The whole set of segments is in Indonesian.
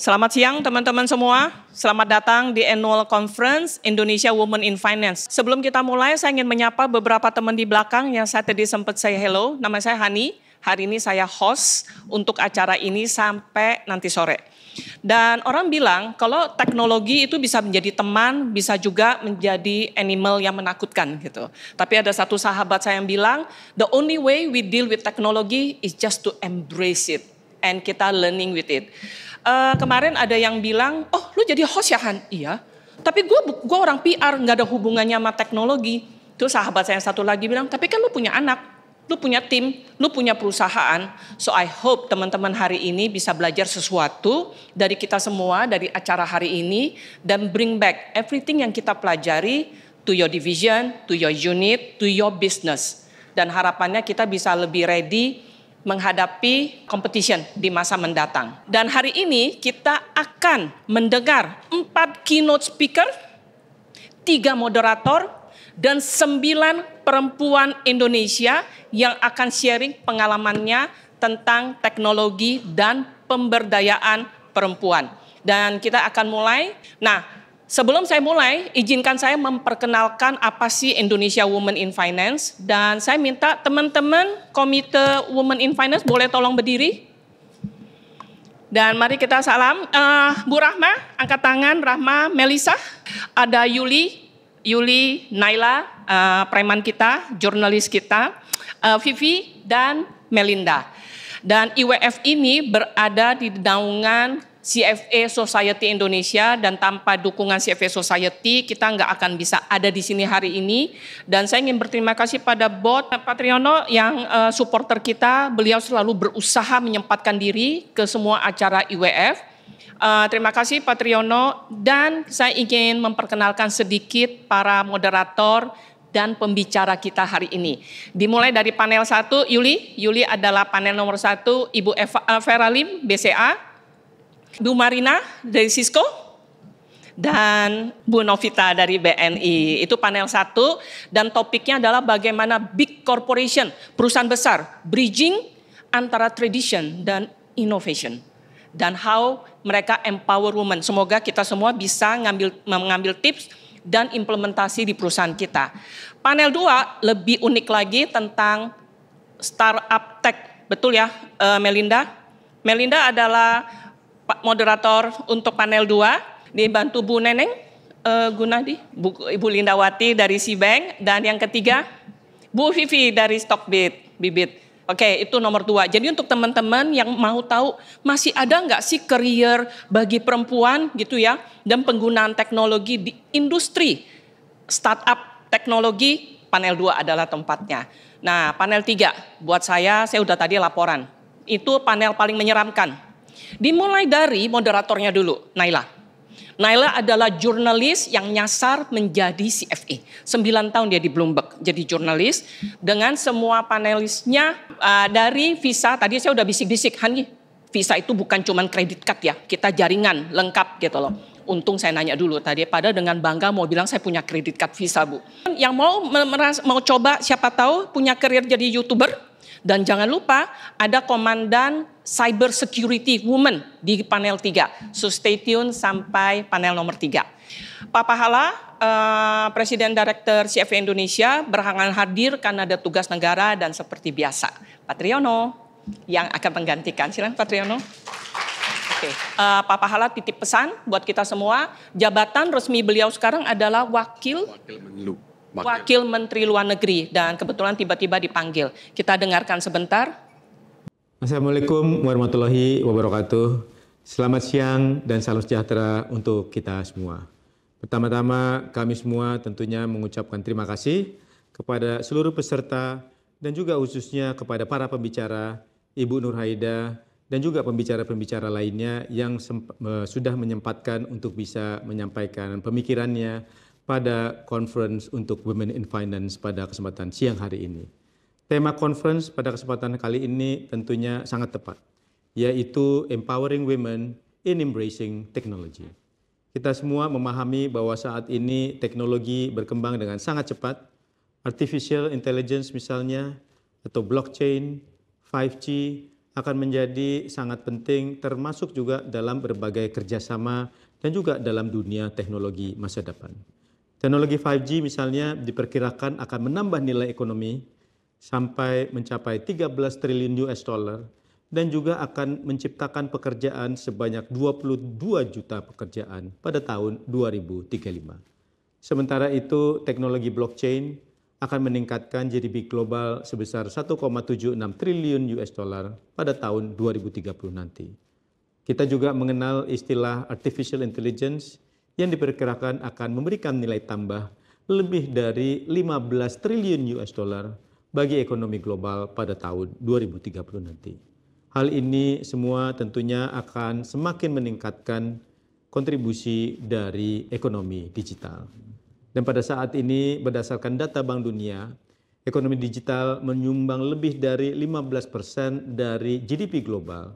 Selamat siang teman-teman semua. Selamat datang di Annual Conference Indonesia Women in Finance. Sebelum kita mulai, saya ingin menyapa beberapa teman di belakang yang saya tadi sempat saya hello. Nama saya Hani. Hari ini saya host untuk acara ini sampai nanti sore. Dan orang bilang kalau teknologi itu bisa menjadi teman, bisa juga menjadi animal yang menakutkan gitu. Tapi ada satu sahabat saya yang bilang, the only way we deal with technology is just to embrace it and kita learning with it uh, kemarin ada yang bilang, oh lu jadi host ya Han? Iya. Tapi gue gua orang PR, gak ada hubungannya sama teknologi. Terus sahabat saya yang satu lagi bilang, tapi kan lu punya anak, lu punya tim, lu punya perusahaan. So I hope teman-teman hari ini bisa belajar sesuatu dari kita semua, dari acara hari ini. Dan bring back everything yang kita pelajari to your division, to your unit, to your business. Dan harapannya kita bisa lebih ready menghadapi competition di masa mendatang. Dan hari ini kita akan mendengar empat keynote speaker, tiga moderator, dan sembilan perempuan Indonesia yang akan sharing pengalamannya tentang teknologi dan pemberdayaan perempuan. Dan kita akan mulai. Nah, Sebelum saya mulai, izinkan saya memperkenalkan apa sih Indonesia Women in Finance dan saya minta teman-teman Komite Women in Finance boleh tolong berdiri. Dan mari kita salam uh, Bu Rahma, angkat tangan Rahma, Melisa, ada Yuli, Yuli, Naila, uh, preman kita, jurnalis kita, uh, Vivi dan Melinda. Dan IWF ini berada di daungan CFA Society Indonesia dan tanpa dukungan CFA Society kita nggak akan bisa ada di sini hari ini dan saya ingin berterima kasih pada Bot Patriono yang uh, supporter kita beliau selalu berusaha menyempatkan diri ke semua acara IWF Uh, eh, terima kasih Patriono dan saya ingin memperkenalkan sedikit para moderator dan pembicara kita hari ini. Dimulai dari panel satu Yuli, Yuli adalah panel nomor satu Ibu Eva, eh, Vera Lim BCA, Bu Marina dari Cisco dan Bu Novita dari BNI. Itu panel satu dan topiknya adalah bagaimana big corporation, perusahaan besar, bridging antara tradition dan innovation dan how mereka empower women. Semoga kita semua bisa ngambil mengambil tips dan implementasi di perusahaan kita. Panel dua lebih unik lagi tentang startup tech. Betul ya, eh, Melinda? Melinda adalah moderator untuk panel 2 dibantu Bu Neneng uh, Gunadi, Bu, Ibu Lindawati dari Sibeng dan yang ketiga Bu Vivi dari Stockbit Bibit. Oke, okay, itu nomor dua. Jadi untuk teman-teman yang mau tahu masih ada nggak sih career bagi perempuan gitu ya dan penggunaan teknologi di industri startup teknologi panel dua adalah tempatnya. Nah panel tiga buat saya saya udah tadi laporan itu panel paling menyeramkan Dimulai dari moderatornya dulu, Naila. Naila adalah jurnalis yang nyasar menjadi CFA. E. sembilan tahun dia di Bloomberg jadi jurnalis dengan semua panelisnya uh, dari visa. Tadi saya udah bisik-bisik, Hani, visa itu bukan cuman kredit card ya. Kita jaringan lengkap gitu loh. Untung saya nanya dulu tadi, pada dengan bangga mau bilang saya punya kredit card visa bu. Yang mau mau coba siapa tahu punya karir jadi youtuber, dan jangan lupa ada komandan cyber security woman di panel 3. So stay tune sampai panel nomor 3. Pak Pahala, uh, Presiden Direktur CFE Indonesia berhangan hadir karena ada tugas negara dan seperti biasa. Patriono yang akan menggantikan. Silakan Patriono. Oke, okay. uh, eh, Pak Pahala titip pesan buat kita semua. Jabatan resmi beliau sekarang adalah wakil, wakil Menlu. Wakil, Wakil Menteri Luar Negeri dan kebetulan tiba-tiba dipanggil. Kita dengarkan sebentar. Assalamualaikum warahmatullahi wabarakatuh. Selamat siang dan salam sejahtera untuk kita semua. Pertama-tama kami semua tentunya mengucapkan terima kasih kepada seluruh peserta dan juga khususnya kepada para pembicara Ibu Nur Haida dan juga pembicara-pembicara lainnya yang sudah menyempatkan untuk bisa menyampaikan pemikirannya pada conference untuk Women in Finance pada kesempatan siang hari ini. Tema conference pada kesempatan kali ini tentunya sangat tepat, yaitu Empowering Women in Embracing Technology. Kita semua memahami bahwa saat ini teknologi berkembang dengan sangat cepat. Artificial intelligence misalnya, atau blockchain, 5G akan menjadi sangat penting termasuk juga dalam berbagai kerjasama dan juga dalam dunia teknologi masa depan. Teknologi 5G misalnya diperkirakan akan menambah nilai ekonomi sampai mencapai 13 triliun US dollar dan juga akan menciptakan pekerjaan sebanyak 22 juta pekerjaan pada tahun 2035. Sementara itu, teknologi blockchain akan meningkatkan GDP global sebesar 1,76 triliun US dollar pada tahun 2030 nanti. Kita juga mengenal istilah artificial intelligence yang diperkirakan akan memberikan nilai tambah lebih dari 15 triliun US dollar bagi ekonomi global pada tahun 2030 nanti. Hal ini semua tentunya akan semakin meningkatkan kontribusi dari ekonomi digital. Dan pada saat ini berdasarkan data Bank Dunia, ekonomi digital menyumbang lebih dari 15% dari GDP global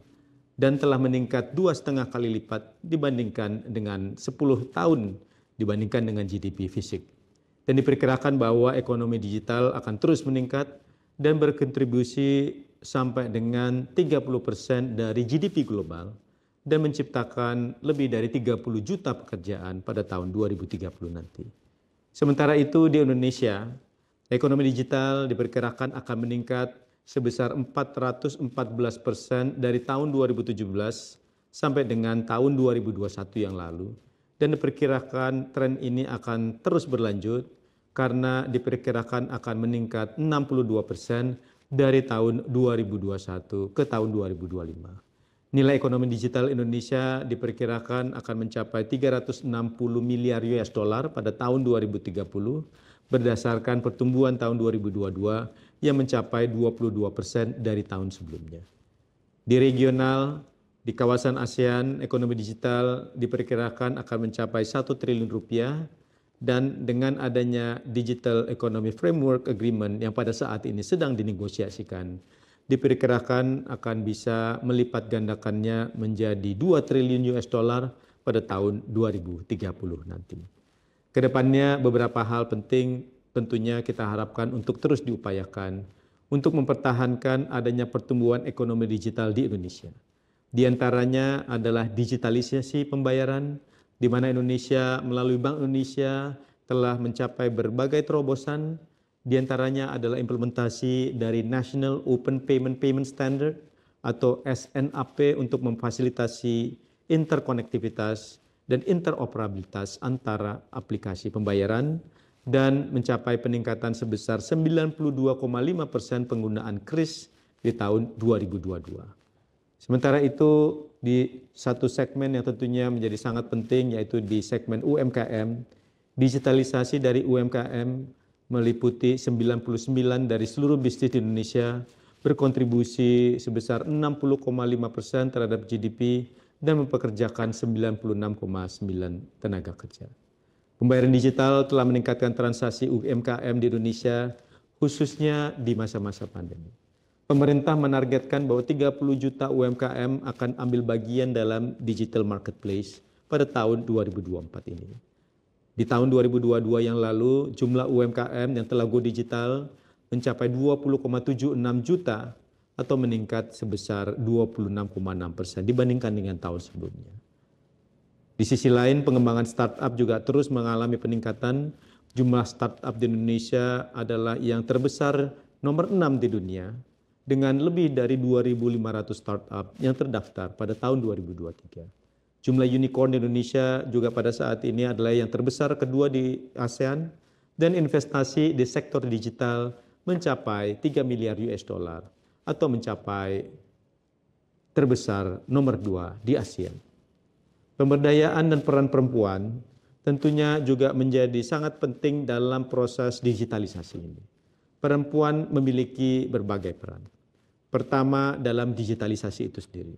dan telah meningkat dua setengah kali lipat dibandingkan dengan 10 tahun dibandingkan dengan GDP fisik. Dan diperkirakan bahwa ekonomi digital akan terus meningkat dan berkontribusi sampai dengan 30% dari GDP global dan menciptakan lebih dari 30 juta pekerjaan pada tahun 2030 nanti. Sementara itu di Indonesia, ekonomi digital diperkirakan akan meningkat sebesar 414 persen dari tahun 2017 sampai dengan tahun 2021 yang lalu. Dan diperkirakan tren ini akan terus berlanjut karena diperkirakan akan meningkat 62 persen dari tahun 2021 ke tahun 2025. Nilai ekonomi digital Indonesia diperkirakan akan mencapai 360 miliar US dollar pada tahun 2030 berdasarkan pertumbuhan tahun 2022 yang mencapai 22 persen dari tahun sebelumnya. Di regional, di kawasan ASEAN, ekonomi digital diperkirakan akan mencapai 1 triliun rupiah dan dengan adanya Digital Economy Framework Agreement yang pada saat ini sedang dinegosiasikan, diperkirakan akan bisa melipat gandakannya menjadi 2 triliun US dollar pada tahun 2030 nanti. Kedepannya beberapa hal penting tentunya kita harapkan untuk terus diupayakan untuk mempertahankan adanya pertumbuhan ekonomi digital di Indonesia. Di antaranya adalah digitalisasi pembayaran, di mana Indonesia melalui Bank Indonesia telah mencapai berbagai terobosan, di antaranya adalah implementasi dari National Open Payment Payment Standard atau SNAP untuk memfasilitasi interkonektivitas dan interoperabilitas antara aplikasi pembayaran dan mencapai peningkatan sebesar 92,5 persen penggunaan kris di tahun 2022. Sementara itu di satu segmen yang tentunya menjadi sangat penting yaitu di segmen UMKM, digitalisasi dari UMKM meliputi 99 dari seluruh bisnis di Indonesia berkontribusi sebesar 60,5 persen terhadap GDP dan mempekerjakan 96,9 tenaga kerja. Pembayaran digital telah meningkatkan transaksi UMKM di Indonesia, khususnya di masa-masa pandemi. Pemerintah menargetkan bahwa 30 juta UMKM akan ambil bagian dalam digital marketplace pada tahun 2024 ini. Di tahun 2022 yang lalu, jumlah UMKM yang telah go digital mencapai 20,76 juta atau meningkat sebesar 26,6 persen dibandingkan dengan tahun sebelumnya. Di sisi lain, pengembangan startup juga terus mengalami peningkatan. Jumlah startup di Indonesia adalah yang terbesar nomor 6 di dunia dengan lebih dari 2.500 startup yang terdaftar pada tahun 2023. Jumlah unicorn di Indonesia juga pada saat ini adalah yang terbesar kedua di ASEAN dan investasi di sektor digital mencapai 3 miliar US dollar atau mencapai terbesar nomor dua di ASEAN. Pemberdayaan dan peran perempuan tentunya juga menjadi sangat penting dalam proses digitalisasi ini. Perempuan memiliki berbagai peran. Pertama, dalam digitalisasi itu sendiri.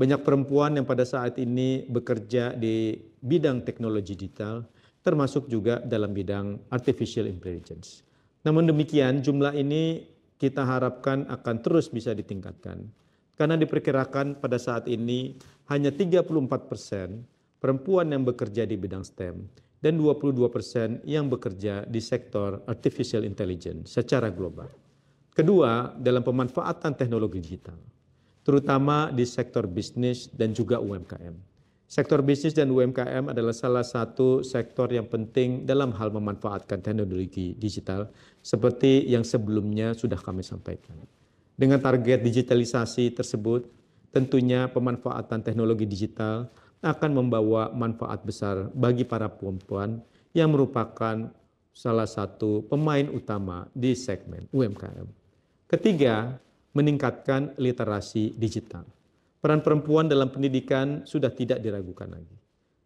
Banyak perempuan yang pada saat ini bekerja di bidang teknologi digital, termasuk juga dalam bidang artificial intelligence. Namun demikian, jumlah ini kita harapkan akan terus bisa ditingkatkan. Karena diperkirakan pada saat ini hanya 34 persen perempuan yang bekerja di bidang STEM dan 22 persen yang bekerja di sektor artificial intelligence secara global. Kedua, dalam pemanfaatan teknologi digital, terutama di sektor bisnis dan juga UMKM. Sektor bisnis dan UMKM adalah salah satu sektor yang penting dalam hal memanfaatkan teknologi digital seperti yang sebelumnya sudah kami sampaikan. Dengan target digitalisasi tersebut, tentunya pemanfaatan teknologi digital akan membawa manfaat besar bagi para perempuan yang merupakan salah satu pemain utama di segmen UMKM. Ketiga, meningkatkan literasi digital. Peran perempuan dalam pendidikan sudah tidak diragukan lagi.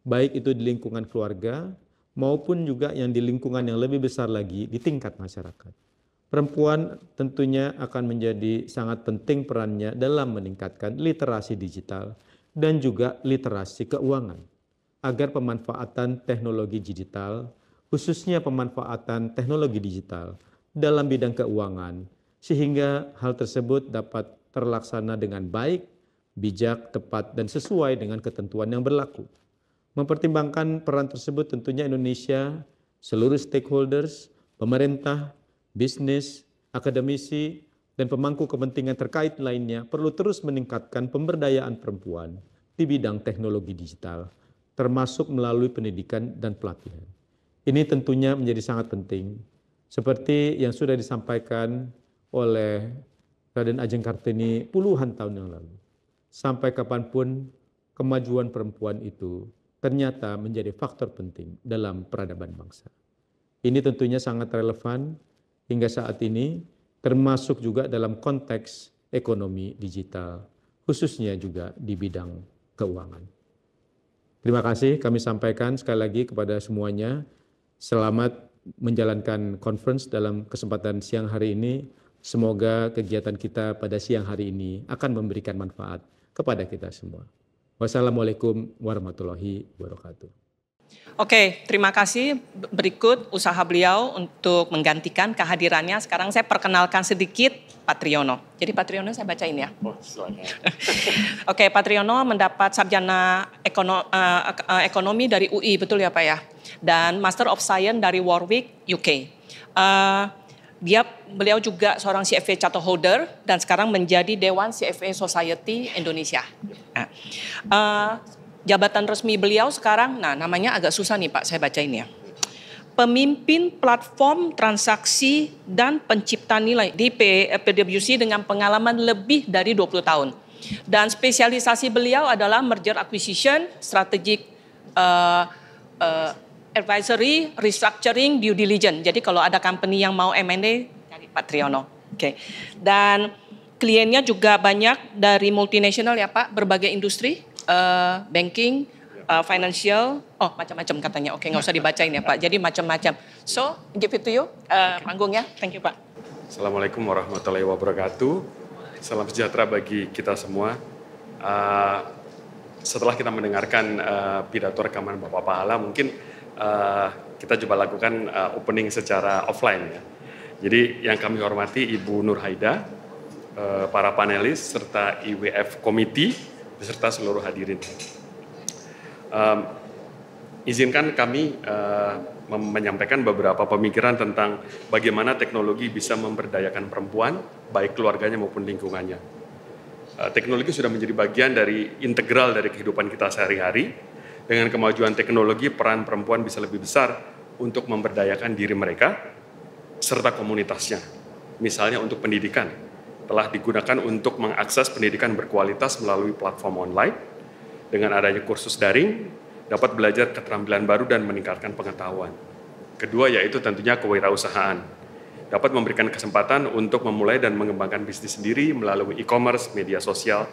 Baik itu di lingkungan keluarga maupun juga yang di lingkungan yang lebih besar lagi di tingkat masyarakat. Perempuan tentunya akan menjadi sangat penting perannya dalam meningkatkan literasi digital dan juga literasi keuangan agar pemanfaatan teknologi digital khususnya pemanfaatan teknologi digital dalam bidang keuangan sehingga hal tersebut dapat terlaksana dengan baik bijak, tepat, dan sesuai dengan ketentuan yang berlaku. Mempertimbangkan peran tersebut tentunya Indonesia, seluruh stakeholders, pemerintah, bisnis, akademisi, dan pemangku kepentingan terkait lainnya perlu terus meningkatkan pemberdayaan perempuan di bidang teknologi digital, termasuk melalui pendidikan dan pelatihan. Ini tentunya menjadi sangat penting, seperti yang sudah disampaikan oleh Raden Ajeng Kartini puluhan tahun yang lalu sampai kapanpun kemajuan perempuan itu ternyata menjadi faktor penting dalam peradaban bangsa. Ini tentunya sangat relevan hingga saat ini termasuk juga dalam konteks ekonomi digital khususnya juga di bidang keuangan. Terima kasih kami sampaikan sekali lagi kepada semuanya. Selamat menjalankan conference dalam kesempatan siang hari ini. Semoga kegiatan kita pada siang hari ini akan memberikan manfaat kepada kita semua. Wassalamualaikum warahmatullahi wabarakatuh. Oke, terima kasih. Berikut usaha beliau untuk menggantikan kehadirannya. Sekarang saya perkenalkan sedikit Patriono. Jadi Patriono saya bacain ya. Oh, Oke, Patriono mendapat sarjana ekono, uh, ekonomi dari UI, betul ya Pak ya? Dan Master of Science dari Warwick, UK. Uh, eh, dia beliau juga seorang CFA charter holder dan sekarang menjadi Dewan CFA Society Indonesia. Nah, uh, jabatan resmi beliau sekarang, nah namanya agak susah nih Pak, saya baca ini ya. Pemimpin platform transaksi dan pencipta nilai di PwC eh, dengan pengalaman lebih dari 20 tahun. Dan spesialisasi beliau adalah merger acquisition, strategic uh, uh, advisory, restructuring, due diligence. Jadi kalau ada company yang mau M&A, cari Pak Triyono. Oke. Okay. Dan kliennya juga banyak dari multinasional ya Pak, berbagai industri, uh, banking, uh, financial, oh macam-macam katanya. Oke, okay, nggak usah dibacain ya Pak. Jadi macam-macam. So, give it to you, uh, eh, panggung ya. Thank you Pak. Assalamualaikum warahmatullahi wabarakatuh. Salam sejahtera bagi kita semua. Uh, setelah kita mendengarkan uh, pidato rekaman Bapak Pahala, mungkin uh, kita coba lakukan uh, opening secara offline ya. Jadi yang kami hormati Ibu Nur Haida, uh, para panelis serta IWF Committee beserta seluruh hadirin. Um, izinkan kami uh, menyampaikan beberapa pemikiran tentang bagaimana teknologi bisa memberdayakan perempuan, baik keluarganya maupun lingkungannya. Uh, teknologi sudah menjadi bagian dari integral dari kehidupan kita sehari-hari, dengan kemajuan teknologi peran perempuan bisa lebih besar untuk memberdayakan diri mereka serta komunitasnya. Misalnya untuk pendidikan, telah digunakan untuk mengakses pendidikan berkualitas melalui platform online. Dengan adanya kursus daring, dapat belajar keterampilan baru dan meningkatkan pengetahuan. Kedua yaitu tentunya kewirausahaan. Dapat memberikan kesempatan untuk memulai dan mengembangkan bisnis sendiri melalui e-commerce, media sosial,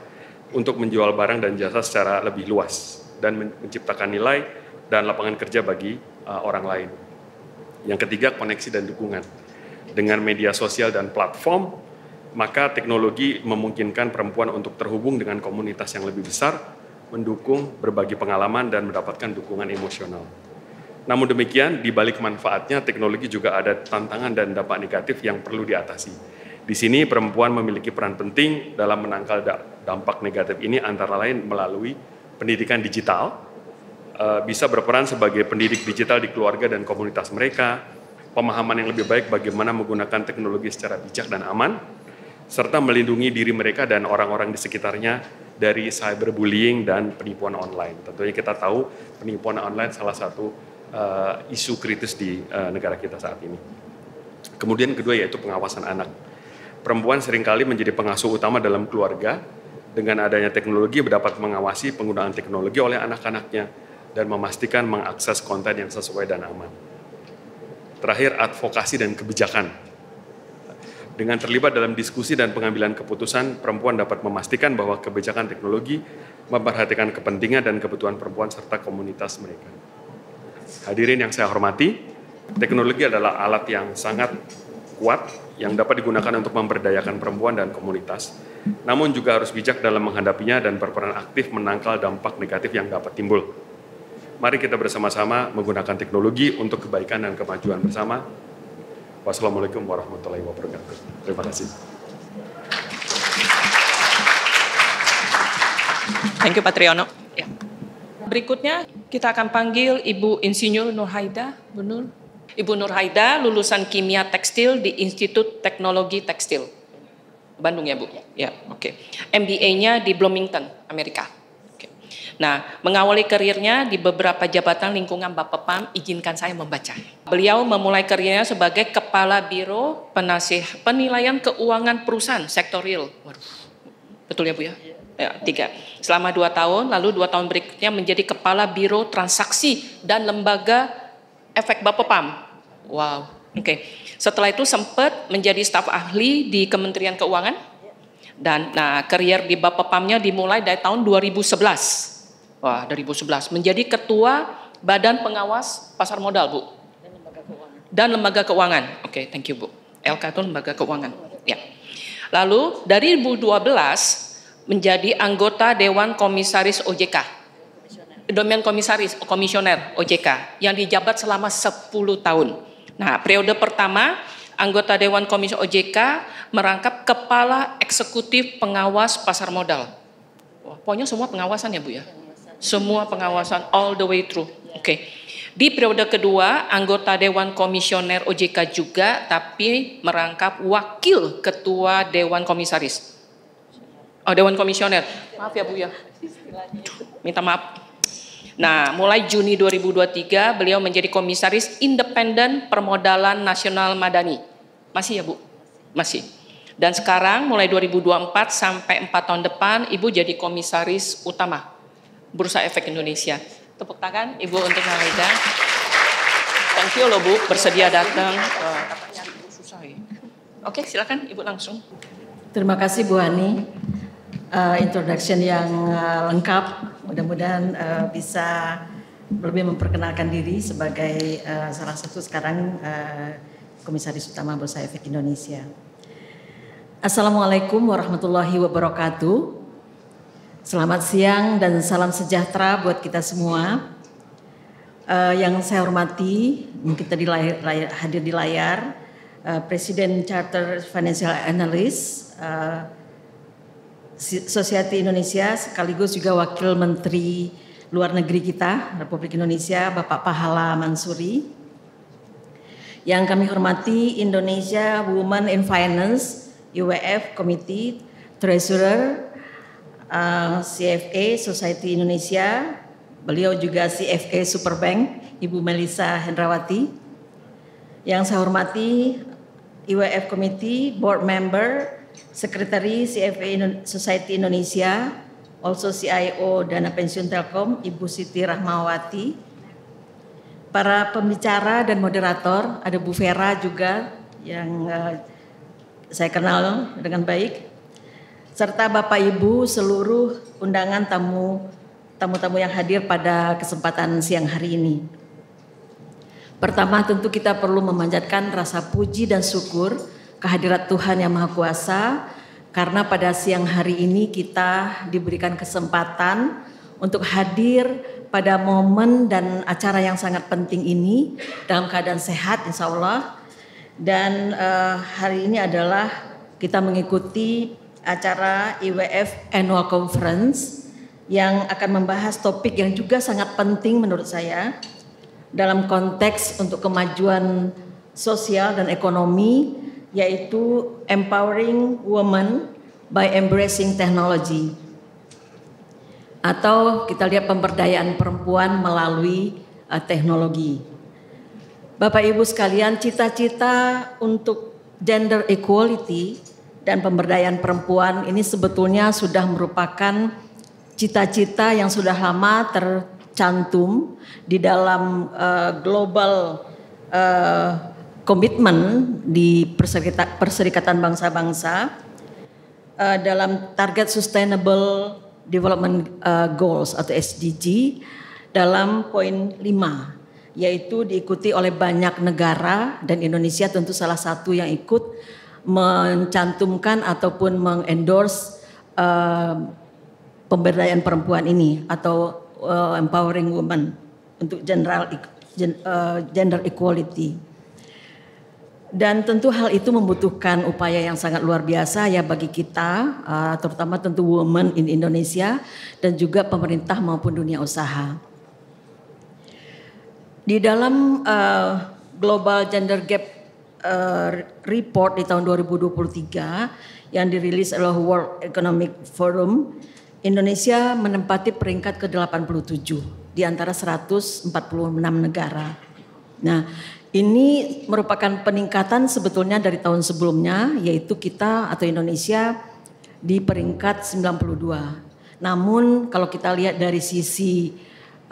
untuk menjual barang dan jasa secara lebih luas dan menciptakan nilai dan lapangan kerja bagi uh, orang lain. Yang ketiga, koneksi dan dukungan. Dengan media sosial dan platform, maka teknologi memungkinkan perempuan untuk terhubung dengan komunitas yang lebih besar, mendukung berbagi pengalaman dan mendapatkan dukungan emosional. Namun demikian, di balik manfaatnya, teknologi juga ada tantangan dan dampak negatif yang perlu diatasi. Di sini, perempuan memiliki peran penting dalam menangkal dampak negatif ini, antara lain melalui pendidikan digital eh, bisa berperan sebagai pendidik digital di keluarga dan komunitas mereka, pemahaman yang lebih baik bagaimana menggunakan teknologi secara bijak dan aman, serta melindungi diri mereka dan orang-orang di sekitarnya dari cyberbullying dan penipuan online. Tentunya kita tahu penipuan online salah satu uh, isu kritis di uh, negara kita saat ini. Kemudian kedua yaitu pengawasan anak. Perempuan seringkali menjadi pengasuh utama dalam keluarga dengan adanya teknologi dapat mengawasi penggunaan teknologi oleh anak-anaknya dan memastikan mengakses konten yang sesuai dan aman. Terakhir, advokasi dan kebijakan. Dengan terlibat dalam diskusi dan pengambilan keputusan, perempuan dapat memastikan bahwa kebijakan teknologi memperhatikan kepentingan dan kebutuhan perempuan serta komunitas mereka. Hadirin yang saya hormati, teknologi adalah alat yang sangat kuat yang dapat digunakan untuk memperdayakan perempuan dan komunitas namun juga harus bijak dalam menghadapinya dan berperan aktif menangkal dampak negatif yang dapat timbul. Mari kita bersama-sama menggunakan teknologi untuk kebaikan dan kemajuan bersama. Wassalamualaikum warahmatullahi wabarakatuh. Terima kasih. Thank you, Patriono. Ya. Berikutnya kita akan panggil Ibu Insinyur Nurhaida, Bu Nur. Ibu Nurhaida lulusan kimia tekstil di Institut Teknologi Tekstil. Bandung ya Bu? Ya, ya oke. Okay. MBA-nya di Bloomington, Amerika. Okay. Nah, mengawali karirnya di beberapa jabatan lingkungan Bapak Pam, izinkan saya membaca. Beliau memulai karirnya sebagai Kepala Biro Penasih Penilaian Keuangan Perusahaan Sektor Real. Waduh, betul ya Bu ya? Ya, tiga. Selama dua tahun, lalu dua tahun berikutnya menjadi Kepala Biro Transaksi dan Lembaga Efek Bapak Pam. Wow, Oke, okay. setelah itu sempat menjadi staf ahli di Kementerian Keuangan dan nah karier di Bapak Pamnya dimulai dari tahun 2011. Wah, 2011 menjadi ketua Badan Pengawas Pasar Modal, Bu. Dan lembaga keuangan. Dan lembaga keuangan. Oke, okay, thank you, Bu. LK itu lembaga keuangan. Ya. Lalu dari 2012 menjadi anggota Dewan Komisaris OJK. Domain komisaris, komisioner OJK yang dijabat selama 10 tahun Nah, periode pertama anggota Dewan Komisi OJK merangkap Kepala Eksekutif Pengawas Pasar Modal. Wah, pokoknya semua pengawasan ya Bu ya? Semua pengawasan all the way through. Oke. Okay. Di periode kedua, anggota Dewan Komisioner OJK juga, tapi merangkap Wakil Ketua Dewan Komisaris. Oh, Dewan Komisioner. Maaf ya Bu ya. Minta maaf. Nah, mulai Juni 2023 beliau menjadi komisaris independen permodalan nasional Madani. Masih ya, Bu? Masih. Dan sekarang mulai 2024 sampai 4 tahun depan Ibu jadi komisaris utama Bursa Efek Indonesia. Tepuk tangan Ibu untuk Malaysia. Thank you loh Bu, bersedia datang. Ya. Oke, okay, silakan Ibu langsung. Terima kasih Bu Ani uh, introduction yang uh, lengkap. Mudah-mudahan uh, bisa lebih memperkenalkan diri sebagai uh, salah satu sekarang uh, komisaris utama Bursa Efek Indonesia. Assalamualaikum warahmatullahi wabarakatuh. Selamat siang dan salam sejahtera buat kita semua. Uh, yang saya hormati, mungkin tadi layar, layar, hadir di layar, uh, Presiden Charter Financial Analyst, uh, Society Indonesia sekaligus juga Wakil Menteri Luar Negeri kita Republik Indonesia Bapak Pahala Mansuri. Yang kami hormati Indonesia Women in Finance UWF Committee Treasurer uh, eh, CFA Society Indonesia. Beliau juga CFA Superbank Ibu Melisa Hendrawati. Yang saya hormati IWF Committee Board Member Sekretari CFA Society Indonesia, also CIO Dana Pensiun Telkom, Ibu Siti Rahmawati, para pembicara dan moderator, ada Bu Vera juga yang uh, saya kenal dengan baik, serta Bapak Ibu seluruh undangan tamu tamu-tamu yang hadir pada kesempatan siang hari ini. Pertama tentu kita perlu memanjatkan rasa puji dan syukur kehadirat Tuhan yang Maha Kuasa karena pada siang hari ini kita diberikan kesempatan untuk hadir pada momen dan acara yang sangat penting ini dalam keadaan sehat insya Allah. Dan uh, hari ini adalah kita mengikuti acara IWF Annual Conference yang akan membahas topik yang juga sangat penting menurut saya dalam konteks untuk kemajuan sosial dan ekonomi yaitu Empowering Women by Embracing Technology atau kita lihat pemberdayaan perempuan melalui uh, teknologi. Bapak Ibu sekalian, cita-cita untuk gender equality dan pemberdayaan perempuan ini sebetulnya sudah merupakan cita-cita yang sudah lama tercantum di dalam uh, global uh, komitmen di Perserikatan, perserikatan Bangsa-Bangsa uh, dalam target Sustainable Development uh, Goals atau SDG dalam poin 5 yaitu diikuti oleh banyak negara dan Indonesia tentu salah satu yang ikut mencantumkan ataupun mengendorse uh, pemberdayaan perempuan ini atau uh, empowering women untuk general uh, gender equality. Dan tentu hal itu membutuhkan upaya yang sangat luar biasa ya bagi kita, uh, terutama tentu women in Indonesia dan juga pemerintah maupun dunia usaha. Di dalam uh, Global Gender Gap uh, Report di tahun 2023 yang dirilis oleh World Economic Forum, Indonesia menempati peringkat ke-87 di antara 146 negara. Nah, ini merupakan peningkatan sebetulnya dari tahun sebelumnya, yaitu kita atau Indonesia di peringkat 92. Namun kalau kita lihat dari sisi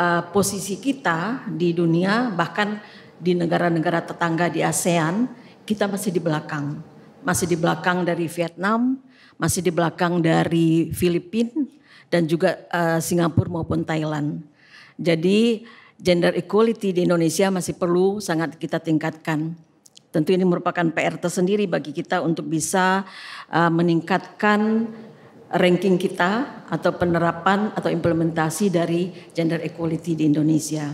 uh, posisi kita di dunia, bahkan di negara-negara tetangga di ASEAN, kita masih di belakang. Masih di belakang dari Vietnam, masih di belakang dari Filipina, dan juga uh, Singapura maupun Thailand. Jadi gender equality di Indonesia masih perlu sangat kita tingkatkan. Tentu ini merupakan PR tersendiri bagi kita untuk bisa uh, meningkatkan ranking kita atau penerapan atau implementasi dari gender equality di Indonesia.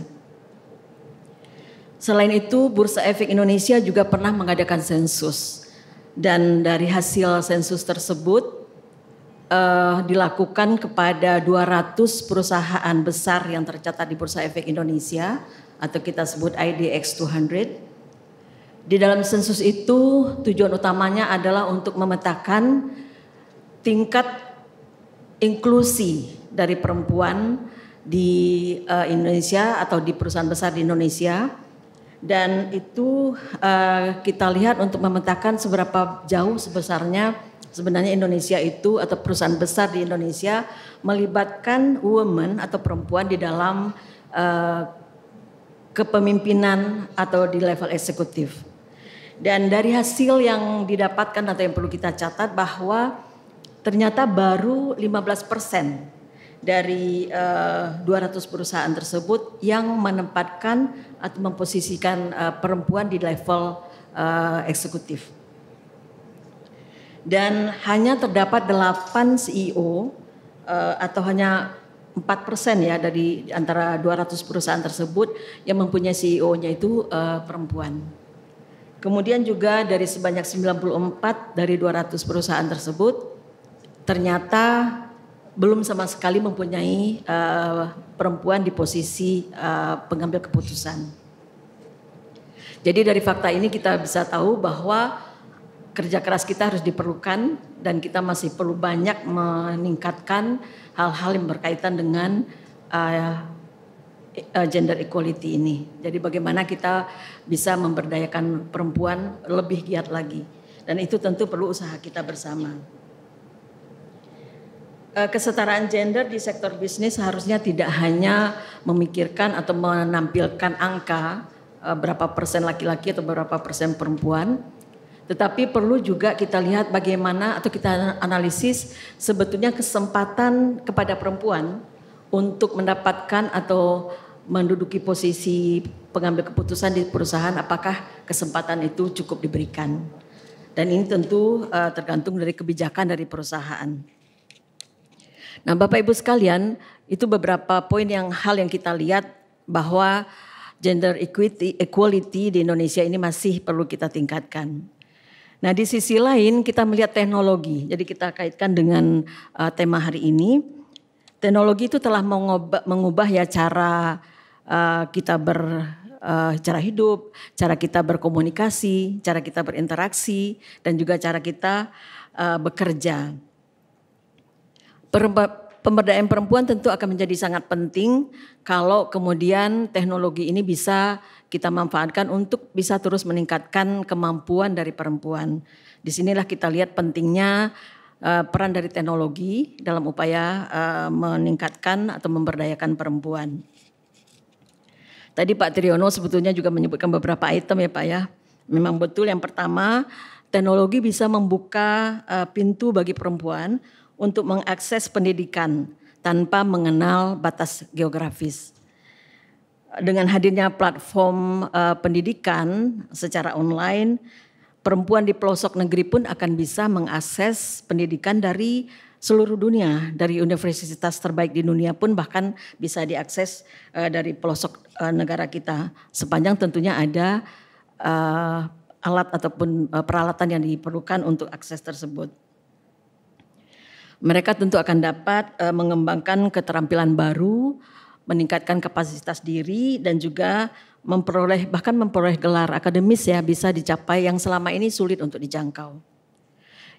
Selain itu, Bursa Efek Indonesia juga pernah mengadakan sensus. Dan dari hasil sensus tersebut, uh, dilakukan kepada 200 perusahaan besar yang tercatat di Bursa Efek Indonesia atau kita sebut IDX 200. Di dalam sensus itu tujuan utamanya adalah untuk memetakan tingkat inklusi dari perempuan di uh, Indonesia atau di perusahaan besar di Indonesia dan itu uh, kita lihat untuk memetakan seberapa jauh sebesarnya Sebenarnya Indonesia itu atau perusahaan besar di Indonesia melibatkan woman atau perempuan di dalam uh, kepemimpinan atau di level eksekutif. Dan dari hasil yang didapatkan atau yang perlu kita catat bahwa ternyata baru 15 persen dari uh, eh, 200 perusahaan tersebut yang menempatkan atau memposisikan uh, perempuan di level uh, eksekutif dan hanya terdapat 8 CEO eh, atau hanya 4% ya dari antara 200 perusahaan tersebut yang mempunyai CEO-nya itu eh, perempuan. Kemudian juga dari sebanyak 94 dari 200 perusahaan tersebut ternyata belum sama sekali mempunyai uh, perempuan di posisi uh, pengambil keputusan. Jadi dari fakta ini kita bisa tahu bahwa kerja keras kita harus diperlukan dan kita masih perlu banyak meningkatkan hal-hal yang berkaitan dengan uh, gender equality ini. Jadi bagaimana kita bisa memberdayakan perempuan lebih giat lagi. Dan itu tentu perlu usaha kita bersama. Eh, kesetaraan gender di sektor bisnis harusnya tidak hanya memikirkan atau menampilkan angka berapa persen laki-laki atau berapa persen perempuan, tetapi perlu juga kita lihat bagaimana atau kita analisis sebetulnya kesempatan kepada perempuan untuk mendapatkan atau menduduki posisi pengambil keputusan di perusahaan apakah kesempatan itu cukup diberikan. Dan ini tentu uh, tergantung dari kebijakan dari perusahaan. Nah, Bapak Ibu sekalian, itu beberapa poin yang hal yang kita lihat bahwa gender equity equality di Indonesia ini masih perlu kita tingkatkan. Nah, di sisi lain kita melihat teknologi. Jadi kita kaitkan dengan uh, tema hari ini. Teknologi itu telah mengubah, mengubah ya cara uh, kita ber uh, cara hidup, cara kita berkomunikasi, cara kita berinteraksi dan juga cara kita uh, bekerja pemberdayaan perempuan tentu akan menjadi sangat penting kalau kemudian teknologi ini bisa kita manfaatkan untuk bisa terus meningkatkan kemampuan dari perempuan. Disinilah kita lihat pentingnya eh, peran dari teknologi dalam upaya eh, meningkatkan atau memberdayakan perempuan. Tadi Pak Triyono sebetulnya juga menyebutkan beberapa item ya Pak ya. Memang betul yang pertama teknologi bisa membuka eh, pintu bagi perempuan untuk mengakses pendidikan tanpa mengenal batas geografis. Dengan hadirnya platform uh, pendidikan secara online, perempuan di pelosok negeri pun akan bisa mengakses pendidikan dari seluruh dunia, dari universitas terbaik di dunia pun bahkan bisa diakses uh, dari pelosok uh, negara kita sepanjang tentunya ada uh, alat ataupun uh, peralatan yang diperlukan untuk akses tersebut mereka tentu akan dapat uh, mengembangkan keterampilan baru, meningkatkan kapasitas diri dan juga memperoleh bahkan memperoleh gelar akademis ya bisa dicapai yang selama ini sulit untuk dijangkau.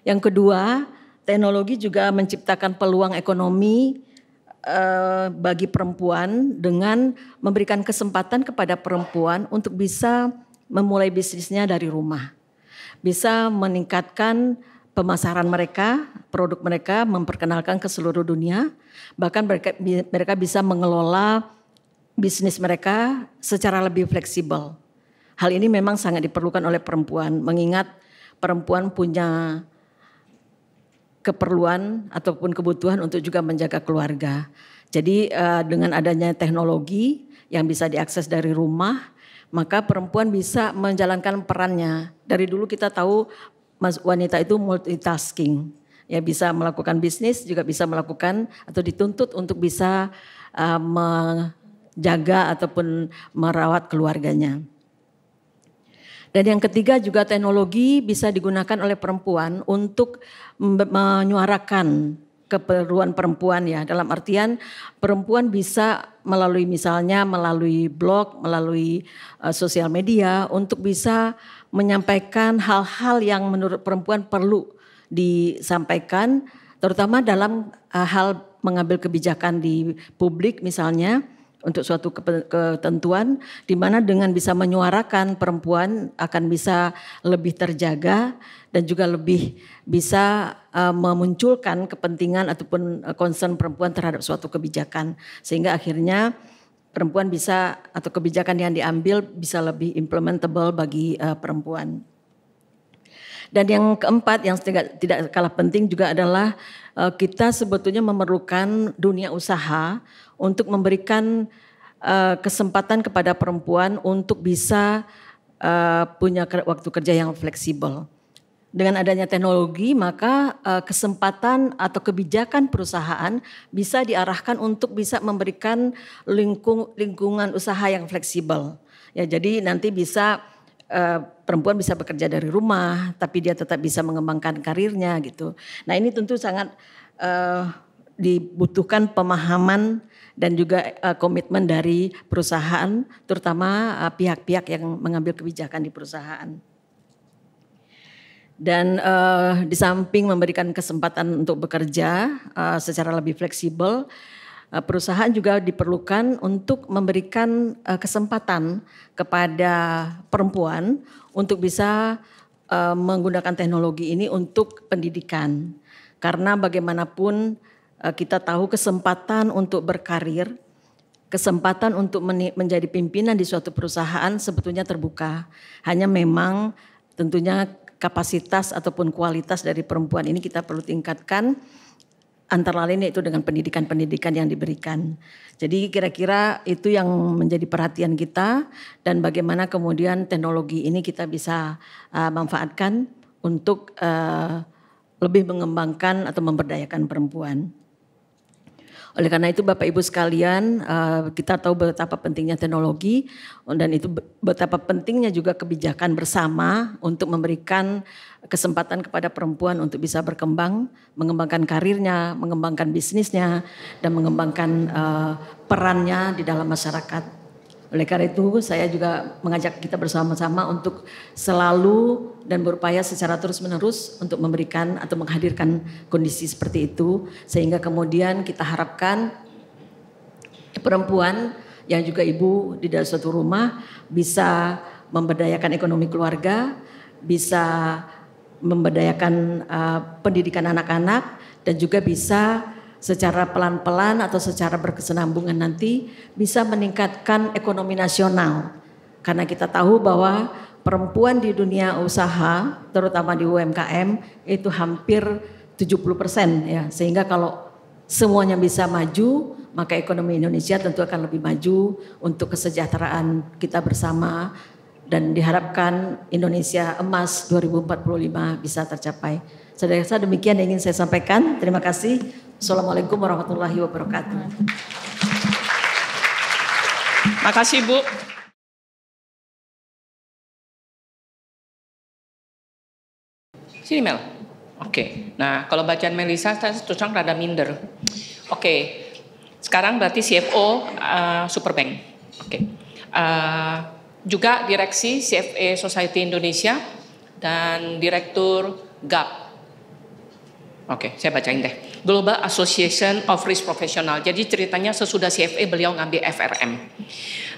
Yang kedua, teknologi juga menciptakan peluang ekonomi eh, bagi perempuan dengan memberikan kesempatan kepada perempuan untuk bisa memulai bisnisnya dari rumah. Bisa meningkatkan pemasaran mereka, produk mereka memperkenalkan ke seluruh dunia. Bahkan mereka, mereka bisa mengelola bisnis mereka secara lebih fleksibel. Hal ini memang sangat diperlukan oleh perempuan mengingat perempuan punya keperluan ataupun kebutuhan untuk juga menjaga keluarga. Jadi eh, dengan adanya teknologi yang bisa diakses dari rumah, maka perempuan bisa menjalankan perannya. Dari dulu kita tahu wanita itu multitasking ya bisa melakukan bisnis juga bisa melakukan atau dituntut untuk bisa uh, menjaga ataupun merawat keluarganya. Dan yang ketiga juga teknologi bisa digunakan oleh perempuan untuk menyuarakan keperluan perempuan ya dalam artian perempuan bisa melalui misalnya melalui blog, melalui uh, sosial media untuk bisa uh, menyampaikan hal-hal yang menurut perempuan perlu disampaikan terutama dalam eh, hal mengambil kebijakan di publik misalnya untuk suatu ketentuan di mana dengan bisa menyuarakan perempuan akan bisa lebih terjaga dan juga lebih bisa eh, memunculkan kepentingan ataupun eh, concern perempuan terhadap suatu kebijakan sehingga akhirnya perempuan bisa atau kebijakan yang diambil bisa lebih implementable bagi uh, perempuan. Dan yang keempat yang tidak, tidak kalah penting juga adalah uh, kita sebetulnya memerlukan dunia usaha untuk memberikan uh, kesempatan kepada perempuan untuk bisa uh, punya waktu kerja yang fleksibel. Dengan adanya teknologi, maka uh, kesempatan atau kebijakan perusahaan bisa diarahkan untuk bisa memberikan lingkung, lingkungan usaha yang fleksibel. Ya, jadi nanti bisa uh, perempuan bisa bekerja dari rumah, tapi dia tetap bisa mengembangkan karirnya gitu. Nah, ini tentu sangat uh, dibutuhkan pemahaman dan juga uh, komitmen dari perusahaan, terutama pihak-pihak uh, pihak -pihak yang mengambil kebijakan di perusahaan dan uh, di samping memberikan kesempatan untuk bekerja uh, secara lebih fleksibel, uh, perusahaan juga diperlukan untuk memberikan uh, kesempatan kepada perempuan untuk bisa uh, menggunakan teknologi ini untuk pendidikan. Karena bagaimanapun uh, kita tahu kesempatan untuk berkarir, kesempatan untuk menjadi pimpinan di suatu perusahaan sebetulnya terbuka. Hanya memang tentunya kapasitas ataupun kualitas dari perempuan ini kita perlu tingkatkan antara lain itu dengan pendidikan-pendidikan yang diberikan. Jadi kira-kira itu yang menjadi perhatian kita dan bagaimana kemudian teknologi ini kita bisa uh, manfaatkan untuk uh, lebih mengembangkan atau memberdayakan perempuan. Oleh karena itu Bapak Ibu sekalian eh, kita tahu betapa pentingnya teknologi dan itu betapa pentingnya juga kebijakan bersama untuk memberikan kesempatan kepada perempuan untuk bisa berkembang, mengembangkan karirnya, mengembangkan bisnisnya dan mengembangkan eh, perannya di dalam masyarakat. Oleh karena itu saya juga mengajak kita bersama-sama untuk selalu dan berupaya secara terus-menerus untuk memberikan atau menghadirkan kondisi seperti itu sehingga kemudian kita harapkan perempuan yang juga ibu di dalam suatu rumah bisa memberdayakan ekonomi keluarga, bisa memberdayakan uh, pendidikan anak-anak dan juga bisa secara pelan-pelan atau secara berkesenambungan nanti bisa meningkatkan ekonomi nasional. Karena kita tahu bahwa perempuan di dunia usaha, terutama di UMKM, itu hampir 70 persen ya. Sehingga kalau semuanya bisa maju, maka ekonomi Indonesia tentu akan lebih maju untuk kesejahteraan kita bersama dan diharapkan Indonesia emas 2045 bisa tercapai. Saudara-saudara demikian yang ingin saya sampaikan. Terima kasih. Assalamualaikum warahmatullahi wabarakatuh. Makasih Bu. Sini Mel. Oke. Okay. Nah, kalau bacaan Melisa saya terusang rada minder. Oke. Okay. Sekarang berarti CFO uh, eh, Superbank. Oke. Okay. Uh, eh, juga direksi CFA e Society Indonesia dan direktur GAP Oke, okay, saya bacain deh. Global Association of Risk Professional. Jadi ceritanya sesudah CFA beliau ngambil FRM.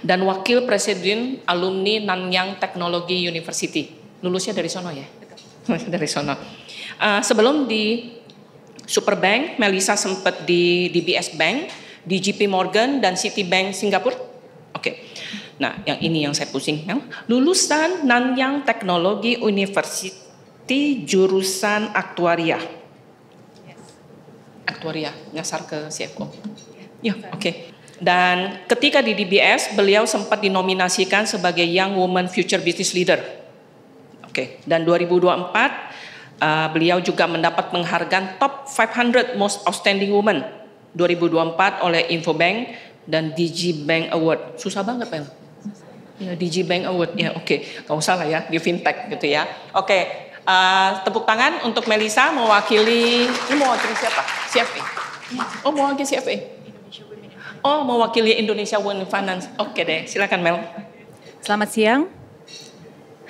Dan wakil presiden alumni Nanyang Technology University. Lulusnya dari sono ya? dari sono. Uh, sebelum di Superbank, Melisa sempat di DBS Bank, di JP Morgan dan Citibank Singapura. Oke. Okay. Nah, yang ini yang saya pusing. Ya. Lulusan Nanyang Technology University jurusan aktuaria aktuaria nyasar ke CFO. Ya, oke. Okay. Dan ketika di DBS beliau sempat dinominasikan sebagai Young Woman Future Business Leader. Oke, okay. dan 2024 uh, eh, beliau juga mendapat penghargaan Top 500 Most Outstanding Women 2024 oleh Infobank dan DigiBank Award. Susah banget, Pak. Ya, DigiBank Award. Ya, oke. Okay. Gak usah lah ya, di fintech gitu ya. Oke, okay. Uh, tepuk tangan untuk Melisa mewakili, ini mewakili siapa? CFA. Iya. Oh mewakili CFA. Oh mewakili Indonesia Women oh, Finance. Oke okay deh, silakan Mel. Selamat siang.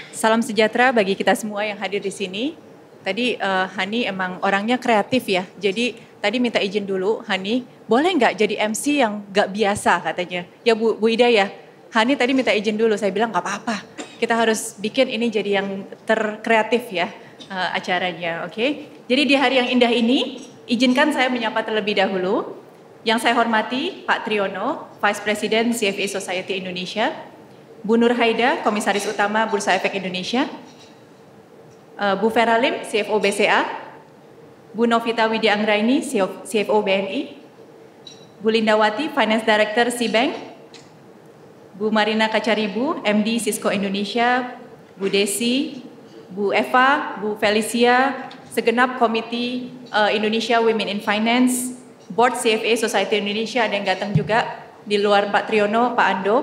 Salam sejahtera bagi kita semua yang hadir di sini. Tadi uh, Hani emang orangnya kreatif ya. Jadi tadi minta izin dulu Hani, boleh nggak jadi MC yang nggak biasa katanya? Ya Bu, Bu Ida ya. Hani tadi minta izin dulu, saya bilang nggak apa-apa kita harus bikin ini jadi yang terkreatif ya uh, acaranya, oke? Okay? Jadi di hari yang indah ini, izinkan saya menyapa terlebih dahulu. Yang saya hormati Pak Triono, Vice President CFA Society Indonesia, Bu Nur Haida, Komisaris Utama Bursa Efek Indonesia, uh, Bu Feralim, CFO BCA, Bu Novita Widya Anggraini, CFO BNI, Bu Lindawati, Finance Director Bank. Bu Marina Kacaribu, MD Cisco Indonesia, Bu Desi, Bu Eva, Bu Felicia, segenap komite uh, Indonesia Women in Finance, Board CFA Society Indonesia, ada yang datang juga di luar Pak Triono, Pak Ando.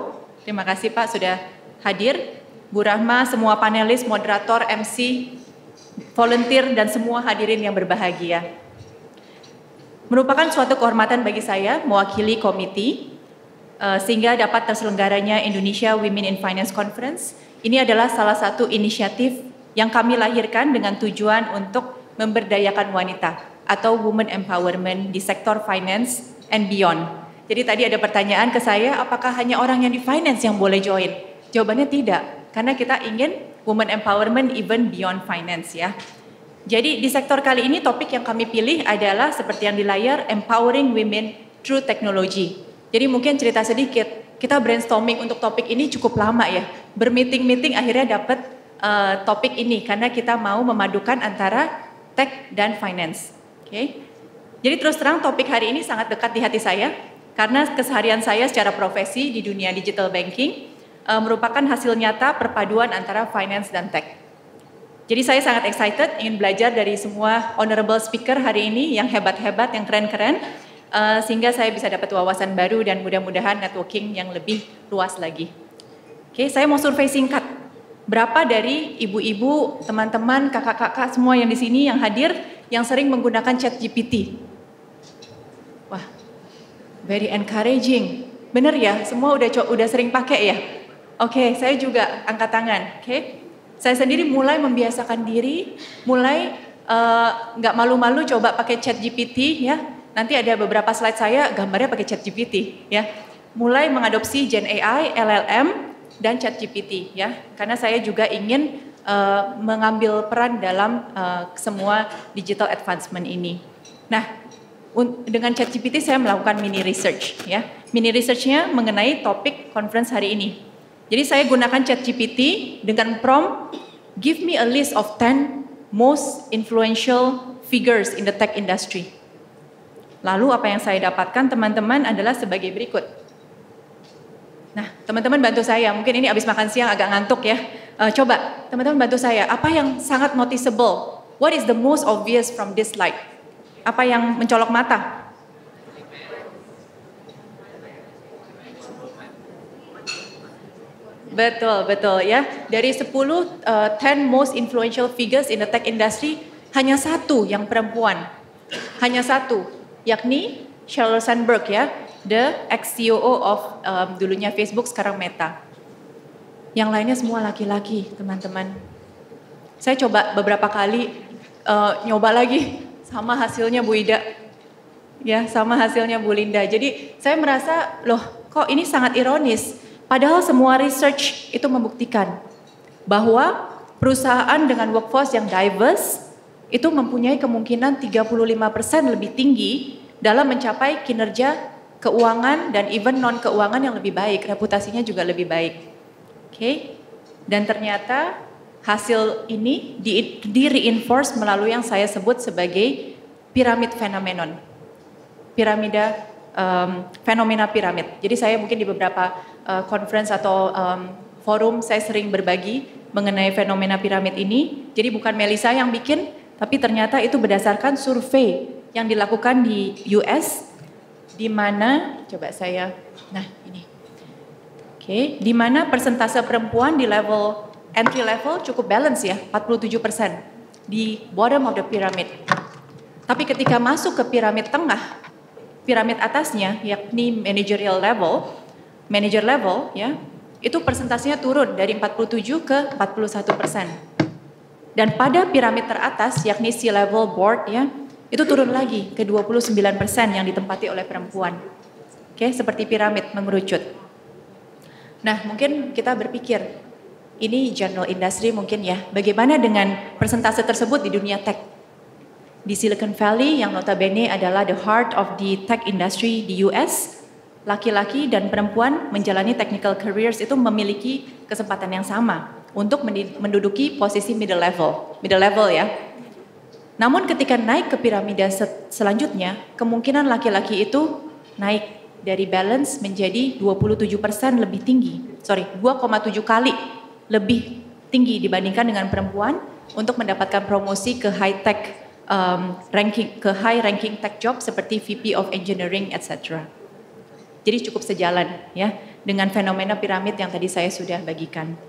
Terima kasih Pak sudah hadir. Bu Rahma, semua panelis, moderator, MC, volunteer, dan semua hadirin yang berbahagia. Merupakan suatu kehormatan bagi saya mewakili komite Eh, sehingga dapat terselenggaranya Indonesia Women in Finance Conference. Ini adalah salah satu inisiatif yang kami lahirkan dengan tujuan untuk memberdayakan wanita atau women empowerment di sektor finance and beyond. Jadi tadi ada pertanyaan ke saya, apakah hanya orang yang di finance yang boleh join? Jawabannya tidak, karena kita ingin women empowerment even beyond finance ya. Jadi di sektor kali ini topik yang kami pilih adalah seperti yang di layar empowering women through technology. Jadi mungkin cerita sedikit, kita brainstorming untuk topik ini cukup lama ya. Bermeeting-meeting akhirnya dapat uh, topik ini karena kita mau memadukan antara tech dan finance. Oke. Okay? Jadi terus terang topik hari ini sangat dekat di hati saya karena keseharian saya secara profesi di dunia digital banking uh, merupakan hasil nyata perpaduan antara finance dan tech. Jadi saya sangat excited ingin belajar dari semua honorable speaker hari ini yang hebat-hebat, yang keren-keren uh, sehingga saya bisa dapat wawasan baru dan mudah-mudahan networking yang lebih luas lagi. Oke, okay, saya mau survei singkat. Berapa dari ibu-ibu, teman-teman, kakak-kakak semua yang di sini yang hadir yang sering menggunakan chat GPT? Wah, very encouraging. Bener ya, semua udah udah sering pakai ya? Oke, okay, saya juga angkat tangan. Oke, okay? saya sendiri mulai membiasakan diri, mulai eh, nggak uh, malu-malu coba pakai chat GPT ya Nanti ada beberapa slide saya gambarnya pakai chat GPT ya. Mulai mengadopsi Gen AI, LLM dan chat GPT ya. Karena saya juga ingin uh, mengambil peran dalam uh, semua digital advancement ini. Nah, dengan chat GPT saya melakukan mini research ya. Mini researchnya mengenai topik conference hari ini. Jadi saya gunakan chat GPT dengan prompt give me a list of 10 most influential figures in the tech industry. Lalu apa yang saya dapatkan teman-teman adalah sebagai berikut. Nah, teman-teman bantu saya. Mungkin ini habis makan siang agak ngantuk ya. Uh, coba, teman-teman bantu saya. Apa yang sangat noticeable? What is the most obvious from this slide? Apa yang mencolok mata? Betul, betul ya. Dari 10 uh, 10 most influential figures in the tech industry, hanya satu yang perempuan. Hanya satu yakni Sheryl Sandberg ya, the ex CEO of um, dulunya Facebook sekarang Meta. Yang lainnya semua laki-laki, teman-teman. Saya coba beberapa kali uh, nyoba lagi sama hasilnya Bu Ida. Ya, sama hasilnya Bu Linda. Jadi saya merasa loh, kok ini sangat ironis. Padahal semua research itu membuktikan bahwa perusahaan dengan workforce yang diverse itu mempunyai kemungkinan 35% lebih tinggi dalam mencapai kinerja keuangan dan even non keuangan yang lebih baik, reputasinya juga lebih baik. Oke. Okay? Dan ternyata hasil ini di, di reinforce melalui yang saya sebut sebagai piramid fenomenon. Piramida um, fenomena piramid. Jadi saya mungkin di beberapa uh, conference atau um, forum saya sering berbagi mengenai fenomena piramid ini. Jadi bukan Melisa yang bikin, tapi ternyata itu berdasarkan survei yang dilakukan di US di mana coba saya nah ini. Oke, okay, di mana persentase perempuan di level entry level cukup balance ya, 47% persen di bottom of the pyramid. Tapi ketika masuk ke piramid tengah, piramid atasnya yakni managerial level, manager level ya, itu persentasenya turun dari 47 ke 41 persen. Dan pada piramid teratas, yakni si level board ya, itu turun lagi ke 29% yang ditempati oleh perempuan. Oke, seperti piramid mengerucut. Nah, mungkin kita berpikir, ini general industry mungkin ya, bagaimana dengan persentase tersebut di dunia tech? Di Silicon Valley yang notabene adalah the heart of the tech industry di US, laki-laki dan perempuan menjalani technical careers itu memiliki kesempatan yang sama untuk menduduki posisi middle level, middle level ya. Namun ketika naik ke piramida selanjutnya, kemungkinan laki-laki itu naik dari balance menjadi 27% lebih tinggi. Sorry, 2,7 kali lebih tinggi dibandingkan dengan perempuan untuk mendapatkan promosi ke high tech um, ranking ke high ranking tech job seperti VP of engineering etc. Jadi cukup sejalan ya dengan fenomena piramid yang tadi saya sudah bagikan.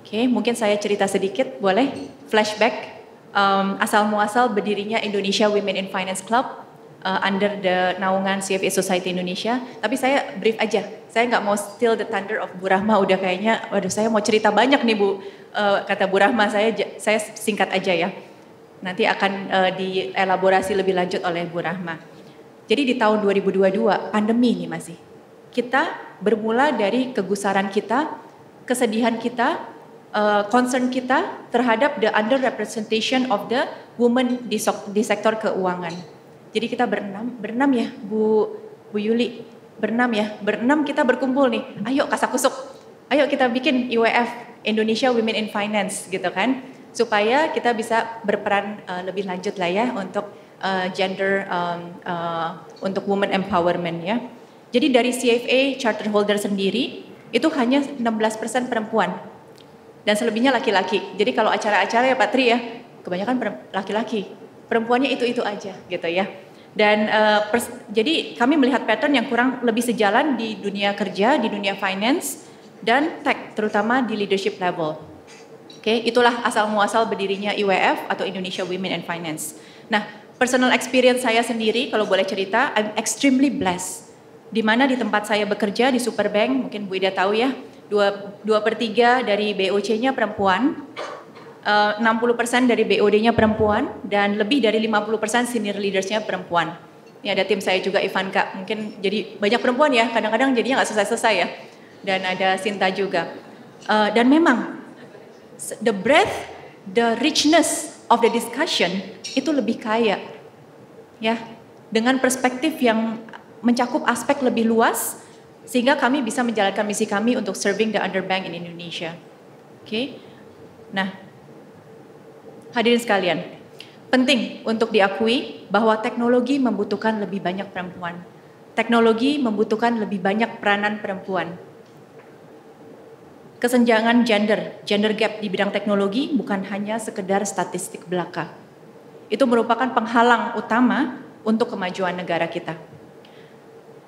Oke, okay, mungkin saya cerita sedikit, boleh? Flashback um, asal muasal berdirinya Indonesia Women in Finance Club uh, under the naungan CFA Society Indonesia. Tapi saya brief aja, saya nggak mau steal the thunder of Bu Rahma. Udah kayaknya, waduh, saya mau cerita banyak nih Bu. Uh, kata Bu Rahma, saya saya singkat aja ya. Nanti akan uh, dielaborasi lebih lanjut oleh Bu Rahma. Jadi di tahun 2022, pandemi ini masih. Kita bermula dari kegusaran kita, kesedihan kita, uh, concern kita terhadap the underrepresentation of the woman di, so di sektor keuangan. Jadi kita berenam, berenam ya Bu Bu Yuli, berenam ya, berenam kita berkumpul nih. Ayo kasakusuk, ayo kita bikin IWF Indonesia Women in Finance gitu kan, supaya kita bisa berperan uh, lebih lanjut lah ya untuk uh, gender um, uh, untuk women empowerment ya. Jadi dari CFA charter holder sendiri itu hanya 16% perempuan dan selebihnya laki-laki. Jadi kalau acara-acara ya Pak Tri ya, kebanyakan laki-laki. Perempuannya itu-itu aja gitu ya. Dan uh, jadi kami melihat pattern yang kurang lebih sejalan di dunia kerja, di dunia finance dan tech terutama di leadership level. Oke, okay, itulah asal muasal berdirinya IWF atau Indonesia Women and Finance. Nah, personal experience saya sendiri kalau boleh cerita, I'm extremely blessed. Di mana di tempat saya bekerja di Superbank, mungkin Bu Ida tahu ya, Dua 2 per 3 dari BOC-nya perempuan, eh, puluh persen dari BOD-nya perempuan, dan lebih dari 50% senior leaders-nya perempuan. Ini ada tim saya juga Ivan Kak, mungkin jadi banyak perempuan ya, kadang-kadang jadinya nggak selesai-selesai ya. Dan ada Sinta juga. Eh, dan memang, the breadth, the richness of the discussion itu lebih kaya. Ya, dengan perspektif yang mencakup aspek lebih luas, sehingga kami bisa menjalankan misi kami untuk serving the underbank in Indonesia. Oke. Okay? Nah, hadirin sekalian, penting untuk diakui bahwa teknologi membutuhkan lebih banyak perempuan. Teknologi membutuhkan lebih banyak peranan perempuan. Kesenjangan gender, gender gap di bidang teknologi bukan hanya sekedar statistik belaka. Itu merupakan penghalang utama untuk kemajuan negara kita.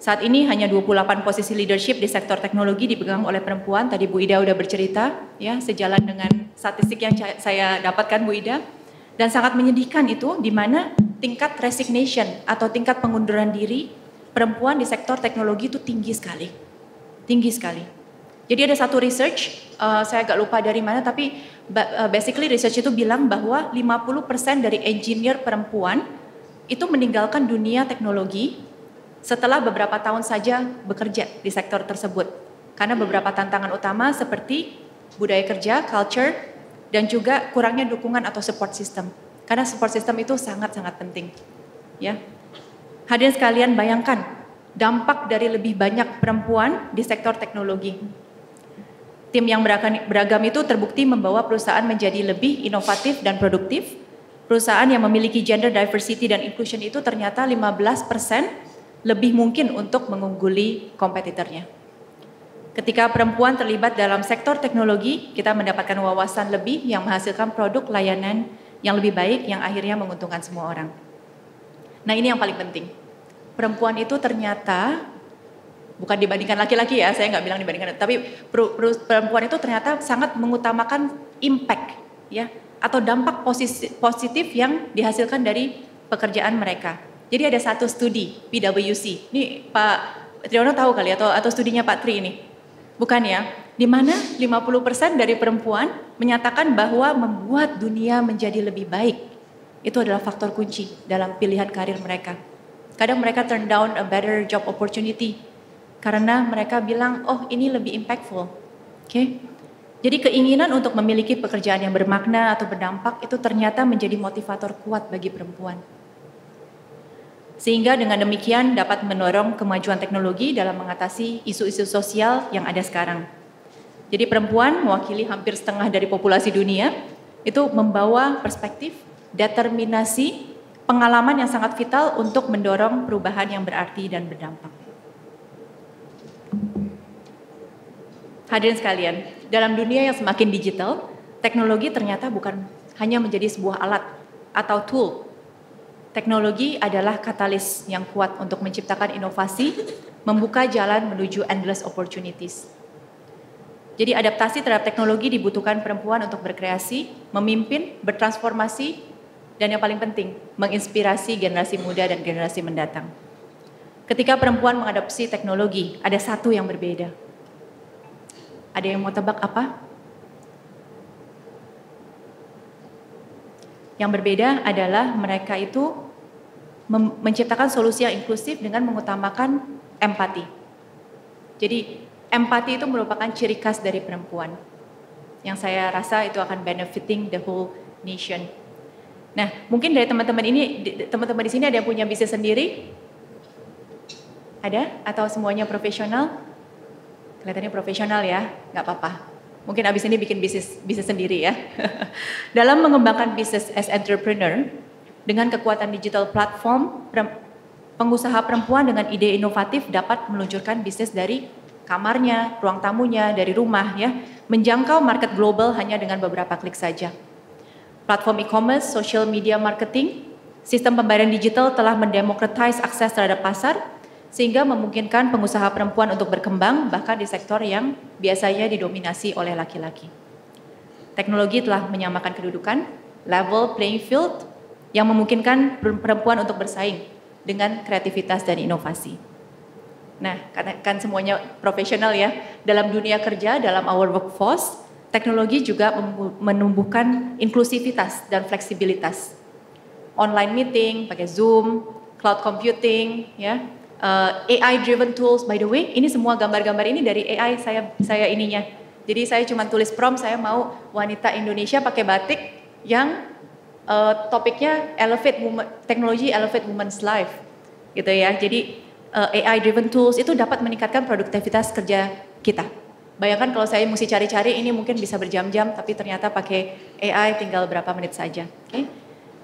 Saat ini hanya 28 posisi leadership di sektor teknologi dipegang oleh perempuan. Tadi Bu Ida sudah bercerita ya sejalan dengan statistik yang saya dapatkan Bu Ida. Dan sangat menyedihkan itu di mana tingkat resignation atau tingkat pengunduran diri perempuan di sektor teknologi itu tinggi sekali. Tinggi sekali. Jadi ada satu research, uh, saya agak lupa dari mana tapi eh, basically research itu bilang bahwa 50% dari engineer perempuan itu meninggalkan dunia teknologi setelah beberapa tahun saja bekerja di sektor tersebut. Karena beberapa tantangan utama seperti budaya kerja, culture, dan juga kurangnya dukungan atau support system. Karena support system itu sangat-sangat penting. Ya. Hadirin sekalian bayangkan dampak dari lebih banyak perempuan di sektor teknologi. Tim yang beragam itu terbukti membawa perusahaan menjadi lebih inovatif dan produktif. Perusahaan yang memiliki gender diversity dan inclusion itu ternyata 15 persen lebih mungkin untuk mengungguli kompetitornya. Ketika perempuan terlibat dalam sektor teknologi, kita mendapatkan wawasan lebih yang menghasilkan produk layanan yang lebih baik yang akhirnya menguntungkan semua orang. Nah, ini yang paling penting. Perempuan itu ternyata bukan dibandingkan laki-laki ya, saya nggak bilang dibandingkan, tapi perempuan itu ternyata sangat mengutamakan impact ya atau dampak positif yang dihasilkan dari pekerjaan mereka jadi ada satu studi PwC. Ini Pak Triono tahu kali atau atau studinya Pak Tri ini. Bukan ya? Di mana 50% dari perempuan menyatakan bahwa membuat dunia menjadi lebih baik itu adalah faktor kunci dalam pilihan karir mereka. Kadang mereka turn down a better job opportunity karena mereka bilang, "Oh, ini lebih impactful." Oke. Okay? Jadi keinginan untuk memiliki pekerjaan yang bermakna atau berdampak itu ternyata menjadi motivator kuat bagi perempuan sehingga dengan demikian dapat mendorong kemajuan teknologi dalam mengatasi isu-isu sosial yang ada sekarang. Jadi perempuan mewakili hampir setengah dari populasi dunia, itu membawa perspektif, determinasi, pengalaman yang sangat vital untuk mendorong perubahan yang berarti dan berdampak. Hadirin sekalian, dalam dunia yang semakin digital, teknologi ternyata bukan hanya menjadi sebuah alat atau tool Teknologi adalah katalis yang kuat untuk menciptakan inovasi, membuka jalan menuju endless opportunities. Jadi adaptasi terhadap teknologi dibutuhkan perempuan untuk berkreasi, memimpin, bertransformasi, dan yang paling penting, menginspirasi generasi muda dan generasi mendatang. Ketika perempuan mengadopsi teknologi, ada satu yang berbeda. Ada yang mau tebak apa? Yang berbeda adalah mereka itu menciptakan solusi yang inklusif dengan mengutamakan empati. Jadi empati itu merupakan ciri khas dari perempuan. Yang saya rasa itu akan benefiting the whole nation. Nah, mungkin dari teman-teman ini, teman-teman di sini ada yang punya bisnis sendiri? Ada? Atau semuanya profesional? Kelihatannya profesional ya, nggak apa-apa. Mungkin abis ini bikin bisnis bisnis sendiri ya. Dalam mengembangkan bisnis as entrepreneur dengan kekuatan digital platform, pengusaha perempuan dengan ide inovatif dapat meluncurkan bisnis dari kamarnya, ruang tamunya, dari rumah ya, menjangkau market global hanya dengan beberapa klik saja. Platform e-commerce, social media marketing, sistem pembayaran digital telah mendemokratize akses terhadap pasar sehingga memungkinkan pengusaha perempuan untuk berkembang bahkan di sektor yang biasanya didominasi oleh laki-laki. Teknologi telah menyamakan kedudukan, level playing field yang memungkinkan perempuan untuk bersaing dengan kreativitas dan inovasi. Nah, karena kan semuanya profesional ya, dalam dunia kerja, dalam our workforce, teknologi juga menumbuhkan inklusivitas dan fleksibilitas. Online meeting, pakai Zoom, cloud computing, ya, uh, eh, AI driven tools by the way ini semua gambar-gambar ini dari AI saya saya ininya jadi saya cuma tulis prompt saya mau wanita Indonesia pakai batik yang uh, topiknya elevate woman, teknologi elevate woman's life gitu ya jadi uh, eh, AI driven tools itu dapat meningkatkan produktivitas kerja kita bayangkan kalau saya mesti cari-cari ini mungkin bisa berjam-jam tapi ternyata pakai AI tinggal berapa menit saja oke okay?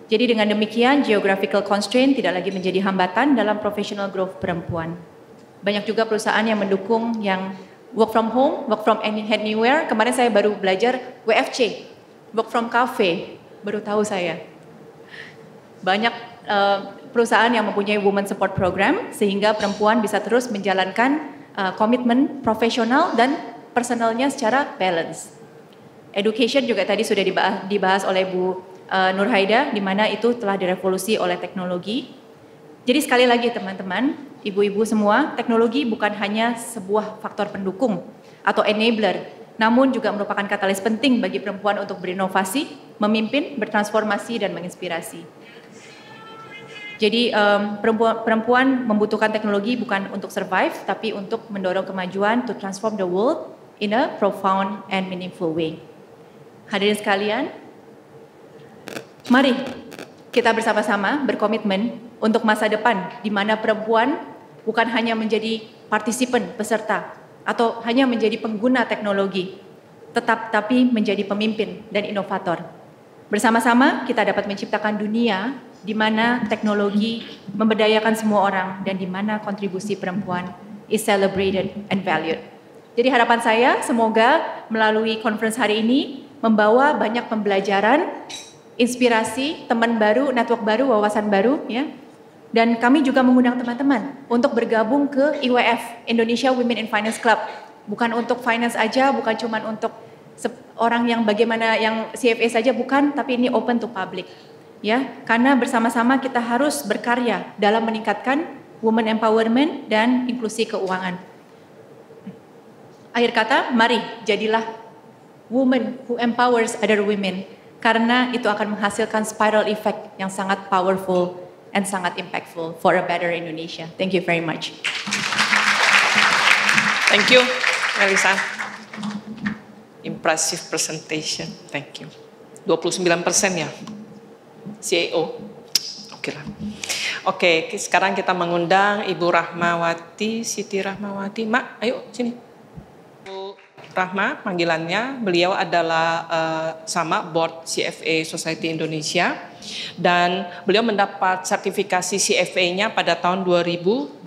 Jadi dengan demikian geographical constraint tidak lagi menjadi hambatan dalam professional growth perempuan. Banyak juga perusahaan yang mendukung yang work from home, work from anywhere. Kemarin saya baru belajar WFC, work from cafe, baru tahu saya. Banyak uh, perusahaan yang mempunyai women support program sehingga perempuan bisa terus menjalankan uh, komitmen profesional dan personalnya secara balance. Education juga tadi sudah dibahas oleh Bu uh, Nur Haida di mana itu telah direvolusi oleh teknologi. Jadi sekali lagi teman-teman, ibu-ibu semua, teknologi bukan hanya sebuah faktor pendukung atau enabler, namun juga merupakan katalis penting bagi perempuan untuk berinovasi, memimpin, bertransformasi dan menginspirasi. Jadi um, perempuan, perempuan membutuhkan teknologi bukan untuk survive, tapi untuk mendorong kemajuan to transform the world in a profound and meaningful way. Hadirin sekalian, Mari kita bersama-sama berkomitmen untuk masa depan di mana perempuan bukan hanya menjadi partisipan peserta atau hanya menjadi pengguna teknologi, tetap tapi menjadi pemimpin dan inovator. Bersama-sama kita dapat menciptakan dunia di mana teknologi memberdayakan semua orang dan di mana kontribusi perempuan is celebrated and valued. Jadi harapan saya semoga melalui conference hari ini membawa banyak pembelajaran inspirasi, teman baru, network baru, wawasan baru ya. Dan kami juga mengundang teman-teman untuk bergabung ke IWF, Indonesia Women in Finance Club. Bukan untuk finance aja, bukan cuma untuk orang yang bagaimana yang CFA saja bukan, tapi ini open to public. Ya, karena bersama-sama kita harus berkarya dalam meningkatkan women empowerment dan inklusi keuangan. Akhir kata, mari jadilah woman who empowers other women karena itu akan menghasilkan spiral effect yang sangat powerful and sangat impactful for a better Indonesia. Thank you very much. Thank you, Melisa. Impressive presentation. Thank you. 29 persen ya, CEO. Oke lah. Oke, sekarang kita mengundang Ibu Rahmawati, Siti Rahmawati. Mak, ayo sini. Rahma panggilannya. Beliau adalah uh, sama board CFA Society Indonesia dan beliau mendapat sertifikasi CFA-nya pada tahun 2012.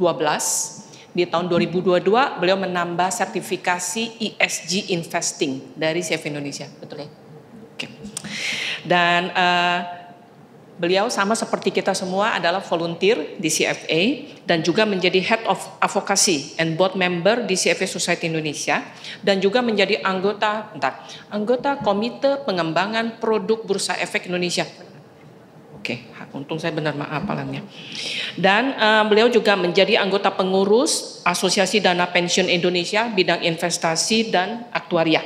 Di tahun 2022 beliau menambah sertifikasi ESG Investing dari CFA Indonesia, betul ya? Oke. Okay. Dan uh, Beliau sama seperti kita semua adalah volunteer di CFA dan juga menjadi Head of Advocacy and Board Member di CFA Society Indonesia dan juga menjadi anggota entar anggota Komite Pengembangan Produk Bursa Efek Indonesia. Oke, untung saya benar maaf apalannya. Dan uh, beliau juga menjadi anggota pengurus Asosiasi Dana Pensiun Indonesia bidang investasi dan aktuaria.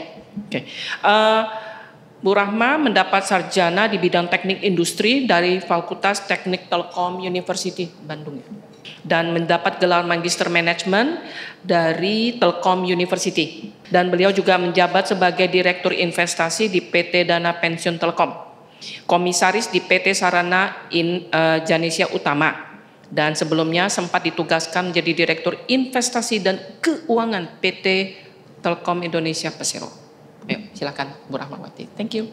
Oke. Uh, Bu Rahma mendapat sarjana di bidang teknik industri dari Fakultas Teknik Telkom University Bandung dan mendapat gelar Magister Manajemen dari Telkom University dan beliau juga menjabat sebagai Direktur Investasi di PT Dana Pensiun Telkom, Komisaris di PT Sarana In, uh, Utama dan sebelumnya sempat ditugaskan menjadi Direktur Investasi dan Keuangan PT Telkom Indonesia Pesero. Ayo, silakan Bu Rahmawati. Thank you.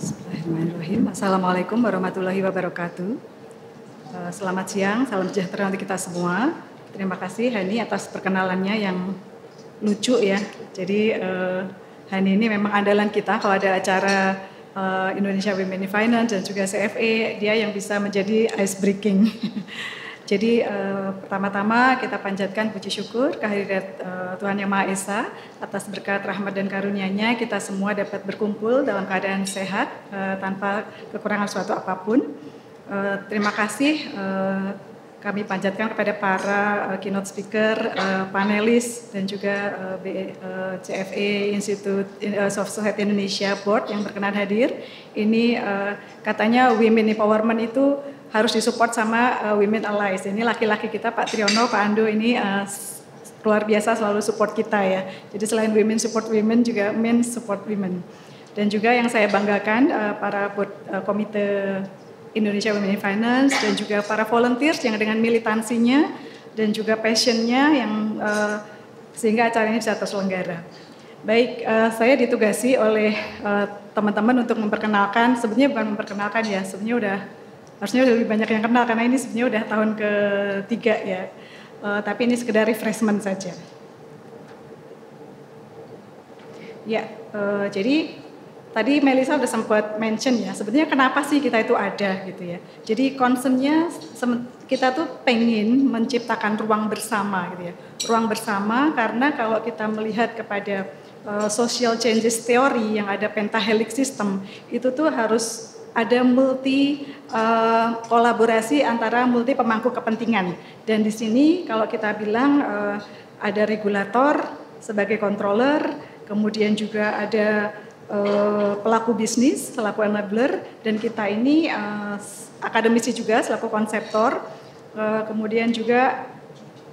Bismillahirrahmanirrahim. Assalamualaikum warahmatullahi wabarakatuh. Eh, selamat siang, salam sejahtera untuk kita semua. Terima kasih Hani atas perkenalannya yang lucu ya. Jadi eh, Hani ini memang andalan kita kalau ada acara eh, Indonesia Women in Finance dan juga CFA dia yang bisa menjadi ice breaking. Jadi uh, pertama-tama kita panjatkan puji syukur kehadirat uh, Tuhan Yang Maha Esa atas berkat rahmat dan karunia-Nya kita semua dapat berkumpul dalam keadaan sehat uh, tanpa kekurangan suatu apapun. Uh, terima kasih uh, kami panjatkan kepada para uh, keynote speaker, uh, panelis, dan juga uh, BE, uh, CFA Institute uh, Soft Society Indonesia Board yang berkenan hadir. Ini uh, katanya women empowerment itu harus disupport sama uh, Women Allies. Ini laki-laki kita Pak Triono, Pak Ando ini uh, luar biasa selalu support kita ya. Jadi selain women support women juga men support women. Dan juga yang saya banggakan uh, para board, uh, komite Indonesia Women in Finance dan juga para volunteers yang dengan militansinya dan juga passionnya yang uh, sehingga ini bisa terselenggara. Baik, uh, saya ditugasi oleh teman-teman uh, teman -teman untuk memperkenalkan, sebenarnya bukan memperkenalkan ya, sebenarnya udah harusnya lebih banyak yang kenal karena ini sebenarnya udah tahun ketiga ya. Uh, tapi ini sekedar refreshment saja. Ya, uh, jadi tadi Melisa udah sempat mention ya, sebenarnya kenapa sih kita itu ada gitu ya. Jadi concernnya kita tuh pengen menciptakan ruang bersama gitu ya. Ruang bersama karena kalau kita melihat kepada uh, social changes theory yang ada pentahelix system, itu tuh harus ada multi uh, kolaborasi antara multi pemangku kepentingan. Dan di sini kalau kita bilang uh, ada regulator sebagai controller, kemudian juga ada uh, pelaku bisnis selaku enabler dan kita ini uh, akademisi juga selaku konseptor, uh, kemudian juga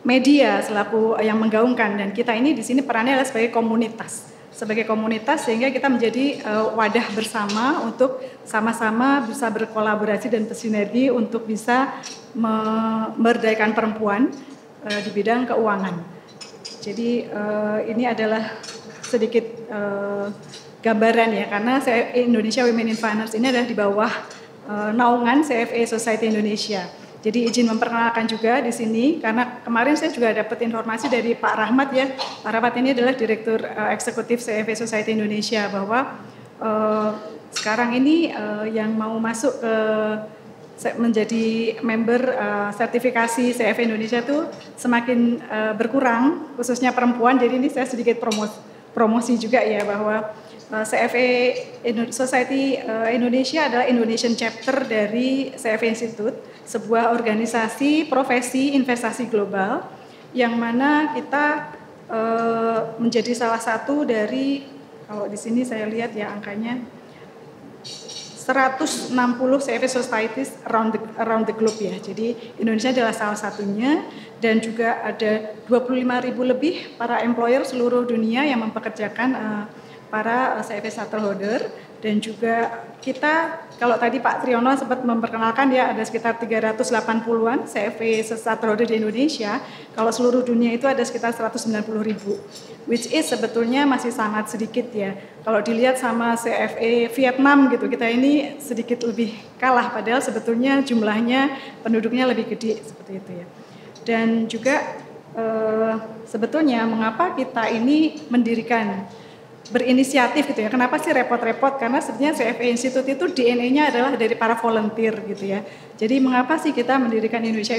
media selaku yang menggaungkan dan kita ini di sini perannya adalah sebagai komunitas sebagai komunitas sehingga kita menjadi uh, wadah bersama untuk sama-sama bisa berkolaborasi dan bersinergi untuk bisa memberdayakan perempuan uh, di bidang keuangan. Jadi uh, ini adalah sedikit uh, gambaran ya karena e Indonesia Women in Finance ini adalah di bawah uh, naungan CFA e Society Indonesia. Jadi izin memperkenalkan juga di sini karena kemarin saya juga dapat informasi dari Pak Rahmat ya. Pak Rahmat ini adalah direktur uh, eksekutif CFV Society Indonesia bahwa uh, sekarang ini uh, yang mau masuk ke menjadi member uh, sertifikasi CF Indonesia itu semakin uh, berkurang khususnya perempuan. Jadi ini saya sedikit promos promosi juga ya bahwa uh, CFE Society Indonesia adalah Indonesian chapter dari CFA Institute sebuah organisasi profesi investasi global yang mana kita e, menjadi salah satu dari kalau di sini saya lihat ya angkanya 160 CV societies around the, around the globe ya. Jadi Indonesia adalah salah satunya dan juga ada 25 ribu lebih para employer seluruh dunia yang mempekerjakan uh, para CFS eh, charter dan juga kita kalau tadi Pak Triyono sempat memperkenalkan ya ada sekitar 380-an CV sesat roda di Indonesia. Kalau seluruh dunia itu ada sekitar 190 ribu. Which is sebetulnya masih sangat sedikit ya. Kalau dilihat sama CFE Vietnam gitu, kita ini sedikit lebih kalah. Padahal sebetulnya jumlahnya penduduknya lebih gede seperti itu ya. Dan juga e, sebetulnya mengapa kita ini mendirikan berinisiatif gitu ya. Kenapa sih repot-repot? Karena sebenarnya CFA Institute itu DNA-nya adalah dari para volunteer gitu ya. Jadi mengapa sih kita mendirikan Indonesia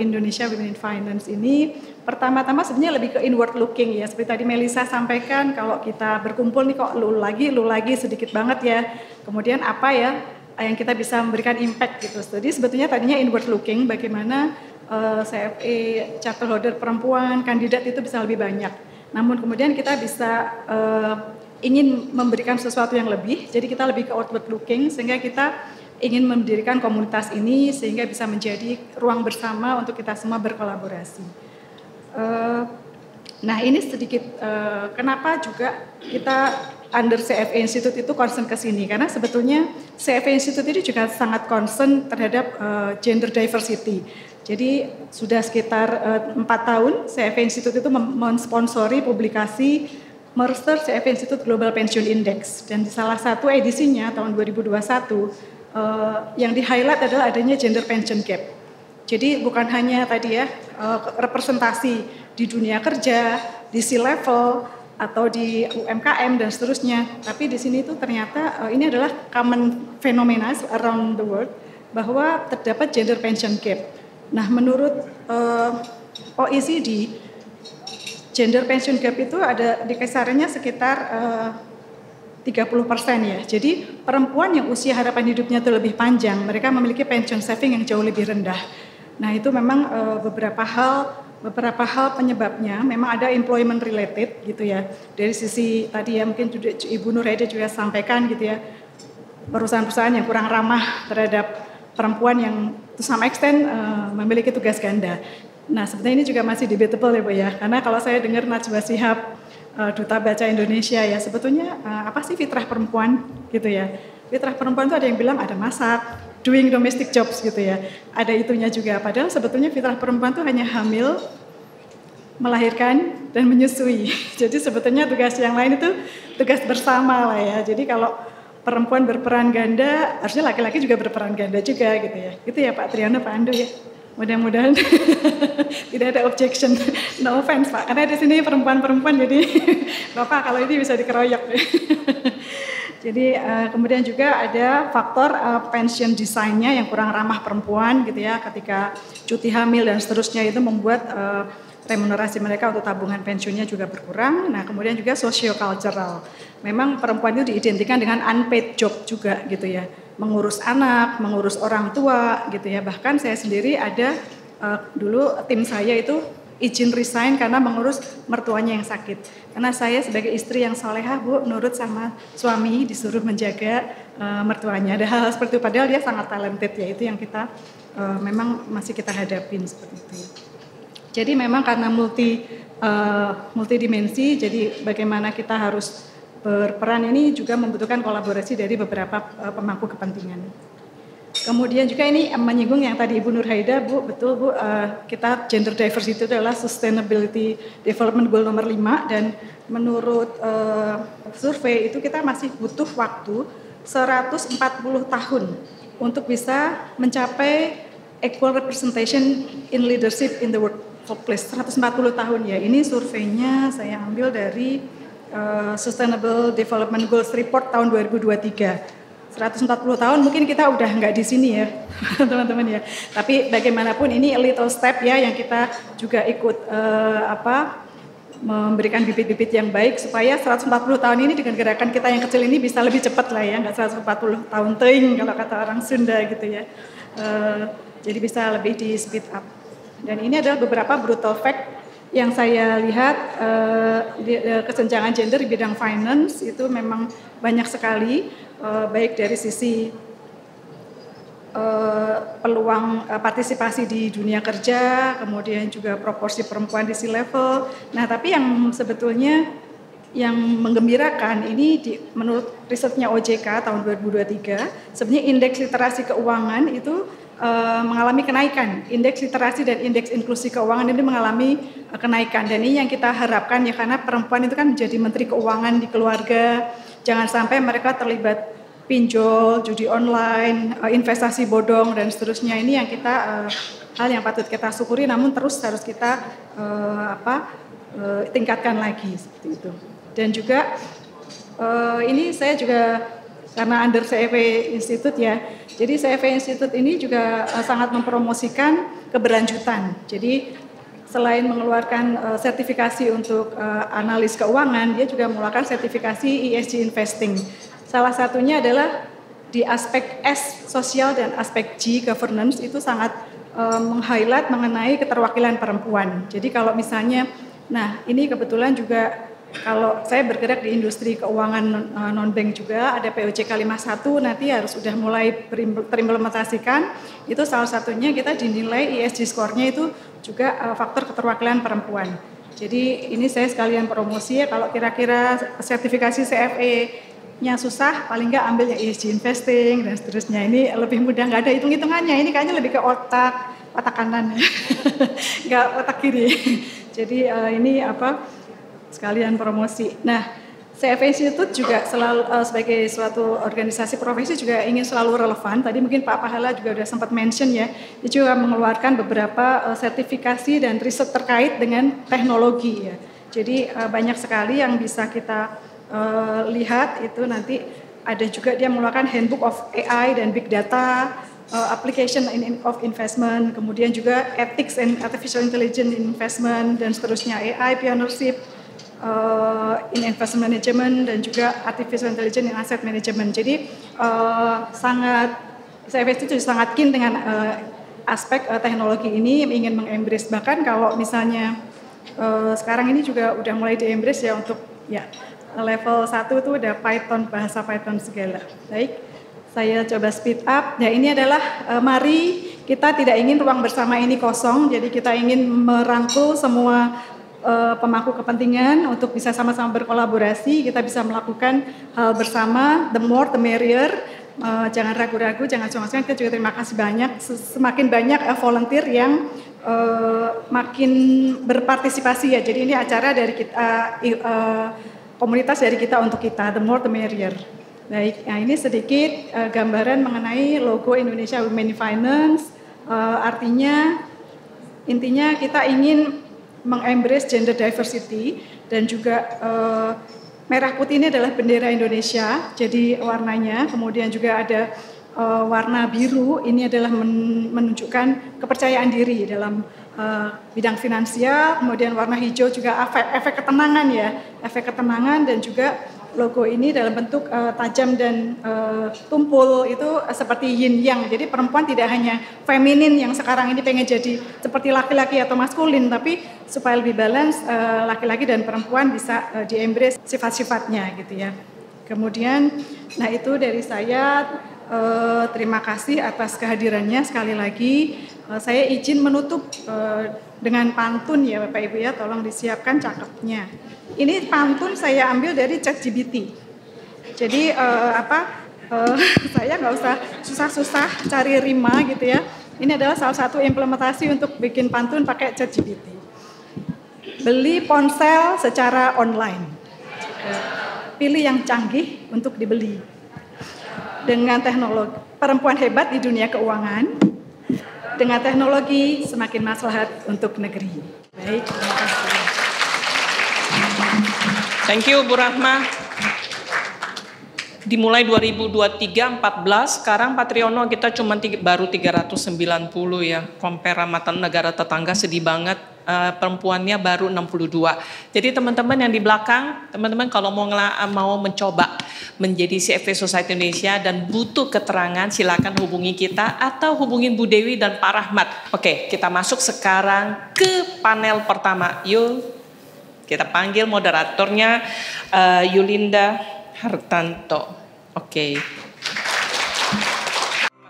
Indonesia Women in Finance ini? Pertama-tama sebenarnya lebih ke inward looking ya. Seperti tadi Melisa sampaikan kalau kita berkumpul nih kok lu lagi, lu lagi sedikit banget ya. Kemudian apa ya yang kita bisa memberikan impact gitu. Jadi sebetulnya tadinya inward looking bagaimana uh, eh, CFA charter holder perempuan kandidat itu bisa lebih banyak namun kemudian kita bisa uh, ingin memberikan sesuatu yang lebih, jadi kita lebih ke outward looking sehingga kita ingin mendirikan komunitas ini sehingga bisa menjadi ruang bersama untuk kita semua berkolaborasi. Uh, nah ini sedikit uh, kenapa juga kita under CFA Institute itu concern ke sini karena sebetulnya CFA Institute ini juga sangat concern terhadap uh, gender diversity. Jadi sudah sekitar eh, empat tahun CF Institute itu mensponsori publikasi Mercer CF Institute Global Pension Index dan salah satu edisinya tahun 2021 uh, eh, yang di highlight adalah adanya gender pension gap. Jadi bukan hanya tadi ya uh, representasi di dunia kerja, di C level atau di UMKM dan seterusnya, tapi di sini itu ternyata uh, ini adalah common phenomena around the world bahwa terdapat gender pension gap. Nah, menurut uh, eh, OECD, gender pension gap itu ada di kisarannya sekitar eh, uh, 30 persen ya. Jadi perempuan yang usia harapan hidupnya itu lebih panjang, mereka memiliki pension saving yang jauh lebih rendah. Nah itu memang uh, beberapa hal beberapa hal penyebabnya memang ada employment related gitu ya. Dari sisi tadi ya mungkin Ibu Nuraida juga sampaikan gitu ya perusahaan-perusahaan yang kurang ramah terhadap perempuan yang to some extent uh, memiliki tugas ganda. Nah, sebenarnya ini juga masih debatable ya, Bu ya. Karena kalau saya dengar Najwa sihab uh, eh, duta baca Indonesia ya, sebetulnya uh, apa sih fitrah perempuan gitu ya? Fitrah perempuan itu ada yang bilang ada masak, doing domestic jobs gitu ya. Ada itunya juga. Padahal sebetulnya fitrah perempuan itu hanya hamil, melahirkan dan menyusui. Jadi sebetulnya tugas yang lain itu tugas bersama lah ya. Jadi kalau perempuan berperan ganda, harusnya laki-laki juga berperan ganda juga gitu ya. Gitu ya Pak Triana, Pak Andu ya. Mudah-mudahan tidak ada objection, no offense Pak. Karena di sini perempuan-perempuan jadi Bapak kalau ini bisa dikeroyok. Jadi uh, kemudian juga ada faktor uh, eh, pension desainnya yang kurang ramah perempuan gitu ya ketika cuti hamil dan seterusnya itu membuat uh, remunerasi mereka untuk tabungan pensiunnya juga berkurang. Nah, kemudian juga sosio-cultural. Memang perempuan itu diidentikan dengan unpaid job juga gitu ya. Mengurus anak, mengurus orang tua gitu ya. Bahkan saya sendiri ada uh, dulu tim saya itu izin resign karena mengurus mertuanya yang sakit. Karena saya sebagai istri yang solehah, Bu, nurut sama suami disuruh menjaga uh, mertuanya. Ada hal, seperti itu, padahal dia sangat talented ya, itu yang kita uh, memang masih kita hadapin seperti itu. Jadi memang karena multi uh, multidimensi, jadi bagaimana kita harus berperan ini juga membutuhkan kolaborasi dari beberapa uh, pemangku kepentingan. Kemudian juga ini menyinggung yang tadi Ibu Nurhaida, Bu, betul Bu, uh, kita gender diversity itu adalah sustainability development goal nomor 5 dan menurut uh, survei itu kita masih butuh waktu 140 tahun untuk bisa mencapai equal representation in leadership in the world. Toples 140 tahun ya. Ini surveinya saya ambil dari uh, Sustainable Development Goals Report tahun 2023. 140 tahun mungkin kita udah nggak di sini ya teman-teman ya. Tapi bagaimanapun ini little step ya yang kita juga ikut uh, apa memberikan bibit-bibit yang baik supaya 140 tahun ini dengan gerakan kita yang kecil ini bisa lebih cepat lah ya nggak 140 tahun ting kalau kata orang Sunda gitu ya. Uh, jadi bisa lebih di speed up. Dan ini adalah beberapa brutal fact yang saya lihat eh, eh, kesenjangan gender di bidang finance itu memang banyak sekali eh, baik dari sisi peluang partisipasi di dunia kerja, kemudian juga proporsi perempuan di C level. Nah, tapi yang sebetulnya yang menggembirakan ini di, menurut risetnya OJK tahun 2023 sebenarnya indeks literasi keuangan itu Eh, mengalami kenaikan. Indeks literasi dan indeks inklusi keuangan ini mengalami eh, kenaikan. Dan ini yang kita harapkan ya karena perempuan itu kan menjadi menteri keuangan di keluarga. Jangan sampai mereka terlibat pinjol, judi online, eh, investasi bodong dan seterusnya. Ini yang kita hal yang patut kita syukuri namun terus harus kita apa tingkatkan lagi seperti itu. Dan juga ini saya juga karena under CEV Institute ya. Jadi CEV Institute ini juga uh, sangat mempromosikan keberlanjutan. Jadi selain mengeluarkan uh, sertifikasi untuk uh, analis keuangan, dia juga mengeluarkan sertifikasi ESG investing. Salah satunya adalah di aspek S sosial dan aspek G governance itu sangat uh, meng-highlight mengenai keterwakilan perempuan. Jadi kalau misalnya nah ini kebetulan juga kalau saya bergerak di industri keuangan eh, non-bank juga, ada POJK 51 nanti harus sudah mulai terimplementasikan. Itu salah satunya kita dinilai ESG skornya itu juga eh, faktor keterwakilan perempuan. Jadi ini saya sekalian promosi ya kalau kira-kira sertifikasi CFE-nya susah, paling nggak ambil yang ESG investing dan seterusnya. Ini lebih mudah, nggak ada hitung-hitungannya. Ini kayaknya lebih ke otak, otak kanan nggak otak kiri. Jadi eh, ini apa sekalian promosi. Nah, CF Institute juga selalu uh, sebagai suatu organisasi profesi juga ingin selalu relevan. Tadi mungkin Pak Pahala juga sudah sempat mention ya, dia juga mengeluarkan beberapa uh, sertifikasi dan riset terkait dengan teknologi ya. Jadi uh, banyak sekali yang bisa kita uh, lihat itu nanti ada juga dia mengeluarkan handbook of AI dan big data, uh, application in, in, of investment, kemudian juga ethics and artificial intelligence investment dan seterusnya AI pioneership uh, in investment management dan juga artificial intelligence in asset management. Jadi uh, sangat pasti itu sangat keen dengan uh, aspek uh, teknologi ini ingin mengembrace bahkan kalau misalnya uh, sekarang ini juga udah mulai diembrace ya untuk ya level 1 itu udah Python bahasa Python segala. Baik. Saya coba speed up. Nah, ini adalah uh, mari kita tidak ingin ruang bersama ini kosong, jadi kita ingin merangkul semua uh, pemangku kepentingan untuk bisa sama-sama berkolaborasi, kita bisa melakukan hal bersama, the more the merrier. Uh, jangan ragu-ragu, jangan cuma sungkan Kita juga terima kasih banyak, semakin banyak uh, volunteer yang uh, makin berpartisipasi ya. Jadi ini acara dari kita, uh, uh, komunitas dari kita untuk kita, the more the merrier. Baik, nah ini sedikit uh, gambaran mengenai logo Indonesia Women Finance. Uh, artinya, intinya kita ingin mengembrace gender diversity dan juga uh, merah putih ini adalah bendera Indonesia, jadi warnanya. Kemudian juga ada uh, warna biru, ini adalah men menunjukkan kepercayaan diri dalam uh, bidang finansial. Kemudian warna hijau juga efek, efek ketenangan ya, efek ketenangan dan juga logo ini dalam bentuk uh, tajam dan uh, tumpul itu uh, seperti yin yang. Jadi perempuan tidak hanya feminin yang sekarang ini pengen jadi seperti laki-laki atau maskulin, tapi supaya lebih balance uh, laki-laki dan perempuan bisa uh, di-embrace sifat-sifatnya gitu ya. Kemudian, nah itu dari saya eh, terima kasih atas kehadirannya sekali lagi. Eh, saya izin menutup eh, dengan pantun ya Bapak Ibu ya, tolong disiapkan cakepnya. Ini pantun saya ambil dari ChatGPT. Jadi eh, apa? Eh, saya nggak usah susah-susah cari rima gitu ya. Ini adalah salah satu implementasi untuk bikin pantun pakai ChatGPT. Beli ponsel secara online. Pilih yang canggih untuk dibeli dengan teknologi perempuan hebat di dunia keuangan dengan teknologi semakin maslahat untuk negeri. Baik, terima kasih. Thank you Bu Rahma. Dimulai 2023 14, sekarang Patriono kita cuma baru 390 ya. Compare sama negara tetangga sedih banget. Eh, perempuannya baru 62. Jadi teman-teman yang di belakang, teman-teman kalau mau mau mencoba menjadi CFP Society Indonesia dan butuh keterangan silakan hubungi kita atau hubungin Bu Dewi dan Pak Rahmat. Oke, kita masuk sekarang ke panel pertama. Yuk. Kita panggil moderatornya uh, Yulinda Hartanto. Oke. Okay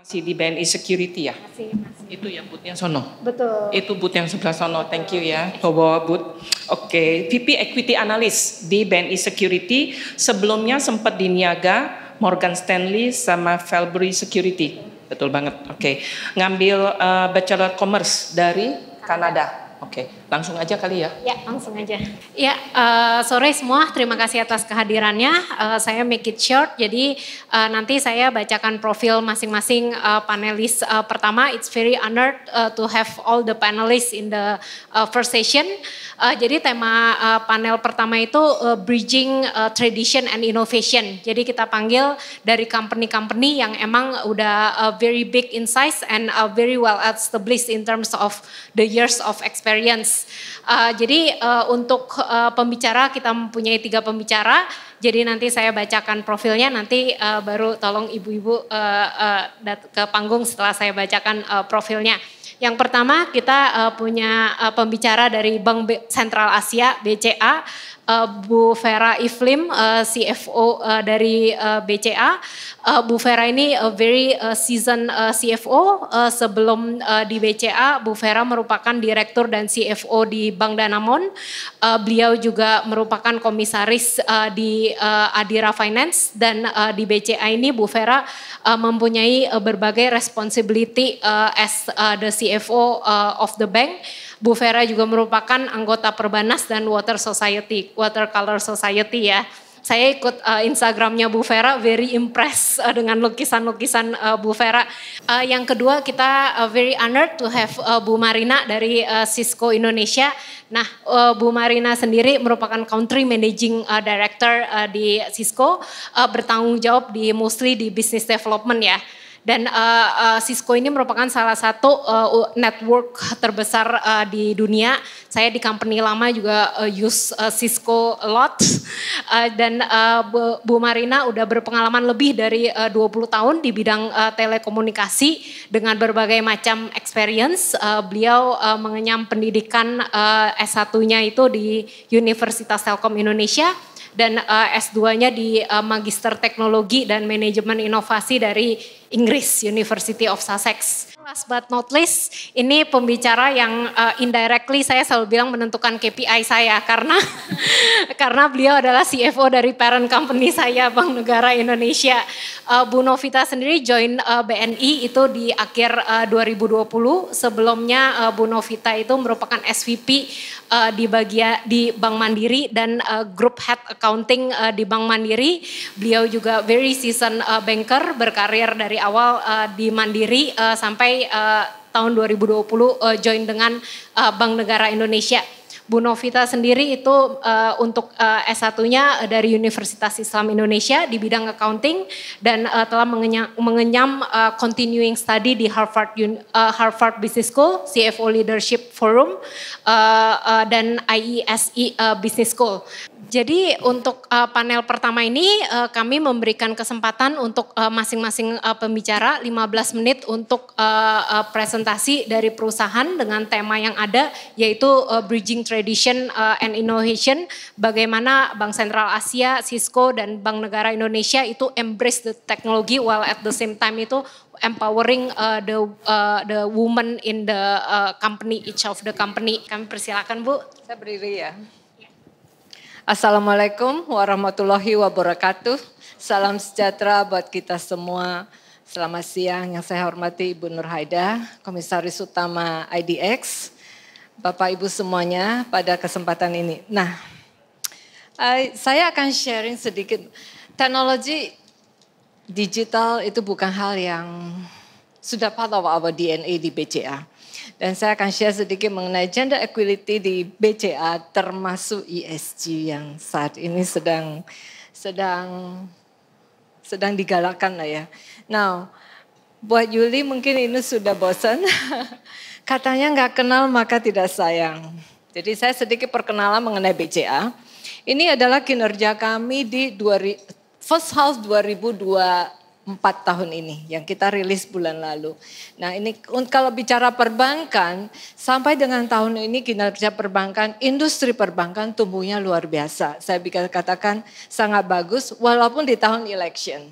masih di BNI Security ya? Masih, masih. Itu ya yang sono. Betul. Itu but yang sebelah sono. Thank you ya, bawa but. Oke, okay. VP Equity Analyst di BNI Security. Sebelumnya sempat di Niaga, Morgan Stanley sama Felbury Security. Betul, banget. Oke. Okay. Ngambil uh, Bachelor Commerce dari Kanada. Kanada. Oke. Okay. Langsung aja kali ya. Ya, langsung aja. Ya, uh, sore semua. Terima kasih atas kehadirannya. Uh, saya make it short. Jadi uh, nanti saya bacakan profil masing-masing uh, panelis uh, pertama. It's very honored uh, to have all the panelists in the uh, first session. Uh, jadi tema uh, panel pertama itu uh, bridging uh, tradition and innovation. Jadi kita panggil dari company-company yang emang udah uh, very big in size and uh, very well established in terms of the years of experience Uh, jadi uh, untuk uh, pembicara kita mempunyai tiga pembicara. Jadi nanti saya bacakan profilnya. Nanti uh, baru tolong ibu-ibu uh, uh, ke panggung setelah saya bacakan uh, profilnya. Yang pertama kita uh, punya uh, pembicara dari Bank Sentral Asia BCA uh, Bu Vera Iflim, uh, eh, CFO uh, eh, dari uh, BCA. Uh, Bu Vera ini a very uh, seasoned uh, CFO. Uh, sebelum uh, di BCA, Bu Vera merupakan direktur dan CFO di Bank Danamon. Uh, beliau juga merupakan komisaris uh, di uh, Adira Finance dan uh, di BCA ini Bu Vera uh, mempunyai uh, berbagai responsibility uh, as uh, the CFO uh, of the bank. Bu Vera juga merupakan anggota Perbanas dan Water Society, Watercolor Society ya. Saya ikut uh, Instagramnya Bu Vera, very impressed uh, dengan lukisan-lukisan uh, Bu Vera. Uh, yang kedua kita uh, very honored to have uh, Bu Marina dari uh, Cisco Indonesia. Nah, uh, Bu Marina sendiri merupakan Country Managing uh, Director uh, di Cisco, uh, bertanggung jawab di mostly di business development ya. Dan uh, uh, Cisco ini merupakan salah satu uh, network terbesar uh, di dunia. Saya di company lama juga uh, use uh, Cisco a lot. Uh, dan uh, Bu Marina udah berpengalaman lebih dari uh, 20 tahun di bidang uh, telekomunikasi dengan berbagai macam experience. Uh, beliau uh, mengenyam pendidikan uh, S1-nya itu di Universitas Telkom Indonesia dan uh, eh, S2-nya di uh, Magister Teknologi dan Manajemen Inovasi dari Inggris University of Sussex. Last but not least, ini pembicara yang uh, indirectly saya selalu bilang menentukan KPI saya karena karena beliau adalah CFO dari parent company saya Bank Negara Indonesia. Uh, Bu Novita sendiri join uh, BNI itu di akhir uh, 2020. Sebelumnya uh, Bu Novita itu merupakan SVP uh, di bagian di Bank Mandiri dan uh, Group Head Accounting uh, di Bank Mandiri. Beliau juga very seasoned uh, banker berkarir dari awal uh, di Mandiri uh, sampai uh, tahun 2020 uh, join dengan uh, Bank Negara Indonesia. Bu Novita sendiri itu uh, untuk uh, eh, S1-nya dari Universitas Islam Indonesia di bidang accounting dan uh, telah mengenyam, mengenyam uh, continuing study di Harvard uh, Harvard Business School, CFO Leadership Forum uh, uh, dan IESE uh, e, Business School. Jadi untuk uh, panel pertama ini uh, kami memberikan kesempatan untuk masing eh, masing-masing uh, pembicara 15 menit untuk uh, uh, presentasi dari perusahaan dengan tema yang ada yaitu uh, bridging tradition uh, and innovation bagaimana Bank Sentral Asia, Cisco dan Bank Negara Indonesia itu embrace the technology while at the same time itu empowering uh, the uh, the woman in the uh, company each of the company. Kami persilakan Bu. Saya berdiri ya. Assalamualaikum warahmatullahi wabarakatuh. Salam sejahtera buat kita semua. Selamat siang yang saya hormati Ibu Nur Haida, Komisaris Utama IDX. Bapak Ibu semuanya pada kesempatan ini. Nah, eh, saya akan sharing sedikit. Teknologi digital itu bukan hal yang sudah part of our DNA di BCA dan saya akan share sedikit mengenai gender equality di BCA termasuk ESG yang saat ini sedang sedang sedang digalakkan lah ya. Now, buat Yuli mungkin ini sudah bosan. Katanya nggak kenal maka tidak sayang. Jadi saya sedikit perkenalan mengenai BCA. Ini adalah kinerja kami di 2000, first half 2022 empat tahun ini yang kita rilis bulan lalu. Nah ini kalau bicara perbankan sampai dengan tahun ini kinerja perbankan, industri perbankan tumbuhnya luar biasa. Saya bisa katakan sangat bagus walaupun di tahun election.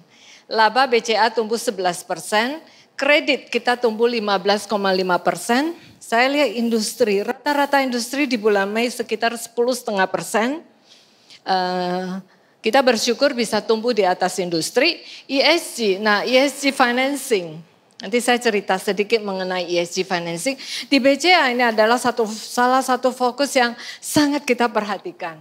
Laba BCA tumbuh 11 persen, kredit kita tumbuh 15,5 persen. Saya lihat industri, rata-rata industri di bulan Mei sekitar 10,5 persen. Eh, kita bersyukur bisa tumbuh di atas industri. ESG, nah ESG financing. Nanti saya cerita sedikit mengenai ESG financing. Di BCA ini adalah satu salah satu fokus yang sangat kita perhatikan.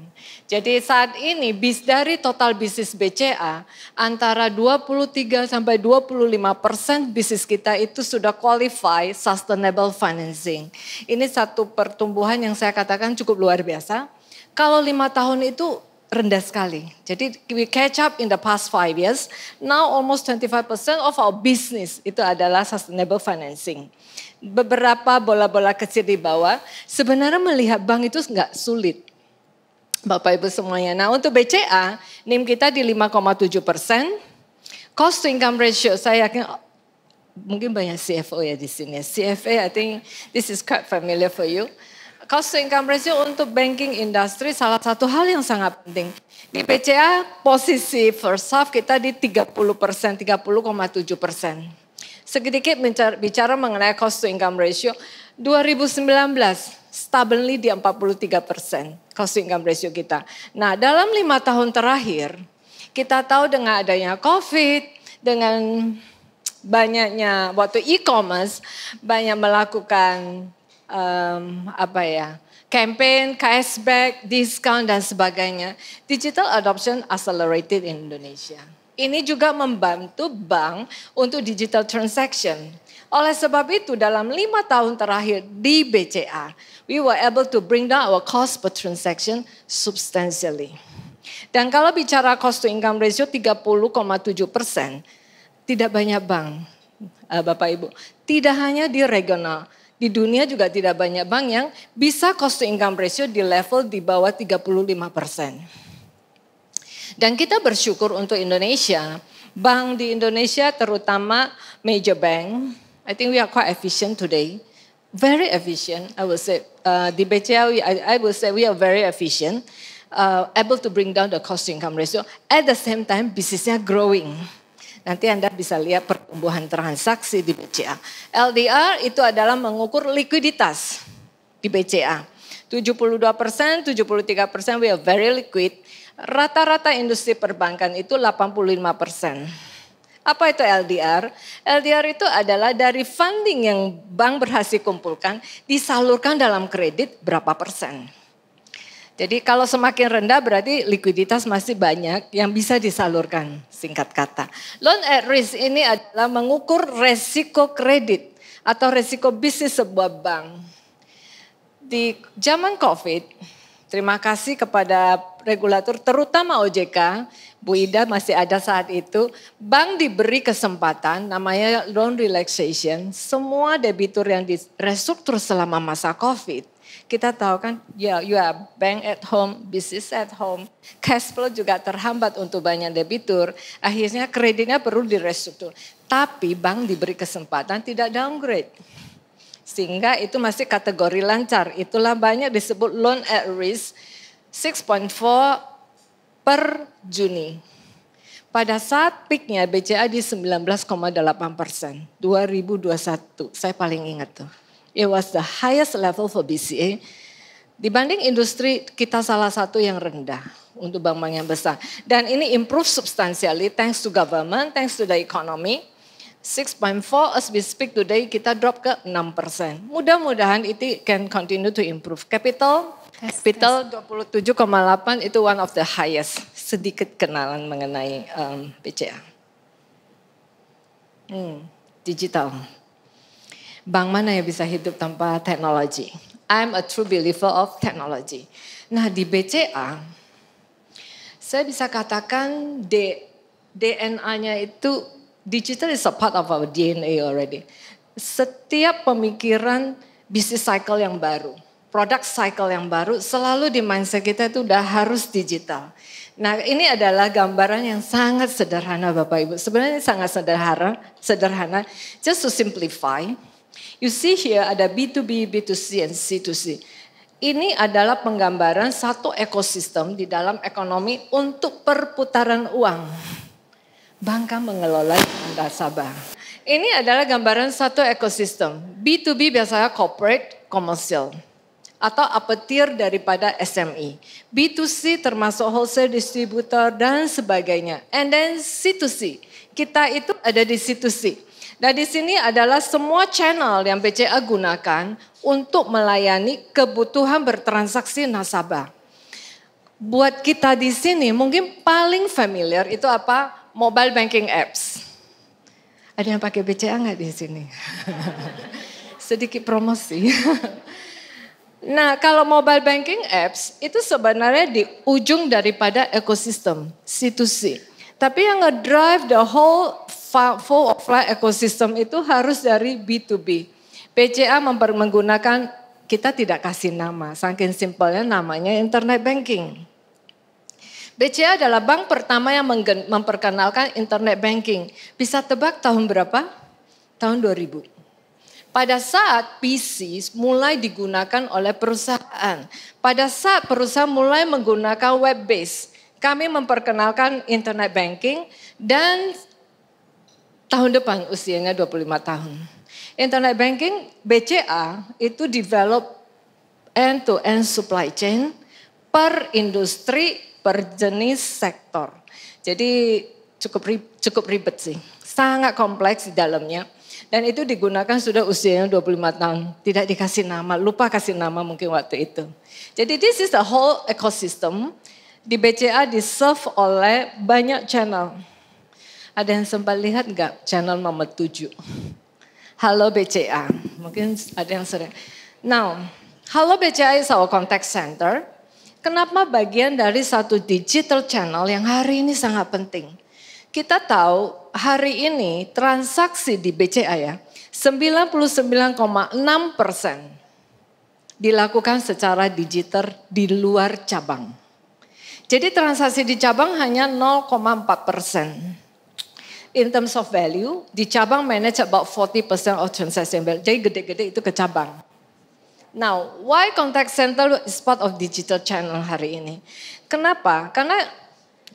Jadi saat ini bis dari total bisnis BCA antara 23 sampai 25 persen bisnis kita itu sudah qualify sustainable financing. Ini satu pertumbuhan yang saya katakan cukup luar biasa. Kalau lima tahun itu rendah sekali. Jadi we catch up in the past five years. Now almost 25% of our business itu adalah sustainable financing. Beberapa bola-bola kecil di bawah. Sebenarnya melihat bank itu nggak sulit. Bapak Ibu semuanya. Nah untuk BCA, NIM kita di 5,7 Cost to income ratio saya yakin oh, mungkin banyak CFO ya di sini. CFA I think this is quite familiar for you cost to income ratio untuk banking industry salah satu hal yang sangat penting. Di BCA posisi first half kita di 30 persen, 30,7 persen. Sedikit bicara mengenai cost to income ratio, 2019 stabilly di 43 persen cost to income ratio kita. Nah dalam lima tahun terakhir kita tahu dengan adanya COVID, dengan banyaknya waktu e-commerce, banyak melakukan um, apa ya campaign, cashback, discount dan sebagainya. Digital adoption accelerated in Indonesia. Ini juga membantu bank untuk digital transaction. Oleh sebab itu dalam lima tahun terakhir di BCA, we were able to bring down our cost per transaction substantially. Dan kalau bicara cost to income ratio 30,7 persen, tidak banyak bank, eh, Bapak Ibu. Tidak hanya di regional, di dunia juga tidak banyak bank yang bisa cost to income ratio di level di bawah 35 persen. Dan kita bersyukur untuk Indonesia, bank di Indonesia terutama major bank, I think we are quite efficient today. Very efficient, I will say. Uh, di BCA, I, I would say we are very efficient. Uh, able to bring down the cost to income ratio. At the same time, bisnisnya growing. Nanti Anda bisa lihat pertumbuhan transaksi di BCA. LDR itu adalah mengukur likuiditas di BCA. 72 persen, 73 persen, we are very liquid. Rata-rata industri perbankan itu 85 persen. Apa itu LDR? LDR itu adalah dari funding yang bank berhasil kumpulkan disalurkan dalam kredit berapa persen. Jadi kalau semakin rendah berarti likuiditas masih banyak yang bisa disalurkan singkat kata. Loan at risk ini adalah mengukur resiko kredit atau resiko bisnis sebuah bank. Di zaman Covid, terima kasih kepada regulator terutama OJK, Bu Ida masih ada saat itu, bank diberi kesempatan namanya loan relaxation, semua debitur yang direstruktur selama masa Covid kita tahu kan ya you are bank at home, business at home, cash flow juga terhambat untuk banyak debitur. Akhirnya kreditnya perlu direstruktur. Tapi bank diberi kesempatan tidak downgrade. Sehingga itu masih kategori lancar. Itulah banyak disebut loan at risk 6.4 per Juni. Pada saat peaknya BCA di 19,8 persen, 2021. Saya paling ingat tuh. It was the highest level for BCA dibanding industri kita salah satu yang rendah untuk bank-bank yang besar. Dan ini improve substantially thanks to government, thanks to the economy. 6.4 as we speak today kita drop ke 6 Mudah-mudahan itu can continue to improve. Capital, capital 27,8 itu one of the highest. Sedikit kenalan mengenai um, BCA. Hmm, digital bank mana yang bisa hidup tanpa teknologi? I'm a true believer of technology. Nah di BCA, saya bisa katakan DNA-nya itu digital is a part of our DNA already. Setiap pemikiran bisnis cycle yang baru, produk cycle yang baru, selalu di mindset kita itu udah harus digital. Nah ini adalah gambaran yang sangat sederhana Bapak Ibu. Sebenarnya sangat sederhana, sederhana. Just to simplify, You see here ada B2B, B2C, and C2C. Ini adalah penggambaran satu ekosistem di dalam ekonomi untuk perputaran uang. Bangka mengelola nasabah. Ini adalah gambaran satu ekosistem. B2B biasanya corporate, commercial. atau apetir daripada SME. B2C termasuk wholesale distributor dan sebagainya. And then C2C. Kita itu ada di C2C. Nah di sini adalah semua channel yang BCA gunakan untuk melayani kebutuhan bertransaksi nasabah. Buat kita di sini mungkin paling familiar itu apa? Mobile banking apps. Ada yang pakai BCA nggak di sini? Sedikit promosi. Nah, kalau mobile banking apps itu sebenarnya di ujung daripada ekosistem C2C. Tapi yang ngedrive the whole full of life ecosystem itu harus dari B2B. BCA menggunakan kita tidak kasih nama, saking simpelnya namanya internet banking. BCA adalah bank pertama yang memperkenalkan internet banking. Bisa tebak tahun berapa? Tahun 2000. Pada saat PC mulai digunakan oleh perusahaan, pada saat perusahaan mulai menggunakan web-based, kami memperkenalkan internet banking dan tahun depan usianya 25 tahun. Internet banking BCA itu develop end-to-end supply chain per industri, per jenis sektor. Jadi cukup ribet, cukup ribet sih. Sangat kompleks di dalamnya. Dan itu digunakan sudah usianya 25 tahun. Tidak dikasih nama, lupa kasih nama mungkin waktu itu. Jadi this is the whole ecosystem di BCA diserve oleh banyak channel. Ada yang sempat lihat nggak channel nomor 7? Halo BCA, mungkin ada yang sering. Now, Halo BCA is our contact center. Kenapa bagian dari satu digital channel yang hari ini sangat penting? Kita tahu hari ini transaksi di BCA ya, 99,6 persen dilakukan secara digital di luar cabang. Jadi transaksi di cabang hanya 0,4 persen. In terms of value, di cabang manage about 40 percent of transaction value. Jadi gede-gede itu ke cabang. Now, why contact center is part of digital channel hari ini? Kenapa? Karena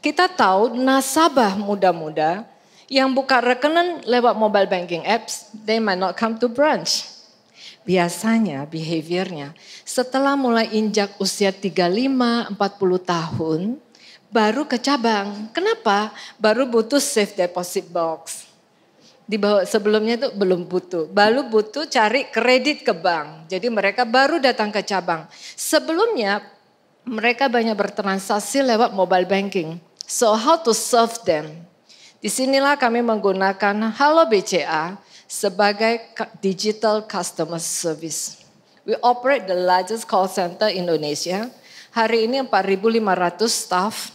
kita tahu nasabah muda-muda yang buka rekening lewat mobile banking apps, they might not come to branch biasanya behaviornya setelah mulai injak usia 35-40 tahun baru ke cabang. Kenapa? Baru butuh safe deposit box. Di bawah sebelumnya itu belum butuh. Baru butuh cari kredit ke bank. Jadi mereka baru datang ke cabang. Sebelumnya mereka banyak bertransaksi lewat mobile banking. So how to serve them? Disinilah kami menggunakan Halo BCA sebagai digital customer service. We operate the largest call center in Indonesia. Hari ini 4.500 staff,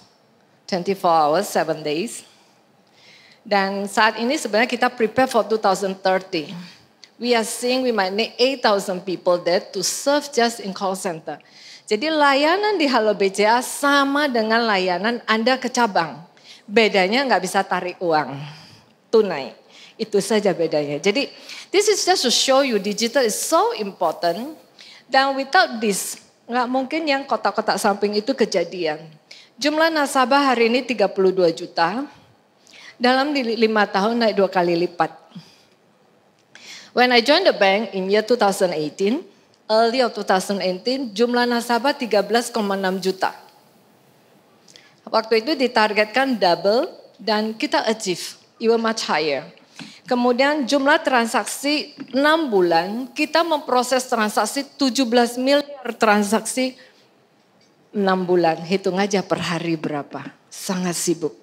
24 hours, 7 days. Dan saat ini sebenarnya kita prepare for 2030. We are seeing we might need 8,000 people there to serve just in call center. Jadi layanan di Halo BCA sama dengan layanan Anda ke cabang. Bedanya nggak bisa tarik uang tunai. Itu saja bedanya. Jadi this is just to show you digital is so important. Dan without this, nggak mungkin yang kotak-kotak samping itu kejadian. Jumlah nasabah hari ini 32 juta. Dalam lima tahun naik dua kali lipat. When I joined the bank in year 2018, early of 2018, jumlah nasabah 13,6 juta. Waktu itu ditargetkan double dan kita achieve you were much higher. Kemudian jumlah transaksi 6 bulan, kita memproses transaksi 17 miliar transaksi 6 bulan. Hitung aja per hari berapa. Sangat sibuk.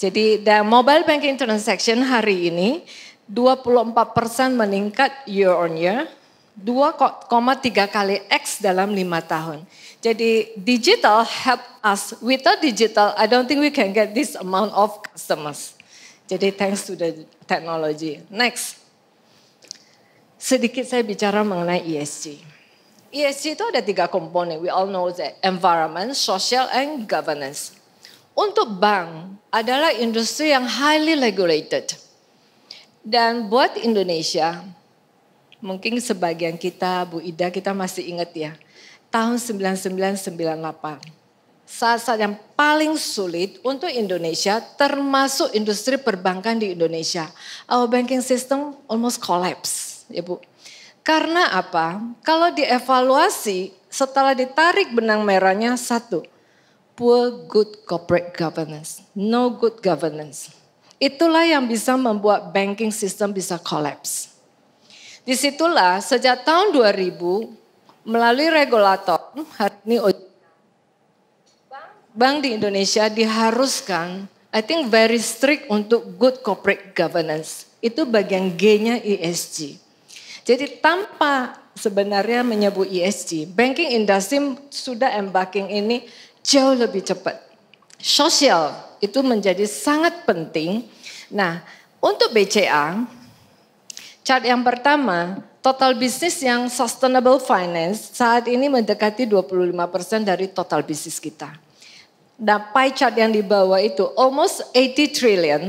Jadi dan mobile banking transaction hari ini 24% meningkat year on year, 2,3 kali X dalam 5 tahun. Jadi digital help us. Without digital, I don't think we can get this amount of customers. Jadi thanks to the technology. Next. Sedikit saya bicara mengenai ESG. ESG itu ada tiga komponen. We all know that environment, social, and governance. Untuk bank adalah industri yang highly regulated. Dan buat Indonesia, mungkin sebagian kita, Bu Ida, kita masih ingat ya, tahun 1998 saat-saat yang paling sulit untuk Indonesia termasuk industri perbankan di Indonesia. Our banking system almost collapse, ya Bu. Karena apa? Kalau dievaluasi setelah ditarik benang merahnya satu, poor good corporate governance, no good governance. Itulah yang bisa membuat banking system bisa collapse. Disitulah sejak tahun 2000 melalui regulator, hari ini bank di Indonesia diharuskan, I think very strict untuk good corporate governance. Itu bagian G-nya ESG. Jadi tanpa sebenarnya menyebut ESG, banking industry sudah embarking ini jauh lebih cepat. Sosial itu menjadi sangat penting. Nah, untuk BCA, chart yang pertama, total bisnis yang sustainable finance saat ini mendekati 25% dari total bisnis kita. Nah, pie chart yang di bawah itu almost 80 trillion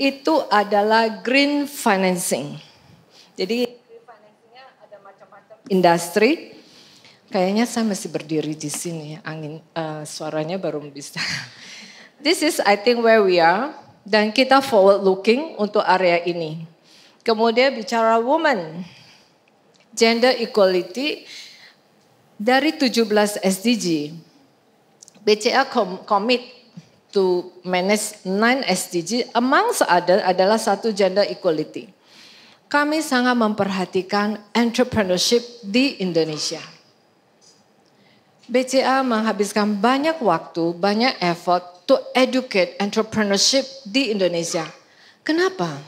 itu adalah green financing. Jadi green industri. Kayaknya saya masih berdiri di sini, angin uh, suaranya baru bisa. This is I think where we are dan kita forward looking untuk area ini. Kemudian bicara woman, gender equality dari 17 SDG BCA commit to manage nine SDG amongst other adalah satu gender equality. Kami sangat memperhatikan entrepreneurship di Indonesia. BCA menghabiskan banyak waktu, banyak effort to educate entrepreneurship di Indonesia. Kenapa?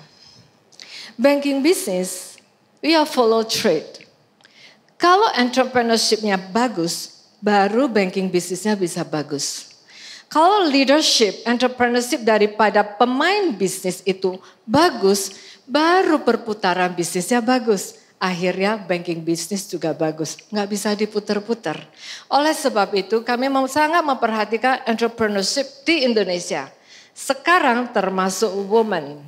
Banking business, we are follow trade. Kalau entrepreneurshipnya bagus, baru banking bisnisnya bisa bagus. Kalau leadership, entrepreneurship daripada pemain bisnis itu bagus, baru perputaran bisnisnya bagus. Akhirnya banking bisnis juga bagus, nggak bisa diputer-puter. Oleh sebab itu kami sangat memperhatikan entrepreneurship di Indonesia. Sekarang termasuk woman.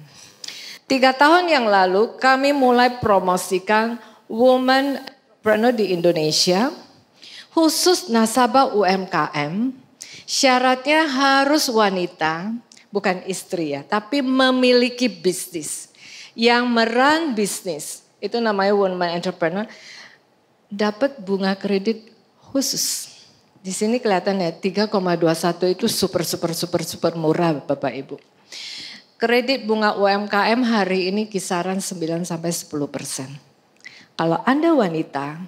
Tiga tahun yang lalu kami mulai promosikan woman entrepreneur di Indonesia khusus nasabah UMKM, syaratnya harus wanita, bukan istri ya, tapi memiliki bisnis. Yang merang bisnis, itu namanya woman entrepreneur, dapat bunga kredit khusus. Di sini kelihatannya 3,21 itu super super super super murah Bapak Ibu. Kredit bunga UMKM hari ini kisaran 9 sampai 10 persen. Kalau Anda wanita,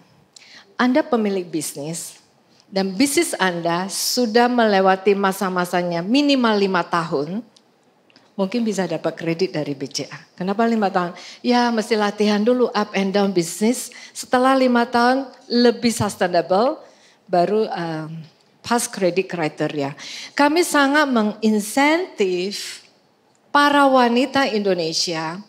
anda pemilik bisnis dan bisnis Anda sudah melewati masa-masanya minimal lima tahun, mungkin bisa dapat kredit dari BCA. Kenapa lima tahun? Ya mesti latihan dulu up and down bisnis. Setelah lima tahun lebih sustainable, baru um, ehm, pas kredit kriteria. Kami sangat menginsentif para wanita Indonesia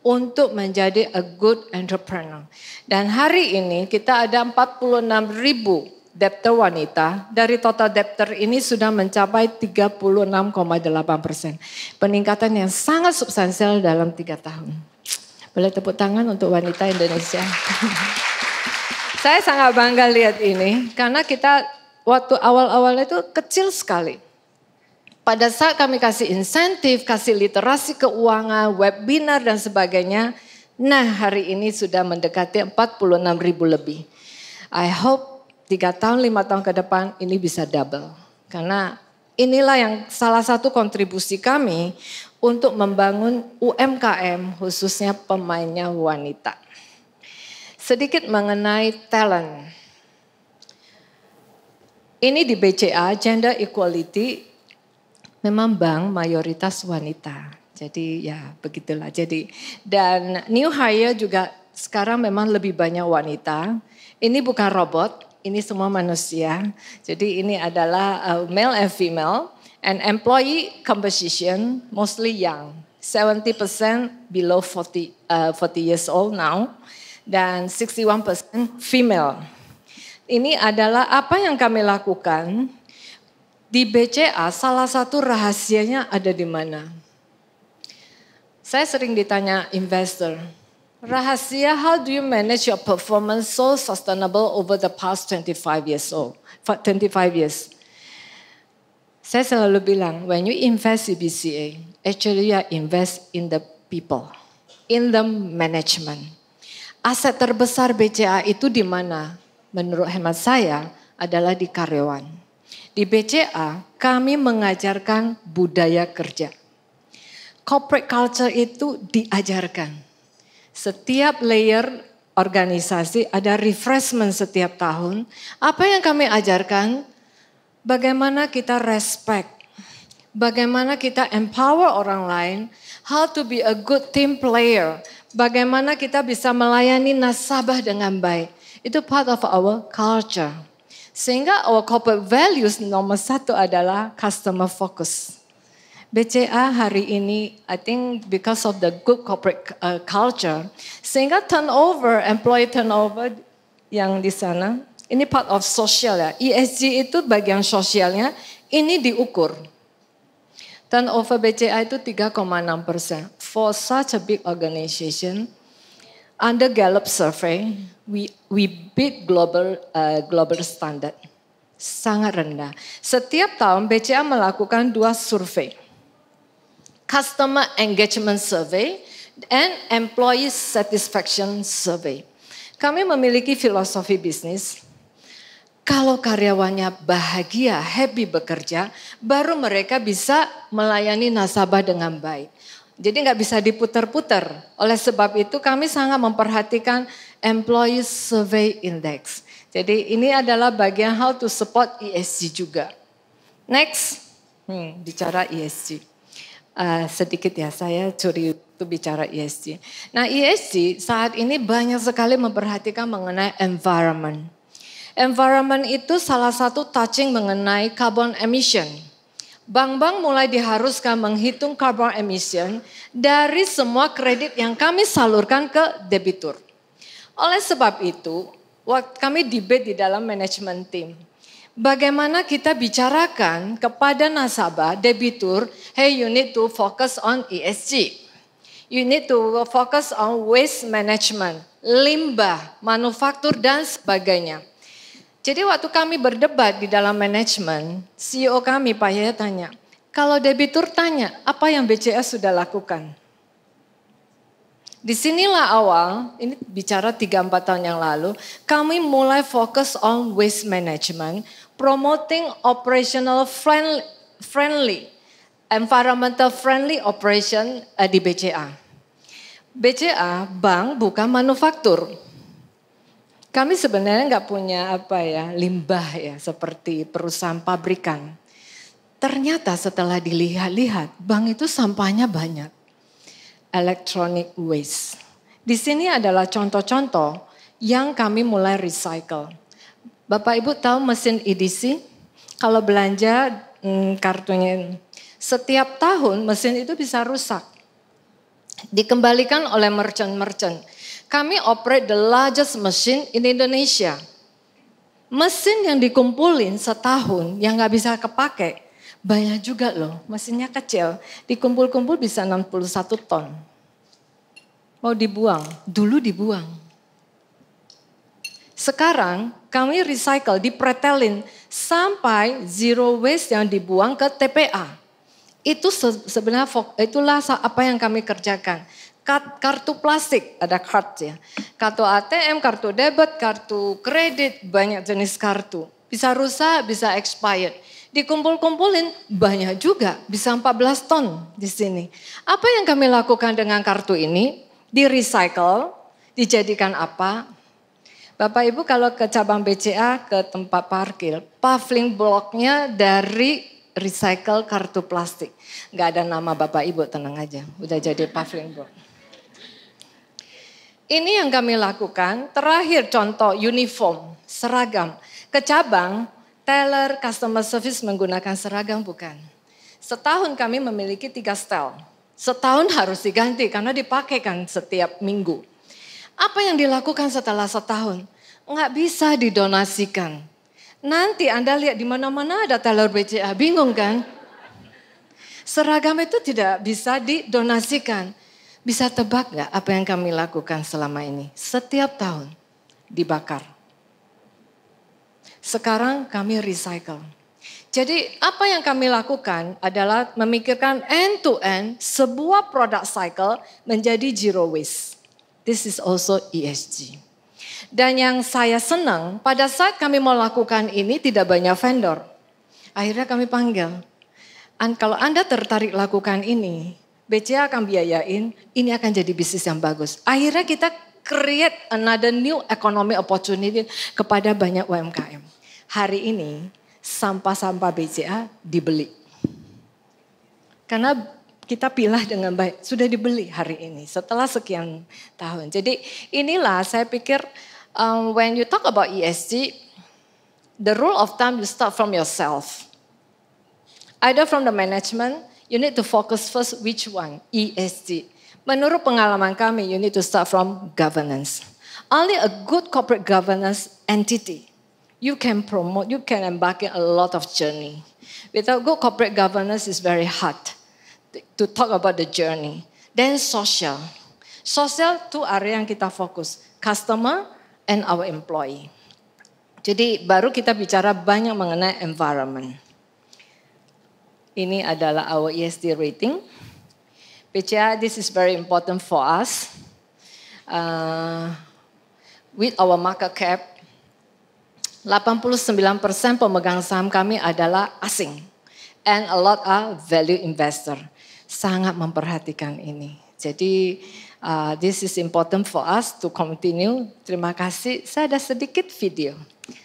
untuk menjadi a good entrepreneur. Dan hari ini kita ada 46 ribu debtor wanita, dari total debtor ini sudah mencapai 36,8 persen. Peningkatan yang sangat substansial dalam tiga tahun. Boleh tepuk tangan untuk wanita Indonesia. Saya sangat bangga lihat ini, karena kita waktu awal-awalnya itu kecil sekali pada saat kami kasih insentif, kasih literasi keuangan, webinar dan sebagainya, nah hari ini sudah mendekati 46 ribu lebih. I hope tiga tahun, lima tahun ke depan ini bisa double. Karena inilah yang salah satu kontribusi kami untuk membangun UMKM khususnya pemainnya wanita. Sedikit mengenai talent. Ini di BCA, Gender Equality, memang bank mayoritas wanita. Jadi ya begitulah. Jadi dan new hire juga sekarang memang lebih banyak wanita. Ini bukan robot, ini semua manusia. Jadi ini adalah uh, male and female and employee composition mostly young. 70% below 40 uh, 40 years old now dan 61% female. Ini adalah apa yang kami lakukan di BCA salah satu rahasianya ada di mana? Saya sering ditanya investor, rahasia how do you manage your performance so sustainable over the past 25 years So, 25 years. Saya selalu bilang, when you invest in BCA, actually you invest in the people, in the management. Aset terbesar BCA itu di mana? Menurut hemat saya adalah di karyawan di BCA kami mengajarkan budaya kerja. Corporate culture itu diajarkan. Setiap layer organisasi ada refreshment setiap tahun. Apa yang kami ajarkan? Bagaimana kita respect bagaimana kita empower orang lain, how to be a good team player, bagaimana kita bisa melayani nasabah dengan baik. Itu part of our culture. Sehingga our corporate values nomor satu adalah customer focus. BCA hari ini, I think because of the good corporate uh, culture, sehingga turnover, employee turnover yang di sana, ini part of social ya. ESG itu bagian sosialnya, ini diukur. Turnover BCA itu 3,6 persen. For such a big organization, Under Gallup survey, we we beat global uh, global standard. Sangat rendah. Setiap tahun BCA melakukan dua survei. Customer Engagement Survey and Employee Satisfaction Survey. Kami memiliki filosofi bisnis. Kalau karyawannya bahagia, happy bekerja, baru mereka bisa melayani nasabah dengan baik. Jadi nggak bisa diputer-puter. Oleh sebab itu kami sangat memperhatikan Employee Survey Index. Jadi ini adalah bagian how to support ESG juga. Next, hmm, bicara ESG. Uh, eh, sedikit ya saya curi itu bicara ESG. Nah ESG saat ini banyak sekali memperhatikan mengenai environment. Environment itu salah satu touching mengenai carbon emission bank-bank mulai diharuskan menghitung carbon emission dari semua kredit yang kami salurkan ke debitur. Oleh sebab itu, waktu kami debate di dalam manajemen tim. Bagaimana kita bicarakan kepada nasabah, debitur, hey you need to focus on ESG. You need to focus on waste management, limbah, manufaktur dan sebagainya. Jadi waktu kami berdebat di dalam manajemen, CEO kami Pak Yaya tanya, kalau debitur tanya, apa yang BCA sudah lakukan? Disinilah awal, ini bicara 3-4 tahun yang lalu, kami mulai fokus on waste management, promoting operational friendly, friendly environmental friendly operation eh, di BCA. BCA, bank bukan manufaktur kami sebenarnya nggak punya apa ya limbah ya seperti perusahaan pabrikan. Ternyata setelah dilihat-lihat, bank itu sampahnya banyak. Electronic waste. Di sini adalah contoh-contoh yang kami mulai recycle. Bapak Ibu tahu mesin EDC? Kalau belanja hmm, kartunya setiap tahun mesin itu bisa rusak. Dikembalikan oleh merchant-merchant kami operate the largest machine in Indonesia. Mesin yang dikumpulin setahun yang nggak bisa kepake, banyak juga loh. Mesinnya kecil, dikumpul-kumpul bisa 61 ton. Mau dibuang, dulu dibuang. Sekarang kami recycle, dipretelin sampai zero waste yang dibuang ke TPA. Itu sebenarnya itulah apa yang kami kerjakan kartu plastik, ada card ya. Kartu ATM, kartu debit, kartu kredit, banyak jenis kartu. Bisa rusak, bisa expired. Dikumpul-kumpulin banyak juga, bisa 14 ton di sini. Apa yang kami lakukan dengan kartu ini? Di recycle, dijadikan apa? Bapak Ibu kalau ke cabang BCA ke tempat parkir, paving bloknya dari recycle kartu plastik. Gak ada nama Bapak Ibu, tenang aja. Udah jadi paving block. Ini yang kami lakukan. Terakhir contoh uniform, seragam. Ke cabang, teller customer service menggunakan seragam bukan? Setahun kami memiliki tiga stel Setahun harus diganti karena dipakai kan setiap minggu. Apa yang dilakukan setelah setahun? Nggak bisa didonasikan. Nanti Anda lihat di mana-mana ada teller BCA, bingung kan? Seragam itu tidak bisa didonasikan. Bisa tebak gak apa yang kami lakukan selama ini? Setiap tahun dibakar. Sekarang kami recycle. Jadi apa yang kami lakukan adalah memikirkan end to end sebuah produk cycle menjadi zero waste. This is also ESG. Dan yang saya senang pada saat kami mau lakukan ini tidak banyak vendor. Akhirnya kami panggil. kalau Anda tertarik lakukan ini, BCA akan biayain, ini akan jadi bisnis yang bagus. Akhirnya kita create another new economic opportunity kepada banyak UMKM. Hari ini sampah-sampah BCA dibeli. Karena kita pilih dengan baik, sudah dibeli hari ini setelah sekian tahun. Jadi inilah saya pikir um, when you talk about ESG, the rule of thumb you start from yourself. Either from the management, you need to focus first which one, ESG. Menurut pengalaman kami, you need to start from governance. Only a good corporate governance entity, you can promote, you can embark in a lot of journey. Without good corporate governance, it's very hard to talk about the journey. Then social. Social two area yang kita fokus, customer and our employee. Jadi baru kita bicara banyak mengenai environment. Ini adalah our ESG rating. PCA, this is very important for us. Uh, with our market cap, 89% pemegang saham kami adalah asing. And a lot of value investor. Sangat memperhatikan ini. Jadi uh, this is important for us to continue. Terima kasih. Saya ada sedikit video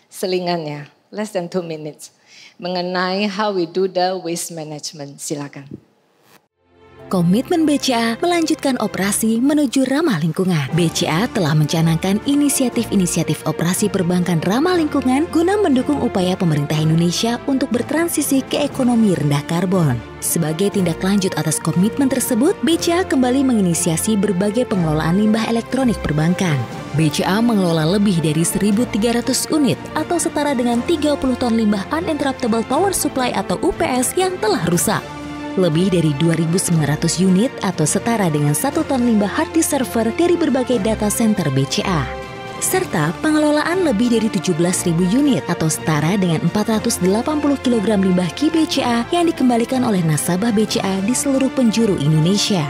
selingannya, less than two minutes mengenai how we do the waste management. Silakan. Komitmen BCA melanjutkan operasi menuju ramah lingkungan. BCA telah mencanangkan inisiatif-inisiatif operasi perbankan ramah lingkungan guna mendukung upaya pemerintah Indonesia untuk bertransisi ke ekonomi rendah karbon. Sebagai tindak lanjut atas komitmen tersebut, BCA kembali menginisiasi berbagai pengelolaan limbah elektronik perbankan. BCA mengelola lebih dari 1.300 unit atau setara dengan 30 ton limbah uninterruptible power supply atau UPS yang telah rusak. Lebih dari 2.900 unit atau setara dengan satu ton limbah hard disk server dari berbagai data center BCA serta pengelolaan lebih dari 17.000 unit atau setara dengan 480 kg limbah KBCA yang dikembalikan oleh nasabah BCA di seluruh penjuru Indonesia.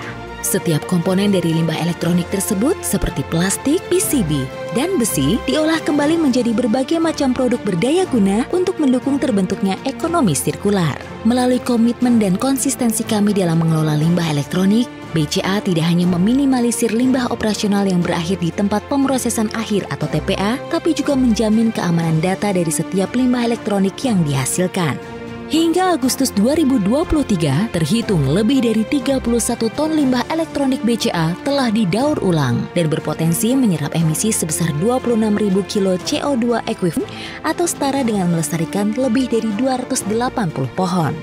Setiap komponen dari limbah elektronik tersebut seperti plastik, PCB, dan besi diolah kembali menjadi berbagai macam produk berdaya guna untuk mendukung terbentuknya ekonomi sirkular. Melalui komitmen dan konsistensi kami dalam mengelola limbah elektronik, BCA tidak hanya meminimalisir limbah operasional yang berakhir di tempat pemrosesan akhir atau TPA, tapi juga menjamin keamanan data dari setiap limbah elektronik yang dihasilkan. Hingga Agustus 2023, terhitung lebih dari 31 ton limbah elektronik BCA telah didaur ulang dan berpotensi menyerap emisi sebesar 26.000 kilo CO2 equivalent atau setara dengan melestarikan lebih dari 280 pohon.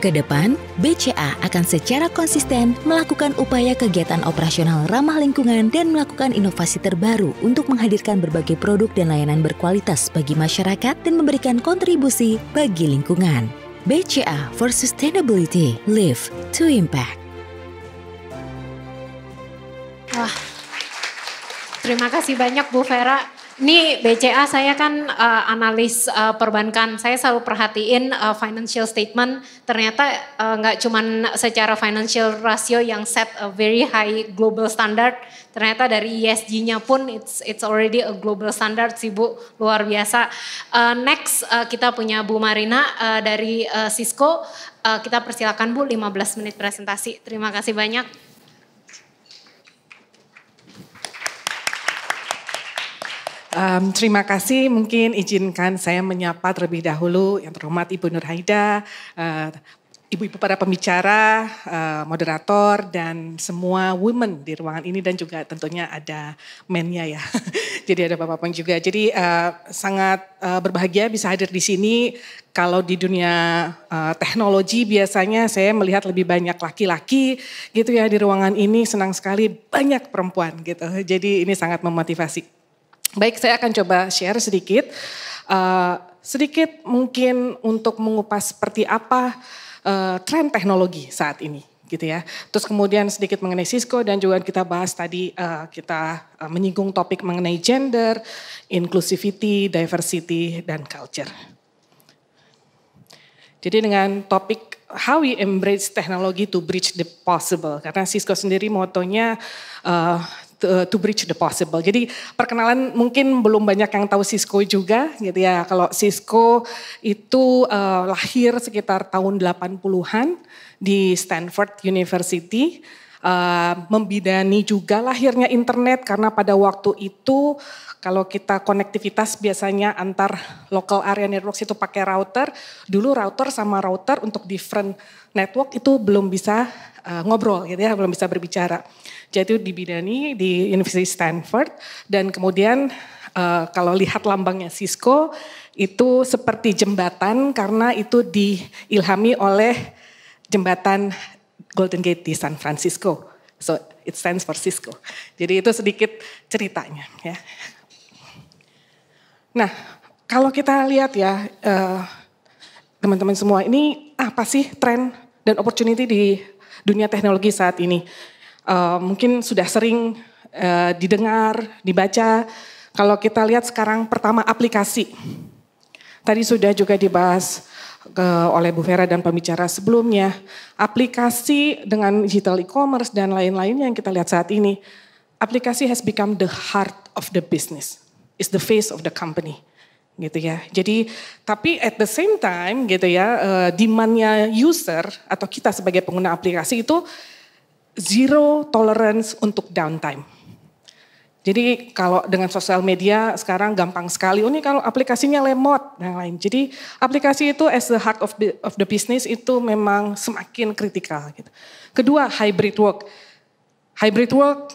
Kedepan, BCA akan secara konsisten melakukan upaya kegiatan operasional ramah lingkungan dan melakukan inovasi terbaru untuk menghadirkan berbagai produk dan layanan berkualitas bagi masyarakat dan memberikan kontribusi bagi lingkungan. BCA for Sustainability, Live to Impact. Wah, terima kasih banyak Bu Vera ini BCA saya kan uh, analis uh, perbankan, saya selalu perhatiin uh, financial statement. Ternyata nggak uh, cuman secara financial ratio yang set a very high global standard. Ternyata dari ESG-nya pun it's it's already a global standard sih Bu, luar biasa. Uh, next uh, kita punya Bu Marina uh, dari uh, Cisco. Uh, kita persilakan Bu 15 menit presentasi. Terima kasih banyak. Um, terima kasih, mungkin izinkan saya menyapa terlebih dahulu yang terhormat Ibu Nur Haida, eh, ibu-ibu para pembicara, uh, moderator, dan semua women di ruangan ini dan juga tentunya ada mennya ya. Jadi ada bapak-bapak juga. Jadi uh, sangat uh, berbahagia bisa hadir di sini. Kalau di dunia uh, teknologi biasanya saya melihat lebih banyak laki-laki gitu ya di ruangan ini. Senang sekali banyak perempuan gitu. Jadi ini sangat memotivasi. Baik, saya akan coba share sedikit. Uh, sedikit mungkin untuk mengupas seperti apa uh, tren teknologi saat ini gitu ya. Terus kemudian sedikit mengenai Cisco dan juga kita bahas tadi uh, kita uh, menyinggung topik mengenai gender, inclusivity, diversity dan culture. Jadi dengan topik how we embrace technology to bridge the possible karena Cisco sendiri motonya uh, to, uh, to bridge the possible. Jadi perkenalan mungkin belum banyak yang tahu Cisco juga gitu ya. Kalau Cisco itu uh, lahir sekitar tahun 80-an di Stanford University. Uh, membidani juga lahirnya internet karena pada waktu itu kalau kita konektivitas biasanya antar local area network itu pakai router. Dulu router sama router untuk different network itu belum bisa uh, ngobrol gitu ya, belum bisa berbicara. Jadi dibidani di University Stanford dan kemudian uh, kalau lihat lambangnya Cisco itu seperti jembatan karena itu diilhami oleh jembatan Golden Gate di San Francisco. So it stands for Cisco. Jadi itu sedikit ceritanya ya. Nah, kalau kita lihat ya eh, teman-teman semua, ini apa sih tren dan opportunity di dunia teknologi saat ini? Eh, mungkin sudah sering eh, didengar, dibaca. Kalau kita lihat sekarang pertama aplikasi. Tadi sudah juga dibahas ke, oleh Bu Vera dan pembicara sebelumnya. Aplikasi dengan digital e-commerce dan lain-lainnya yang kita lihat saat ini. Aplikasi has become the heart of the business is the face of the company gitu ya. Jadi tapi at the same time gitu ya, uh, demandnya user atau kita sebagai pengguna aplikasi itu zero tolerance untuk downtime. Jadi kalau dengan sosial media sekarang gampang sekali. Oh, ini kalau aplikasinya lemot dan lain. Jadi aplikasi itu as the heart of the, of the business itu memang semakin kritikal. Gitu. Kedua hybrid work. Hybrid work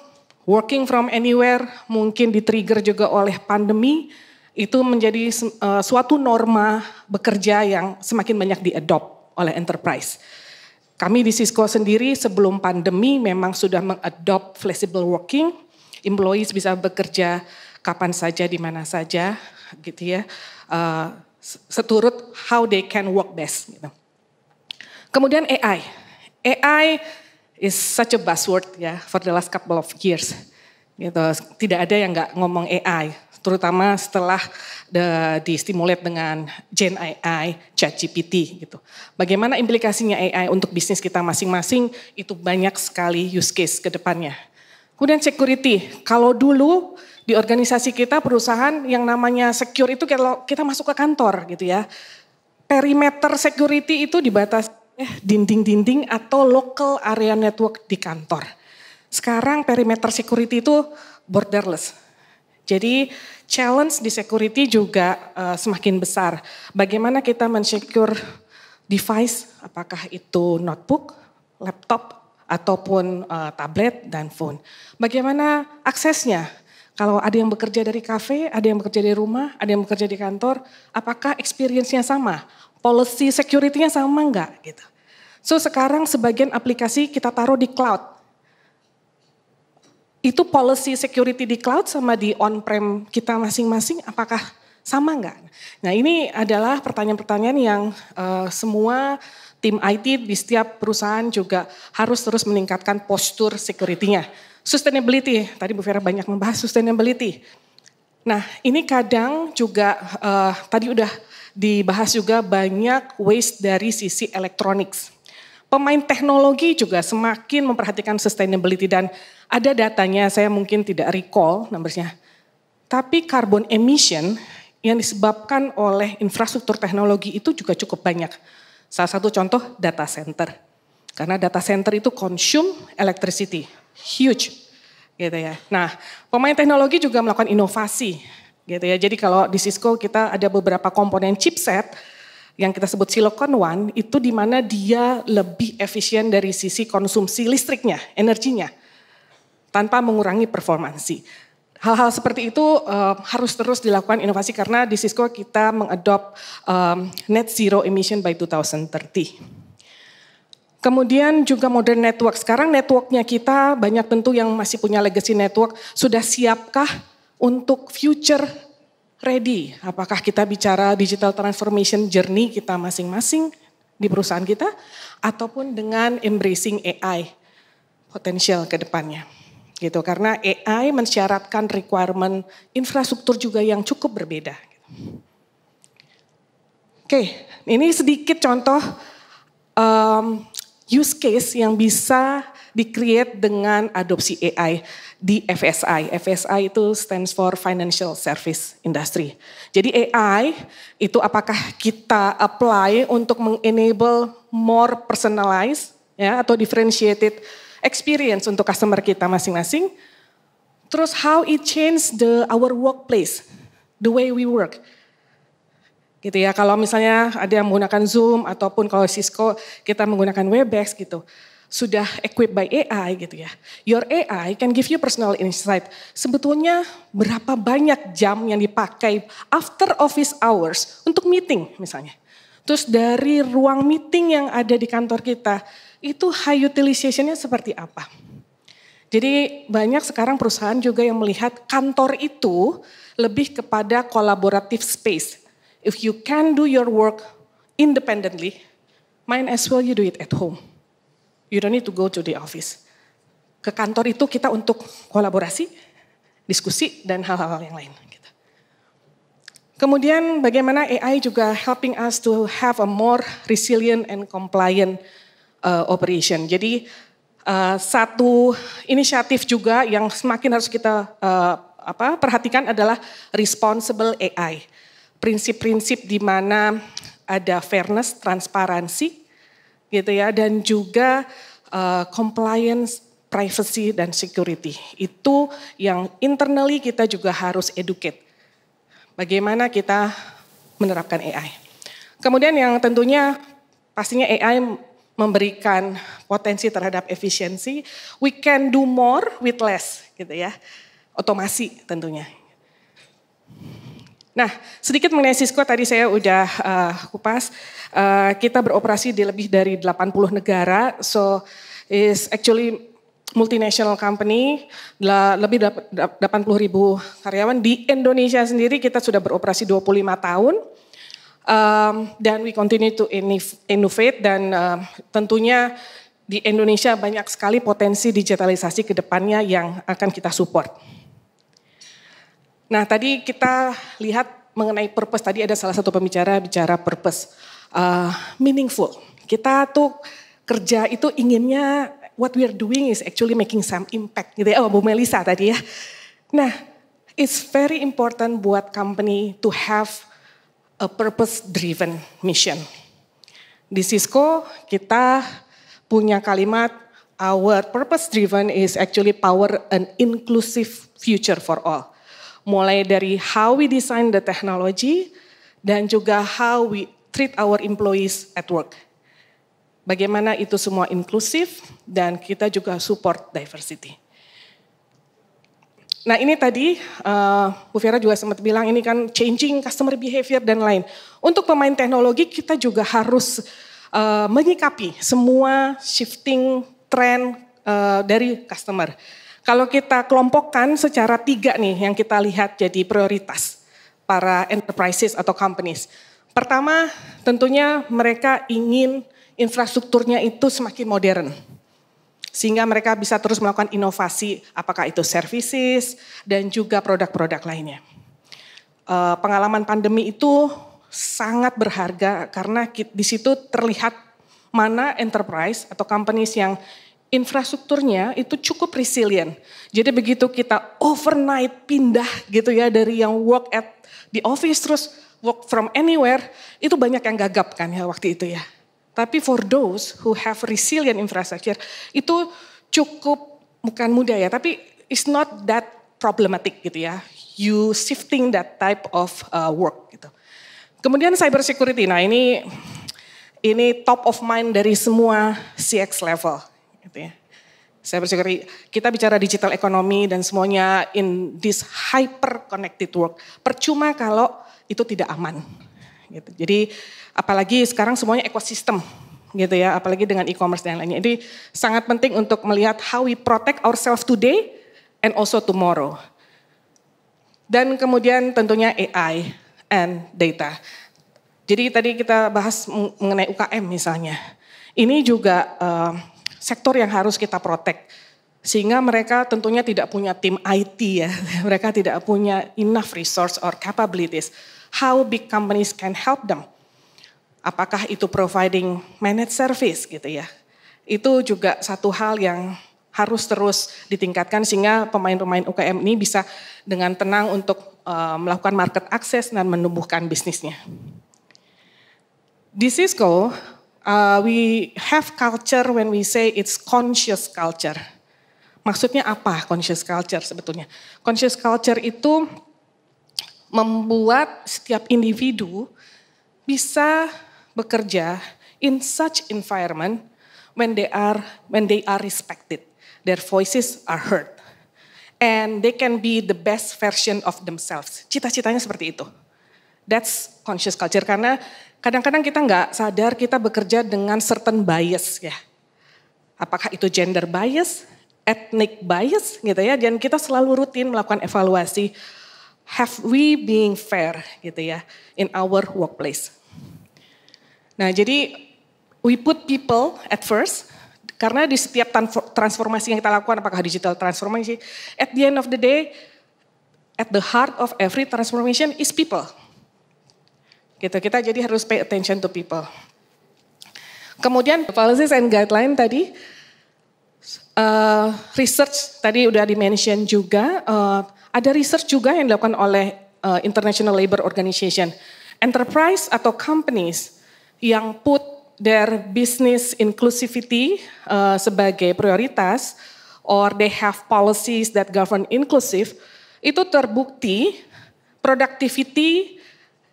Working from anywhere mungkin di-trigger juga oleh pandemi, itu menjadi eh, suatu norma bekerja yang semakin banyak diadopt oleh enterprise. Kami di Cisco sendiri sebelum pandemi memang sudah mengadopt flexible working. Employees bisa bekerja kapan saja, di mana saja, gitu ya. Uh, seturut how they can work best. Gitu. Kemudian AI. AI is such a buzzword ya for the last couple of years. Gitu. Tidak ada yang nggak ngomong AI, terutama setelah the, di-stimulate dengan Gen AI, ChatGPT gitu. Bagaimana implikasinya AI untuk bisnis kita masing-masing itu banyak sekali use case ke depannya. Kemudian security, kalau dulu di organisasi kita perusahaan yang namanya secure itu kalau kita masuk ke kantor gitu ya. Perimeter security itu dibatasi dinding-dinding atau local area network di kantor. Sekarang perimeter security itu borderless. Jadi challenge di security juga uh, semakin besar. Bagaimana kita mensecure device, apakah itu notebook, laptop, ataupun uh, tablet dan phone. Bagaimana aksesnya? Kalau ada yang bekerja dari kafe, ada yang bekerja dari rumah, ada yang bekerja di kantor, apakah experience-nya sama? Policy security-nya sama enggak? Gitu. So sekarang sebagian aplikasi kita taruh di cloud. Itu policy security di cloud sama di on-prem kita masing-masing apakah sama nggak? Nah ini adalah pertanyaan-pertanyaan yang uh, semua tim IT di setiap perusahaan juga harus terus meningkatkan postur security-nya. Sustainability, tadi Bu Vera banyak membahas sustainability. Nah ini kadang juga uh, tadi udah dibahas juga banyak waste dari sisi elektronik pemain teknologi juga semakin memperhatikan sustainability dan ada datanya saya mungkin tidak recall numbersnya. Tapi carbon emission yang disebabkan oleh infrastruktur teknologi itu juga cukup banyak. Salah satu contoh data center. Karena data center itu consume electricity, huge gitu ya. Nah, pemain teknologi juga melakukan inovasi gitu ya. Jadi kalau di Cisco kita ada beberapa komponen chipset yang kita sebut silicon one itu di mana dia lebih efisien dari sisi konsumsi listriknya, energinya, tanpa mengurangi performansi. Hal-hal seperti itu uh, harus terus dilakukan inovasi karena di Cisco kita mengadop um, eh, net zero emission by 2030. Kemudian juga modern network. Sekarang networknya kita banyak tentu yang masih punya legacy network. Sudah siapkah untuk future ready. Apakah kita bicara digital transformation journey kita masing-masing di perusahaan kita, ataupun dengan embracing AI potensial ke depannya. Gitu, karena AI mensyaratkan requirement infrastruktur juga yang cukup berbeda. Oke, ini sedikit contoh um, use case yang bisa di dengan adopsi AI di FSI. FSI itu stands for Financial Service Industry. Jadi AI itu apakah kita apply untuk mengenable more personalized ya atau differentiated experience untuk customer kita masing-masing. Terus how it change the our workplace, the way we work gitu ya. Kalau misalnya ada yang menggunakan Zoom ataupun kalau Cisco kita menggunakan Webex gitu sudah equipped by AI gitu ya. Your AI can give you personal insight. Sebetulnya berapa banyak jam yang dipakai after office hours untuk meeting misalnya. Terus dari ruang meeting yang ada di kantor kita, itu high utilization-nya seperti apa? Jadi banyak sekarang perusahaan juga yang melihat kantor itu lebih kepada collaborative space. If you can do your work independently, might as well you do it at home You don't need to go to the office. Ke kantor itu kita untuk kolaborasi, diskusi, dan hal-hal yang lain. Gitu. Kemudian bagaimana AI juga helping us to have a more resilient and compliant uh, operation. Jadi uh, satu inisiatif juga yang semakin harus kita uh, apa, perhatikan adalah responsible AI. Prinsip-prinsip di mana ada fairness, transparansi, gitu ya dan juga uh, compliance privacy dan security itu yang internally kita juga harus educate bagaimana kita menerapkan AI kemudian yang tentunya pastinya AI memberikan potensi terhadap efisiensi we can do more with less gitu ya otomasi tentunya Nah, sedikit mengenai Cisco tadi saya udah uh, kupas. Uh, kita beroperasi di lebih dari 80 negara, so is actually multinational company, lebih 80 ribu karyawan. Di Indonesia sendiri kita sudah beroperasi 25 tahun, um, dan we continue to innovate, dan uh, tentunya di Indonesia banyak sekali potensi digitalisasi ke depannya yang akan kita support. Nah tadi kita lihat mengenai purpose, tadi ada salah satu pembicara bicara purpose. Uh, meaningful, kita tuh kerja itu inginnya what we are doing is actually making some impact gitu ya. Oh Bu Melisa tadi ya. Nah it's very important buat company to have a purpose driven mission. Di Cisco kita punya kalimat our purpose driven is actually power an inclusive future for all mulai dari how we design the technology dan juga how we treat our employees at work. Bagaimana itu semua inklusif dan kita juga support diversity. Nah ini tadi uh, Bu Vera juga sempat bilang ini kan changing customer behavior dan lain. Untuk pemain teknologi kita juga harus uh, menyikapi semua shifting trend uh, dari customer. Kalau kita kelompokkan secara tiga nih yang kita lihat jadi prioritas para enterprises atau companies. Pertama, tentunya mereka ingin infrastrukturnya itu semakin modern. Sehingga mereka bisa terus melakukan inovasi, apakah itu services dan juga produk-produk lainnya. E, pengalaman pandemi itu sangat berharga karena di situ terlihat mana enterprise atau companies yang infrastrukturnya itu cukup resilient. Jadi begitu kita overnight pindah gitu ya dari yang work at the office terus work from anywhere, itu banyak yang gagap kan ya waktu itu ya. Tapi for those who have resilient infrastructure, itu cukup bukan mudah ya, tapi it's not that problematic gitu ya. You shifting that type of uh, work gitu. Kemudian cyber security, nah ini ini top of mind dari semua CX level. Gitu ya. Saya bersyukur kita bicara digital ekonomi dan semuanya in this hyper connected world. Percuma kalau itu tidak aman. Gitu. Jadi apalagi sekarang semuanya ekosistem gitu ya, apalagi dengan e-commerce dan lainnya. Jadi sangat penting untuk melihat how we protect ourselves today and also tomorrow. Dan kemudian tentunya AI and data. Jadi tadi kita bahas mengenai UKM misalnya. Ini juga uh, sektor yang harus kita protek. Sehingga mereka tentunya tidak punya tim IT ya, mereka tidak punya enough resource or capabilities. How big companies can help them? Apakah itu providing managed service gitu ya? Itu juga satu hal yang harus terus ditingkatkan sehingga pemain-pemain UKM ini bisa dengan tenang untuk uh, melakukan market access dan menumbuhkan bisnisnya. Di Cisco, uh, we have culture when we say it's conscious culture. Maksudnya apa conscious culture sebetulnya? Conscious culture itu membuat setiap individu bisa bekerja in such environment when they are when they are respected, their voices are heard, and they can be the best version of themselves. Cita-citanya seperti itu. That's conscious culture karena kadang-kadang kita nggak sadar kita bekerja dengan certain bias ya. Apakah itu gender bias, ethnic bias gitu ya. Dan kita selalu rutin melakukan evaluasi have we being fair gitu ya in our workplace. Nah jadi we put people at first karena di setiap transformasi yang kita lakukan apakah digital transformation at the end of the day at the heart of every transformation is people Gitu, kita jadi harus pay attention to people. Kemudian policies and guideline tadi, uh, research tadi udah dimention juga, uh, ada research juga yang dilakukan oleh uh, International Labor Organization. Enterprise atau companies yang put their business inclusivity uh, sebagai prioritas, or they have policies that govern inclusive, itu terbukti productivity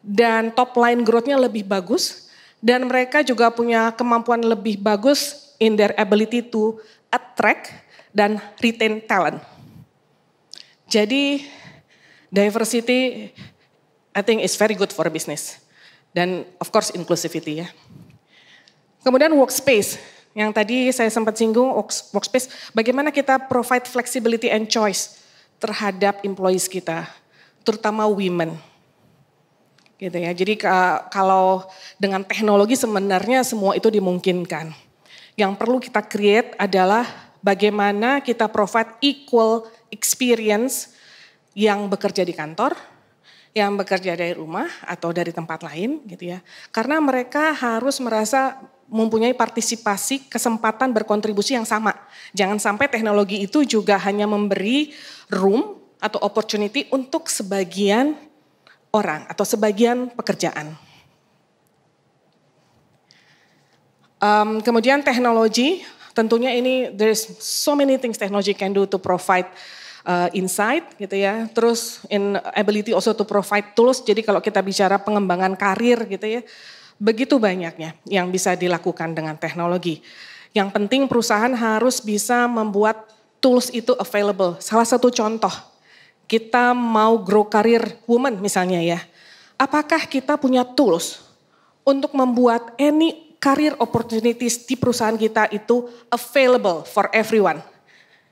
dan top line growth-nya lebih bagus dan mereka juga punya kemampuan lebih bagus in their ability to attract dan retain talent. Jadi diversity I think is very good for business. Dan of course inclusivity ya. Kemudian workspace. Yang tadi saya sempat singgung workspace, bagaimana kita provide flexibility and choice terhadap employees kita, terutama women gitu ya. Jadi kalau dengan teknologi sebenarnya semua itu dimungkinkan. Yang perlu kita create adalah bagaimana kita provide equal experience yang bekerja di kantor, yang bekerja dari rumah atau dari tempat lain gitu ya. Karena mereka harus merasa mempunyai partisipasi kesempatan berkontribusi yang sama. Jangan sampai teknologi itu juga hanya memberi room atau opportunity untuk sebagian orang atau sebagian pekerjaan. Um, kemudian teknologi, tentunya ini there is so many things technology can do to provide uh, insight gitu ya. Terus in ability also to provide tools. Jadi kalau kita bicara pengembangan karir gitu ya, begitu banyaknya yang bisa dilakukan dengan teknologi. Yang penting perusahaan harus bisa membuat tools itu available. Salah satu contoh kita mau grow career woman misalnya ya, apakah kita punya tools untuk membuat any career opportunities di perusahaan kita itu available for everyone?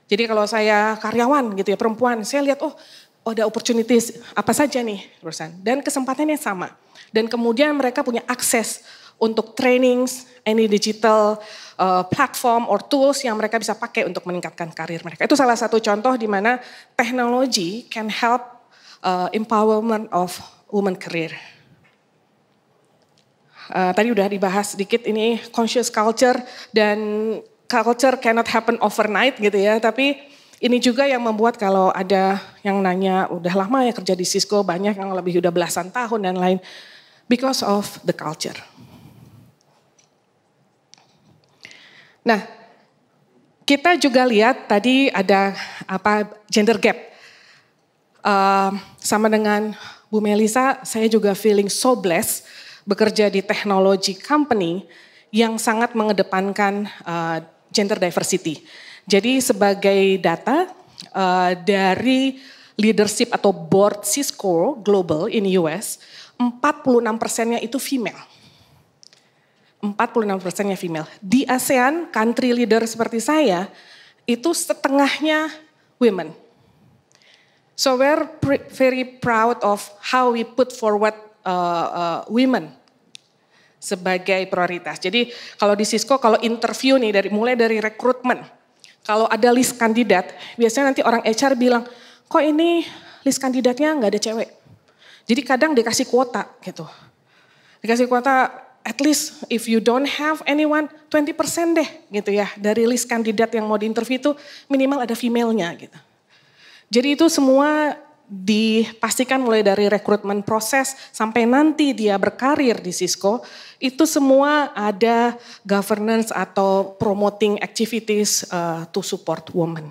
Jadi kalau saya karyawan gitu ya perempuan, saya lihat oh, oh ada opportunities apa saja nih perusahaan dan kesempatannya sama. Dan kemudian mereka punya akses untuk trainings, any digital uh, platform or tools yang mereka bisa pakai untuk meningkatkan karir mereka. Itu salah satu contoh di mana teknologi can help uh, empowerment of women career. Uh, tadi udah dibahas sedikit ini conscious culture dan culture cannot happen overnight gitu ya, tapi ini juga yang membuat kalau ada yang nanya udah lama ya kerja di Cisco banyak yang lebih udah belasan tahun dan lain because of the culture. Nah, kita juga lihat tadi ada apa gender gap. Uh, sama dengan Bu Melisa, saya juga feeling so blessed bekerja di teknologi company yang sangat mengedepankan uh, gender diversity. Jadi sebagai data uh, dari leadership atau board Cisco Global in US, 46 persennya itu female. 46 persennya female. Di ASEAN, country leader seperti saya, itu setengahnya women. So we're very proud of how we put forward uh, uh, women sebagai prioritas. Jadi kalau di Cisco, kalau interview nih dari mulai dari rekrutmen, kalau ada list kandidat, biasanya nanti orang HR bilang, kok ini list kandidatnya nggak ada cewek. Jadi kadang dikasih kuota gitu. Dikasih kuota at least if you don't have anyone, 20% deh gitu ya. Dari list kandidat yang mau diinterview itu minimal ada female-nya gitu. Jadi itu semua dipastikan mulai dari rekrutmen proses sampai nanti dia berkarir di Cisco, itu semua ada governance atau promoting activities uh, to support women.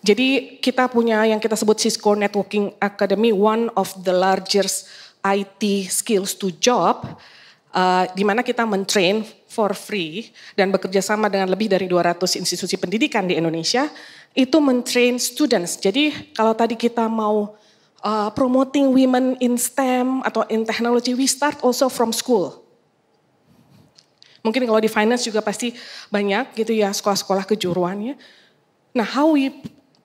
Jadi kita punya yang kita sebut Cisco Networking Academy, one of the largest IT skills to job uh, di mana kita mentrain for free dan bekerja sama dengan lebih dari 200 institusi pendidikan di Indonesia, itu mentrain students. Jadi kalau tadi kita mau uh, promoting women in STEM atau in technology, we start also from school. Mungkin kalau di finance juga pasti banyak gitu ya sekolah-sekolah kejuruannya. Nah, how we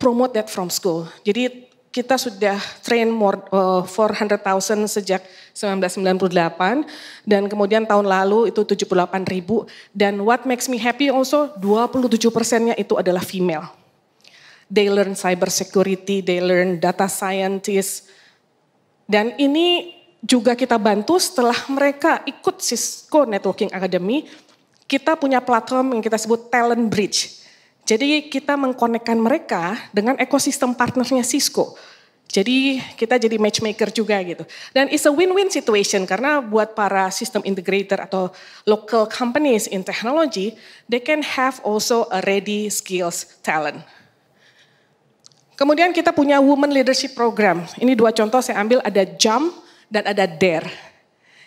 promote that from school. Jadi kita sudah train more, uh, eh, 400.000 sejak 1998 dan kemudian tahun lalu itu 78.000 dan what makes me happy also 27 persennya itu adalah female. They learn cyber security, they learn data scientist dan ini juga kita bantu setelah mereka ikut Cisco Networking Academy, kita punya platform yang kita sebut Talent Bridge jadi kita mengkonekkan mereka dengan ekosistem partnernya Cisco. Jadi kita jadi matchmaker juga gitu. Dan it's a win-win situation karena buat para system integrator atau local companies in technology, they can have also a ready skills talent. Kemudian kita punya women leadership program. Ini dua contoh saya ambil ada JAM dan ada dare.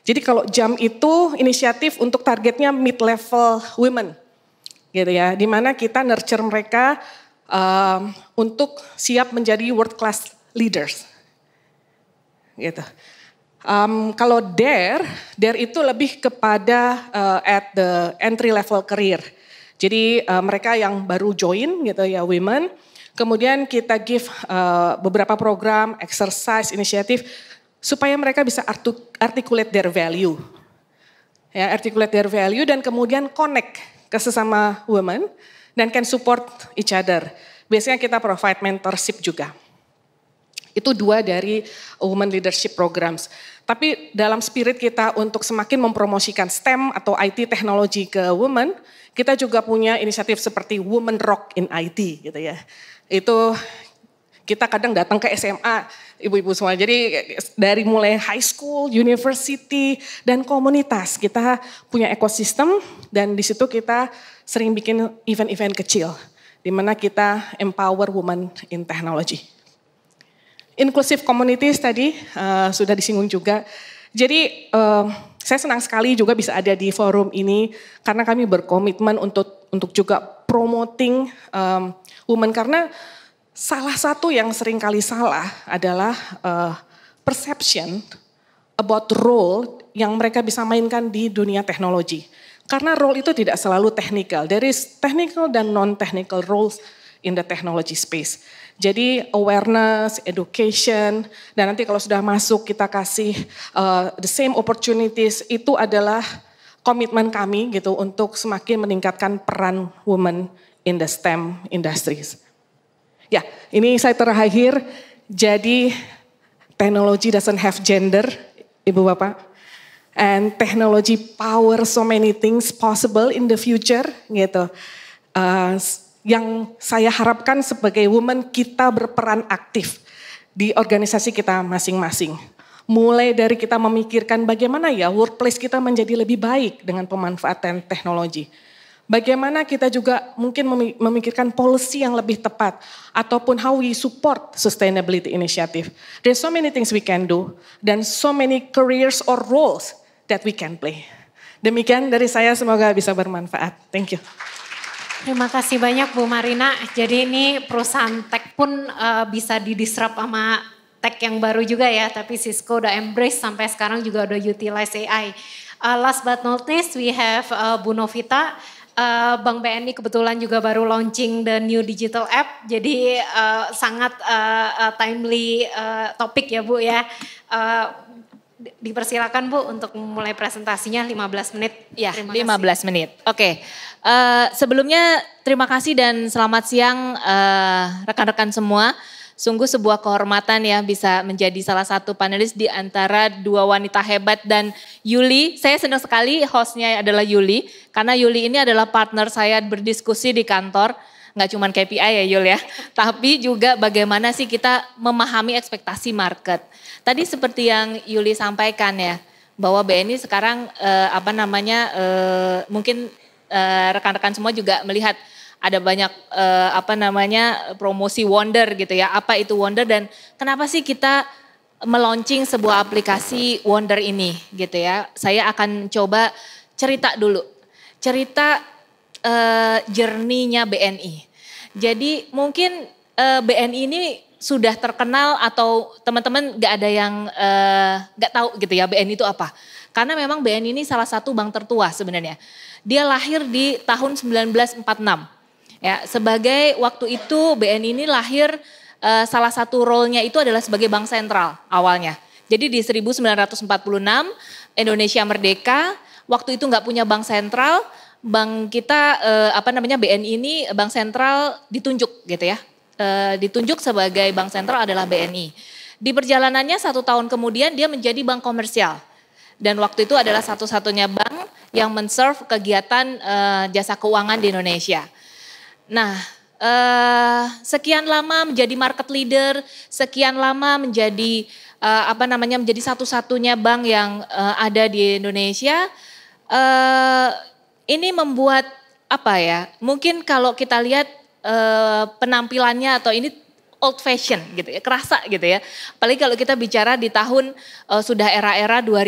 Jadi kalau JAM itu inisiatif untuk targetnya mid level women gitu ya. Dimana kita nurture mereka um, untuk siap menjadi world class leaders, gitu. Um, kalau dare, dare itu lebih kepada uh, at the entry level career. Jadi uh, mereka yang baru join gitu ya women. Kemudian kita give uh, beberapa program, exercise, inisiatif supaya mereka bisa articulate their value. Ya, articulate their value dan kemudian connect ke sesama women dan can support each other. Biasanya kita provide mentorship juga. Itu dua dari women leadership programs. Tapi dalam spirit kita untuk semakin mempromosikan STEM atau IT teknologi ke women, kita juga punya inisiatif seperti Women Rock in IT gitu ya. Itu kita kadang datang ke SMA ibu-ibu semua. Jadi dari mulai high school, university, dan komunitas kita punya ekosistem dan di situ kita sering bikin event-event kecil di mana kita empower women in technology. Inclusive communities tadi uh, sudah disinggung juga. Jadi uh, saya senang sekali juga bisa ada di forum ini karena kami berkomitmen untuk untuk juga promoting um, women karena Salah satu yang sering kali salah adalah uh, perception about role yang mereka bisa mainkan di dunia teknologi. Karena role itu tidak selalu technical. There is technical dan non-technical roles in the technology space. Jadi awareness, education, dan nanti kalau sudah masuk kita kasih uh, the same opportunities itu adalah komitmen kami gitu untuk semakin meningkatkan peran women in the STEM industries. Ya, ini saya terakhir. Jadi teknologi doesn't have gender, Ibu Bapak. And technology power so many things possible in the future, gitu. Uh, yang saya harapkan sebagai woman kita berperan aktif di organisasi kita masing-masing. Mulai dari kita memikirkan bagaimana ya workplace kita menjadi lebih baik dengan pemanfaatan teknologi. Bagaimana kita juga mungkin memikirkan policy yang lebih tepat ataupun how we support sustainability initiative. There's so many things we can do dan so many careers or roles that we can play. Demikian dari saya semoga bisa bermanfaat. Thank you. Terima kasih banyak Bu Marina. Jadi ini perusahaan tech pun uh, bisa didisrupt sama tech yang baru juga ya, tapi Cisco udah embrace sampai sekarang juga udah utilize AI. Uh, eh, last but not least, we have uh, Bu Novita uh, Bank BNI kebetulan juga baru launching the new digital app, jadi uh, sangat uh, timely uh, topik ya Bu ya. Uh, dipersilakan Bu untuk mulai presentasinya 15 menit. Ya, terima 15 kasih. menit. Oke. Okay. Uh, sebelumnya terima kasih dan selamat siang rekan-rekan uh, rekan -rekan semua. Sungguh sebuah kehormatan ya bisa menjadi salah satu panelis di antara dua wanita hebat dan Yuli. Saya senang sekali hostnya adalah Yuli karena Yuli ini adalah partner saya berdiskusi di kantor nggak cuma KPI ya Yul ya, tapi juga bagaimana sih kita memahami ekspektasi market. Tadi seperti yang Yuli sampaikan ya, bahwa BNI sekarang eh, apa namanya eh, mungkin eh, rekan-rekan eh, semua juga melihat ada banyak uh, apa namanya promosi Wonder gitu ya. Apa itu Wonder dan kenapa sih kita meluncing sebuah aplikasi Wonder ini gitu ya. Saya akan coba cerita dulu. Cerita uh, jerninya BNI. Jadi mungkin uh, eh, BNI ini sudah terkenal atau teman-teman gak ada yang uh, gak tahu gitu ya BNI itu apa. Karena memang BNI ini salah satu bank tertua sebenarnya. Dia lahir di tahun 1946. Ya, sebagai waktu itu BNI ini lahir uh, salah satu role-nya itu adalah sebagai bank sentral awalnya. Jadi di 1946 Indonesia merdeka, waktu itu nggak punya bank sentral, bank kita eh, apa namanya BNI ini bank sentral ditunjuk gitu ya. Eh, ditunjuk sebagai bank sentral adalah BNI. Di perjalanannya satu tahun kemudian dia menjadi bank komersial dan waktu itu adalah satu-satunya bank yang menserve kegiatan uh, jasa keuangan di Indonesia. Nah, uh, sekian lama menjadi market leader, sekian lama menjadi uh, apa namanya menjadi satu-satunya bank yang uh, ada di Indonesia. Uh, ini membuat apa ya? Mungkin kalau kita lihat uh, penampilannya atau ini old fashion gitu ya, kerasa gitu ya. Apalagi kalau kita bicara di tahun uh, sudah era-era 2000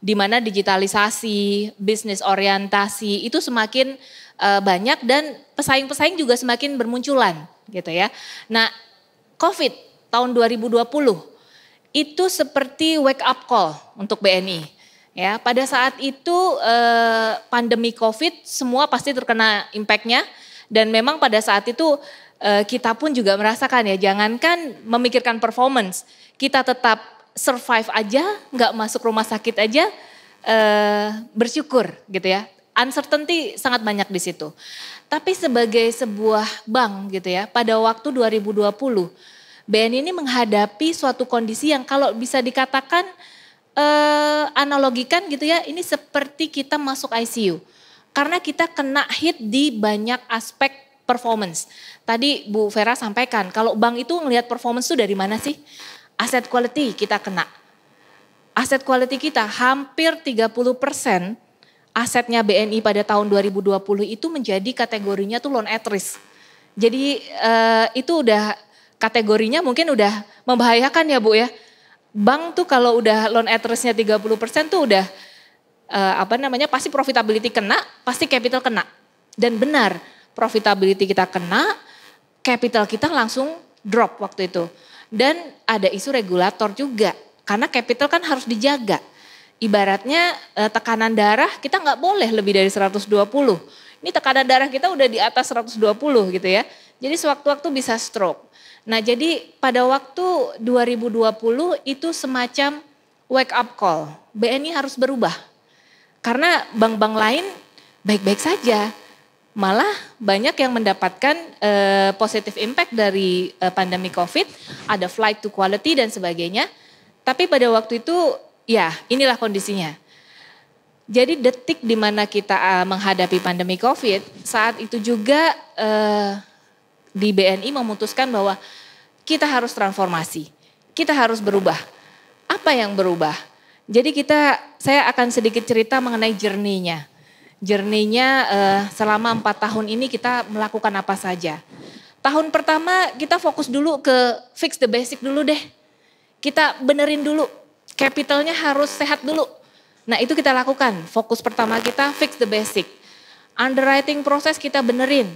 di mana digitalisasi, bisnis orientasi itu semakin uh, banyak dan pesaing-pesaing juga semakin bermunculan gitu ya. Nah, Covid tahun 2020 itu seperti wake up call untuk BNI. Ya, pada saat itu eh, pandemi Covid semua pasti terkena impactnya dan memang pada saat itu eh, kita pun juga merasakan ya, jangankan memikirkan performance, kita tetap survive aja, nggak masuk rumah sakit aja eh, bersyukur gitu ya uncertainty sangat banyak di situ. Tapi sebagai sebuah bank gitu ya, pada waktu 2020 BNI ini menghadapi suatu kondisi yang kalau bisa dikatakan eh, analogikan gitu ya, ini seperti kita masuk ICU. Karena kita kena hit di banyak aspek performance. Tadi Bu Vera sampaikan, kalau bank itu ngelihat performance itu dari mana sih? Asset quality kita kena. Asset quality kita hampir 30 persen asetnya BNI pada tahun 2020 itu menjadi kategorinya tuh loan at risk. Jadi eh, itu udah kategorinya mungkin udah membahayakan ya Bu ya. Bank tuh kalau udah loan at risknya 30% tuh udah eh, apa namanya pasti profitability kena, pasti capital kena. Dan benar, profitability kita kena, capital kita langsung drop waktu itu. Dan ada isu regulator juga, karena capital kan harus dijaga ibaratnya eh, tekanan darah kita nggak boleh lebih dari 120. Ini tekanan darah kita udah di atas 120 gitu ya. Jadi sewaktu-waktu bisa stroke. Nah jadi pada waktu 2020 itu semacam wake up call. BNI harus berubah. Karena bank-bank lain baik-baik saja. Malah banyak yang mendapatkan eh, positive impact dari eh, pandemi COVID. Ada flight to quality dan sebagainya. Tapi pada waktu itu Ya, inilah kondisinya. Jadi detik di mana kita eh, menghadapi pandemi COVID, saat itu juga eh, di BNI memutuskan bahwa kita harus transformasi, kita harus berubah. Apa yang berubah? Jadi kita, saya akan sedikit cerita mengenai jerninya. Jerninya eh, selama empat tahun ini kita melakukan apa saja. Tahun pertama kita fokus dulu ke fix the basic dulu deh. Kita benerin dulu capitalnya harus sehat dulu. Nah itu kita lakukan. Fokus pertama kita fix the basic. Underwriting proses kita benerin.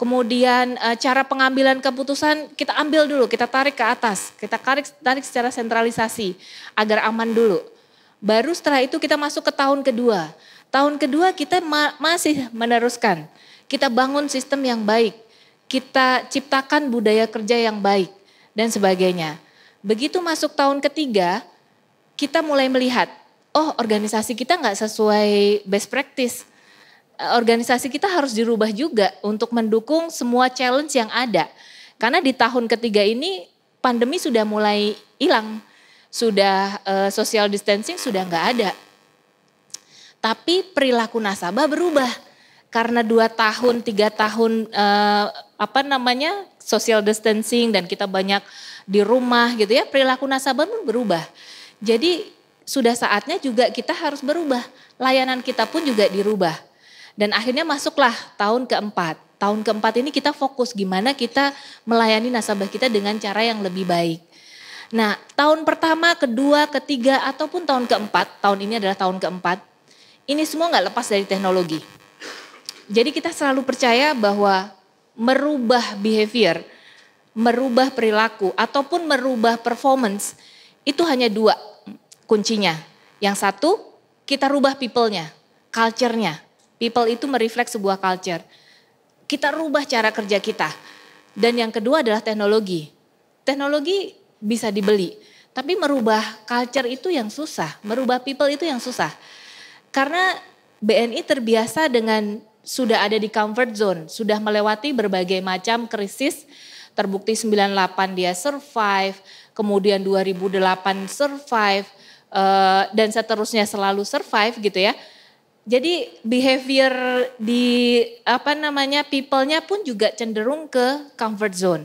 Kemudian eh, cara pengambilan keputusan kita ambil dulu, kita tarik ke atas, kita tarik tarik secara sentralisasi agar aman dulu. Baru setelah itu kita masuk ke tahun kedua. Tahun kedua kita ma masih meneruskan. Kita bangun sistem yang baik. Kita ciptakan budaya kerja yang baik dan sebagainya. Begitu masuk tahun ketiga, kita mulai melihat, oh organisasi kita nggak sesuai best practice. Eh, organisasi kita harus dirubah juga untuk mendukung semua challenge yang ada. Karena di tahun ketiga ini pandemi sudah mulai hilang, sudah uh, social distancing sudah nggak ada. Tapi perilaku nasabah berubah karena dua tahun tiga tahun eh, apa namanya social distancing dan kita banyak di rumah gitu ya perilaku nasabah pun berubah jadi sudah saatnya juga kita harus berubah. Layanan kita pun juga dirubah. Dan akhirnya masuklah tahun keempat. Tahun keempat ini kita fokus gimana kita melayani nasabah kita dengan cara yang lebih baik. Nah tahun pertama, kedua, ketiga ataupun tahun keempat, tahun ini adalah tahun keempat. Ini semua nggak lepas dari teknologi. Jadi kita selalu percaya bahwa merubah behavior, merubah perilaku ataupun merubah performance itu hanya dua kuncinya. Yang satu, kita rubah people-nya, culture-nya. People itu merefleks sebuah culture. Kita rubah cara kerja kita. Dan yang kedua adalah teknologi. Teknologi bisa dibeli, tapi merubah culture itu yang susah, merubah people itu yang susah. Karena BNI terbiasa dengan sudah ada di comfort zone, sudah melewati berbagai macam krisis, terbukti 98 dia survive, kemudian 2008 survive, Eh, dan seterusnya selalu survive gitu ya. Jadi behavior di apa namanya people-nya pun juga cenderung ke comfort zone.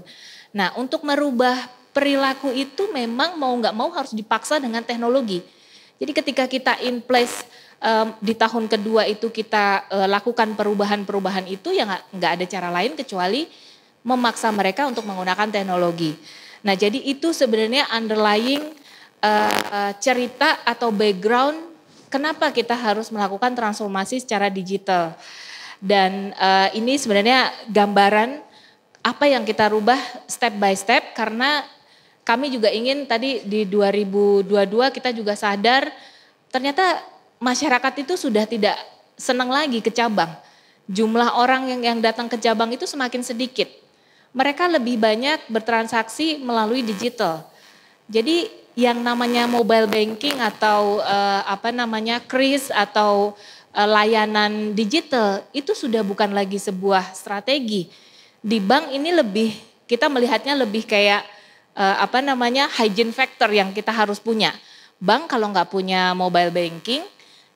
Nah, untuk merubah perilaku itu memang mau nggak mau harus dipaksa dengan teknologi. Jadi ketika kita in place um, di tahun kedua itu kita uh, lakukan perubahan-perubahan itu yang nggak ada cara lain kecuali memaksa mereka untuk menggunakan teknologi. Nah jadi itu sebenarnya underlying Eh, eh, cerita atau background kenapa kita harus melakukan transformasi secara digital. Dan uh, ini sebenarnya gambaran apa yang kita rubah step by step karena kami juga ingin tadi di 2022 kita juga sadar ternyata masyarakat itu sudah tidak senang lagi ke cabang. Jumlah orang yang yang datang ke cabang itu semakin sedikit. Mereka lebih banyak bertransaksi melalui digital. Jadi yang namanya mobile banking atau uh, apa namanya kris atau uh, layanan digital itu sudah bukan lagi sebuah strategi. Di bank ini lebih kita melihatnya lebih kayak uh, apa namanya hygiene factor yang kita harus punya. Bank kalau nggak punya mobile banking,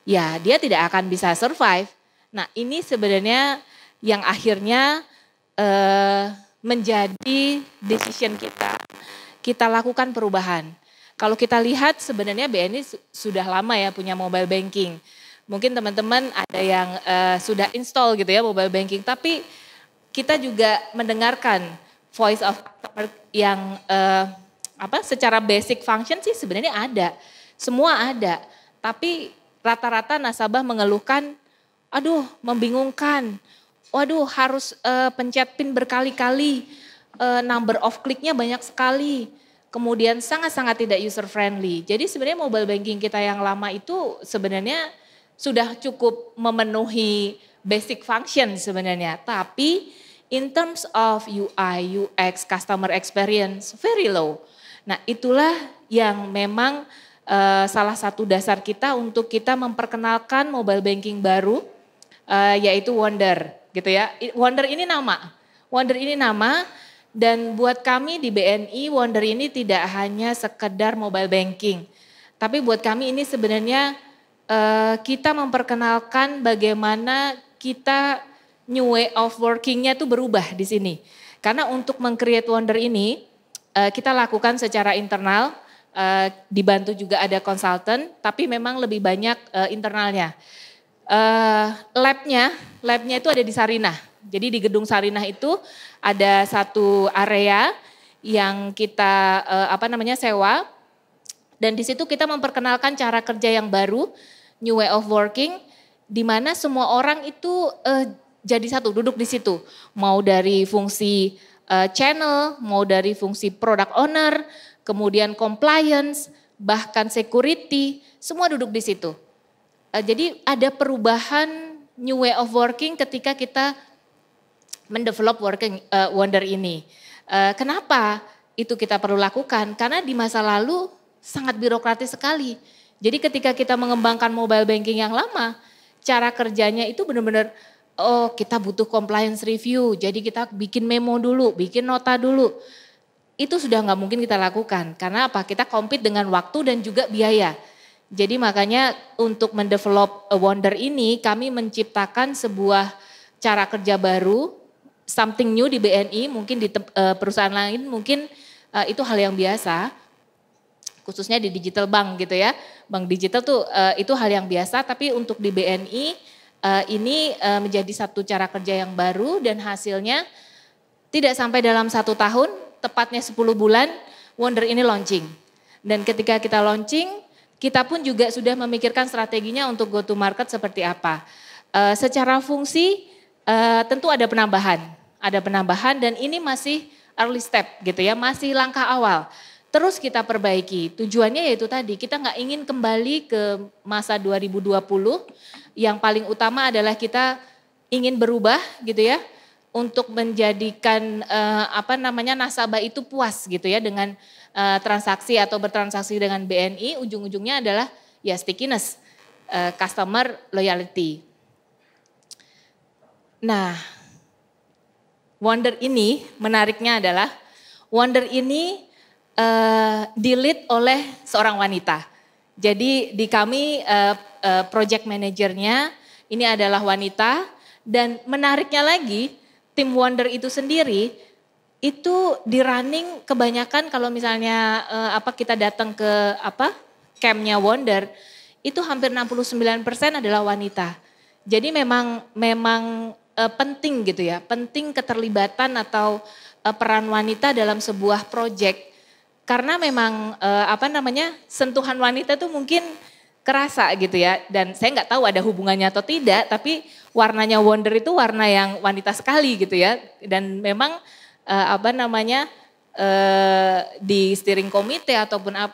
ya dia tidak akan bisa survive. Nah ini sebenarnya yang akhirnya uh, menjadi decision kita. Kita lakukan perubahan kalau kita lihat sebenarnya BNI sudah lama ya punya mobile banking. Mungkin teman-teman ada yang uh, sudah install gitu ya mobile banking, tapi kita juga mendengarkan voice of customer yang uh, apa secara basic function sih sebenarnya ada. Semua ada. Tapi rata-rata nasabah mengeluhkan aduh membingungkan. Waduh harus uh, pencet pin berkali-kali. Uh, number of kliknya banyak sekali kemudian sangat-sangat tidak user friendly. Jadi sebenarnya mobile banking kita yang lama itu sebenarnya sudah cukup memenuhi basic function sebenarnya, tapi in terms of UI, UX, customer experience very low. Nah, itulah yang memang uh, salah satu dasar kita untuk kita memperkenalkan mobile banking baru uh, yaitu Wonder gitu ya. Wonder ini nama. Wonder ini nama dan buat kami di BNI, Wonder ini tidak hanya sekedar mobile banking. Tapi buat kami ini sebenarnya uh, kita memperkenalkan bagaimana kita new way of workingnya itu berubah di sini. Karena untuk mengcreate Wonder ini, uh, kita lakukan secara internal, uh, dibantu juga ada konsultan, tapi memang lebih banyak uh, internalnya. Uh, labnya, labnya itu ada di Sarinah jadi di Gedung Sarinah itu ada satu area yang kita eh, apa namanya sewa dan di situ kita memperkenalkan cara kerja yang baru, new way of working di mana semua orang itu eh, jadi satu duduk di situ. Mau dari fungsi eh, channel, mau dari fungsi product owner, kemudian compliance, bahkan security, semua duduk di situ. Eh, jadi ada perubahan new way of working ketika kita mendevelop working, uh, wonder ini. Uh, kenapa itu kita perlu lakukan? Karena di masa lalu sangat birokratis sekali. Jadi ketika kita mengembangkan mobile banking yang lama, cara kerjanya itu benar-benar oh kita butuh compliance review. Jadi kita bikin memo dulu, bikin nota dulu. Itu sudah nggak mungkin kita lakukan. Karena apa? Kita compete dengan waktu dan juga biaya. Jadi makanya untuk mendevelop a wonder ini kami menciptakan sebuah cara kerja baru something new di BNI, mungkin di uh, perusahaan lain mungkin uh, itu hal yang biasa. Khususnya di digital bank gitu ya. Bank digital tuh uh, itu hal yang biasa tapi untuk di BNI uh, ini uh, menjadi satu cara kerja yang baru dan hasilnya tidak sampai dalam satu tahun, tepatnya 10 bulan Wonder ini launching. Dan ketika kita launching, kita pun juga sudah memikirkan strateginya untuk go to market seperti apa. Uh, secara fungsi uh, tentu ada penambahan ada penambahan dan ini masih early step gitu ya, masih langkah awal. Terus kita perbaiki. Tujuannya yaitu tadi kita nggak ingin kembali ke masa 2020 yang paling utama adalah kita ingin berubah gitu ya untuk menjadikan eh, apa namanya nasabah itu puas gitu ya dengan eh, transaksi atau bertransaksi dengan BNI ujung-ujungnya adalah ya stickiness, eh, customer loyalty. Nah, wonder ini menariknya adalah wonder ini uh, eh, dilid oleh seorang wanita. Jadi di kami uh, uh, project manajernya ini adalah wanita dan menariknya lagi tim wonder itu sendiri itu di running kebanyakan kalau misalnya uh, apa kita datang ke apa campnya wonder itu hampir 69% adalah wanita. Jadi memang memang uh, penting gitu ya, penting keterlibatan atau uh, peran wanita dalam sebuah proyek karena memang uh, apa namanya sentuhan wanita itu mungkin kerasa gitu ya dan saya nggak tahu ada hubungannya atau tidak tapi warnanya wonder itu warna yang wanita sekali gitu ya dan memang uh, apa namanya uh, di steering komite ataupun uh,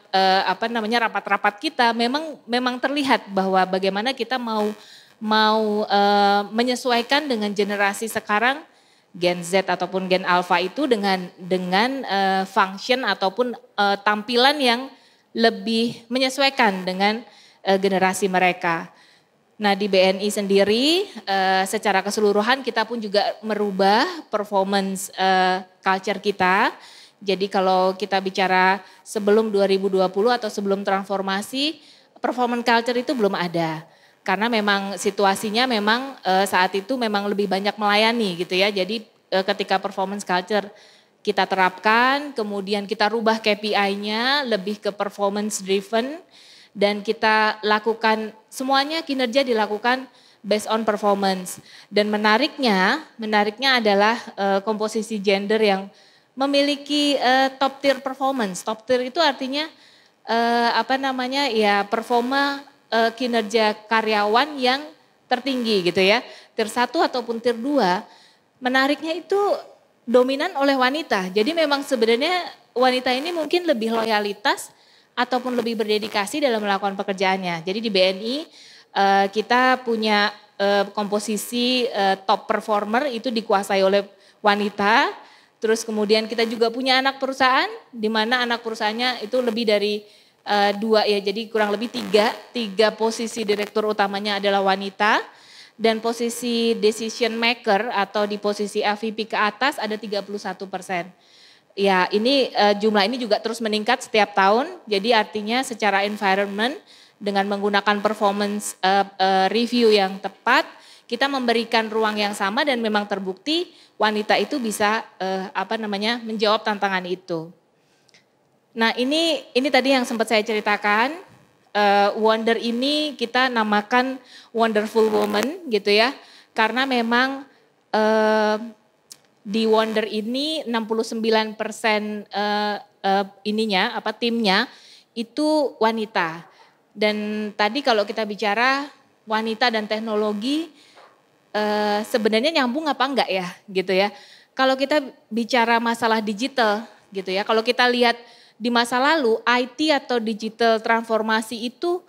apa namanya rapat-rapat kita memang memang terlihat bahwa bagaimana kita mau mau uh, menyesuaikan dengan generasi sekarang Gen Z ataupun Gen Alpha itu dengan dengan uh, function ataupun uh, tampilan yang lebih menyesuaikan dengan uh, generasi mereka. Nah di BNI sendiri uh, secara keseluruhan kita pun juga merubah performance uh, culture kita. Jadi kalau kita bicara sebelum 2020 atau sebelum transformasi, performance culture itu belum ada karena memang situasinya memang e, saat itu memang lebih banyak melayani gitu ya. Jadi e, ketika performance culture kita terapkan, kemudian kita rubah KPI-nya lebih ke performance driven dan kita lakukan semuanya kinerja dilakukan based on performance. Dan menariknya, menariknya adalah e, komposisi gender yang memiliki e, top tier performance. Top tier itu artinya e, apa namanya? ya performa uh, kinerja karyawan yang tertinggi gitu ya. Tier 1 ataupun tier 2 menariknya itu dominan oleh wanita. Jadi memang sebenarnya wanita ini mungkin lebih loyalitas ataupun lebih berdedikasi dalam melakukan pekerjaannya. Jadi di BNI uh, eh, kita punya uh, komposisi uh, top performer itu dikuasai oleh wanita. Terus kemudian kita juga punya anak perusahaan di mana anak perusahaannya itu lebih dari uh, dua ya, jadi kurang lebih tiga, tiga posisi direktur utamanya adalah wanita dan posisi decision maker atau di posisi AVP e ke atas ada 31 persen. Ya ini uh, jumlah ini juga terus meningkat setiap tahun, jadi artinya secara environment dengan menggunakan performance uh, uh, review yang tepat, kita memberikan ruang yang sama dan memang terbukti wanita itu bisa uh, apa namanya menjawab tantangan itu. Nah ini ini tadi yang sempat saya ceritakan uh, Wonder ini kita namakan Wonderful Woman gitu ya karena memang uh, di Wonder ini 69 persen uh, uh, ininya apa timnya itu wanita dan tadi kalau kita bicara wanita dan teknologi uh, sebenarnya nyambung apa enggak ya gitu ya kalau kita bicara masalah digital gitu ya kalau kita lihat di masa lalu IT atau digital transformasi itu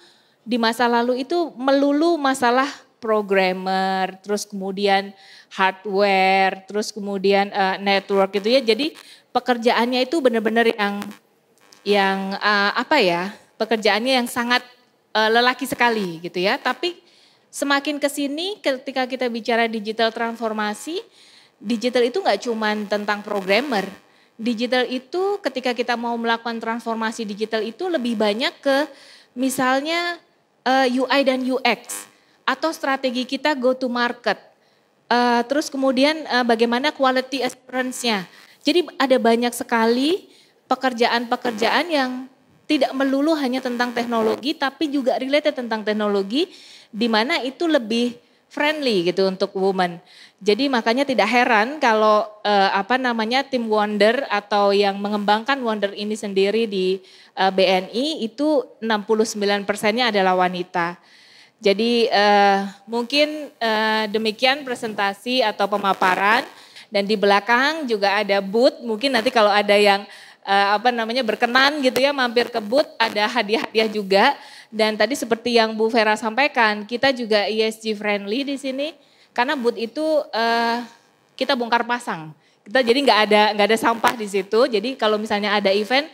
di masa lalu itu melulu masalah programmer, terus kemudian hardware, terus kemudian uh, network gitu ya. Jadi pekerjaannya itu benar-benar yang yang uh, apa ya? Pekerjaannya yang sangat uh, lelaki sekali gitu ya. Tapi semakin ke sini ketika kita bicara digital transformasi, digital itu enggak cuman tentang programmer, digital itu ketika kita mau melakukan transformasi digital itu lebih banyak ke misalnya eh, UI dan UX atau strategi kita go to market. Eh, terus kemudian eh, bagaimana quality assurance-nya. Jadi ada banyak sekali pekerjaan-pekerjaan yang tidak melulu hanya tentang teknologi tapi juga related tentang teknologi di mana itu lebih friendly gitu untuk woman. Jadi makanya tidak heran kalau uh, apa namanya tim Wonder atau yang mengembangkan Wonder ini sendiri di uh, eh, BNI itu 69 persennya adalah wanita. Jadi uh, mungkin uh, demikian presentasi atau pemaparan dan di belakang juga ada booth mungkin nanti kalau ada yang uh, apa namanya berkenan gitu ya mampir ke booth ada hadiah-hadiah juga. Dan tadi seperti yang Bu Vera sampaikan, kita juga ESG friendly di sini karena but itu uh, kita bongkar pasang. Kita jadi nggak ada nggak ada sampah di situ. Jadi kalau misalnya ada event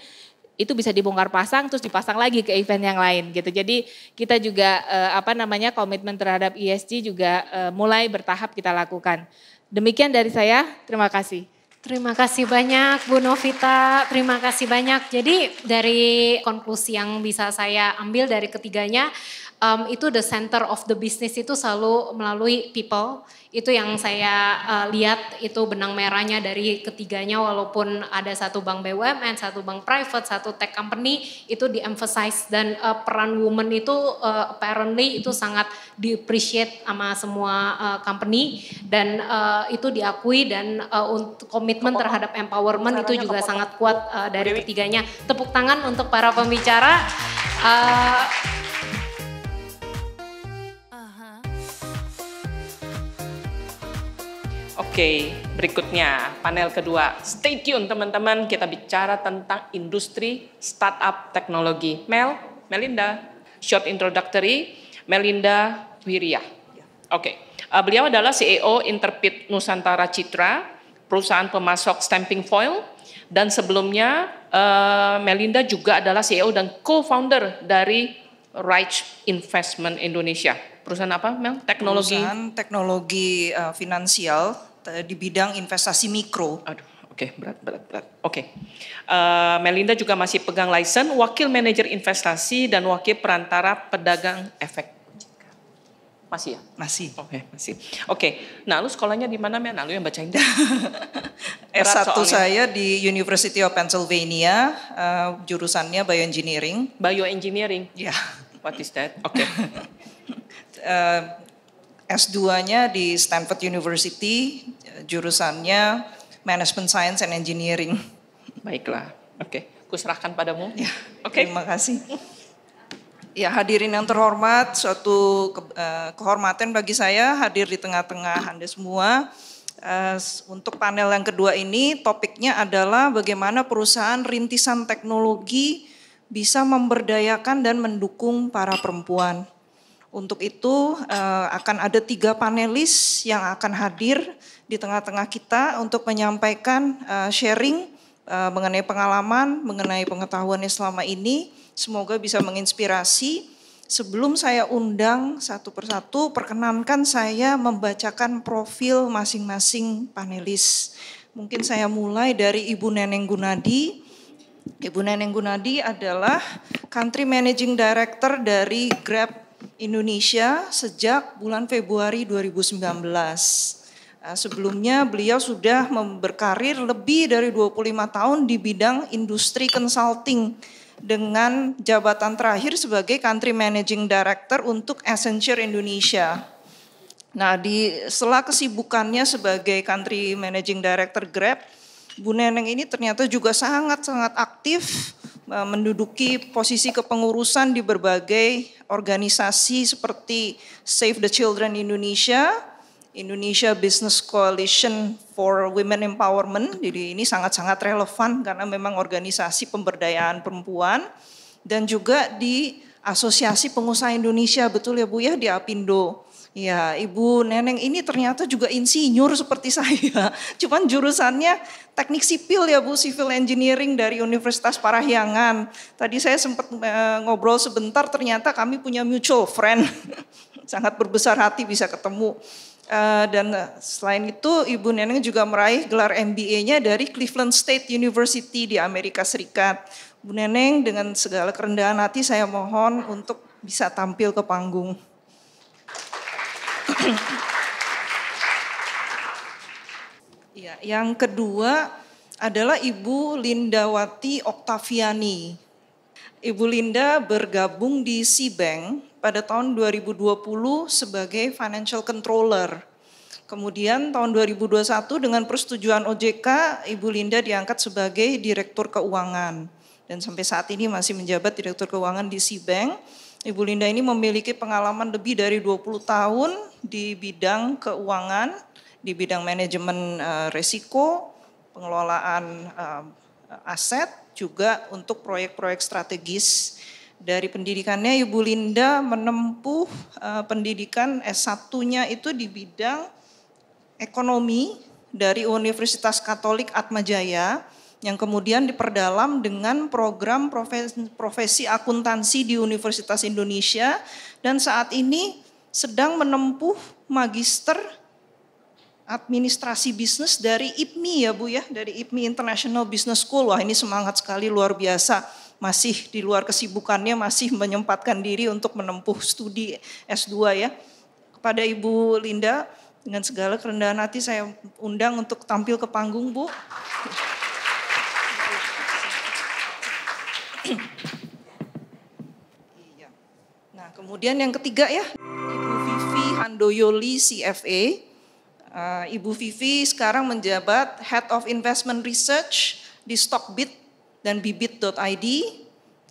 itu bisa dibongkar pasang terus dipasang lagi ke event yang lain gitu. Jadi kita juga uh, apa namanya komitmen terhadap ESG juga uh, mulai bertahap kita lakukan. Demikian dari saya, terima kasih. Terima kasih banyak Bu Novita, terima kasih banyak. Jadi dari konklusi yang bisa saya ambil dari ketiganya, um, itu the center of the business itu selalu melalui people. Itu yang saya uh, lihat itu benang merahnya dari ketiganya walaupun ada satu bank BUMN, satu bank private, satu tech company itu di-emphasize dan uh, peran woman itu uh, apparently itu sangat di-appreciate sama semua uh, company dan uh, itu diakui dan uh, untuk komitmen terhadap empowerment Caranya itu juga kepotong. sangat kuat uh, dari ketiganya. Tepuk tangan untuk para pembicara. Uh, Oke, berikutnya panel kedua. Stay tune teman-teman, kita bicara tentang industri startup teknologi. Mel, Melinda, short introductory, Melinda Wiria. Oke, uh, beliau adalah CEO Interpit Nusantara Citra, perusahaan pemasok stamping foil, dan sebelumnya uh, Melinda juga adalah CEO dan co-founder dari Right Investment Indonesia. Perusahaan apa, Mel? Teknologi? Perusahaan teknologi uh, finansial di bidang investasi mikro. Aduh, oke, okay, berat, berat, berat. Oke. Okay. Uh, eh, Melinda juga masih pegang license wakil manajer investasi dan wakil perantara pedagang efek. Masih ya? Masih. Oke, okay, masih. Oke. Okay. Nah, lu sekolahnya di mana, Mel? Nah, lu yang bacain deh. S1 soalnya. saya di University of Pennsylvania, uh, jurusannya bioengineering. Bioengineering? Iya. Yeah. What is that? Oke. Okay. uh, eh, S2-nya di Stanford University, jurusannya Management Science and Engineering. Baiklah. Oke. Okay. Kuserahkan padamu. Ya. Oke. Okay. Terima kasih. Ya hadirin yang terhormat, suatu ke, uh, kehormatan bagi saya hadir di tengah-tengah Anda semua. Uh, untuk panel yang kedua ini topiknya adalah bagaimana perusahaan rintisan teknologi bisa memberdayakan dan mendukung para perempuan. Untuk itu eh, akan ada tiga panelis yang akan hadir di tengah-tengah kita untuk menyampaikan eh, sharing eh, mengenai pengalaman, mengenai pengetahuannya selama ini. Semoga bisa menginspirasi. Sebelum saya undang satu persatu, perkenankan saya membacakan profil masing-masing panelis. Mungkin saya mulai dari Ibu Neneng Gunadi Ibu Neneng Gunadi adalah Country Managing Director dari Grab Indonesia sejak bulan Februari 2019. Eh, sebelumnya beliau sudah berkarir lebih dari 25 tahun di bidang industri consulting dengan jabatan terakhir sebagai Country Managing Director untuk Accenture Indonesia. Nah, di sela kesibukannya sebagai Country Managing Director Grab, Bu Neneng ini ternyata juga sangat-sangat aktif eh, menduduki posisi kepengurusan di berbagai organisasi seperti Save the Children Indonesia, Indonesia Business Coalition for Women Empowerment. Jadi ini sangat-sangat relevan karena memang organisasi pemberdayaan perempuan dan juga di Asosiasi Pengusaha Indonesia, betul ya Bu ya di Apindo. Ya, Ibu Neneng ini ternyata juga insinyur seperti saya. Cuman jurusannya teknik sipil ya Bu, civil engineering dari Universitas Parahyangan. Tadi saya sempat eh, ngobrol sebentar, ternyata kami punya mutual friend. Sangat berbesar hati bisa ketemu. Eh, dan eh, selain itu Ibu Neneng juga meraih gelar MBA-nya dari Cleveland State University di Amerika Serikat. Bu Neneng dengan segala kerendahan hati saya mohon untuk bisa tampil ke panggung. Ya, yang kedua adalah Ibu Lindawati Oktaviani. Ibu Linda bergabung di Sibank pada tahun 2020 sebagai financial controller. Kemudian tahun 2021 dengan persetujuan OJK, Ibu Linda diangkat sebagai direktur keuangan. Dan sampai saat ini masih menjabat direktur keuangan di Sibank. Ibu Linda ini memiliki pengalaman lebih dari 20 tahun di bidang keuangan, di bidang manajemen eh, risiko, pengelolaan eh, aset, juga untuk proyek-proyek strategis. Dari pendidikannya Ibu Linda menempuh eh, pendidikan S1-nya itu di bidang ekonomi dari Universitas Katolik Atmajaya yang kemudian diperdalam dengan program profesi akuntansi di Universitas Indonesia dan saat ini sedang menempuh magister administrasi bisnis dari IPMI ya Bu ya, dari IPMI International Business School. Wah ini semangat sekali luar biasa. Masih di luar kesibukannya masih menyempatkan diri untuk menempuh studi S2 ya. Kepada Ibu Linda dengan segala kerendahan hati saya undang untuk tampil ke panggung Bu. Iya. Nah, kemudian yang ketiga ya. Handoyoli CFA. Uh, Ibu Vivi sekarang menjabat Head of Investment Research di Stockbit dan Bibit.id.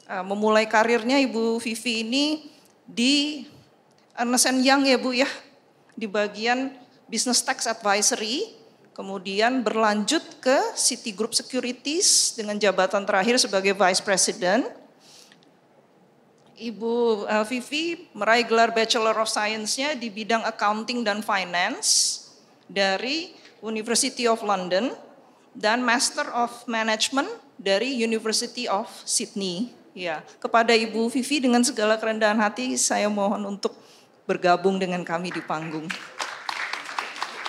Uh, memulai karirnya Ibu Vivi ini di Ernest Young ya Bu ya, di bagian Business Tax Advisory, kemudian berlanjut ke Citigroup Securities dengan jabatan terakhir sebagai Vice President Ibu uh, Vivi meraih gelar Bachelor of Science-nya di bidang Accounting dan Finance dari University of London dan Master of Management dari University of Sydney. Ya, kepada Ibu Vivi dengan segala kerendahan hati saya mohon untuk bergabung dengan kami di panggung.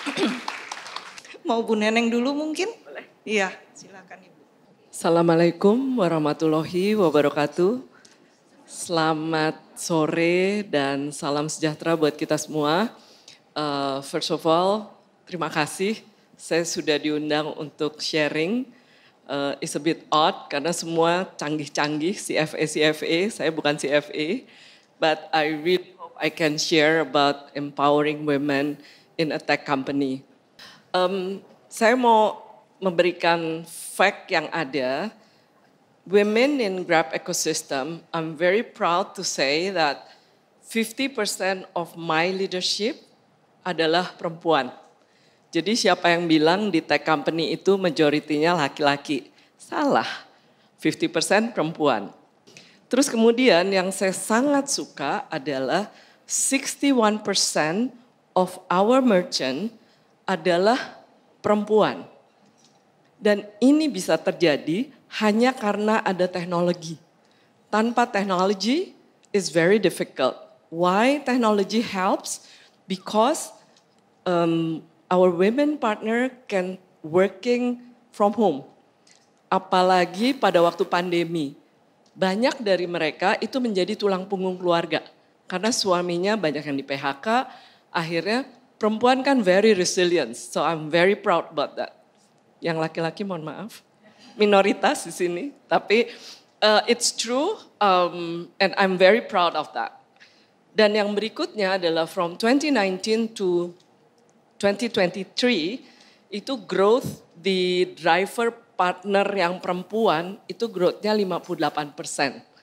Mau Bu Neneng dulu mungkin? Boleh. Iya, silakan Ibu. Assalamualaikum warahmatullahi wabarakatuh. Selamat sore dan salam sejahtera buat kita semua. Uh, first of all, terima kasih. Saya sudah diundang untuk sharing. Uh, it's a bit odd karena semua canggih-canggih CFA CFA. Saya bukan CFA, but I really hope I can share about empowering women in a tech company. Um, saya mau memberikan fact yang ada women in Grab ecosystem, I'm very proud to say that 50% of my leadership adalah perempuan. Jadi siapa yang bilang di tech company itu majoritinya laki-laki? Salah. 50% perempuan. Terus kemudian yang saya sangat suka adalah 61% of our merchant adalah perempuan. Dan ini bisa terjadi hanya karena ada teknologi. Tanpa teknologi is very difficult. Why technology helps? Because um, our women partner can working from home. Apalagi pada waktu pandemi. Banyak dari mereka itu menjadi tulang punggung keluarga. Karena suaminya banyak yang di PHK, akhirnya perempuan kan very resilient. So I'm very proud about that. Yang laki-laki mohon maaf minoritas di sini, tapi uh, it's true um, and I'm very proud of that. Dan yang berikutnya adalah from 2019 to 2023 itu growth di driver partner yang perempuan itu growthnya 58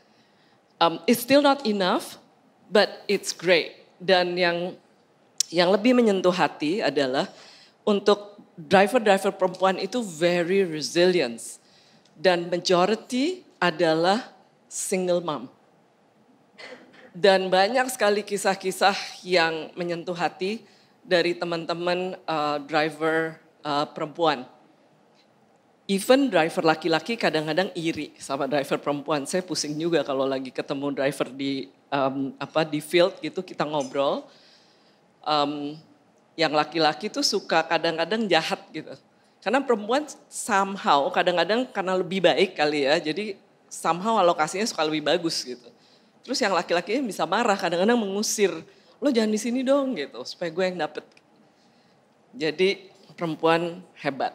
Um, it's still not enough, but it's great. Dan yang yang lebih menyentuh hati adalah untuk driver-driver perempuan itu very resilient dan majority adalah single mom. Dan banyak sekali kisah-kisah yang menyentuh hati dari teman-teman uh, driver uh, perempuan. Even driver laki-laki kadang-kadang iri sama driver perempuan. Saya pusing juga kalau lagi ketemu driver di um, apa di field gitu kita ngobrol. Um, yang laki-laki tuh suka kadang-kadang jahat gitu karena perempuan somehow kadang-kadang karena lebih baik kali ya, jadi somehow alokasinya suka lebih bagus gitu. Terus yang laki-lakinya bisa marah, kadang-kadang mengusir, lo jangan di sini dong gitu, supaya gue yang dapet. Jadi perempuan hebat.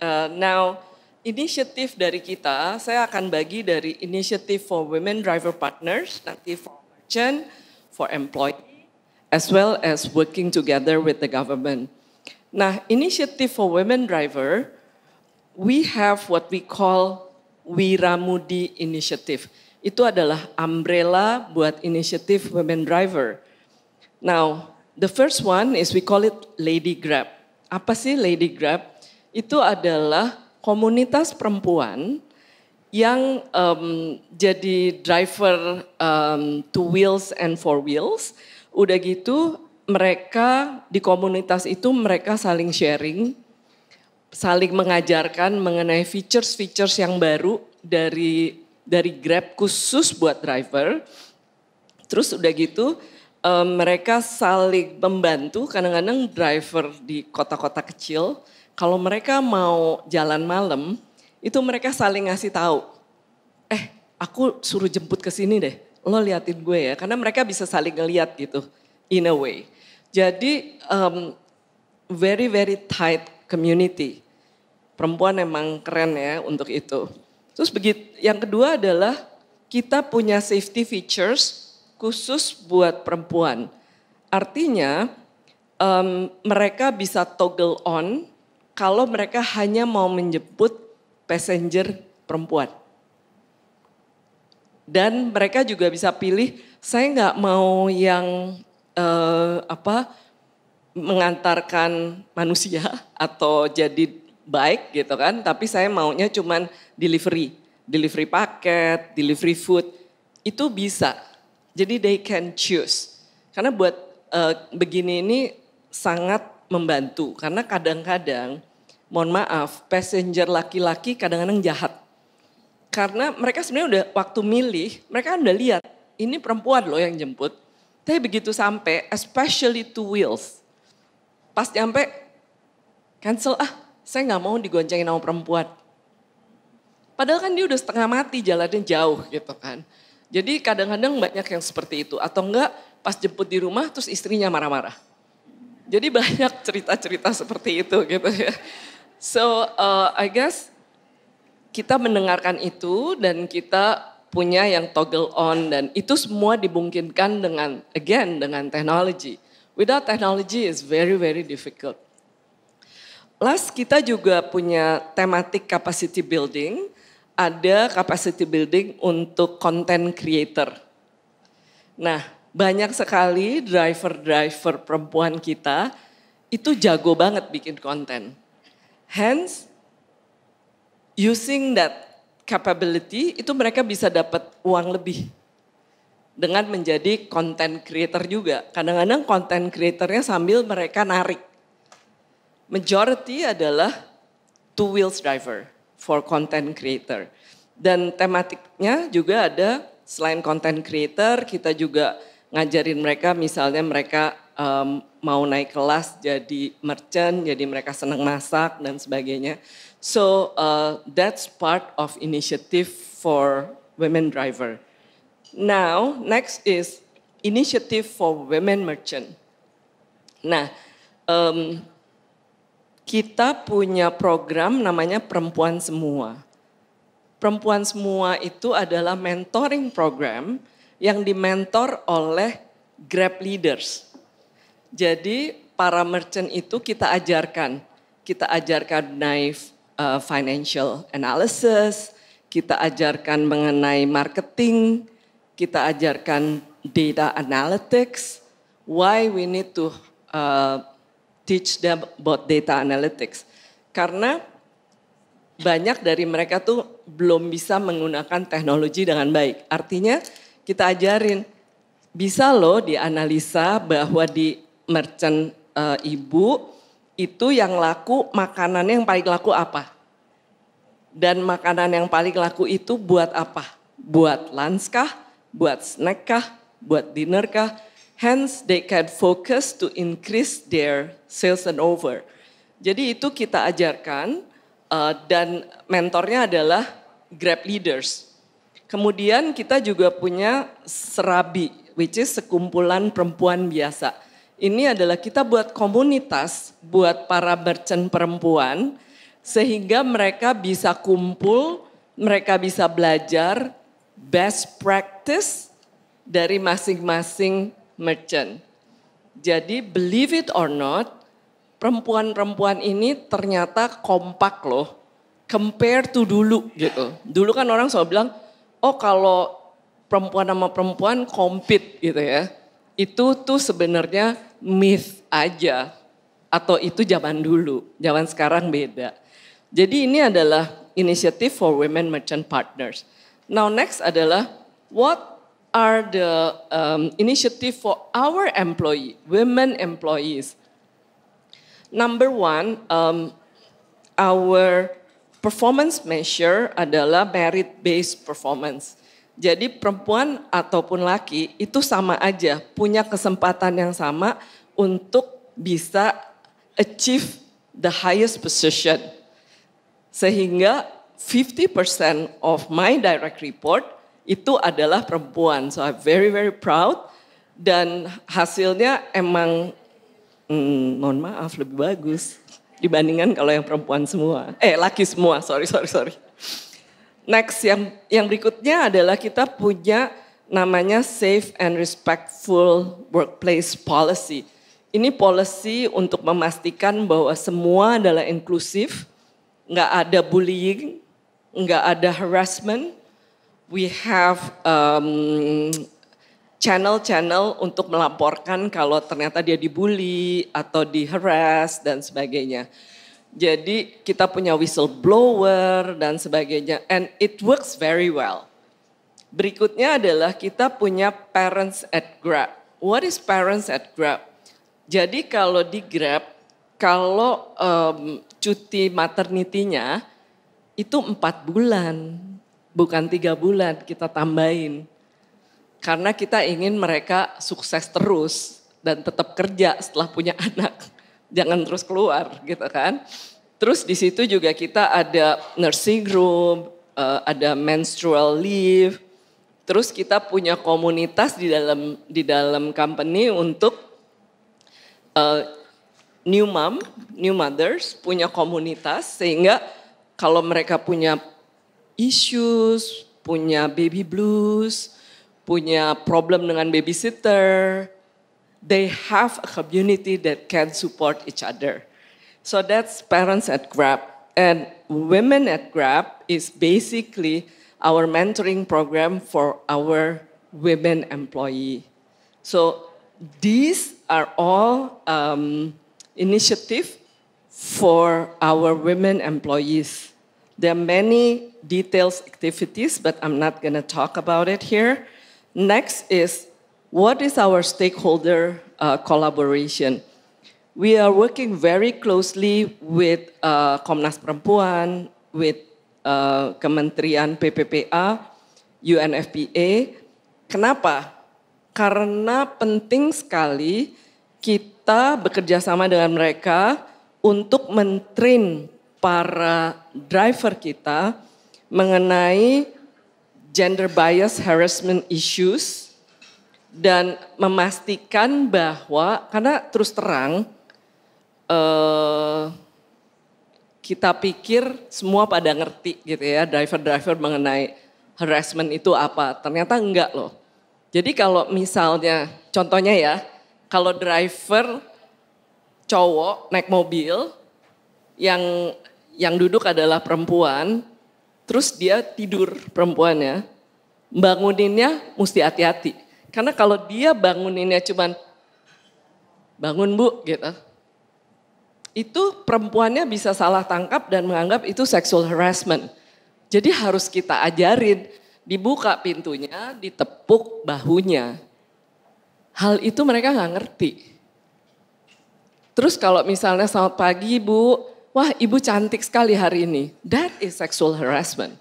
Uh, now, inisiatif dari kita, saya akan bagi dari inisiatif for women driver partners, nanti for merchant, for employee, as well as working together with the government. Nah, initiative for women driver, we have what we call Wiramudi Initiative. Itu adalah umbrella buat inisiatif women driver. Now, the first one is we call it Lady Grab. Apa sih Lady Grab? Itu adalah komunitas perempuan yang um, jadi driver um, two wheels and four wheels. Udah gitu mereka di komunitas itu mereka saling sharing, saling mengajarkan mengenai features-features yang baru dari dari Grab khusus buat driver. Terus udah gitu um, mereka saling membantu kadang-kadang driver di kota-kota kecil kalau mereka mau jalan malam itu mereka saling ngasih tahu. Eh, aku suruh jemput ke sini deh. Lo liatin gue ya karena mereka bisa saling ngeliat gitu in a way. Jadi um, very very tight community. Perempuan emang keren ya untuk itu. Terus begitu yang kedua adalah kita punya safety features khusus buat perempuan. Artinya um, mereka bisa toggle on kalau mereka hanya mau menjemput passenger perempuan. Dan mereka juga bisa pilih, saya nggak mau yang uh, apa mengantarkan manusia atau jadi baik gitu kan, tapi saya maunya cuman delivery, delivery paket, delivery food itu bisa. Jadi they can choose. Karena buat uh, begini ini sangat membantu karena kadang-kadang mohon maaf passenger laki-laki kadang-kadang jahat. Karena mereka sebenarnya udah waktu milih, mereka udah lihat ini perempuan loh yang jemput tapi begitu sampai, especially two wheels, pas nyampe, cancel ah, saya nggak mau digoncengin sama perempuan. Padahal kan dia udah setengah mati jalannya jauh gitu kan. Jadi kadang-kadang banyak yang seperti itu. Atau enggak pas jemput di rumah terus istrinya marah-marah. Jadi banyak cerita-cerita seperti itu gitu ya. So uh, I guess kita mendengarkan itu dan kita punya yang toggle on dan itu semua dimungkinkan dengan again dengan teknologi. Without technology is very very difficult. Last kita juga punya tematik capacity building, ada capacity building untuk content creator. Nah, banyak sekali driver-driver perempuan kita itu jago banget bikin konten. Hence using that capability itu mereka bisa dapat uang lebih dengan menjadi content creator juga. Kadang-kadang content creatornya sambil mereka narik. Majority adalah two wheels driver for content creator. Dan tematiknya juga ada selain content creator kita juga ngajarin mereka misalnya mereka um, mau naik kelas jadi merchant, jadi mereka senang masak dan sebagainya. So uh, that's part of initiative for women driver. Now, next is initiative for women merchant. Nah, um, kita punya program namanya Perempuan Semua. Perempuan Semua itu adalah mentoring program yang dimentor oleh Grab leaders. Jadi para merchant itu kita ajarkan, kita ajarkan knife, Eh, financial analysis, kita ajarkan mengenai marketing, kita ajarkan data analytics, why we need to uh, teach them about data analytics. Karena banyak dari mereka tuh belum bisa menggunakan teknologi dengan baik. Artinya kita ajarin bisa loh dianalisa bahwa di merchant uh, ibu itu yang laku makanan yang paling laku apa? Dan makanan yang paling laku itu buat apa? Buat lunch kah? Buat snack kah? Buat dinner kah? Hence they can focus to increase their sales and over. Jadi itu kita ajarkan uh, dan mentornya adalah Grab Leaders. Kemudian kita juga punya serabi, which is sekumpulan perempuan biasa ini adalah kita buat komunitas buat para merchant perempuan sehingga mereka bisa kumpul, mereka bisa belajar best practice dari masing-masing merchant. Jadi believe it or not, perempuan-perempuan ini ternyata kompak loh. Compare to dulu gitu. Dulu kan orang selalu bilang, oh kalau perempuan sama perempuan compete gitu ya. Itu tuh sebenarnya myth aja atau itu zaman dulu, zaman sekarang beda. Jadi ini adalah inisiatif for women merchant partners. Now next adalah what are the um, initiative for our employee, women employees. Number one, um, our performance measure adalah merit-based performance. Jadi perempuan ataupun laki itu sama aja punya kesempatan yang sama untuk bisa achieve the highest position. Sehingga 50% of my direct report itu adalah perempuan. So I'm very very proud dan hasilnya emang hmm, mohon maaf lebih bagus dibandingkan kalau yang perempuan semua. Eh laki semua, sorry sorry sorry next yang yang berikutnya adalah kita punya namanya safe and respectful workplace policy. Ini policy untuk memastikan bahwa semua adalah inklusif, nggak ada bullying, nggak ada harassment. We have um, channel-channel untuk melaporkan kalau ternyata dia dibully atau diharass dan sebagainya. Jadi kita punya whistleblower dan sebagainya. And it works very well. Berikutnya adalah kita punya parents at Grab. What is parents at Grab? Jadi kalau di Grab, kalau um, cuti maternitinya itu empat bulan, bukan tiga bulan kita tambahin. Karena kita ingin mereka sukses terus dan tetap kerja setelah punya anak jangan terus keluar gitu kan. Terus di situ juga kita ada nursing group, eh, ada menstrual leave. Terus kita punya komunitas di dalam di dalam company untuk uh, new mom, new mothers punya komunitas sehingga kalau mereka punya issues, punya baby blues, punya problem dengan babysitter, they have a community that can support each other. So that's parents at Grab. And Women at Grab is basically our mentoring program for our women employee. So these are all um, initiative for our women employees. There are many details activities, but I'm not going to talk about it here. Next is What is our stakeholder uh, collaboration? We are working very closely with uh, Komnas Perempuan, with uh, Kementerian PPPA, UNFPA. Kenapa? Karena penting sekali kita bekerja sama dengan mereka untuk mentrain para driver kita mengenai gender bias harassment issues dan memastikan bahwa karena terus terang eh, kita pikir semua pada ngerti gitu ya driver-driver mengenai harassment itu apa ternyata enggak loh jadi kalau misalnya contohnya ya kalau driver cowok naik mobil yang yang duduk adalah perempuan terus dia tidur perempuannya banguninnya mesti hati-hati karena kalau dia banguninnya cuman bangun bu gitu. Itu perempuannya bisa salah tangkap dan menganggap itu sexual harassment. Jadi harus kita ajarin, dibuka pintunya, ditepuk bahunya. Hal itu mereka nggak ngerti. Terus kalau misalnya selamat pagi bu, wah ibu cantik sekali hari ini. That is sexual harassment.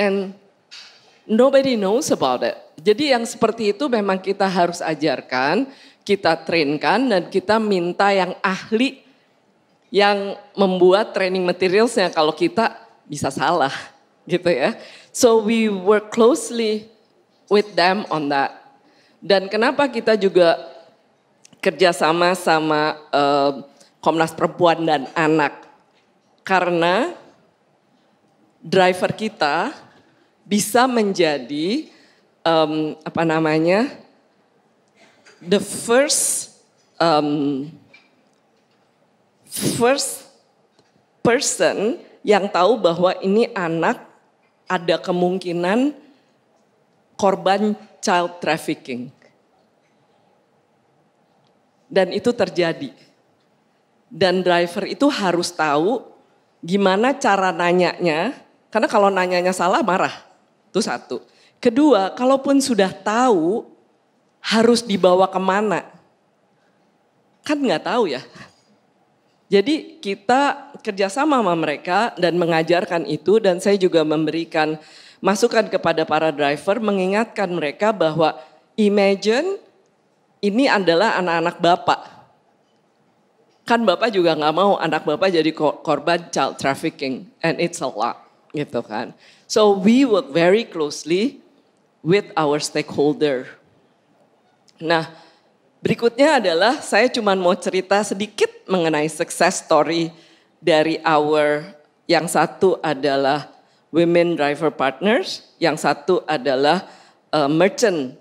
And nobody knows about it. Jadi yang seperti itu memang kita harus ajarkan, kita trainkan dan kita minta yang ahli yang membuat training materialsnya kalau kita bisa salah gitu ya. So we work closely with them on that. Dan kenapa kita juga kerjasama sama uh, Komnas Perempuan dan Anak? Karena driver kita bisa menjadi um, apa namanya the first um, first person yang tahu bahwa ini anak ada kemungkinan korban child trafficking. Dan itu terjadi. Dan driver itu harus tahu gimana cara nanyanya, karena kalau nanyanya salah marah. Itu satu. Kedua, kalaupun sudah tahu harus dibawa kemana, kan nggak tahu ya. Jadi kita kerjasama sama mereka dan mengajarkan itu dan saya juga memberikan masukan kepada para driver mengingatkan mereka bahwa imagine ini adalah anak-anak bapak. Kan bapak juga nggak mau anak bapak jadi korban child trafficking and it's a lot gitu kan. So we work very closely with our stakeholder. Nah, berikutnya adalah saya cuma mau cerita sedikit mengenai success story dari our yang satu adalah women driver partners, yang satu adalah uh, merchant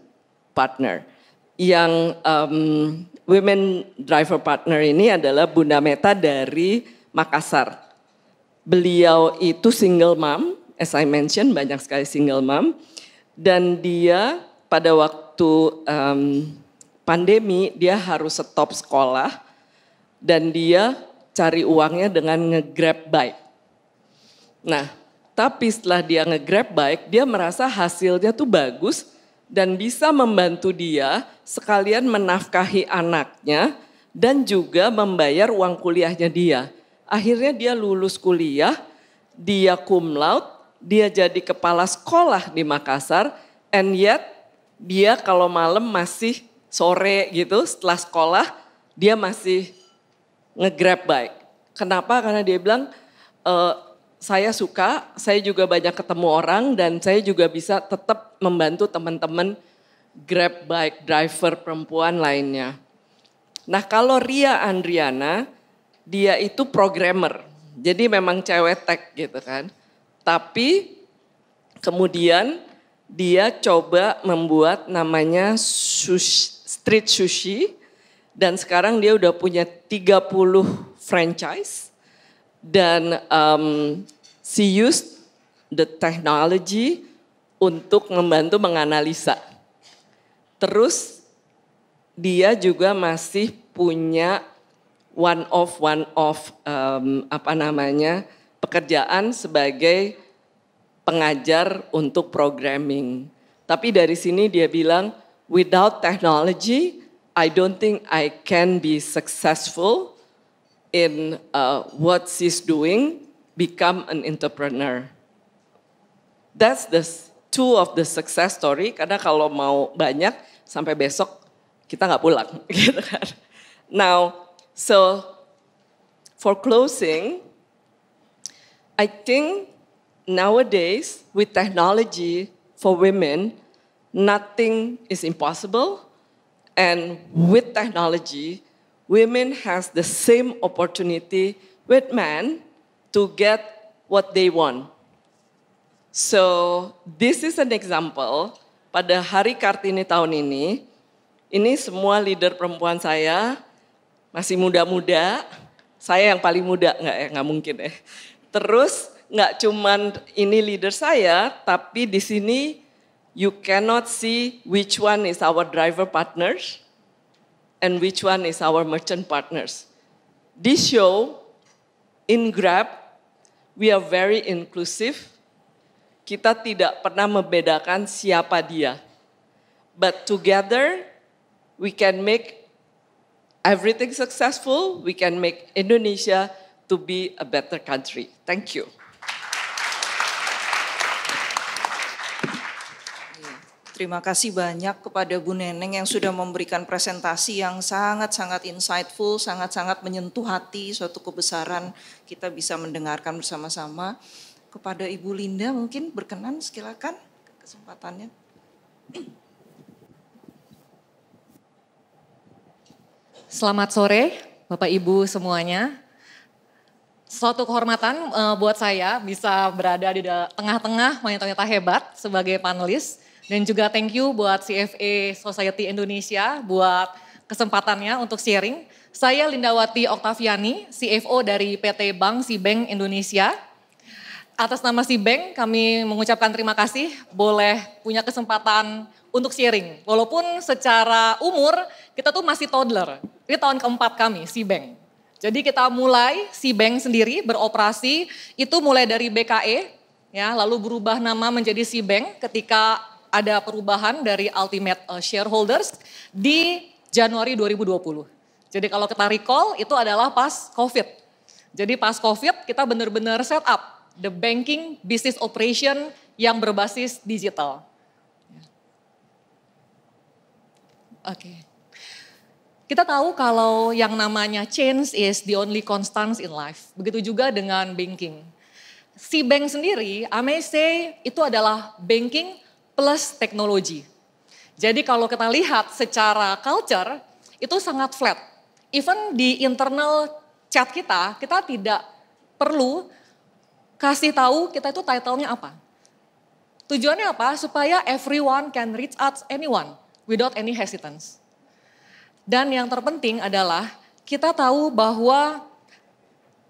partner. Yang um, women driver partner ini adalah Bunda Meta dari Makassar. Beliau itu single mom, as I mentioned banyak sekali single mom dan dia pada waktu um, pandemi dia harus stop sekolah dan dia cari uangnya dengan nge-grab bike. Nah, tapi setelah dia nge-grab bike, dia merasa hasilnya tuh bagus dan bisa membantu dia sekalian menafkahi anaknya dan juga membayar uang kuliahnya dia. Akhirnya dia lulus kuliah, dia cum laude, dia jadi kepala sekolah di Makassar and yet dia kalau malam masih sore gitu setelah sekolah dia masih ngegrab bike. Kenapa? Karena dia bilang e, saya suka, saya juga banyak ketemu orang dan saya juga bisa tetap membantu teman-teman grab bike driver perempuan lainnya. Nah kalau Ria Andriana, dia itu programmer. Jadi memang cewek tech gitu kan. Tapi kemudian dia coba membuat namanya sushi, street sushi dan sekarang dia udah punya 30 franchise dan um, she used the technology untuk membantu menganalisa. Terus dia juga masih punya one of one of um, apa namanya pekerjaan sebagai pengajar untuk programming. Tapi dari sini dia bilang, without technology, I don't think I can be successful in uh, what she's doing, become an entrepreneur. That's the two of the success story, karena kalau mau banyak, sampai besok kita nggak pulang. Gitu kan. Now, so for closing, I think nowadays with technology for women, nothing is impossible. And with technology, women has the same opportunity with men to get what they want. So this is an example. Pada hari Kartini tahun ini, ini semua leader perempuan saya masih muda-muda. Saya yang paling muda nggak ya? Nggak mungkin ya. Terus nggak cuman ini leader saya, tapi di sini you cannot see which one is our driver partners and which one is our merchant partners. This show in Grab we are very inclusive. Kita tidak pernah membedakan siapa dia. But together we can make everything successful. We can make Indonesia to be a better country. Thank you. Terima kasih banyak kepada Bu Neneng yang sudah memberikan presentasi yang sangat-sangat insightful, sangat-sangat menyentuh hati, suatu kebesaran kita bisa mendengarkan bersama-sama. Kepada Ibu Linda mungkin berkenan, silakan kesempatannya. Selamat sore, Bapak Ibu semuanya suatu kehormatan uh, buat saya bisa berada di tengah-tengah wanita-wanita hebat sebagai panelis dan juga thank you buat CFA Society Indonesia buat kesempatannya untuk sharing. Saya Lindawati Oktaviani, CFO dari PT Bank Sibeng Indonesia. Atas nama Sibeng, kami mengucapkan terima kasih boleh punya kesempatan untuk sharing. Walaupun secara umur kita tuh masih toddler. Ini tahun keempat kami, Sibank. Jadi kita mulai si bank sendiri beroperasi itu mulai dari BKE ya lalu berubah nama menjadi si bank ketika ada perubahan dari ultimate eh, shareholders di Januari 2020. Jadi kalau kita recall itu adalah pas Covid. Jadi pas Covid kita benar-benar set up the banking business operation yang berbasis digital. Ya. Oke. Okay. Kita tahu kalau yang namanya change is the only constant in life. Begitu juga dengan banking. Si bank sendiri, I may say, itu adalah banking plus teknologi. Jadi kalau kita lihat secara culture, itu sangat flat. Even di internal chat kita, kita tidak perlu kasih tahu kita itu title-nya apa. Tujuannya apa? Supaya everyone can reach out anyone without any hesitance. Dan yang terpenting adalah kita tahu bahwa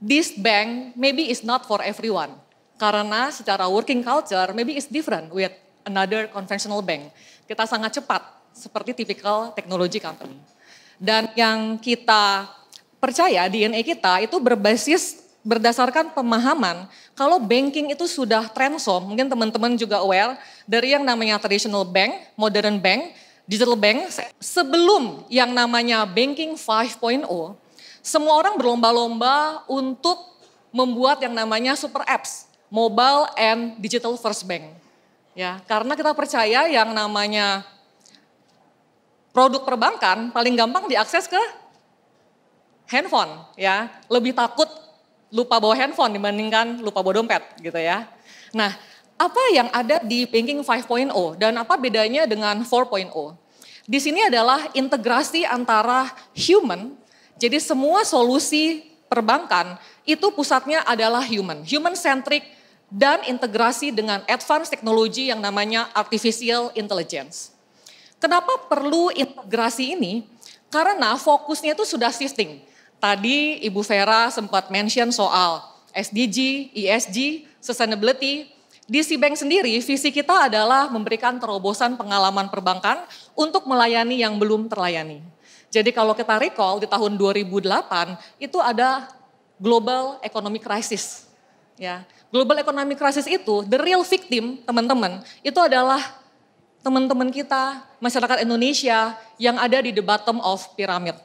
this bank maybe is not for everyone. Karena secara working culture maybe is different with another conventional bank. Kita sangat cepat seperti typical technology company. Dan yang kita percaya DNA kita itu berbasis berdasarkan pemahaman kalau banking itu sudah transform, mungkin teman-teman juga aware dari yang namanya traditional bank, modern bank digital bank, sebelum yang namanya banking 5.0, semua orang berlomba-lomba untuk membuat yang namanya super apps, mobile and digital first bank. Ya, karena kita percaya yang namanya produk perbankan paling gampang diakses ke handphone ya lebih takut lupa bawa handphone dibandingkan lupa bawa dompet gitu ya nah apa yang ada di Banking 5.0 dan apa bedanya dengan 4.0. Di sini adalah integrasi antara human, jadi semua solusi perbankan itu pusatnya adalah human, human centric dan integrasi dengan advanced technology yang namanya artificial intelligence. Kenapa perlu integrasi ini? Karena fokusnya itu sudah shifting. Tadi Ibu Vera sempat mention soal SDG, ESG, sustainability, di Sibank sendiri, visi kita adalah memberikan terobosan pengalaman perbankan untuk melayani yang belum terlayani. Jadi kalau kita recall di tahun 2008 itu ada global economic crisis. Ya, global economic crisis itu the real victim, teman-teman, itu adalah teman-teman kita, masyarakat Indonesia yang ada di the bottom of pyramid.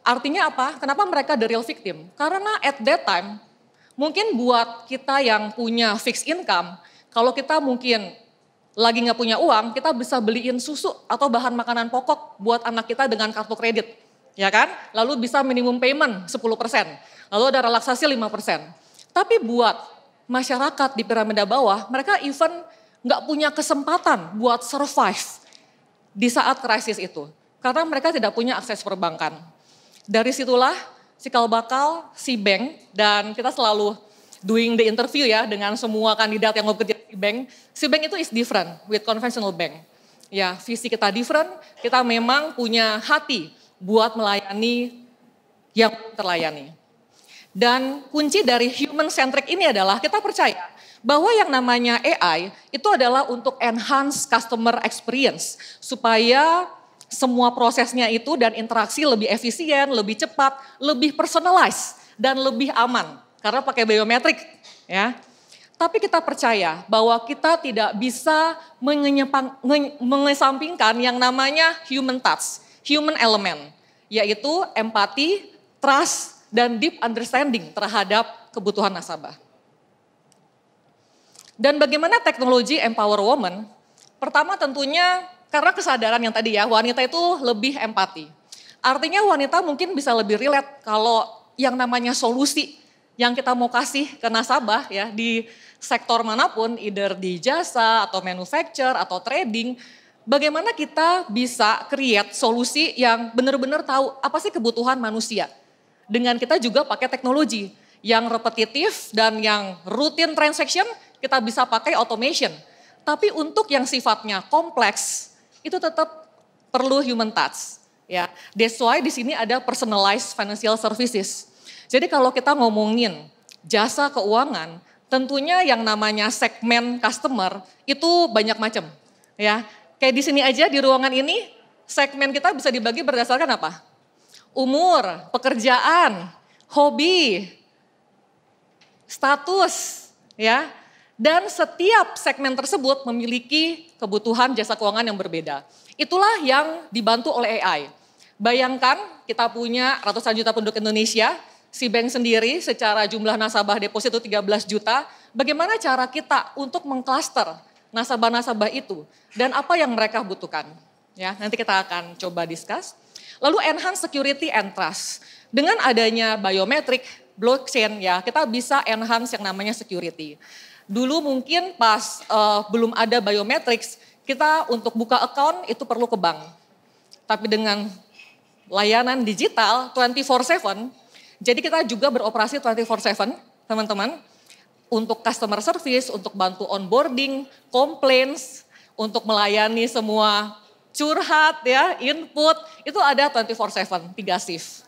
Artinya apa? Kenapa mereka the real victim? Karena at that time Mungkin buat kita yang punya fixed income, kalau kita mungkin lagi nggak punya uang, kita bisa beliin susu atau bahan makanan pokok buat anak kita dengan kartu kredit, ya kan? Lalu bisa minimum payment 10%, lalu ada relaksasi 5%. Tapi buat masyarakat di piramida bawah, mereka even nggak punya kesempatan buat survive di saat krisis itu. Karena mereka tidak punya akses perbankan. Dari situlah Sikal bakal si bank dan kita selalu doing the interview ya dengan semua kandidat yang mau kerja di bank. Si bank itu is different with conventional bank. Ya, visi kita different, kita memang punya hati buat melayani yang terlayani. Dan kunci dari human centric ini adalah kita percaya bahwa yang namanya AI itu adalah untuk enhance customer experience supaya semua prosesnya itu dan interaksi lebih efisien, lebih cepat, lebih personalized dan lebih aman karena pakai biometrik ya. Tapi kita percaya bahwa kita tidak bisa mengesampingkan yang namanya human touch, human element, yaitu empati, trust, dan deep understanding terhadap kebutuhan nasabah. Dan bagaimana teknologi empower woman? Pertama tentunya karena kesadaran yang tadi ya, wanita itu lebih empati. Artinya wanita mungkin bisa lebih relate kalau yang namanya solusi yang kita mau kasih ke nasabah ya di sektor manapun, either di jasa atau manufacture atau trading, bagaimana kita bisa create solusi yang benar-benar tahu apa sih kebutuhan manusia. Dengan kita juga pakai teknologi yang repetitif dan yang rutin transaction kita bisa pakai automation. Tapi untuk yang sifatnya kompleks, itu tetap perlu human touch. Ya, that's why di sini ada personalized financial services. Jadi kalau kita ngomongin jasa keuangan, tentunya yang namanya segmen customer itu banyak macam. Ya, kayak di sini aja di ruangan ini segmen kita bisa dibagi berdasarkan apa? Umur, pekerjaan, hobi, status, ya dan setiap segmen tersebut memiliki kebutuhan jasa keuangan yang berbeda. Itulah yang dibantu oleh AI. Bayangkan kita punya ratusan juta penduduk Indonesia, si bank sendiri secara jumlah nasabah deposito 13 juta, bagaimana cara kita untuk mengklaster nasabah-nasabah itu dan apa yang mereka butuhkan. Ya, nanti kita akan coba discuss. Lalu enhance security and trust. Dengan adanya biometrik, blockchain ya, kita bisa enhance yang namanya security. Dulu mungkin pas uh, belum ada biometrics, kita untuk buka account itu perlu ke bank. Tapi dengan layanan digital 24/7, jadi kita juga beroperasi 24/7, teman-teman. Untuk customer service, untuk bantu onboarding, complaints, untuk melayani semua curhat ya, input, itu ada 24/7, 3 shift.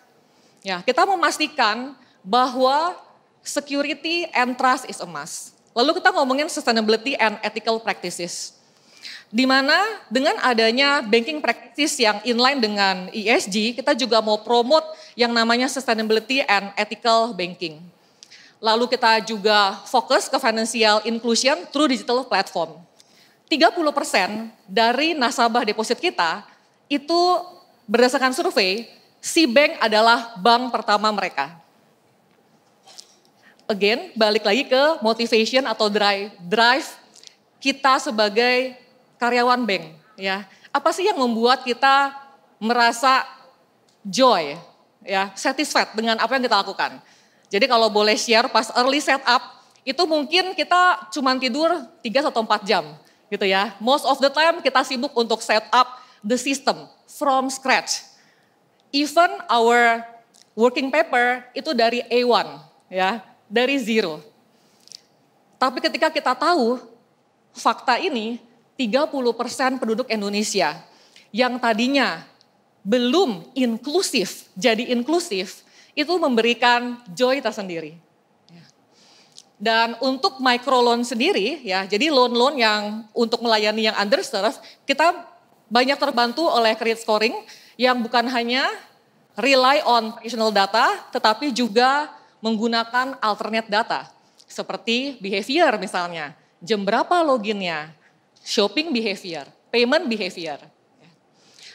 Ya, kita memastikan bahwa security and trust is a must. Lalu kita ngomongin sustainability and ethical practices. Di mana dengan adanya banking practices yang inline dengan ESG, kita juga mau promote yang namanya sustainability and ethical banking. Lalu kita juga fokus ke financial inclusion through digital platform. 30% dari nasabah deposit kita itu berdasarkan survei, si bank adalah bank pertama mereka again balik lagi ke motivation atau drive drive kita sebagai karyawan bank ya apa sih yang membuat kita merasa joy ya satisfied dengan apa yang kita lakukan jadi kalau boleh share pas early setup itu mungkin kita cuma tidur 3 atau 4 jam gitu ya most of the time kita sibuk untuk setup the system from scratch even our working paper itu dari A1 ya dari zero. Tapi ketika kita tahu fakta ini, 30% penduduk Indonesia yang tadinya belum inklusif jadi inklusif itu memberikan joy tersendiri. Dan untuk microloan sendiri ya, jadi loan-loan yang untuk melayani yang underserved, kita banyak terbantu oleh credit scoring yang bukan hanya rely on traditional data, tetapi juga menggunakan alternate data seperti behavior misalnya, jam berapa loginnya, shopping behavior, payment behavior.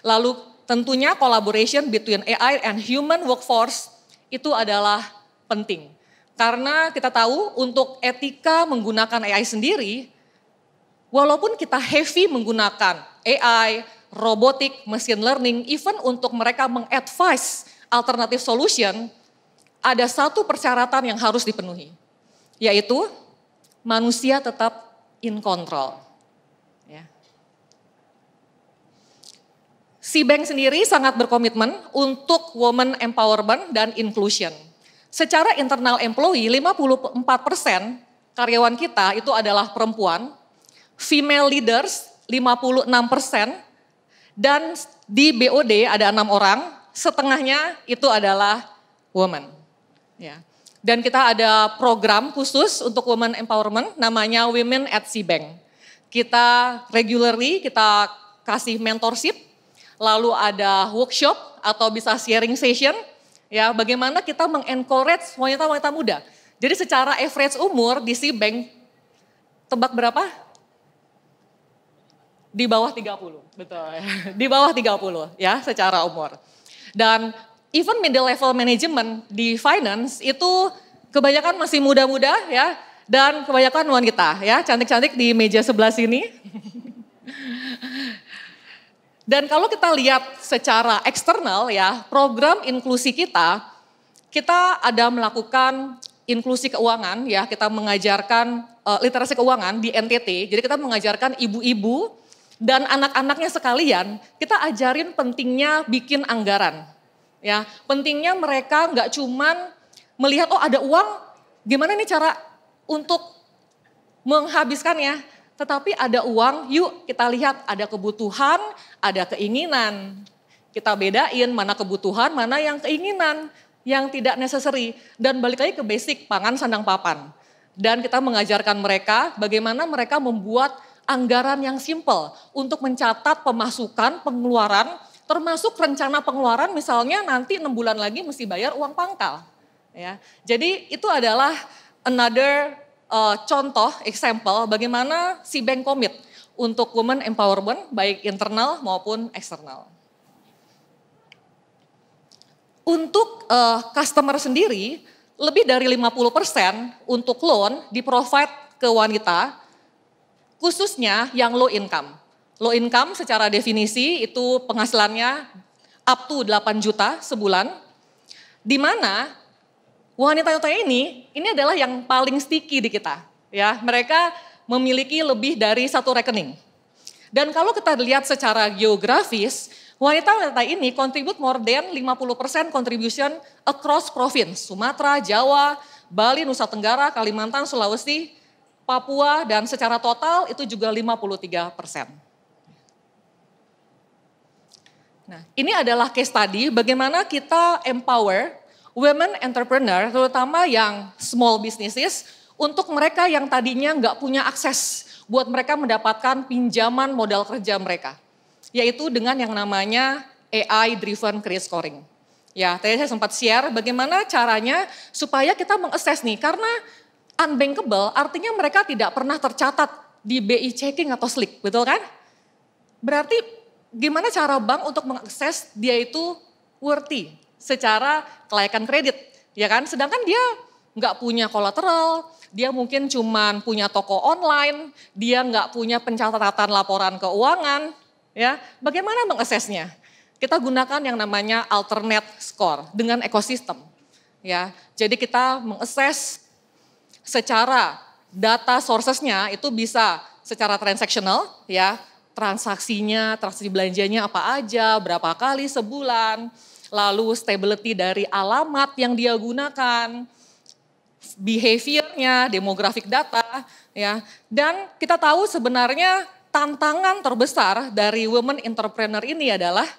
Lalu tentunya collaboration between AI and human workforce itu adalah penting. Karena kita tahu untuk etika menggunakan AI sendiri, walaupun kita heavy menggunakan AI, robotik, machine learning, even untuk mereka mengadvise alternative solution, ada satu persyaratan yang harus dipenuhi, yaitu manusia tetap in control. Ya. Si bank sendiri sangat berkomitmen untuk women empowerment dan inclusion. Secara internal employee, 54 persen karyawan kita itu adalah perempuan, female leaders 56 persen, dan di BOD ada enam orang, setengahnya itu adalah woman. Ya. Dan kita ada program khusus untuk women empowerment namanya Women at Bank. Kita regularly kita kasih mentorship, lalu ada workshop atau bisa sharing session ya bagaimana kita mengencourage wanita-wanita muda. Jadi secara average umur di Bank tebak berapa? Di bawah 30, betul. Di bawah 30 ya secara umur. Dan even middle level management di finance itu kebanyakan masih muda-muda ya dan kebanyakan wanita ya cantik-cantik di meja sebelah sini. dan kalau kita lihat secara eksternal ya program inklusi kita kita ada melakukan inklusi keuangan ya kita mengajarkan uh, literasi keuangan di NTT jadi kita mengajarkan ibu-ibu dan anak-anaknya sekalian kita ajarin pentingnya bikin anggaran Ya, pentingnya mereka nggak cuman melihat oh ada uang, gimana nih cara untuk menghabiskan ya Tetapi ada uang, yuk kita lihat ada kebutuhan, ada keinginan. Kita bedain mana kebutuhan, mana yang keinginan, yang tidak necessary. Dan balik lagi ke basic, pangan sandang papan. Dan kita mengajarkan mereka bagaimana mereka membuat anggaran yang simple untuk mencatat pemasukan, pengeluaran, Termasuk rencana pengeluaran misalnya nanti enam bulan lagi mesti bayar uang pangkal. Ya. Jadi itu adalah another uh, contoh, example bagaimana si bank komit untuk women empowerment baik internal maupun eksternal. Untuk uh, customer sendiri, lebih dari 50% untuk loan di provide ke wanita, khususnya yang low income. Low income secara definisi itu penghasilannya up to 8 juta sebulan. Di mana wanita-wanita ini ini adalah yang paling sticky di kita. Ya, mereka memiliki lebih dari satu rekening. Dan kalau kita lihat secara geografis, wanita-wanita ini contribute more than 50% contribution across province, Sumatera, Jawa, Bali, Nusa Tenggara, Kalimantan, Sulawesi, Papua, dan secara total itu juga 53 persen. Nah, ini adalah case study bagaimana kita empower women entrepreneur, terutama yang small businesses, untuk mereka yang tadinya nggak punya akses buat mereka mendapatkan pinjaman modal kerja mereka, yaitu dengan yang namanya AI-driven credit scoring. Ya, tadi saya sempat share bagaimana caranya supaya kita mengakses nih, karena unbankable artinya mereka tidak pernah tercatat di BI checking atau slick, betul kan? Berarti gimana cara bank untuk mengakses dia itu worthy secara kelayakan kredit, ya kan? Sedangkan dia nggak punya kolateral, dia mungkin cuma punya toko online, dia nggak punya pencatatan laporan keuangan, ya. Bagaimana mengaksesnya? Kita gunakan yang namanya alternate score dengan ekosistem, ya. Jadi kita mengakses secara data sourcesnya itu bisa secara transaksional ya, transaksinya, transaksi belanjanya apa aja, berapa kali sebulan, lalu stability dari alamat yang dia gunakan, behaviornya, demografik data, ya. Dan kita tahu sebenarnya tantangan terbesar dari women entrepreneur ini adalah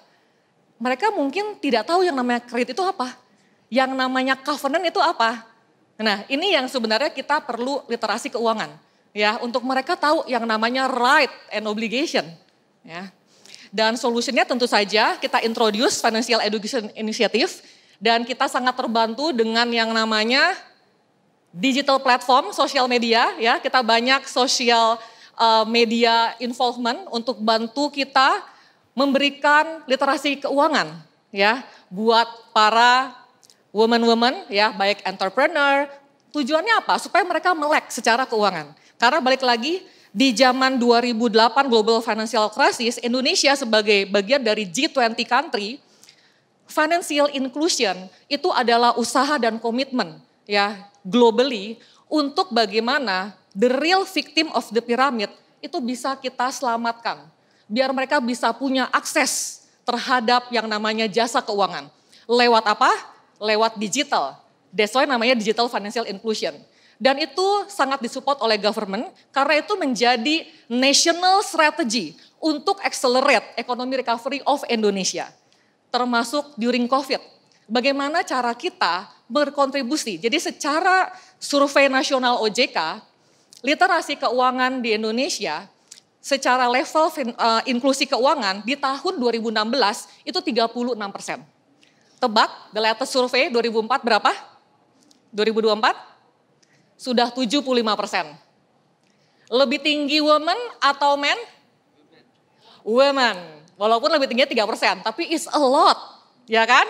mereka mungkin tidak tahu yang namanya kredit itu apa, yang namanya covenant itu apa. Nah, ini yang sebenarnya kita perlu literasi keuangan ya untuk mereka tahu yang namanya right and obligation ya dan solusinya tentu saja kita introduce financial education initiative dan kita sangat terbantu dengan yang namanya digital platform social media ya kita banyak social eh, media involvement untuk bantu kita memberikan literasi keuangan ya buat para woman-woman ya baik entrepreneur tujuannya apa supaya mereka melek secara keuangan karena balik lagi di zaman 2008 global financial crisis, Indonesia sebagai bagian dari G20 country, financial inclusion itu adalah usaha dan komitmen ya globally untuk bagaimana the real victim of the pyramid itu bisa kita selamatkan. Biar mereka bisa punya akses terhadap yang namanya jasa keuangan. Lewat apa? Lewat digital. That's why namanya digital financial inclusion. Dan itu sangat disupport oleh government karena itu menjadi national strategy untuk accelerate ekonomi recovery of Indonesia. Termasuk during COVID. Bagaimana cara kita berkontribusi. Jadi secara survei nasional OJK, literasi keuangan di Indonesia secara level eh, inklusi keuangan di tahun 2016 itu 36 persen. Tebak, the latest survei 2004 berapa? 2024? sudah 75 persen. Lebih tinggi women atau men? Women. Walaupun lebih tinggi 3 persen, tapi is a lot, ya kan?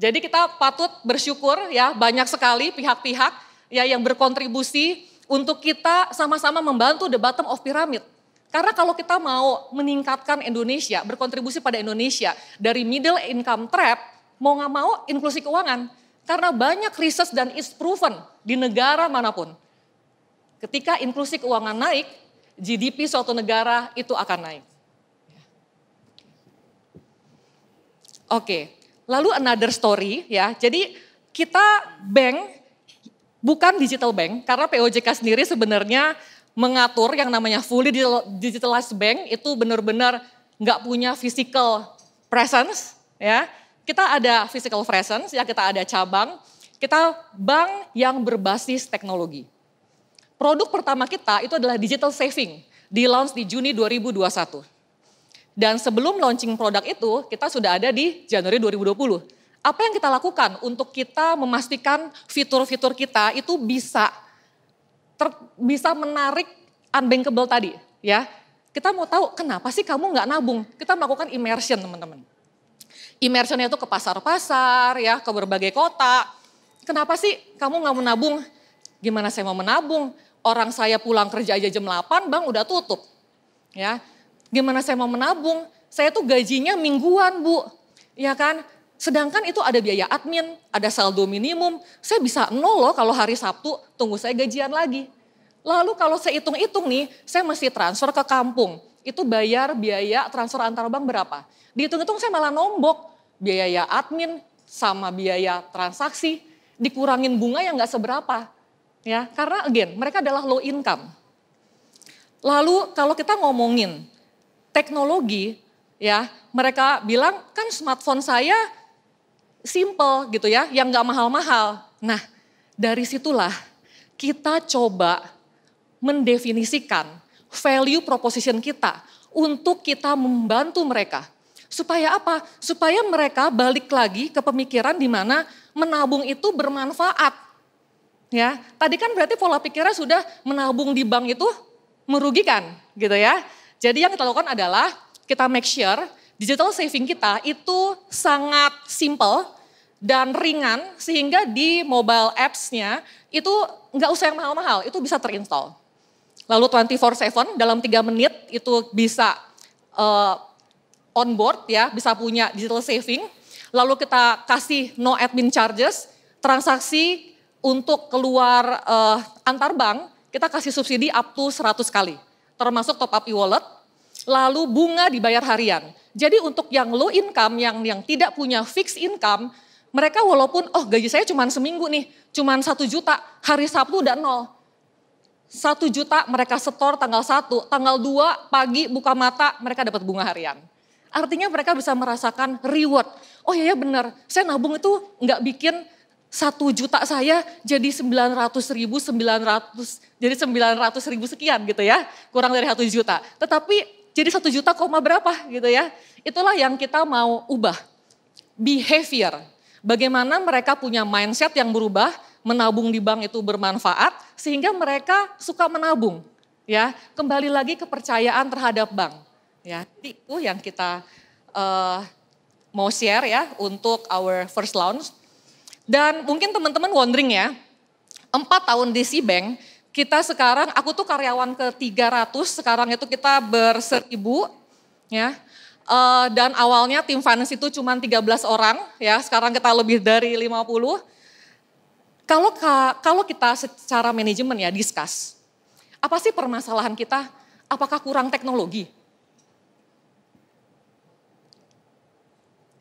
Jadi kita patut bersyukur ya banyak sekali pihak-pihak ya yang berkontribusi untuk kita sama-sama membantu the bottom of pyramid. Karena kalau kita mau meningkatkan Indonesia, berkontribusi pada Indonesia dari middle income trap, mau nggak mau inklusi keuangan. Karena banyak riset dan is proven di negara manapun. Ketika inklusi keuangan naik, GDP suatu negara itu akan naik. Oke, lalu another story ya. Jadi kita bank bukan digital bank karena POJK sendiri sebenarnya mengatur yang namanya fully digitalized bank itu benar-benar nggak punya physical presence ya kita ada physical presence, ya kita ada cabang, kita bank yang berbasis teknologi. Produk pertama kita itu adalah digital saving, di launch di Juni 2021. Dan sebelum launching produk itu, kita sudah ada di Januari 2020. Apa yang kita lakukan untuk kita memastikan fitur-fitur kita itu bisa ter, bisa menarik unbankable tadi, ya? Kita mau tahu kenapa sih kamu nggak nabung? Kita melakukan immersion, teman-teman immersionnya itu ke pasar-pasar ya, ke berbagai kota. Kenapa sih kamu nggak menabung? Gimana saya mau menabung? Orang saya pulang kerja aja jam 8, bang udah tutup. Ya, gimana saya mau menabung? Saya tuh gajinya mingguan bu, ya kan? Sedangkan itu ada biaya admin, ada saldo minimum. Saya bisa nol loh kalau hari Sabtu, tunggu saya gajian lagi. Lalu kalau saya hitung-hitung nih, saya masih transfer ke kampung itu bayar biaya transfer antar bank berapa. Dihitung-hitung saya malah nombok biaya admin sama biaya transaksi dikurangin bunga yang nggak seberapa. Ya, karena again mereka adalah low income. Lalu kalau kita ngomongin teknologi ya, mereka bilang kan smartphone saya simple gitu ya, yang nggak mahal-mahal. Nah, dari situlah kita coba mendefinisikan value proposition kita untuk kita membantu mereka. Supaya apa? Supaya mereka balik lagi ke pemikiran di mana menabung itu bermanfaat. Ya, tadi kan berarti pola pikirnya sudah menabung di bank itu merugikan, gitu ya. Jadi yang kita lakukan adalah kita make sure digital saving kita itu sangat simple dan ringan sehingga di mobile apps-nya itu nggak usah yang mahal-mahal, itu bisa terinstall. Lalu 24/7 dalam tiga menit itu bisa uh, eh, on board ya, bisa punya digital saving. Lalu kita kasih no admin charges, transaksi untuk keluar uh, antar bank kita kasih subsidi up to 100 kali, termasuk top up e-wallet. Lalu bunga dibayar harian. Jadi untuk yang low income, yang yang tidak punya fixed income, mereka walaupun oh gaji saya cuma seminggu nih, cuma satu juta, hari Sabtu udah nol. Satu juta mereka setor tanggal satu tanggal dua pagi buka mata mereka dapat bunga harian. Artinya mereka bisa merasakan reward. Oh iya ya benar, saya nabung itu nggak bikin satu juta saya jadi sembilan ratus ribu, sembilan ratus jadi sembilan ratus ribu sekian gitu ya. Kurang dari satu juta. Tetapi jadi satu juta koma berapa gitu ya. Itulah yang kita mau ubah. Behavior. Bagaimana mereka punya mindset yang berubah menabung di bank itu bermanfaat sehingga mereka suka menabung. Ya, kembali lagi kepercayaan terhadap bank. Ya, itu yang kita uh, mau share ya untuk our first launch. Dan mungkin teman-teman wondering ya, empat tahun di si bank kita sekarang aku tuh karyawan ke 300 sekarang itu kita berseribu ya uh, dan awalnya tim finance itu cuma 13 orang ya sekarang kita lebih dari 50 kalau kalau kita secara manajemen ya discuss, apa sih permasalahan kita? Apakah kurang teknologi?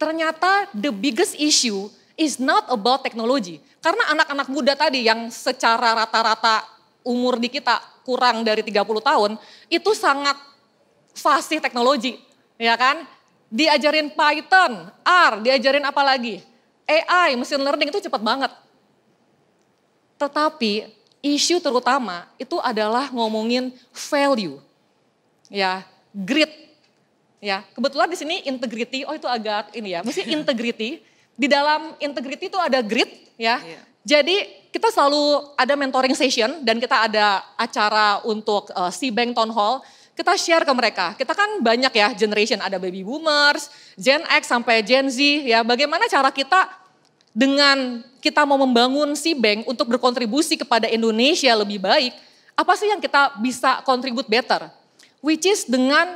Ternyata the biggest issue is not about technology. Karena anak-anak muda tadi yang secara rata-rata umur di kita kurang dari 30 tahun, itu sangat fasih teknologi, ya kan? Diajarin Python, R, diajarin apa lagi? AI, machine learning itu cepat banget. Tetapi isu terutama itu adalah ngomongin value. Ya, grit. Ya, kebetulan di sini integrity, oh itu agak ini ya, mesti integrity. Di dalam integrity itu ada grit ya. Yeah. Jadi kita selalu ada mentoring session dan kita ada acara untuk uh, eh, Bank Town Hall kita share ke mereka. Kita kan banyak ya generation, ada baby boomers, Gen X sampai Gen Z ya. Bagaimana cara kita dengan kita mau membangun si bank untuk berkontribusi kepada Indonesia lebih baik, apa sih yang kita bisa contribute better? Which is dengan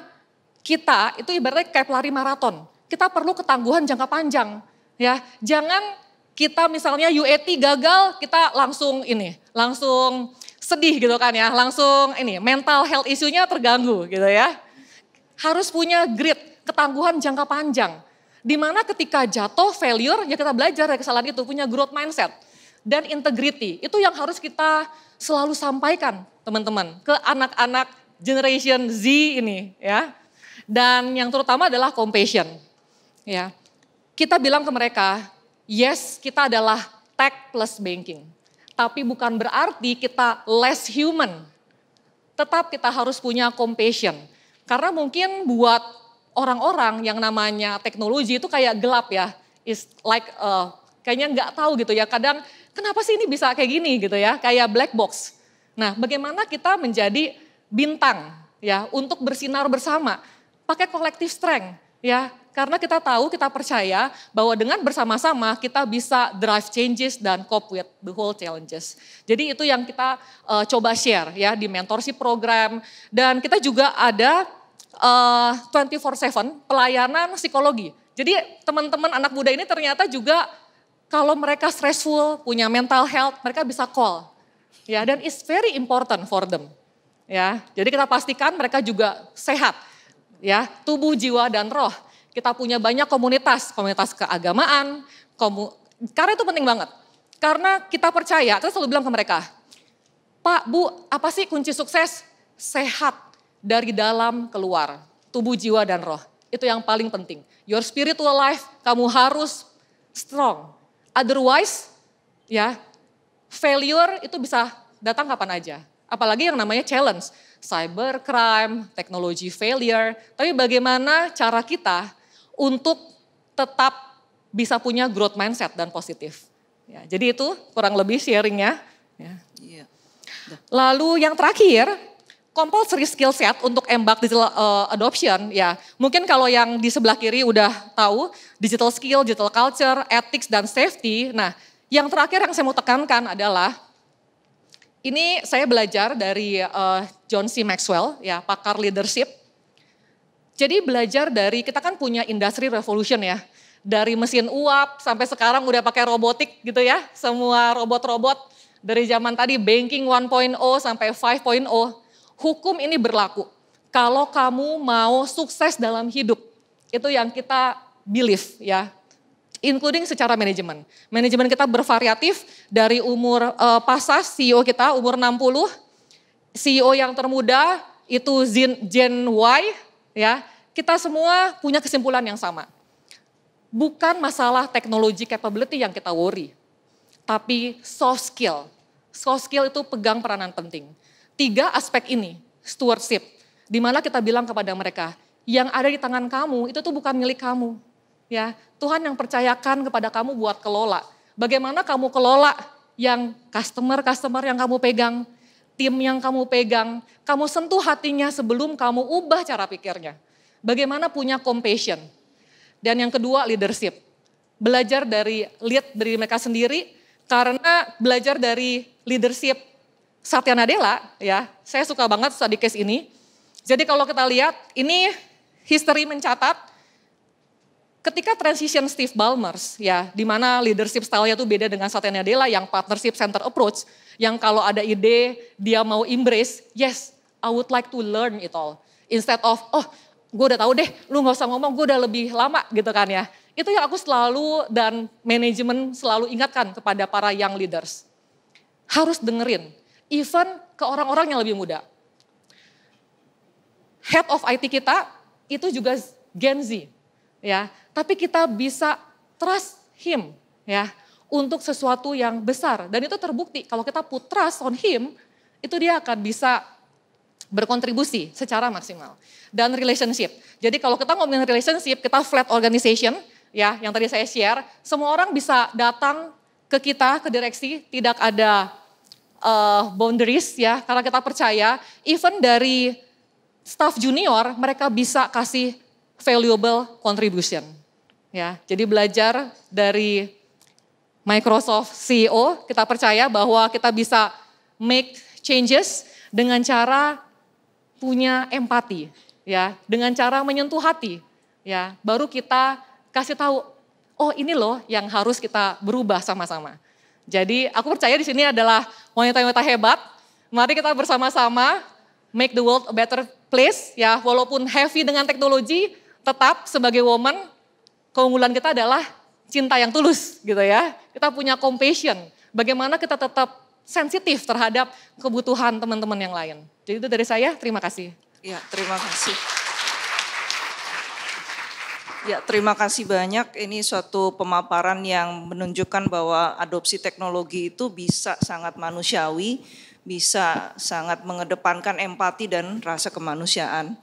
kita itu ibaratnya kayak pelari maraton. Kita perlu ketangguhan jangka panjang. Ya, jangan kita misalnya UAT gagal, kita langsung ini, langsung sedih gitu kan ya, langsung ini mental health isunya terganggu gitu ya. Harus punya grit, ketangguhan jangka panjang. Dimana ketika jatuh, failure, ya kita belajar dari ya kesalahan itu, punya growth mindset dan integrity. Itu yang harus kita selalu sampaikan teman-teman ke anak-anak generation Z ini ya. Dan yang terutama adalah compassion. Ya. Kita bilang ke mereka, yes kita adalah tech plus banking. Tapi bukan berarti kita less human. Tetap kita harus punya compassion. Karena mungkin buat orang-orang yang namanya teknologi itu kayak gelap ya. Is like uh, kayaknya nggak tahu gitu ya. Kadang kenapa sih ini bisa kayak gini gitu ya, kayak black box. Nah, bagaimana kita menjadi bintang ya untuk bersinar bersama pakai collective strength ya. Karena kita tahu, kita percaya bahwa dengan bersama-sama kita bisa drive changes dan cope with the whole challenges. Jadi itu yang kita uh, coba share ya di mentorship program dan kita juga ada uh, eh, 24/7 pelayanan psikologi. Jadi teman-teman anak muda ini ternyata juga kalau mereka stressful, punya mental health, mereka bisa call. Ya, dan it's very important for them. Ya, jadi kita pastikan mereka juga sehat. Ya, tubuh, jiwa dan roh. Kita punya banyak komunitas, komunitas keagamaan, komu, karena itu penting banget. Karena kita percaya, saya selalu bilang ke mereka, Pak, Bu, apa sih kunci sukses? Sehat dari dalam keluar, tubuh, jiwa, dan roh. Itu yang paling penting. Your spiritual life, kamu harus strong. Otherwise, ya, failure itu bisa datang kapan aja. Apalagi yang namanya challenge, cybercrime, teknologi failure. Tapi bagaimana cara kita untuk tetap bisa punya growth mindset dan positif. Ya, jadi itu kurang lebih sharingnya. Ya. Iya. Lalu yang terakhir, compulsory skill set untuk embak digital uh, adoption ya. Mungkin kalau yang di sebelah kiri udah tahu digital skill, digital culture, ethics dan safety. Nah, yang terakhir yang saya mau tekankan adalah ini saya belajar dari uh, John C. Maxwell ya, pakar leadership. Jadi belajar dari kita kan punya industry revolution ya. Dari mesin uap sampai sekarang udah pakai robotik gitu ya. Semua robot-robot dari zaman tadi banking 1.0 sampai 5.0 Hukum ini berlaku. Kalau kamu mau sukses dalam hidup, itu yang kita believe ya, including secara manajemen. Manajemen kita bervariatif dari umur uh, eh, pasas CEO kita umur 60, CEO yang termuda itu Gen, Gen Y ya. Kita semua punya kesimpulan yang sama. Bukan masalah teknologi capability yang kita worry, tapi soft skill. Soft skill itu pegang peranan penting tiga aspek ini, stewardship, di mana kita bilang kepada mereka, yang ada di tangan kamu itu tuh bukan milik kamu. Ya, Tuhan yang percayakan kepada kamu buat kelola. Bagaimana kamu kelola yang customer-customer yang kamu pegang, tim yang kamu pegang, kamu sentuh hatinya sebelum kamu ubah cara pikirnya. Bagaimana punya compassion. Dan yang kedua leadership. Belajar dari lead dari mereka sendiri, karena belajar dari leadership Satya Nadella, ya, saya suka banget study case ini. Jadi kalau kita lihat, ini history mencatat ketika transition Steve Ballmers ya, di mana leadership style-nya tuh beda dengan Satya Nadella yang partnership center approach, yang kalau ada ide dia mau embrace, yes, I would like to learn it all. Instead of, oh gue udah tahu deh, lu gak usah ngomong, gue udah lebih lama gitu kan ya. Itu yang aku selalu dan manajemen selalu ingatkan kepada para young leaders. Harus dengerin, even ke orang-orang yang lebih muda. Head of IT kita itu juga Gen Z, ya. Tapi kita bisa trust him, ya, untuk sesuatu yang besar. Dan itu terbukti kalau kita put trust on him, itu dia akan bisa berkontribusi secara maksimal. Dan relationship. Jadi kalau kita ngomongin relationship, kita flat organization, ya, yang tadi saya share, semua orang bisa datang ke kita, ke direksi, tidak ada uh, boundaries ya, karena kita percaya even dari staff junior mereka bisa kasih valuable contribution. Ya, jadi belajar dari Microsoft CEO, kita percaya bahwa kita bisa make changes dengan cara punya empati, ya, dengan cara menyentuh hati, ya. Baru kita kasih tahu, oh ini loh yang harus kita berubah sama-sama. Jadi aku percaya di sini adalah wanita-wanita hebat. Mari kita bersama-sama make the world a better place. Ya, walaupun heavy dengan teknologi, tetap sebagai woman keunggulan kita adalah cinta yang tulus gitu ya. Kita punya compassion. Bagaimana kita tetap sensitif terhadap kebutuhan teman-teman yang lain. Jadi itu dari saya, terima kasih. Ya, terima kasih. Ya, terima kasih banyak. Ini suatu pemaparan yang menunjukkan bahwa adopsi teknologi itu bisa sangat manusiawi, bisa sangat mengedepankan empati dan rasa kemanusiaan.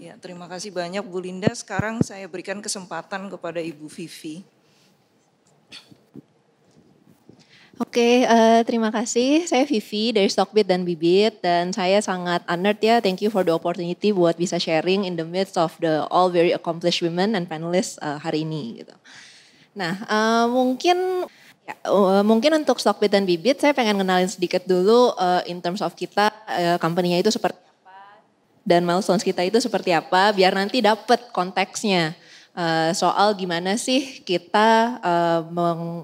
Ya, terima kasih banyak Bu Linda. Sekarang saya berikan kesempatan kepada Ibu Vivi. Oke, okay, uh, eh, terima kasih. Saya Vivi dari Stockbit dan Bibit dan saya sangat honored ya. Thank you for the opportunity buat bisa sharing in the midst of the all very accomplished women and panelists uh, hari ini gitu. Nah, uh, mungkin ya, uh, mungkin untuk Stockbit dan Bibit saya pengen kenalin sedikit dulu uh, in terms of kita uh, company-nya itu seperti apa dan milestones kita itu seperti apa biar nanti dapat konteksnya. Uh, soal gimana sih kita uh,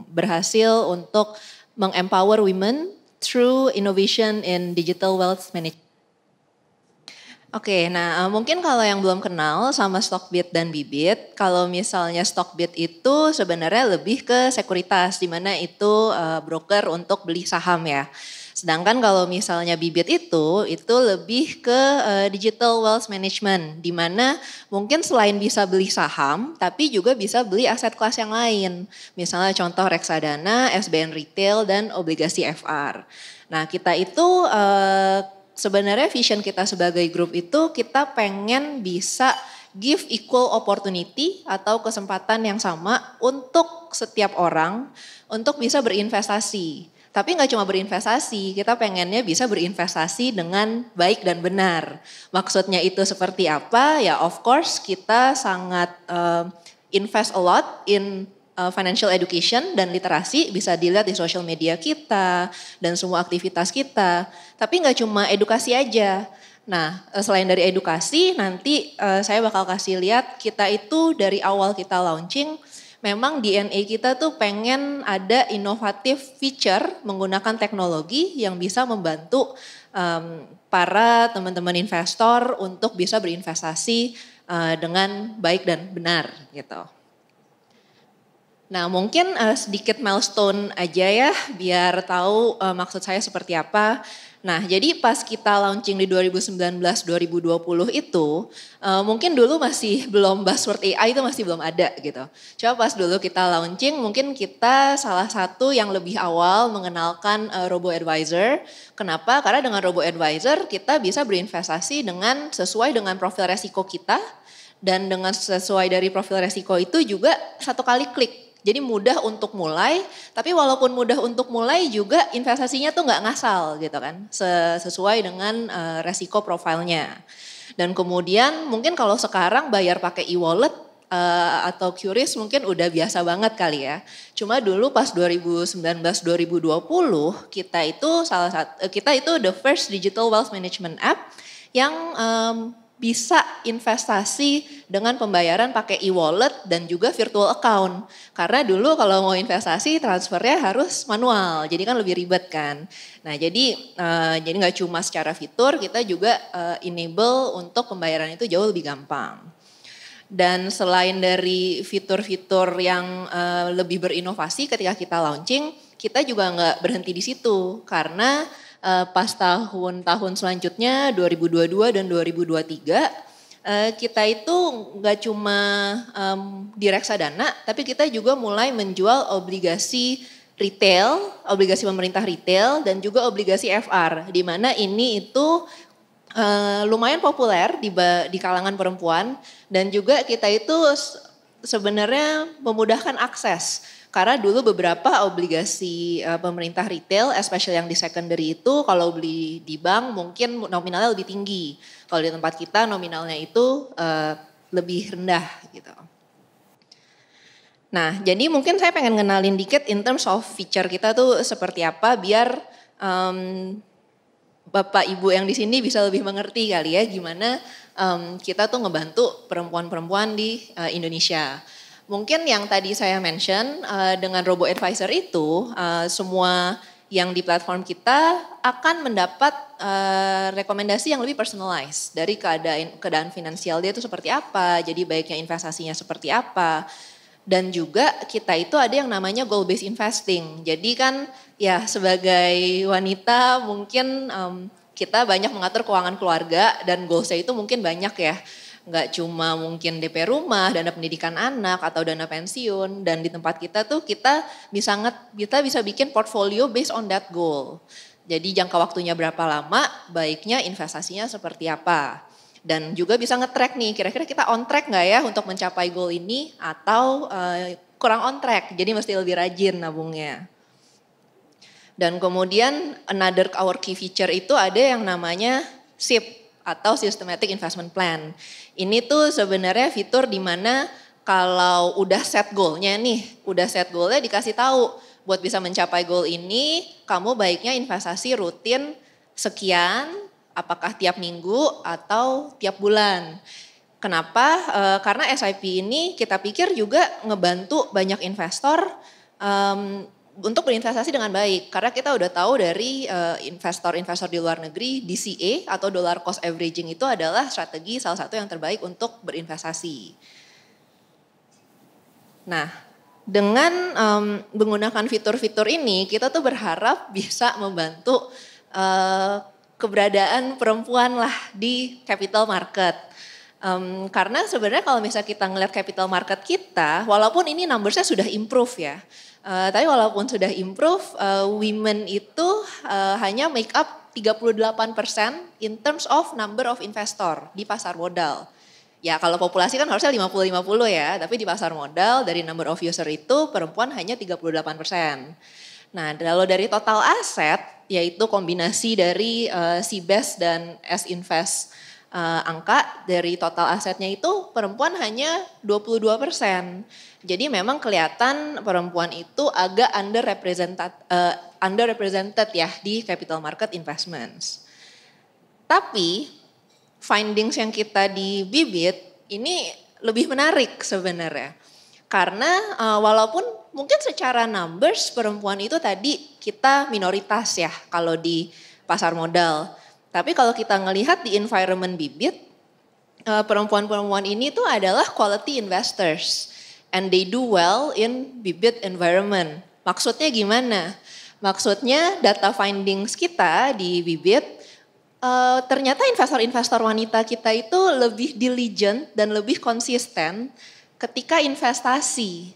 berhasil untuk mengempower women through innovation in digital wealth management. Oke, okay, nah eh, mungkin kalau yang belum kenal sama Stockbit dan Bibit, kalau misalnya Stockbit itu sebenarnya lebih ke sekuritas, di mana itu eh, broker untuk beli saham ya. Sedangkan kalau misalnya bibit itu itu lebih ke uh, digital wealth management di mana mungkin selain bisa beli saham tapi juga bisa beli aset kelas yang lain. Misalnya contoh reksadana, SBN retail dan obligasi FR. Nah, kita itu uh, sebenarnya vision kita sebagai grup itu kita pengen bisa give equal opportunity atau kesempatan yang sama untuk setiap orang untuk bisa berinvestasi. Tapi nggak cuma berinvestasi, kita pengennya bisa berinvestasi dengan baik dan benar. Maksudnya itu seperti apa? Ya of course kita sangat uh, invest a lot in eh, financial education dan literasi bisa dilihat di social media kita dan semua aktivitas kita. Tapi nggak cuma edukasi aja. Nah, eh, selain dari edukasi, nanti uh, saya bakal kasih lihat kita itu dari awal kita launching memang DNA kita tuh pengen ada inovatif feature menggunakan teknologi yang bisa membantu um, para teman-teman investor untuk bisa berinvestasi uh, dengan baik dan benar gitu. Nah mungkin uh, sedikit milestone aja ya biar tahu uh, maksud saya seperti apa. Nah, jadi pas kita launching di 2019-2020 itu, uh, mungkin dulu masih belum password AI itu masih belum ada gitu. Coba pas dulu kita launching, mungkin kita salah satu yang lebih awal mengenalkan uh, robo advisor. Kenapa? Karena dengan robo advisor kita bisa berinvestasi dengan sesuai dengan profil resiko kita dan dengan sesuai dari profil resiko itu juga satu kali klik jadi mudah untuk mulai, tapi walaupun mudah untuk mulai juga investasinya tuh nggak ngasal gitu kan, sesuai dengan eh, resiko profilnya. Dan kemudian mungkin kalau sekarang bayar pakai e-wallet eh, atau QRIS mungkin udah biasa banget kali ya. Cuma dulu pas 2019-2020 kita itu salah satu eh, kita itu the first digital wealth management app yang bisa investasi dengan pembayaran pakai e-wallet dan juga virtual account. Karena dulu kalau mau investasi transfernya harus manual, jadi kan lebih ribet kan. Nah jadi uh, jadi nggak cuma secara fitur, kita juga uh, enable untuk pembayaran itu jauh lebih gampang. Dan selain dari fitur-fitur yang uh, lebih berinovasi ketika kita launching, kita juga nggak berhenti di situ karena uh, pas tahun-tahun selanjutnya 2022 dan 2023 Uh, eh, kita itu nggak cuma um, di reksadana, tapi kita juga mulai menjual obligasi retail, obligasi pemerintah retail, dan juga obligasi FR, di mana ini itu uh, lumayan populer di, di kalangan perempuan, dan juga kita itu sebenarnya memudahkan akses karena dulu beberapa obligasi uh, pemerintah retail, especially yang di secondary itu kalau beli di bank mungkin nominalnya lebih tinggi. Kalau di tempat kita nominalnya itu uh, lebih rendah gitu. Nah, jadi mungkin saya pengen kenalin dikit in terms of feature kita tuh seperti apa biar um, Bapak Ibu yang di sini bisa lebih mengerti kali ya gimana um, kita tuh ngebantu perempuan-perempuan di uh, Indonesia. Mungkin yang tadi saya mention uh, dengan robo advisor itu uh, semua yang di platform kita akan mendapat uh, rekomendasi yang lebih personalized dari keadaan keadaan finansial dia itu seperti apa, jadi baiknya investasinya seperti apa. Dan juga kita itu ada yang namanya goal based investing. Jadi kan ya sebagai wanita mungkin um, kita banyak mengatur keuangan keluarga dan goalsnya itu mungkin banyak ya nggak cuma mungkin DP rumah, dana pendidikan anak atau dana pensiun dan di tempat kita tuh kita bisa nget, kita bisa bikin portfolio based on that goal. Jadi jangka waktunya berapa lama, baiknya investasinya seperti apa. Dan juga bisa ngetrack nih, kira-kira kita on track nggak ya untuk mencapai goal ini atau uh, kurang on track. Jadi mesti lebih rajin nabungnya. Dan kemudian another our key feature itu ada yang namanya SIP atau Systematic Investment Plan. Ini tuh sebenarnya fitur di mana kalau udah set goalnya nih, udah set goalnya dikasih tahu buat bisa mencapai goal ini, kamu baiknya investasi rutin sekian, apakah tiap minggu atau tiap bulan. Kenapa? E, karena SIP ini kita pikir juga ngebantu banyak investor um, untuk berinvestasi dengan baik karena kita udah tahu dari eh, investor-investor uh, di luar negeri DCA atau dollar cost averaging itu adalah strategi salah satu yang terbaik untuk berinvestasi. Nah, dengan um, menggunakan fitur-fitur ini kita tuh berharap bisa membantu uh, keberadaan perempuan lah di capital market. Um, karena sebenarnya kalau misalnya kita ngelihat capital market kita, walaupun ini numbersnya sudah improve ya, Uh, tapi walaupun sudah improve, uh, women itu uh, hanya make up 38% in terms of number of investor di pasar modal. Ya kalau populasi kan harusnya 50-50 ya, tapi di pasar modal dari number of user itu perempuan hanya 38%. Nah kalau dari total aset, yaitu kombinasi dari uh, CBES dan S-Invest uh, angka dari total asetnya itu perempuan hanya 22 persen. Jadi memang kelihatan perempuan itu agak underrepresented, uh, underrepresented ya di capital market investments. Tapi findings yang kita di Bibit ini lebih menarik sebenarnya. Karena uh, walaupun mungkin secara numbers perempuan itu tadi kita minoritas ya kalau di pasar modal tapi kalau kita melihat di environment bibit, eh, perempuan-perempuan ini tuh adalah quality investors and they do well in bibit environment. Maksudnya gimana? Maksudnya data findings kita di bibit uh, ternyata investor-investor wanita kita itu lebih diligent dan lebih konsisten ketika investasi.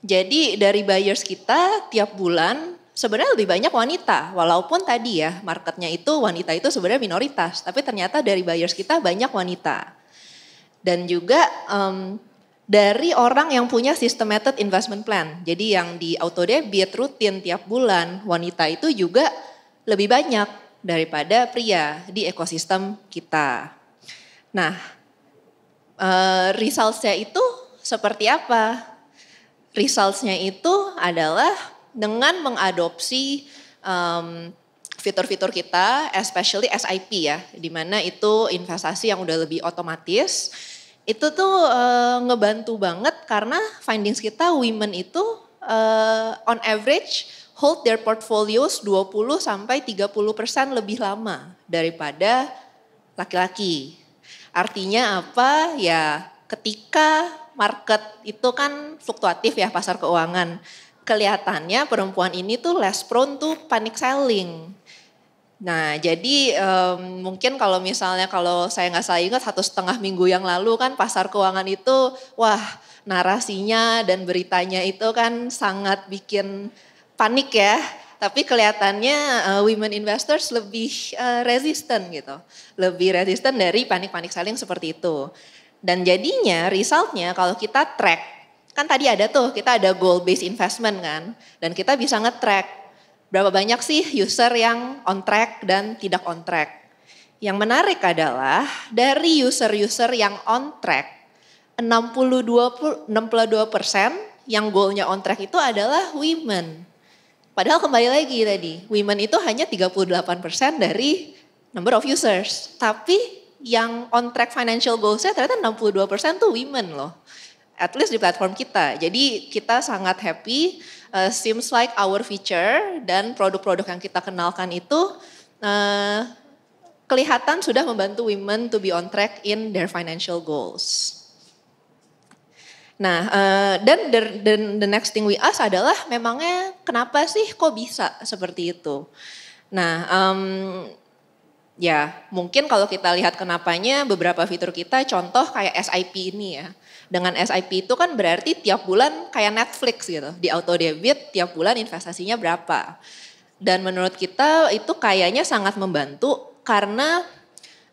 Jadi dari buyers kita tiap bulan sebenarnya lebih banyak wanita. Walaupun tadi ya marketnya itu wanita itu sebenarnya minoritas, tapi ternyata dari buyers kita banyak wanita. Dan juga um, dari orang yang punya systematic investment plan. Jadi yang di auto debit rutin tiap bulan, wanita itu juga lebih banyak daripada pria di ekosistem kita. Nah, uh, resultsnya itu seperti apa? Resultsnya itu adalah dengan mengadopsi um, fitur-fitur kita, especially SIP ya, di mana itu investasi yang udah lebih otomatis. Itu tuh uh, ngebantu banget karena findings kita women itu uh, on average hold their portfolios 20 sampai 30% lebih lama daripada laki-laki. Artinya apa? Ya ketika market itu kan fluktuatif ya pasar keuangan kelihatannya perempuan ini tuh less prone tuh panic selling. Nah, jadi um, mungkin kalau misalnya kalau saya nggak salah ingat satu setengah minggu yang lalu kan pasar keuangan itu, wah narasinya dan beritanya itu kan sangat bikin panik ya. Tapi kelihatannya uh, women investors lebih uh, eh, resistant gitu, lebih resistant dari panik-panik selling seperti itu. Dan jadinya resultnya kalau kita track kan tadi ada tuh kita ada goal based investment kan dan kita bisa nge-track berapa banyak sih user yang on track dan tidak on track. Yang menarik adalah dari user-user yang on track 62 persen yang goalnya on track itu adalah women. Padahal kembali lagi tadi, women itu hanya 38% dari number of users. Tapi yang on track financial goals-nya ternyata 62% tuh women loh at least di platform kita. Jadi kita sangat happy, uh, seems like our feature dan produk-produk yang kita kenalkan itu uh, kelihatan sudah membantu women to be on track in their financial goals. Nah, uh, dan the, the, the next thing we ask adalah memangnya kenapa sih kok bisa seperti itu? Nah, um, ya mungkin kalau kita lihat kenapanya beberapa fitur kita, contoh kayak SIP ini ya dengan SIP itu kan berarti tiap bulan kayak Netflix gitu, di auto debit tiap bulan investasinya berapa. Dan menurut kita itu kayaknya sangat membantu karena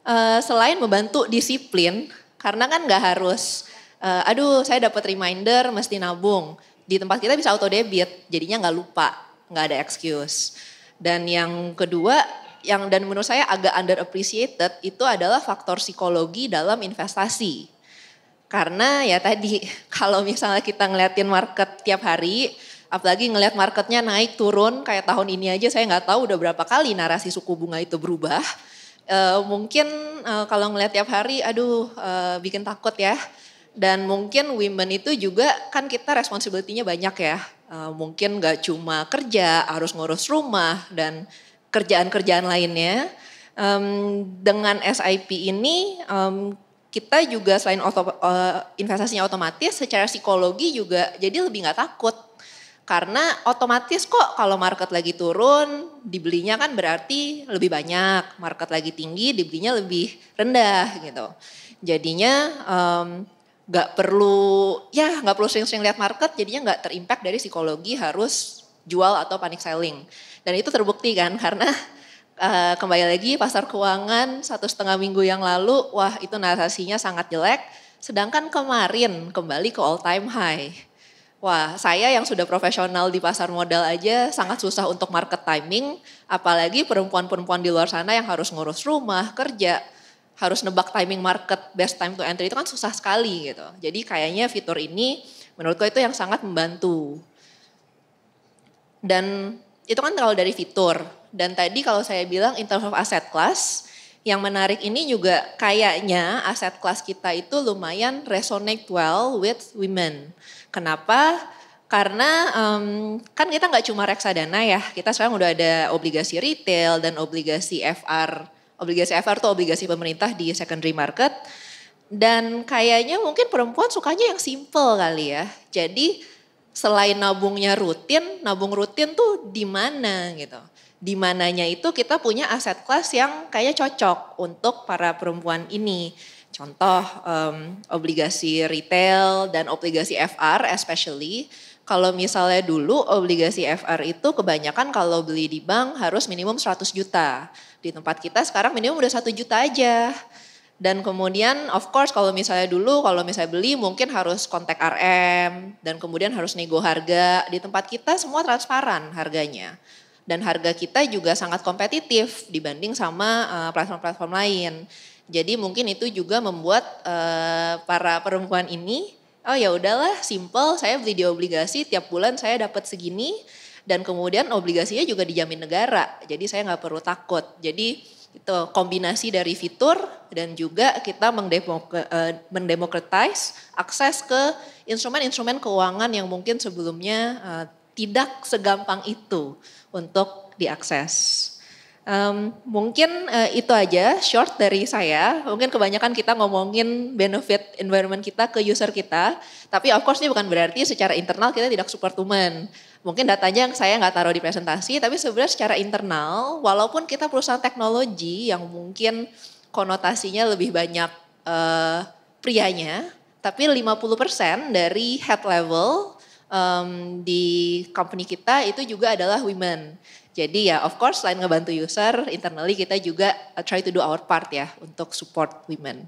uh, selain membantu disiplin, karena kan nggak harus, uh, aduh saya dapat reminder mesti nabung. Di tempat kita bisa auto debit, jadinya nggak lupa, nggak ada excuse. Dan yang kedua, yang dan menurut saya agak underappreciated itu adalah faktor psikologi dalam investasi karena ya tadi kalau misalnya kita ngeliatin market tiap hari, apalagi ngeliat marketnya naik turun kayak tahun ini aja saya nggak tahu udah berapa kali narasi suku bunga itu berubah. E, mungkin e, kalau ngeliat tiap hari, aduh e, bikin takut ya. Dan mungkin women itu juga kan kita responsibility-nya banyak ya. E, mungkin nggak cuma kerja, harus ngurus rumah dan kerjaan-kerjaan lainnya. Um, dengan SIP ini um, kita juga selain auto, uh, eh, investasinya otomatis, secara psikologi juga jadi lebih nggak takut. Karena otomatis kok kalau market lagi turun, dibelinya kan berarti lebih banyak. Market lagi tinggi, dibelinya lebih rendah gitu. Jadinya um, nggak perlu, ya nggak perlu sering-sering lihat market, jadinya nggak terimpact dari psikologi harus jual atau panic selling. Dan itu terbukti kan, karena Eh, kembali lagi pasar keuangan satu setengah minggu yang lalu, wah itu narasinya sangat jelek. Sedangkan kemarin kembali ke all time high. Wah, saya yang sudah profesional di pasar modal aja sangat susah untuk market timing, apalagi perempuan-perempuan di luar sana yang harus ngurus rumah, kerja, harus nebak timing market, best time to entry itu kan susah sekali gitu. Jadi kayaknya fitur ini menurutku itu yang sangat membantu. Dan itu kan kalau dari fitur, dan tadi kalau saya bilang in terms of asset class, yang menarik ini juga kayaknya aset kelas kita itu lumayan resonate well with women. Kenapa? Karena um, kan kita nggak cuma reksadana ya, kita sekarang udah ada obligasi retail dan obligasi FR. Obligasi FR itu obligasi pemerintah di secondary market. Dan kayaknya mungkin perempuan sukanya yang simple kali ya. Jadi selain nabungnya rutin, nabung rutin tuh di mana gitu di mananya itu kita punya aset kelas yang kayaknya cocok untuk para perempuan ini. Contoh um, obligasi retail dan obligasi FR especially. Kalau misalnya dulu obligasi FR itu kebanyakan kalau beli di bank harus minimum 100 juta. Di tempat kita sekarang minimum udah 1 juta aja. Dan kemudian of course kalau misalnya dulu kalau misalnya beli mungkin harus kontak RM dan kemudian harus nego harga. Di tempat kita semua transparan harganya dan harga kita juga sangat kompetitif dibanding sama eh, platform-platform lain. Jadi mungkin itu juga membuat uh, para perempuan ini, oh ya udahlah, simple. Saya beli di obligasi tiap bulan saya dapat segini dan kemudian obligasinya juga dijamin negara. Jadi saya nggak perlu takut. Jadi itu kombinasi dari fitur dan juga kita eh, mendemokratis akses ke instrumen-instrumen keuangan yang mungkin sebelumnya tidak segampang itu untuk diakses. Um, mungkin uh, itu aja short dari saya. Mungkin kebanyakan kita ngomongin benefit environment kita ke user kita, tapi of course ini bukan berarti secara internal kita tidak support human Mungkin datanya yang saya nggak taruh di presentasi, tapi sebenarnya secara internal, walaupun kita perusahaan teknologi yang mungkin konotasinya lebih banyak uh, prianya, tapi 50% dari head level um, di company kita itu juga adalah women. Jadi ya of course selain ngebantu user, internally kita juga eh, try to do our part ya untuk support women.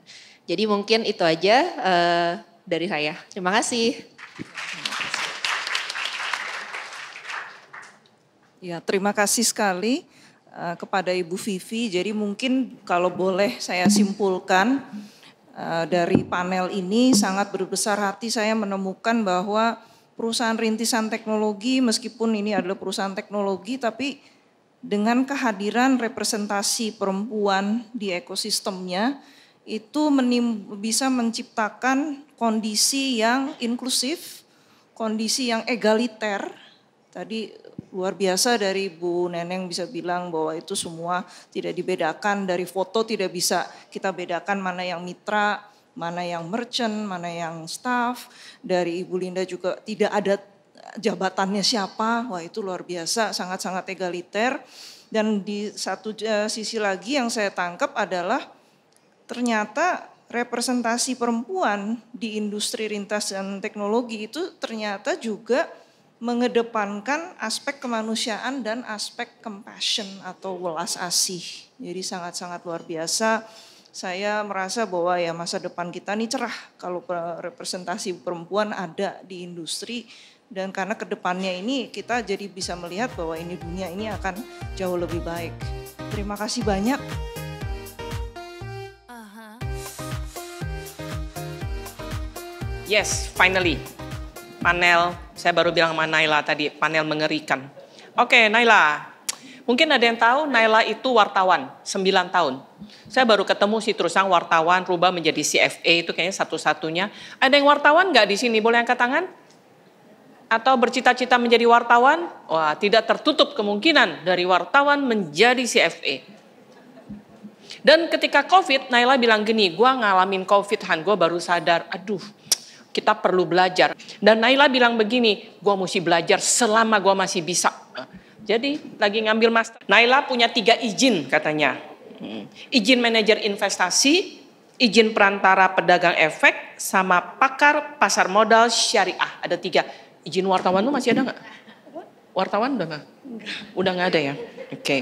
Jadi mungkin itu aja uh, dari saya. Terima kasih. Ya terima kasih sekali uh, kepada Ibu Vivi. Jadi mungkin kalau boleh saya simpulkan uh, dari panel ini sangat berbesar hati saya menemukan bahwa perusahaan rintisan teknologi meskipun ini adalah perusahaan teknologi tapi dengan kehadiran representasi perempuan di ekosistemnya itu menim bisa menciptakan kondisi yang inklusif, kondisi yang egaliter. Tadi luar biasa dari Bu Neneng bisa bilang bahwa itu semua tidak dibedakan dari foto tidak bisa kita bedakan mana yang mitra, mana yang merchant, mana yang staff. Dari Ibu Linda juga tidak ada jabatannya siapa. Wah itu luar biasa, sangat-sangat egaliter. Dan di satu eh, sisi lagi yang saya tangkap adalah ternyata representasi perempuan di industri rintas dan teknologi itu ternyata juga mengedepankan aspek kemanusiaan dan aspek compassion atau welas asih. Jadi sangat-sangat luar biasa saya merasa bahwa ya masa depan kita ini cerah kalau representasi perempuan ada di industri dan karena kedepannya ini kita jadi bisa melihat bahwa ini dunia ini akan jauh lebih baik. Terima kasih banyak. Yes, finally. Panel, saya baru bilang sama Naila tadi, panel mengerikan. Oke, okay, Naila, Mungkin ada yang tahu Naila itu wartawan 9 tahun. Saya baru ketemu si Trusang wartawan rubah menjadi CFA itu kayaknya satu-satunya. Ada yang wartawan nggak di sini? Boleh angkat tangan? Atau bercita-cita menjadi wartawan? Wah, tidak tertutup kemungkinan dari wartawan menjadi CFA. Dan ketika COVID, Naila bilang gini, gue ngalamin COVID, Han, gue baru sadar, aduh, kita perlu belajar. Dan Naila bilang begini, gue mesti belajar selama gue masih bisa. Jadi lagi ngambil master. Naila punya tiga izin katanya. Hmm. Izin manajer investasi, izin perantara pedagang efek, sama pakar pasar modal syariah. Ada tiga. Izin wartawan lu masih ada nggak? Wartawan udah nggak? Udah nggak ada ya? Oke. Okay.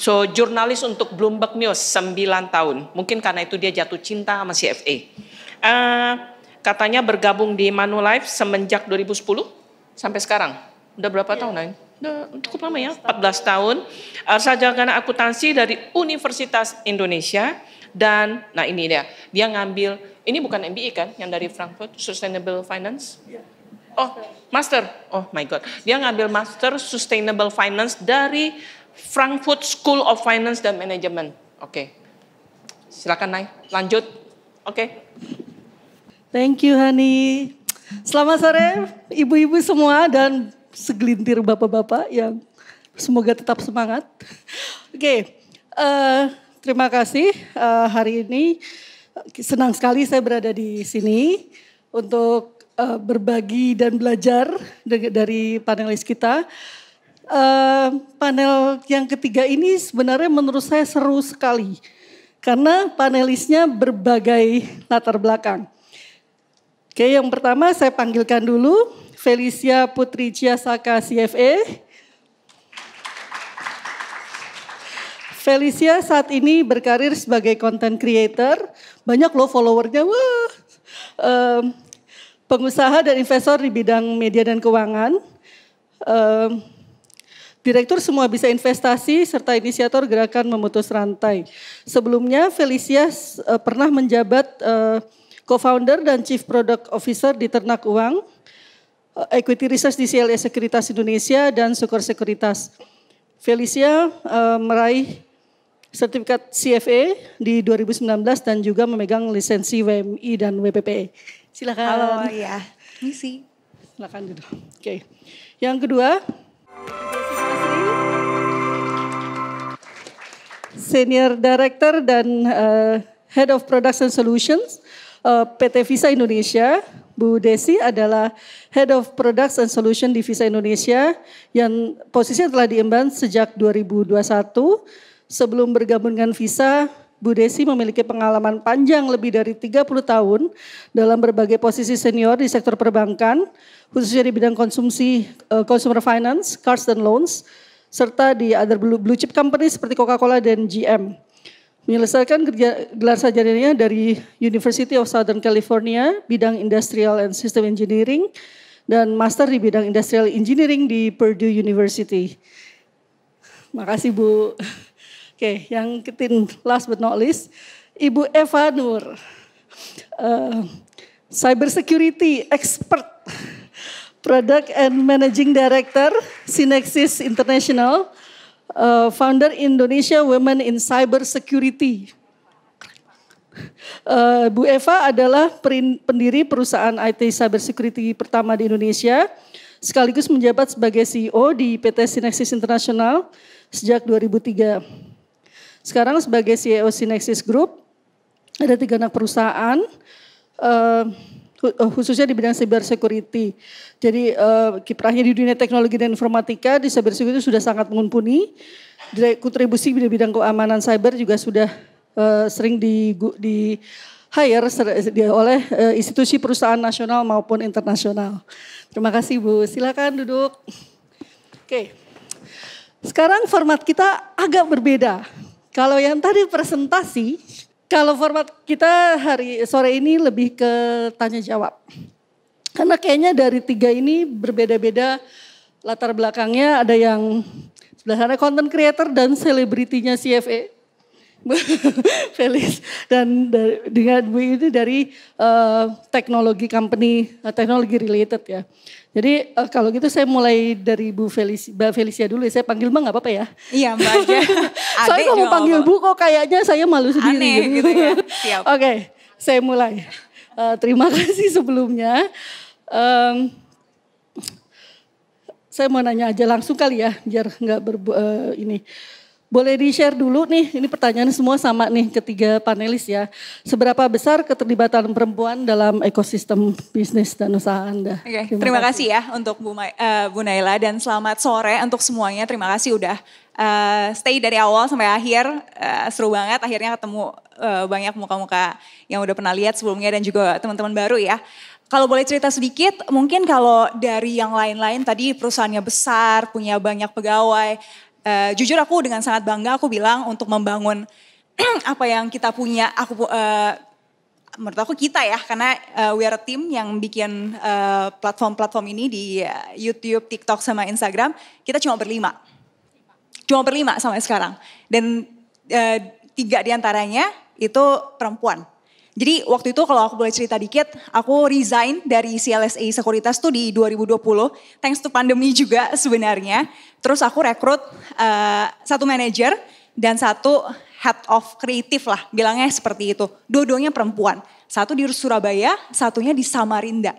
So jurnalis untuk Bloomberg News 9 tahun. Mungkin karena itu dia jatuh cinta sama CFA. Uh, eh, katanya bergabung di Manulife semenjak 2010 sampai sekarang. Udah berapa yeah. tahun nain? Nah, cukup lama ya, 14 tahun. Eh, Sarjana akuntansi dari Universitas Indonesia dan nah ini dia, dia ngambil ini bukan MBA kan yang dari Frankfurt Sustainable Finance? Oh, master. Oh my god. Dia ngambil master Sustainable Finance dari Frankfurt School of Finance dan Management. Oke. Okay. Silakan naik. Lanjut. Oke. Okay. Thank you Hani. Selamat sore ibu-ibu semua dan segelintir bapak-bapak yang semoga tetap semangat. Oke, okay. uh, eh, terima kasih uh, hari ini. Senang sekali saya berada di sini untuk uh, berbagi dan belajar dari panelis kita. Uh, panel yang ketiga ini sebenarnya menurut saya seru sekali karena panelisnya berbagai latar belakang. Oke, yang pertama saya panggilkan dulu Felicia Putri Ciasaka CFA. Felicia saat ini berkarir sebagai content creator, banyak loh followernya, wah. Um, pengusaha dan investor di bidang media dan keuangan. Um, Direktur Semua Bisa Investasi serta inisiator gerakan memutus rantai. Sebelumnya Felicia eh, pernah menjabat eh, co-founder dan chief product officer di Ternak Uang. Eh, equity Research di CLS Sekuritas Indonesia dan Sukor Sekuritas. Felicia uh, meraih sertifikat CFA di 2019 dan juga memegang lisensi WMI dan WPPE. Silakan. Halo, ya. Misi. Silakan duduk. Oke. Okay. Yang kedua, Senior Director dan uh, Head of Production Solutions uh, PT Visa Indonesia Bu Desi adalah Head of Products and Solution di Visa Indonesia yang posisinya telah diemban sejak 2021. Sebelum bergabung dengan Visa, Bu Desi memiliki pengalaman panjang lebih dari 30 tahun dalam berbagai posisi senior di sektor perbankan, khususnya di bidang konsumsi, eh, consumer finance, cards dan loans, serta di other blue, blue chip company seperti Coca-Cola dan GM. Menyelesaikan kerja, gelar sarjananya dari University of Southern California, bidang Industrial and System Engineering, dan master di bidang Industrial Engineering di Purdue University. Makasih Bu. Oke, yang ketin last but not least, Ibu Eva Nur, uh, cyber security expert, product and managing director, Synexis International uh, founder Indonesia Women in Cyber Security. Uh, Bu Eva adalah pendiri perusahaan IT cyber security pertama di Indonesia, sekaligus menjabat sebagai CEO di PT Sinexis International sejak 2003. Sekarang sebagai CEO Sinexis Group, ada tiga anak perusahaan, uh, Eh, khususnya di bidang cyber security. Jadi eh, kiprahnya di dunia teknologi dan informatika di cyber security sudah sangat mengumpuni. Kontribusi di bidang keamanan cyber juga sudah eh, sering di, di hire oleh institusi perusahaan nasional maupun internasional. Terima kasih Bu. Silakan duduk. Oke. Sekarang format kita agak berbeda. Kalau yang tadi presentasi, kalau format kita hari sore ini lebih ke tanya jawab. Karena kayaknya dari tiga ini berbeda-beda latar belakangnya ada yang sebelah sana content creator dan selebritinya CFA. Felis dan dari, dengan Bu ini dari uh, teknologi company uh, teknologi related ya. Jadi uh, kalau gitu saya mulai dari Bu Felis, Mbak Felicia dulu. Saya panggil Mbak nggak apa-apa ya? Iya Mbak aja. Soalnya kalau panggil Bu kok kayaknya saya malu sendiri. Aneh gitu, gitu ya. Oke, okay, saya mulai. Uh, terima kasih sebelumnya. Um, saya mau nanya aja langsung kali ya, biar nggak berbuat uh, ini. Boleh di-share dulu nih, ini pertanyaan semua sama nih ketiga panelis ya. Seberapa besar keterlibatan perempuan dalam ekosistem bisnis dan usaha Anda? Oke, okay, terima, kasih. kasih ya untuk Bu, Ma uh, eh, Bu Naila dan selamat sore untuk semuanya. Terima kasih udah uh, stay dari awal sampai akhir. Uh, seru banget akhirnya ketemu uh, banyak muka-muka yang udah pernah lihat sebelumnya dan juga teman-teman baru ya. Kalau boleh cerita sedikit, mungkin kalau dari yang lain-lain tadi perusahaannya besar, punya banyak pegawai, uh, jujur aku dengan sangat bangga aku bilang untuk membangun apa yang kita punya aku uh, menurut aku kita ya karena uh, we are a team yang bikin platform-platform uh, ini di uh, YouTube, TikTok sama Instagram kita cuma berlima, cuma berlima sama sekarang dan uh, tiga diantaranya itu perempuan jadi waktu itu kalau aku boleh cerita dikit, aku resign dari CLSA Sekuritas tuh di 2020, thanks to pandemi juga sebenarnya. Terus aku rekrut uh, satu manager dan satu head of creative lah, bilangnya seperti itu. Dua-duanya perempuan, satu di Surabaya, satunya di Samarinda.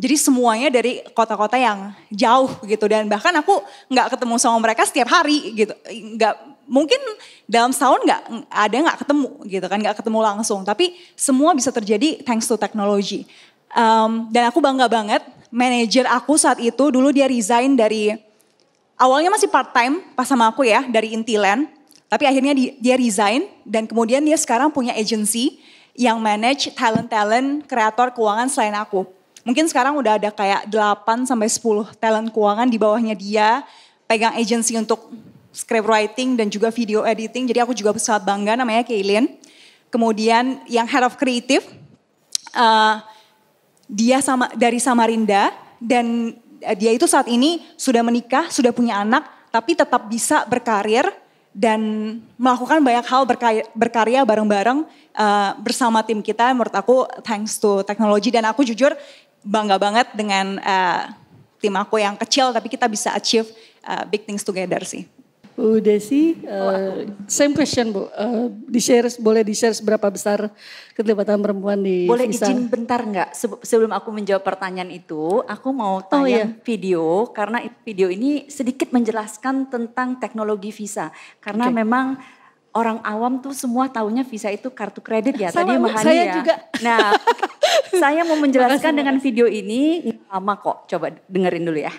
Jadi semuanya dari kota-kota yang jauh gitu dan bahkan aku nggak ketemu sama mereka setiap hari gitu, nggak mungkin dalam setahun nggak ada nggak ketemu gitu kan nggak ketemu langsung tapi semua bisa terjadi thanks to technology um, dan aku bangga banget manajer aku saat itu dulu dia resign dari awalnya masih part time pas sama aku ya dari Intiland tapi akhirnya dia resign dan kemudian dia sekarang punya agency yang manage talent talent kreator keuangan selain aku mungkin sekarang udah ada kayak 8 sampai 10 talent keuangan di bawahnya dia pegang agency untuk script writing dan juga video editing. Jadi aku juga sangat bangga namanya Kaylin. Kemudian yang head of creative uh, dia sama dari Samarinda dan eh, dia itu saat ini sudah menikah, sudah punya anak, tapi tetap bisa berkarir dan melakukan banyak hal berkarya, bareng-bareng uh, bersama tim kita. Menurut aku thanks to teknologi dan aku jujur bangga banget dengan uh, tim aku yang kecil tapi kita bisa achieve uh, big things together sih. Bu Desi, uh, same question Bu. Uh, di share boleh di share seberapa besar keterlibatan perempuan di Boleh visa? izin bentar enggak sebelum aku menjawab pertanyaan itu, aku mau tayang oh, iya. video karena video ini sedikit menjelaskan tentang teknologi visa karena okay. memang orang awam tuh semua tahunya visa itu kartu kredit ya Sama, tadi Mahani saya ya. Juga. Nah, saya mau menjelaskan makasih, dengan video ini lama kok. Coba dengerin dulu ya.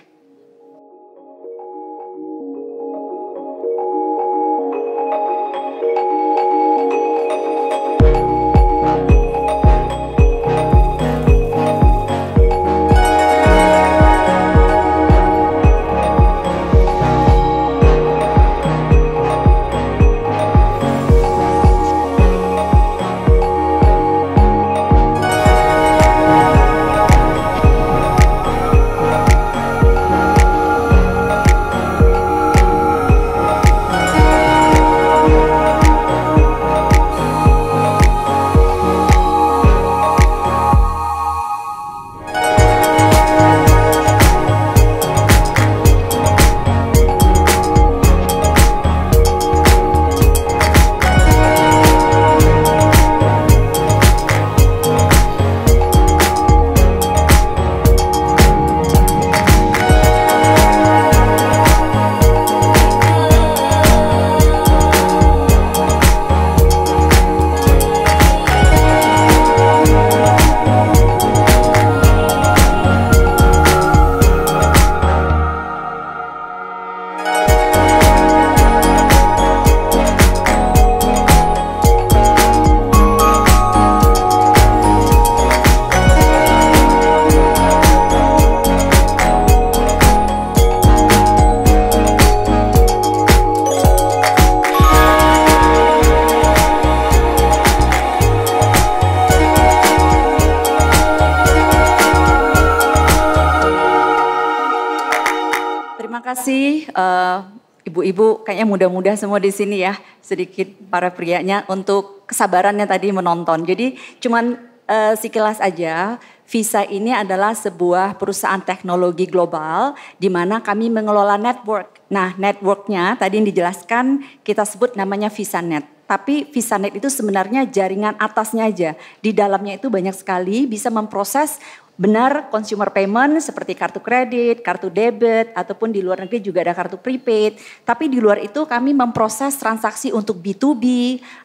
muda semua di sini ya, sedikit para prianya untuk kesabarannya tadi menonton. Jadi cuman uh, sekilas aja, Visa ini adalah sebuah perusahaan teknologi global di mana kami mengelola network. Nah, networknya tadi yang dijelaskan kita sebut namanya VisaNet. Tapi VisaNet itu sebenarnya jaringan atasnya aja. Di dalamnya itu banyak sekali bisa memproses Benar consumer payment seperti kartu kredit, kartu debit, ataupun di luar negeri juga ada kartu prepaid. Tapi di luar itu kami memproses transaksi untuk B2B,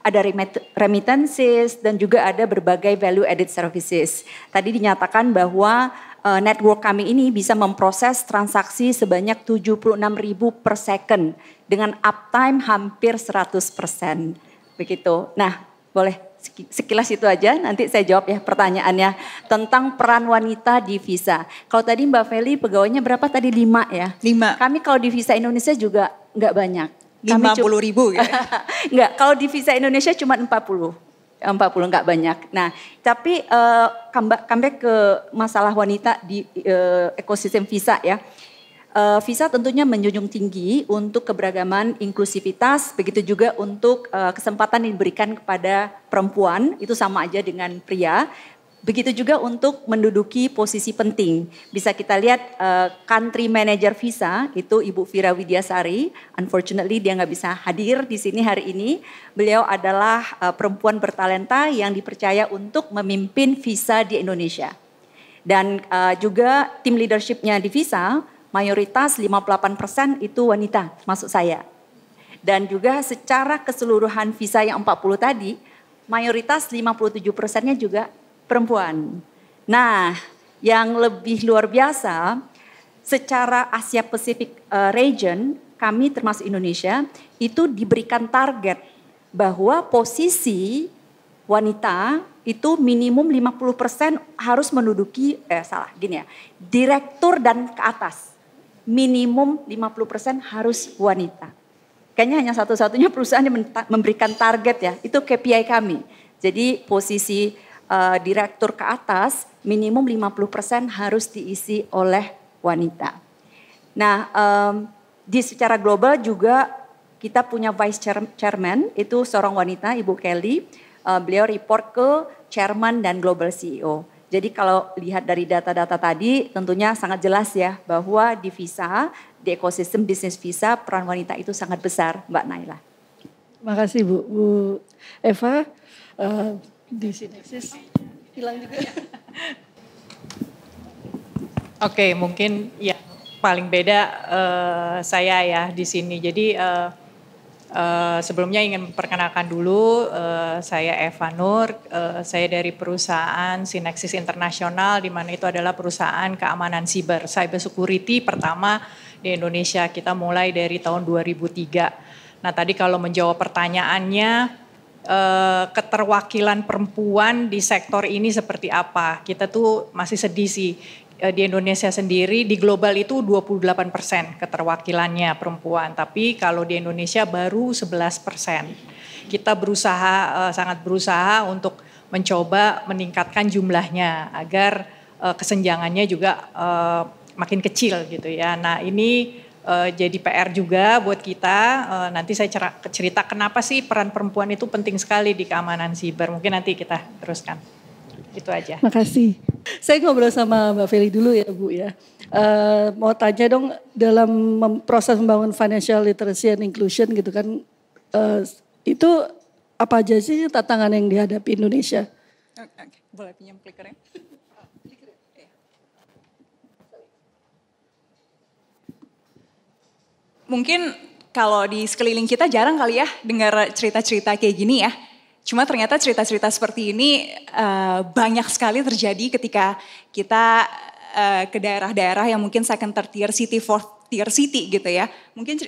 ada remittances, dan juga ada berbagai value added services. Tadi dinyatakan bahwa uh, network kami ini bisa memproses transaksi sebanyak 76 ribu per second dengan uptime hampir 100 persen. Begitu. Nah, boleh sekilas itu aja. Nanti saya jawab ya pertanyaannya tentang peran wanita di visa. Kalau tadi Mbak Feli pegawainya berapa tadi lima ya? Lima. Kami kalau di visa Indonesia juga nggak banyak. Lima puluh ribu gitu ya? nggak. Kalau di visa Indonesia cuma empat puluh. Empat puluh nggak banyak. Nah, tapi uh, eh, comeback, ke masalah wanita di uh, ekosistem visa ya. Uh, visa tentunya menjunjung tinggi untuk keberagaman, inklusivitas, begitu juga untuk uh, kesempatan yang diberikan kepada perempuan, itu sama aja dengan pria. Begitu juga untuk menduduki posisi penting. Bisa kita lihat uh, country manager visa itu Ibu Vira Widiasari. Unfortunately dia nggak bisa hadir di sini hari ini. Beliau adalah uh, perempuan bertalenta yang dipercaya untuk memimpin visa di Indonesia. Dan uh, juga tim leadershipnya di visa mayoritas 58% itu wanita, masuk saya. Dan juga secara keseluruhan visa yang 40 tadi, mayoritas 57 persennya juga perempuan. Nah, yang lebih luar biasa, secara Asia Pacific eh, region, kami termasuk Indonesia, itu diberikan target bahwa posisi wanita itu minimum 50% harus menduduki eh salah gini ya, direktur dan ke atas minimum 50% harus wanita. Kayaknya hanya satu-satunya perusahaan yang memberikan target ya, itu KPI kami. Jadi posisi uh, direktur ke atas minimum 50% harus diisi oleh wanita. Nah, um, di secara global juga kita punya vice chairman itu seorang wanita, Ibu Kelly. Uh, beliau report ke chairman dan global CEO. Jadi kalau lihat dari data-data tadi tentunya sangat jelas ya bahwa di visa, di ekosistem bisnis visa peran wanita itu sangat besar Mbak Naila. Terima kasih Bu. Bu Eva uh, di sini hilang juga ya. Oke, mungkin ya paling beda uh, saya ya di sini. Jadi uh, Eh, sebelumnya ingin memperkenalkan dulu uh, saya Eva Nur, uh, saya dari perusahaan Sinexis Internasional di mana itu adalah perusahaan keamanan siber, cyber security pertama di Indonesia. Kita mulai dari tahun 2003. Nah, tadi kalau menjawab pertanyaannya keterwakilan perempuan di sektor ini seperti apa? Kita tuh masih sedih sih Eh, di Indonesia sendiri di global itu 28 persen keterwakilannya perempuan, tapi kalau di Indonesia baru 11 persen. Kita berusaha eh, sangat berusaha untuk mencoba meningkatkan jumlahnya agar eh, kesenjangannya juga makin kecil gitu ya. Nah ini jadi PR juga buat kita. Nanti saya cerita kenapa sih peran perempuan itu penting sekali di keamanan siber. Mungkin nanti kita teruskan itu aja. Makasih. Saya ngobrol sama Mbak Feli dulu ya Bu ya. Uh, mau tanya dong dalam mem proses membangun financial literacy and inclusion gitu kan uh, itu apa aja sih tantangan yang dihadapi Indonesia? boleh pinjam clickernya? Mungkin kalau di sekeliling kita jarang kali ya dengar cerita-cerita kayak gini ya Cuma ternyata cerita-cerita seperti ini uh, banyak sekali terjadi ketika kita uh, ke daerah-daerah yang mungkin second, third tier city, fourth tier city gitu ya. Mungkin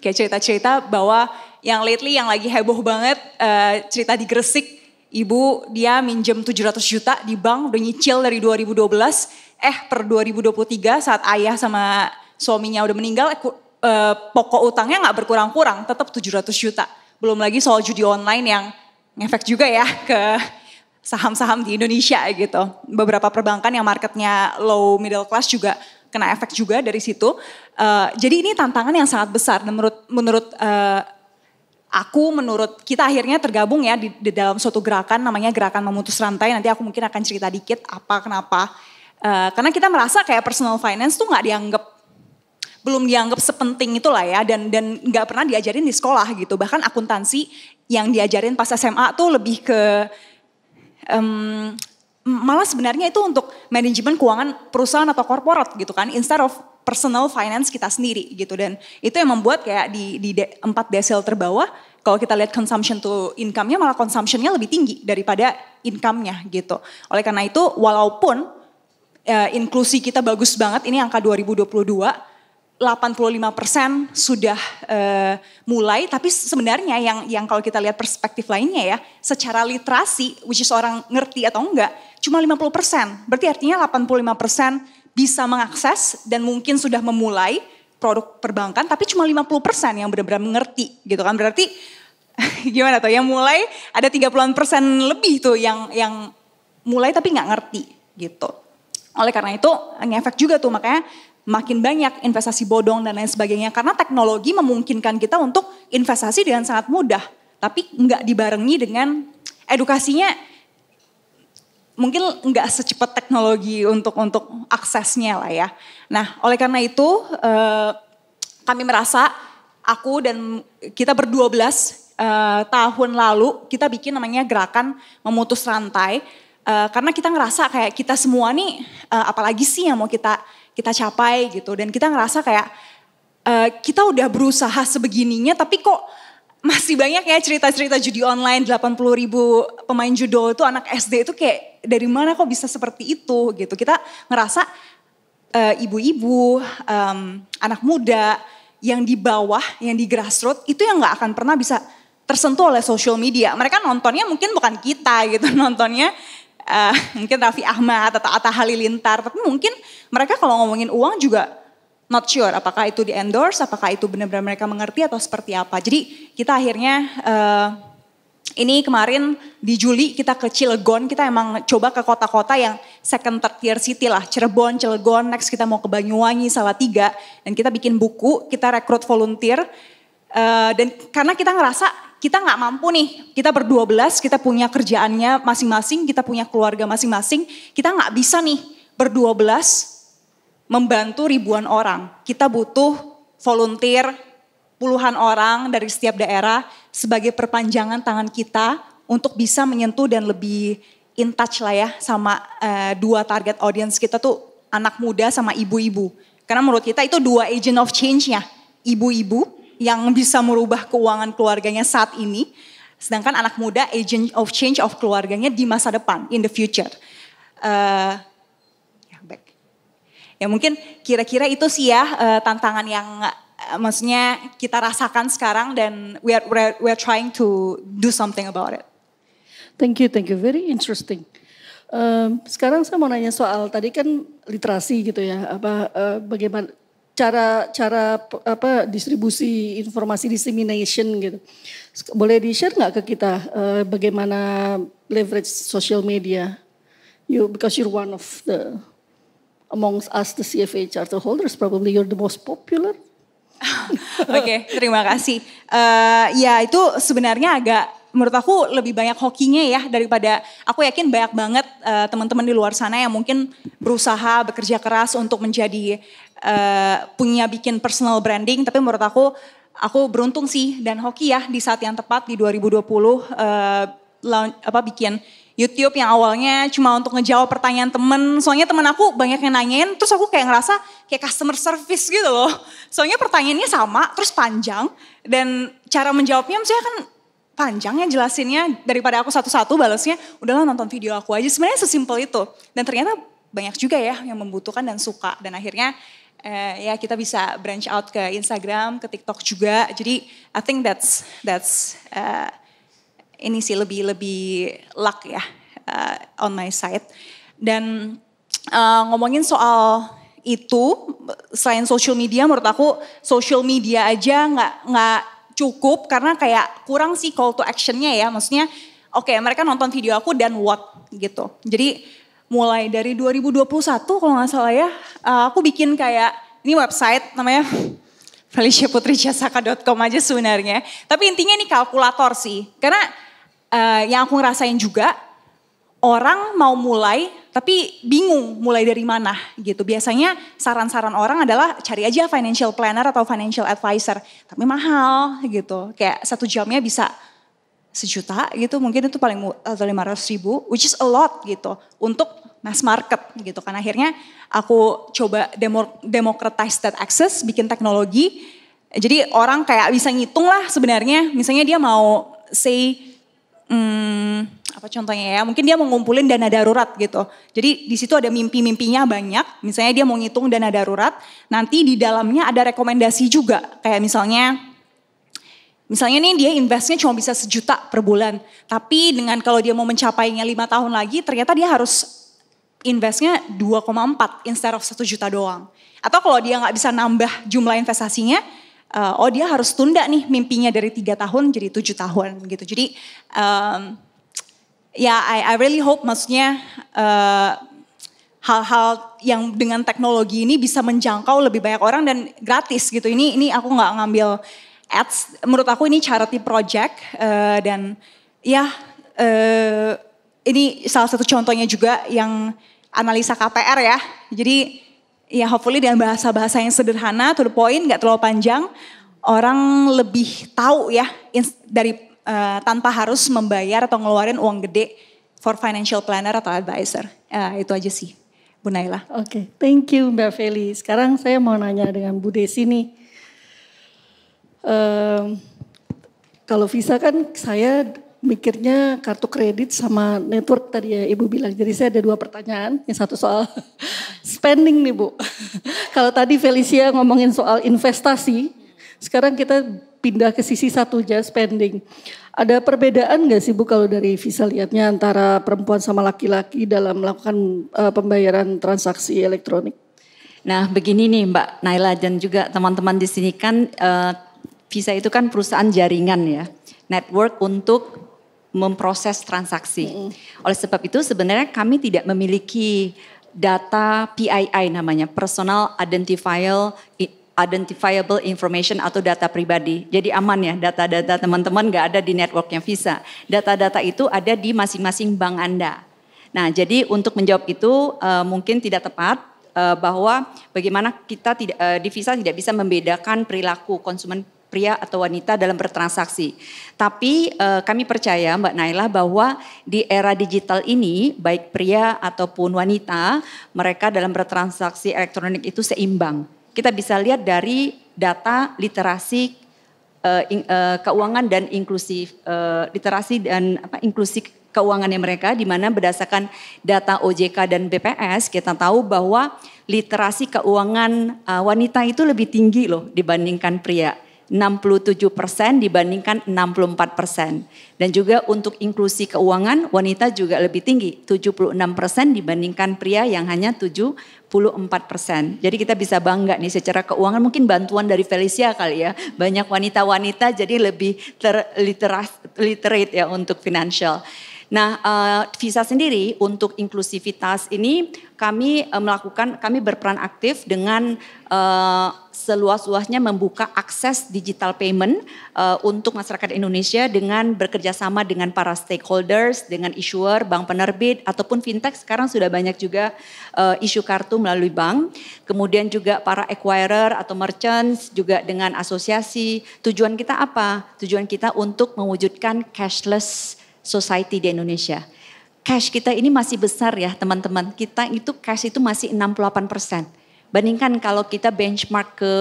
kayak cerita-cerita bahwa yang lately yang lagi heboh banget uh, cerita di Gresik ibu dia minjem 700 juta di bank udah nyicil dari 2012 eh per 2023 saat ayah sama suaminya udah meninggal eh, pokok utangnya nggak berkurang-kurang tetap 700 juta belum lagi soal judi online yang ngefek juga ya ke saham-saham di Indonesia gitu. Beberapa perbankan yang marketnya low middle class juga kena efek juga dari situ. Uh, jadi ini tantangan yang sangat besar menurut menurut uh, aku menurut kita akhirnya tergabung ya di, di dalam suatu gerakan namanya gerakan memutus rantai. Nanti aku mungkin akan cerita dikit apa kenapa. Uh, karena kita merasa kayak personal finance tuh nggak dianggap belum dianggap sepenting itulah ya dan dan nggak pernah diajarin di sekolah gitu bahkan akuntansi yang diajarin pas SMA tuh lebih ke um, malah sebenarnya itu untuk manajemen keuangan perusahaan atau korporat gitu kan instead of personal finance kita sendiri gitu dan itu yang membuat kayak di di de, desil terbawah kalau kita lihat consumption to income-nya malah consumption-nya lebih tinggi daripada income-nya gitu. Oleh karena itu walaupun uh, inklusi kita bagus banget ini angka 2022 85% sudah uh, mulai, tapi sebenarnya yang yang kalau kita lihat perspektif lainnya ya, secara literasi, which is orang ngerti atau enggak, cuma 50%. Berarti artinya 85% bisa mengakses dan mungkin sudah memulai produk perbankan, tapi cuma 50% yang benar-benar mengerti gitu kan. Berarti gimana tuh, yang mulai ada 30-an persen lebih tuh yang yang mulai tapi nggak ngerti gitu. Oleh karena itu ngefek juga tuh makanya makin banyak investasi bodong dan lain sebagainya. Karena teknologi memungkinkan kita untuk investasi dengan sangat mudah, tapi nggak dibarengi dengan edukasinya. Mungkin nggak secepat teknologi untuk untuk aksesnya lah ya. Nah, oleh karena itu eh, kami merasa aku dan kita berdua belas eh, tahun lalu kita bikin namanya gerakan memutus rantai. Eh, karena kita ngerasa kayak kita semua nih, apalagi sih yang mau kita kita capai gitu dan kita ngerasa kayak uh, kita udah berusaha sebegininya tapi kok masih banyak ya cerita-cerita judi online 80 ribu pemain judo itu anak SD itu kayak dari mana kok bisa seperti itu gitu kita ngerasa eh, ibu-ibu uh, um, anak muda yang di bawah yang di grassroots itu yang nggak akan pernah bisa tersentuh oleh social media mereka nontonnya mungkin bukan kita gitu nontonnya uh, mungkin Raffi Ahmad atau Atta Halilintar, tapi mungkin mereka kalau ngomongin uang juga not sure apakah itu di endorse, apakah itu benar-benar mereka mengerti atau seperti apa. Jadi kita akhirnya uh, ini kemarin di Juli kita ke Cilegon, kita emang coba ke kota-kota yang second third tier city lah. Cirebon, Cilegon, next kita mau ke Banyuwangi, Salatiga. Dan kita bikin buku, kita rekrut volunteer. Uh, dan karena kita ngerasa kita nggak mampu nih, kita berdua belas, kita punya kerjaannya masing-masing, kita punya keluarga masing-masing, kita nggak bisa nih berdua belas membantu ribuan orang. Kita butuh volunteer puluhan orang dari setiap daerah sebagai perpanjangan tangan kita untuk bisa menyentuh dan lebih in touch lah ya sama uh, dua target audience kita tuh anak muda sama ibu-ibu. Karena menurut kita itu dua agent of change-nya. Ibu-ibu yang bisa merubah keuangan keluarganya saat ini. Sedangkan anak muda agent of change of keluarganya di masa depan, in the future. Uh, ya, mungkin kira-kira itu sih ya eh, tantangan yang eh, maksudnya kita rasakan sekarang dan we are, we are, we are trying to do something about it. Thank you, thank you. Very interesting. Um, sekarang saya mau nanya soal tadi kan literasi gitu ya, apa uh, bagaimana cara cara apa distribusi informasi dissemination gitu. Boleh di-share nggak ke kita uh, bagaimana leverage social media? You because you're one of the amongst us the CFA charter holders probably you're the most popular. Oke, okay, terima kasih. Uh, ya itu sebenarnya agak menurut aku lebih banyak hokinya ya daripada aku yakin banyak banget uh, teman-teman di luar sana yang mungkin berusaha bekerja keras untuk menjadi uh, punya bikin personal branding, tapi menurut aku aku beruntung sih dan hoki ya di saat yang tepat di 2020 uh, eh, apa bikin YouTube yang awalnya cuma untuk ngejawab pertanyaan temen. Soalnya temen aku banyak yang nanyain, terus aku kayak ngerasa kayak customer service gitu loh. Soalnya pertanyaannya sama, terus panjang. Dan cara menjawabnya misalnya kan panjang ya jelasinnya daripada aku satu-satu balasnya udahlah nonton video aku aja sebenarnya sesimpel itu dan ternyata banyak juga ya yang membutuhkan dan suka dan akhirnya eh, ya kita bisa branch out ke Instagram, ke TikTok juga. Jadi I think that's that's uh, ini sih lebih lebih luck ya uh, on my side. Dan uh, ngomongin soal itu selain social media menurut aku social media aja nggak nggak cukup karena kayak kurang sih call to actionnya ya maksudnya oke okay, mereka nonton video aku dan what gitu jadi mulai dari 2021 kalau nggak salah ya, eh, aku bikin kayak ini website namanya FeliciaPutriJasaka.com aja sebenarnya. Tapi intinya ini kalkulator sih. Karena uh, yang aku ngerasain juga orang mau mulai tapi bingung mulai dari mana gitu. Biasanya saran-saran orang adalah cari aja financial planner atau financial advisor. Tapi mahal gitu. Kayak satu jamnya bisa sejuta gitu mungkin itu paling atau lima ratus ribu which is a lot gitu untuk mass market gitu kan akhirnya aku coba demo, democratize that access bikin teknologi jadi orang kayak bisa ngitung lah sebenarnya misalnya dia mau say hmm, apa contohnya ya mungkin dia mau ngumpulin dana darurat gitu jadi di situ ada mimpi-mimpinya banyak misalnya dia mau ngitung dana darurat nanti di dalamnya ada rekomendasi juga kayak misalnya Misalnya nih dia investnya cuma bisa sejuta per bulan, tapi dengan kalau dia mau mencapainya lima tahun lagi, ternyata dia harus investnya 2,4 instead of satu juta doang. Atau kalau dia nggak bisa nambah jumlah investasinya, uh, oh dia harus tunda nih mimpinya dari tiga tahun jadi tujuh tahun gitu. Jadi um, ya yeah, I, I really hope maksudnya hal eh, hal-hal yang dengan teknologi ini bisa menjangkau lebih banyak orang dan gratis gitu. Ini ini aku nggak ngambil ads. Menurut aku ini charity project uh, dan ya uh, ini salah satu contohnya juga yang analisa KPR ya. Jadi ya hopefully dengan bahasa-bahasa yang sederhana, to the point, gak terlalu panjang, orang lebih tahu ya dari uh, tanpa harus membayar atau ngeluarin uang gede for financial planner atau advisor. Uh, itu aja sih, Bu Naila. Oke, okay, thank you Mbak Feli. Sekarang saya mau nanya dengan Bu Desi nih kalau Visa kan saya mikirnya kartu kredit sama network tadi ya Ibu bilang. Jadi saya ada dua pertanyaan. Yang satu soal spending nih Bu. kalau tadi Felicia ngomongin soal investasi, sekarang kita pindah ke sisi satu aja spending. Ada perbedaan nggak sih Bu kalau dari visa lihatnya antara perempuan sama laki-laki dalam melakukan uh, pembayaran transaksi elektronik? Nah begini nih Mbak Naila dan juga teman-teman di sini kan uh, Visa itu kan perusahaan jaringan ya, network untuk memproses transaksi. Oleh sebab itu sebenarnya kami tidak memiliki data PII namanya, personal identifiable identifiable information atau data pribadi. Jadi aman ya data-data teman-teman nggak ada di networknya Visa. Data-data itu ada di masing-masing bank Anda. Nah jadi untuk menjawab itu uh, mungkin tidak tepat uh, bahwa bagaimana kita tidak uh, di Visa tidak bisa membedakan perilaku konsumen pria atau wanita dalam bertransaksi. Tapi eh, kami percaya Mbak Naila bahwa di era digital ini baik pria ataupun wanita mereka dalam bertransaksi elektronik itu seimbang. Kita bisa lihat dari data literasi eh, in, eh, keuangan dan inklusi eh, literasi dan apa inklusi keuangannya mereka di mana berdasarkan data OJK dan BPS kita tahu bahwa literasi keuangan uh, wanita itu lebih tinggi loh dibandingkan pria 67 persen dibandingkan 64 persen. Dan juga untuk inklusi keuangan wanita juga lebih tinggi 76 persen dibandingkan pria yang hanya 74 persen. Jadi kita bisa bangga nih secara keuangan mungkin bantuan dari Felicia kali ya. Banyak wanita-wanita jadi lebih literate ya untuk financial. Nah, uh, Visa sendiri untuk inklusivitas ini kami uh, melakukan kami berperan aktif dengan uh, seluas-luasnya membuka akses digital payment uh, untuk masyarakat Indonesia dengan bekerjasama dengan para stakeholders, dengan issuer, bank penerbit ataupun fintech sekarang sudah banyak juga uh, isu kartu melalui bank. Kemudian juga para acquirer atau merchants juga dengan asosiasi. Tujuan kita apa? Tujuan kita untuk mewujudkan cashless society di Indonesia. Cash kita ini masih besar ya teman-teman. Kita itu cash itu masih 68 persen. Bandingkan kalau kita benchmark ke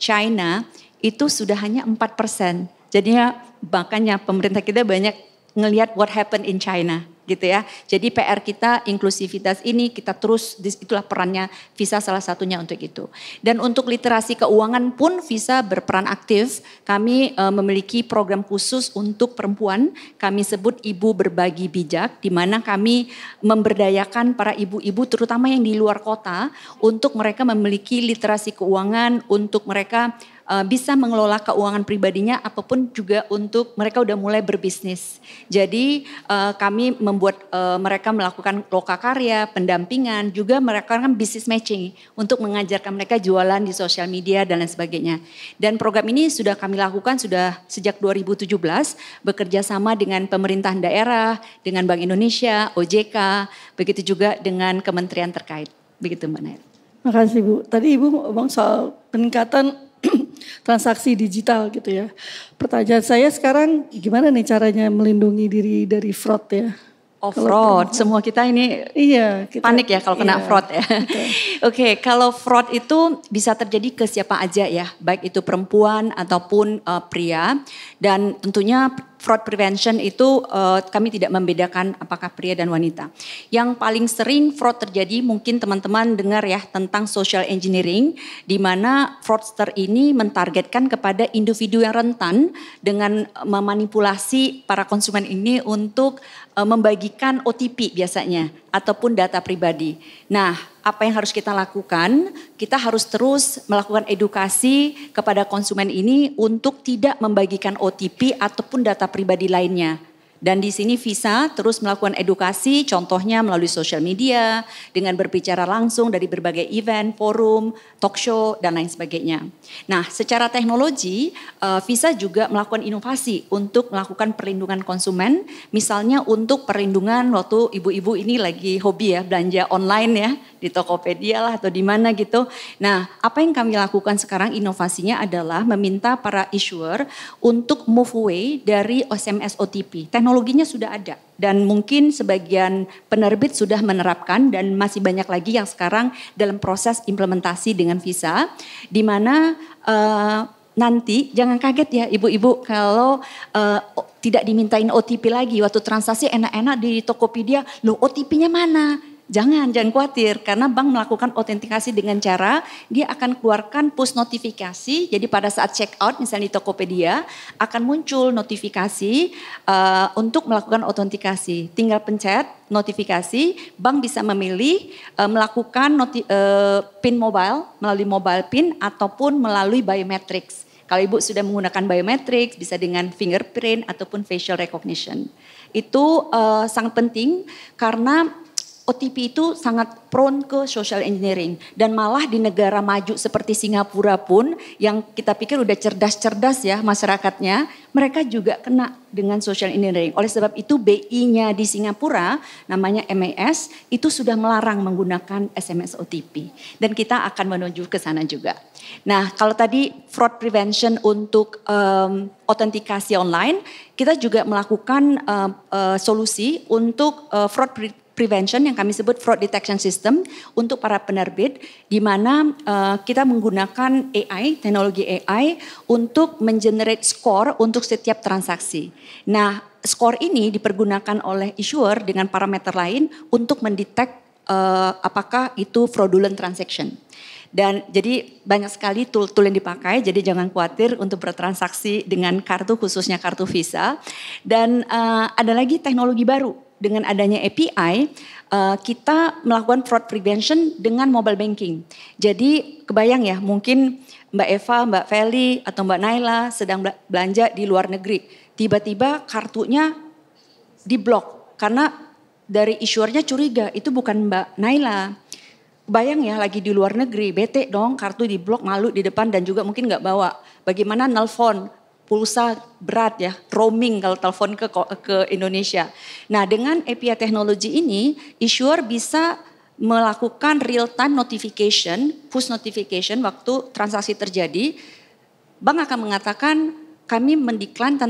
China itu sudah hanya 4 persen. Jadinya makanya pemerintah kita banyak ngelihat what happened in China gitu ya. Jadi PR kita inklusivitas ini kita terus itulah perannya Visa salah satunya untuk itu. Dan untuk literasi keuangan pun Visa berperan aktif. Kami e, memiliki program khusus untuk perempuan. Kami sebut Ibu Berbagi Bijak di mana kami memberdayakan para ibu-ibu terutama yang di luar kota untuk mereka memiliki literasi keuangan untuk mereka Eh, bisa mengelola keuangan pribadinya apapun juga untuk mereka udah mulai berbisnis. Jadi uh, kami membuat uh, mereka melakukan loka karya, pendampingan, juga mereka kan bisnis matching untuk mengajarkan mereka jualan di sosial media dan lain sebagainya. Dan program ini sudah kami lakukan sudah sejak 2017 bekerja sama dengan pemerintah daerah, dengan Bank Indonesia, OJK, begitu juga dengan kementerian terkait. Begitu Mbak Nair. Makasih Bu. Tadi Ibu ngomong soal peningkatan transaksi digital gitu ya. Pertanyaan saya sekarang gimana nih caranya melindungi diri dari fraud ya? Oh fraud, semua kita ini iya, kita, panik ya kalau kena iya, fraud ya. Oke, okay, kalau fraud itu bisa terjadi ke siapa aja ya, baik itu perempuan ataupun uh, pria. Dan tentunya fraud prevention itu uh, kami tidak membedakan apakah pria dan wanita. Yang paling sering fraud terjadi mungkin teman-teman dengar ya tentang social engineering di mana fraudster ini mentargetkan kepada individu yang rentan dengan eh, memanipulasi para konsumen ini untuk E, membagikan OTP biasanya ataupun data pribadi. Nah, apa yang harus kita lakukan? Kita harus terus melakukan edukasi kepada konsumen ini untuk tidak membagikan OTP ataupun data pribadi lainnya dan di sini Visa terus melakukan edukasi, contohnya melalui social media, dengan berbicara langsung dari berbagai event, forum, talk show, dan lain sebagainya. Nah, secara teknologi, eh, Visa juga melakukan inovasi untuk melakukan perlindungan konsumen, misalnya untuk perlindungan waktu ibu-ibu ini lagi hobi ya, belanja online ya, di Tokopedia lah atau di mana gitu. Nah, apa yang kami lakukan sekarang inovasinya adalah meminta para issuer untuk move away dari SMS OTP, teknologi teknologinya sudah ada dan mungkin sebagian penerbit sudah menerapkan dan masih banyak lagi yang sekarang dalam proses implementasi dengan visa di mana uh, nanti jangan kaget ya ibu-ibu kalau uh, tidak dimintain OTP lagi waktu transaksi enak-enak di Tokopedia lo OTP-nya mana Jangan, jangan khawatir karena bank melakukan autentikasi dengan cara dia akan keluarkan push notifikasi. Jadi pada saat check out misalnya di Tokopedia akan muncul notifikasi uh, untuk melakukan autentikasi. Tinggal pencet notifikasi, bank bisa memilih uh, melakukan noti, uh, PIN mobile melalui mobile PIN ataupun melalui biometrics. Kalau ibu sudah menggunakan biometrics bisa dengan fingerprint ataupun facial recognition. Itu uh, sangat penting karena OTP itu sangat prone ke social engineering dan malah di negara maju seperti Singapura pun yang kita pikir udah cerdas-cerdas ya masyarakatnya, mereka juga kena dengan social engineering. Oleh sebab itu BI-nya di Singapura namanya MAS itu sudah melarang menggunakan SMS OTP dan kita akan menuju ke sana juga. Nah, kalau tadi fraud prevention untuk um, autentikasi online, kita juga melakukan uh, uh, solusi untuk uh, fraud pre prevention yang kami sebut fraud detection system untuk para penerbit di mana uh, kita menggunakan AI, teknologi AI untuk mengenerate skor untuk setiap transaksi. Nah, skor ini dipergunakan oleh issuer dengan parameter lain untuk mendetek uh, apakah itu fraudulent transaction. Dan jadi banyak sekali tool-tool yang dipakai, jadi jangan khawatir untuk bertransaksi dengan kartu khususnya kartu Visa. Dan uh, ada lagi teknologi baru dengan adanya API, eh, kita melakukan fraud prevention dengan mobile banking. Jadi kebayang ya, mungkin Mbak Eva, Mbak Feli, atau Mbak Naila sedang belanja di luar negeri. Tiba-tiba kartunya diblok karena dari issuernya curiga itu bukan Mbak Naila. Bayang ya lagi di luar negeri, bete dong kartu diblok malu di depan dan juga mungkin nggak bawa. Bagaimana nelfon pulsa berat ya, roaming kalau telepon ke ke Indonesia. Nah, dengan API teknologi ini, issuer bisa melakukan real time notification, push notification waktu transaksi terjadi. Bank akan mengatakan kami mendekline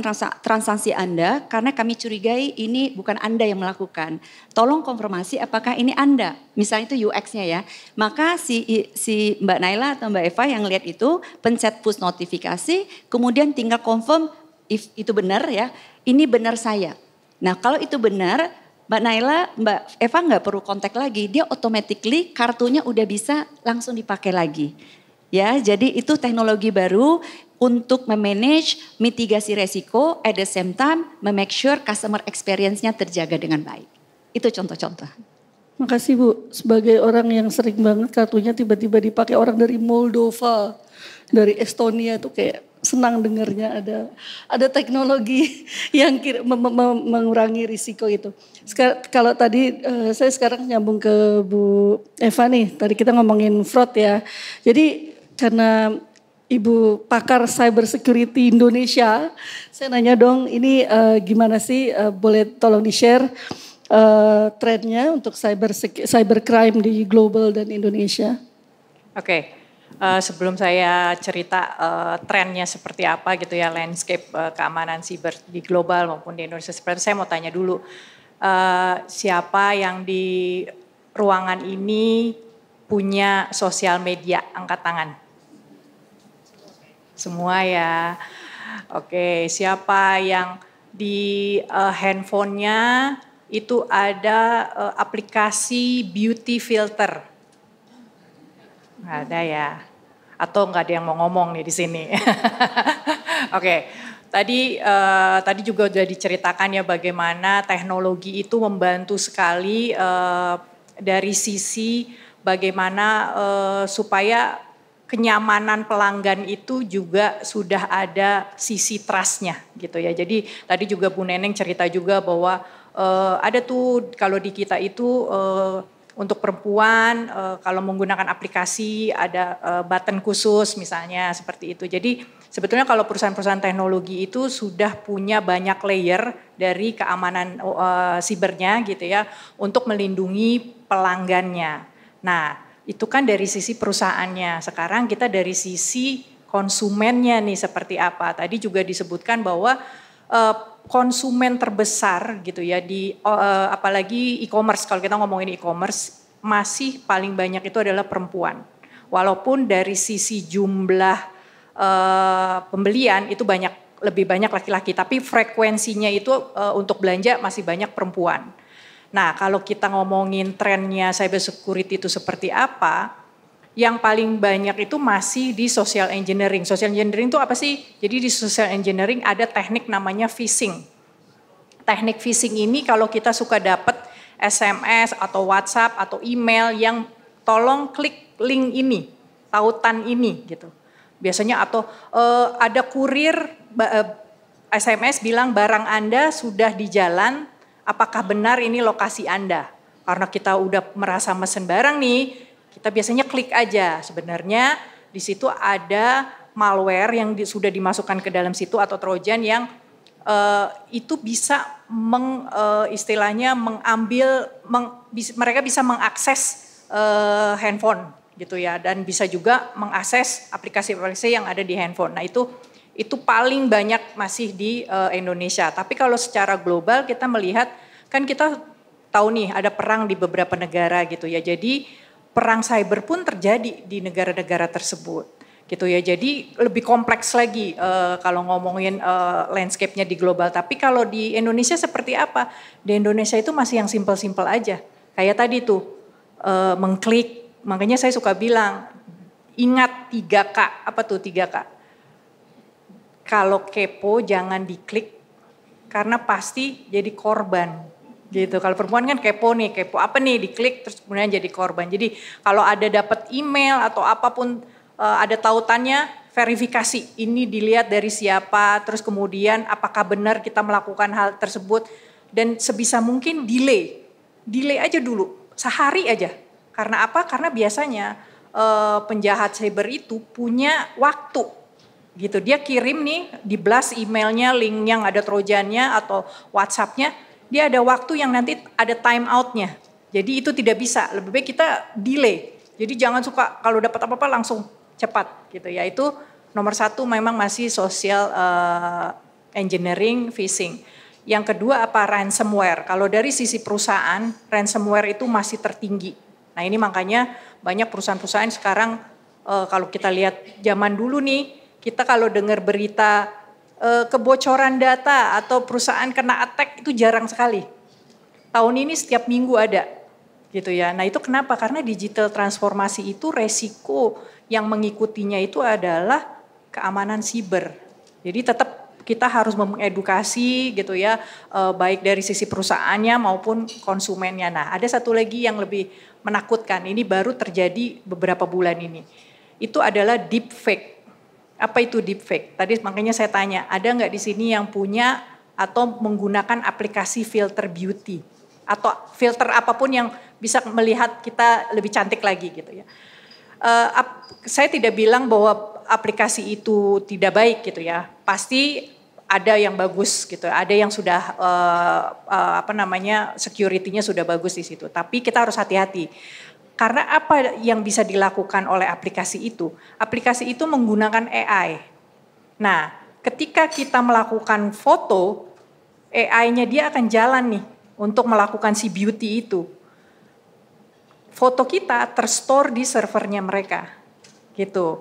transaksi Anda karena kami curigai ini bukan Anda yang melakukan. Tolong konfirmasi apakah ini Anda. Misalnya itu UX-nya ya. Maka si, si Mbak Naila atau Mbak Eva yang lihat itu pencet push notifikasi, kemudian tinggal confirm if itu benar ya, ini benar saya. Nah kalau itu benar, Mbak Naila, Mbak Eva nggak perlu kontak lagi. Dia automatically kartunya udah bisa langsung dipakai lagi. Ya, jadi itu teknologi baru untuk memanage mitigasi resiko at the same time memake sure customer experience-nya terjaga dengan baik. Itu contoh-contoh. Makasih Bu, sebagai orang yang sering banget kartunya tiba-tiba dipakai orang dari Moldova, dari Estonia itu kayak senang dengarnya ada ada teknologi yang kira, me, me, mengurangi risiko itu. Sekar, kalau tadi uh, saya sekarang nyambung ke Bu Eva nih, tadi kita ngomongin fraud ya. Jadi karena Ibu pakar cyber security Indonesia. Saya nanya dong, ini uh, gimana sih? Uh, boleh tolong di-share uh, eh, trennya untuk cyber cyber crime di global dan Indonesia? Oke. Okay. Uh, sebelum saya cerita uh, trennya seperti apa gitu ya landscape uh, keamanan cyber di global maupun di Indonesia seperti saya mau tanya dulu uh, siapa yang di ruangan ini punya sosial media angkat tangan semua ya. Oke, siapa yang di uh, handphonenya itu ada uh, aplikasi beauty filter? Nggak ada ya? Atau nggak ada yang mau ngomong nih di sini? Oke, tadi uh, tadi juga sudah diceritakan ya bagaimana teknologi itu membantu sekali uh, dari sisi bagaimana uh, supaya kenyamanan pelanggan itu juga sudah ada sisi trustnya gitu ya. Jadi tadi juga Bu Neneng cerita juga bahwa uh, ada tuh kalau di kita itu uh, untuk perempuan uh, kalau menggunakan aplikasi ada uh, button khusus misalnya seperti itu. Jadi sebetulnya kalau perusahaan-perusahaan teknologi itu sudah punya banyak layer dari keamanan uh, sibernya gitu ya untuk melindungi pelanggannya. Nah, itu kan dari sisi perusahaannya. Sekarang kita dari sisi konsumennya nih seperti apa. Tadi juga disebutkan bahwa uh, konsumen terbesar gitu ya di uh, apalagi e-commerce kalau kita ngomongin e-commerce masih paling banyak itu adalah perempuan. Walaupun dari sisi jumlah uh, pembelian itu banyak lebih banyak laki-laki, tapi frekuensinya itu uh, untuk belanja masih banyak perempuan. Nah, kalau kita ngomongin trennya cyber security itu seperti apa, yang paling banyak itu masih di social engineering. Social engineering itu apa sih? Jadi di social engineering ada teknik namanya phishing. Teknik phishing ini kalau kita suka dapat SMS atau WhatsApp atau email yang tolong klik link ini, tautan ini gitu. Biasanya atau uh, ada kurir uh, eh, SMS bilang barang Anda sudah di jalan apakah benar ini lokasi Anda. Karena kita udah merasa mesen barang nih, kita biasanya klik aja. Sebenarnya di situ ada malware yang di, sudah dimasukkan ke dalam situ atau trojan yang uh, itu bisa meng, uh, istilahnya mengambil meng, bis, mereka bisa mengakses uh, handphone gitu ya dan bisa juga mengakses aplikasi-aplikasi yang ada di handphone. Nah itu itu paling banyak masih di uh, Indonesia. Tapi kalau secara global kita melihat kan kita tahu nih ada perang di beberapa negara gitu ya. Jadi perang cyber pun terjadi di negara-negara tersebut gitu ya. Jadi lebih kompleks lagi uh, kalau ngomongin uh, landscape-nya di global. Tapi kalau di Indonesia seperti apa? Di Indonesia itu masih yang simple-simple aja. Kayak tadi tuh uh, mengklik. Makanya saya suka bilang ingat 3K. Apa tuh 3K? kalau kepo jangan diklik karena pasti jadi korban gitu. Kalau perempuan kan kepo nih, kepo apa nih diklik terus kemudian jadi korban. Jadi kalau ada dapat email atau apapun eh, ada tautannya verifikasi ini dilihat dari siapa, terus kemudian apakah benar kita melakukan hal tersebut dan sebisa mungkin delay. Delay aja dulu, sehari aja. Karena apa? Karena biasanya eh, penjahat cyber itu punya waktu gitu dia kirim nih di blast emailnya link yang ada trojannya atau WhatsAppnya dia ada waktu yang nanti ada time outnya jadi itu tidak bisa lebih baik kita delay jadi jangan suka kalau dapat apa apa langsung cepat gitu ya itu nomor satu memang masih social uh, engineering phishing yang kedua apa ransomware kalau dari sisi perusahaan ransomware itu masih tertinggi nah ini makanya banyak perusahaan-perusahaan sekarang uh, kalau kita lihat zaman dulu nih kita kalau dengar berita e, kebocoran data atau perusahaan kena attack itu jarang sekali. Tahun ini setiap minggu ada gitu ya. Nah itu kenapa? Karena digital transformasi itu resiko yang mengikutinya itu adalah keamanan siber. Jadi tetap kita harus mengedukasi gitu ya eh, baik dari sisi perusahaannya maupun konsumennya. Nah, ada satu lagi yang lebih menakutkan. Ini baru terjadi beberapa bulan ini. Itu adalah deep fake. Apa itu deepfake? Tadi makanya saya tanya, ada nggak di sini yang punya atau menggunakan aplikasi filter beauty atau filter apapun yang bisa melihat kita lebih cantik lagi gitu ya. Uh, ap, saya tidak bilang bahwa aplikasi itu tidak baik gitu ya. Pasti ada yang bagus gitu, ada yang sudah uh, uh, apa namanya security-nya sudah bagus di situ. Tapi kita harus hati-hati. Karena apa yang bisa dilakukan oleh aplikasi itu? Aplikasi itu menggunakan AI. Nah, ketika kita melakukan foto, AI-nya dia akan jalan nih untuk melakukan si beauty itu. Foto kita terstore di servernya mereka. Gitu.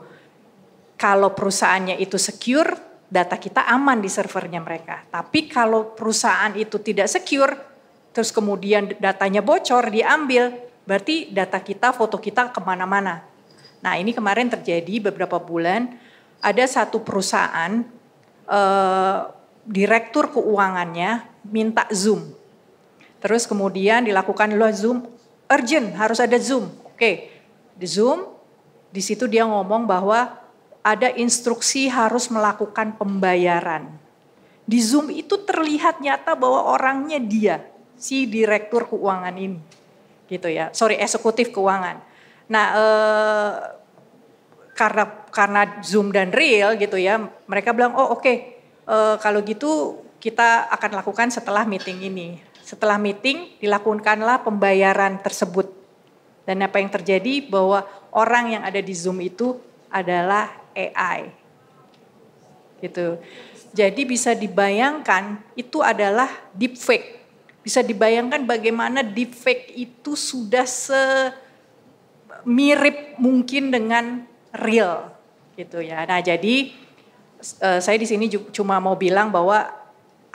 Kalau perusahaannya itu secure, data kita aman di servernya mereka. Tapi kalau perusahaan itu tidak secure, terus kemudian datanya bocor, diambil, Berarti data kita, foto kita kemana-mana. Nah ini kemarin terjadi beberapa bulan, ada satu perusahaan, eh, direktur keuangannya minta Zoom. Terus kemudian dilakukan lo Zoom, urgent harus ada Zoom. Oke, di Zoom, di situ dia ngomong bahwa ada instruksi harus melakukan pembayaran. Di Zoom itu terlihat nyata bahwa orangnya dia, si direktur keuangan ini gitu ya. Sorry, eksekutif keuangan. Nah, eh, karena karena Zoom dan Real gitu ya, mereka bilang, "Oh, oke. Okay, eh, kalau gitu kita akan lakukan setelah meeting ini. Setelah meeting dilakukanlah pembayaran tersebut." Dan apa yang terjadi bahwa orang yang ada di Zoom itu adalah AI. Gitu. Jadi bisa dibayangkan itu adalah deep fake. Bisa dibayangkan bagaimana deepfake itu sudah semirip mungkin dengan real gitu ya. Nah jadi eh, saya di sini cuma mau bilang bahwa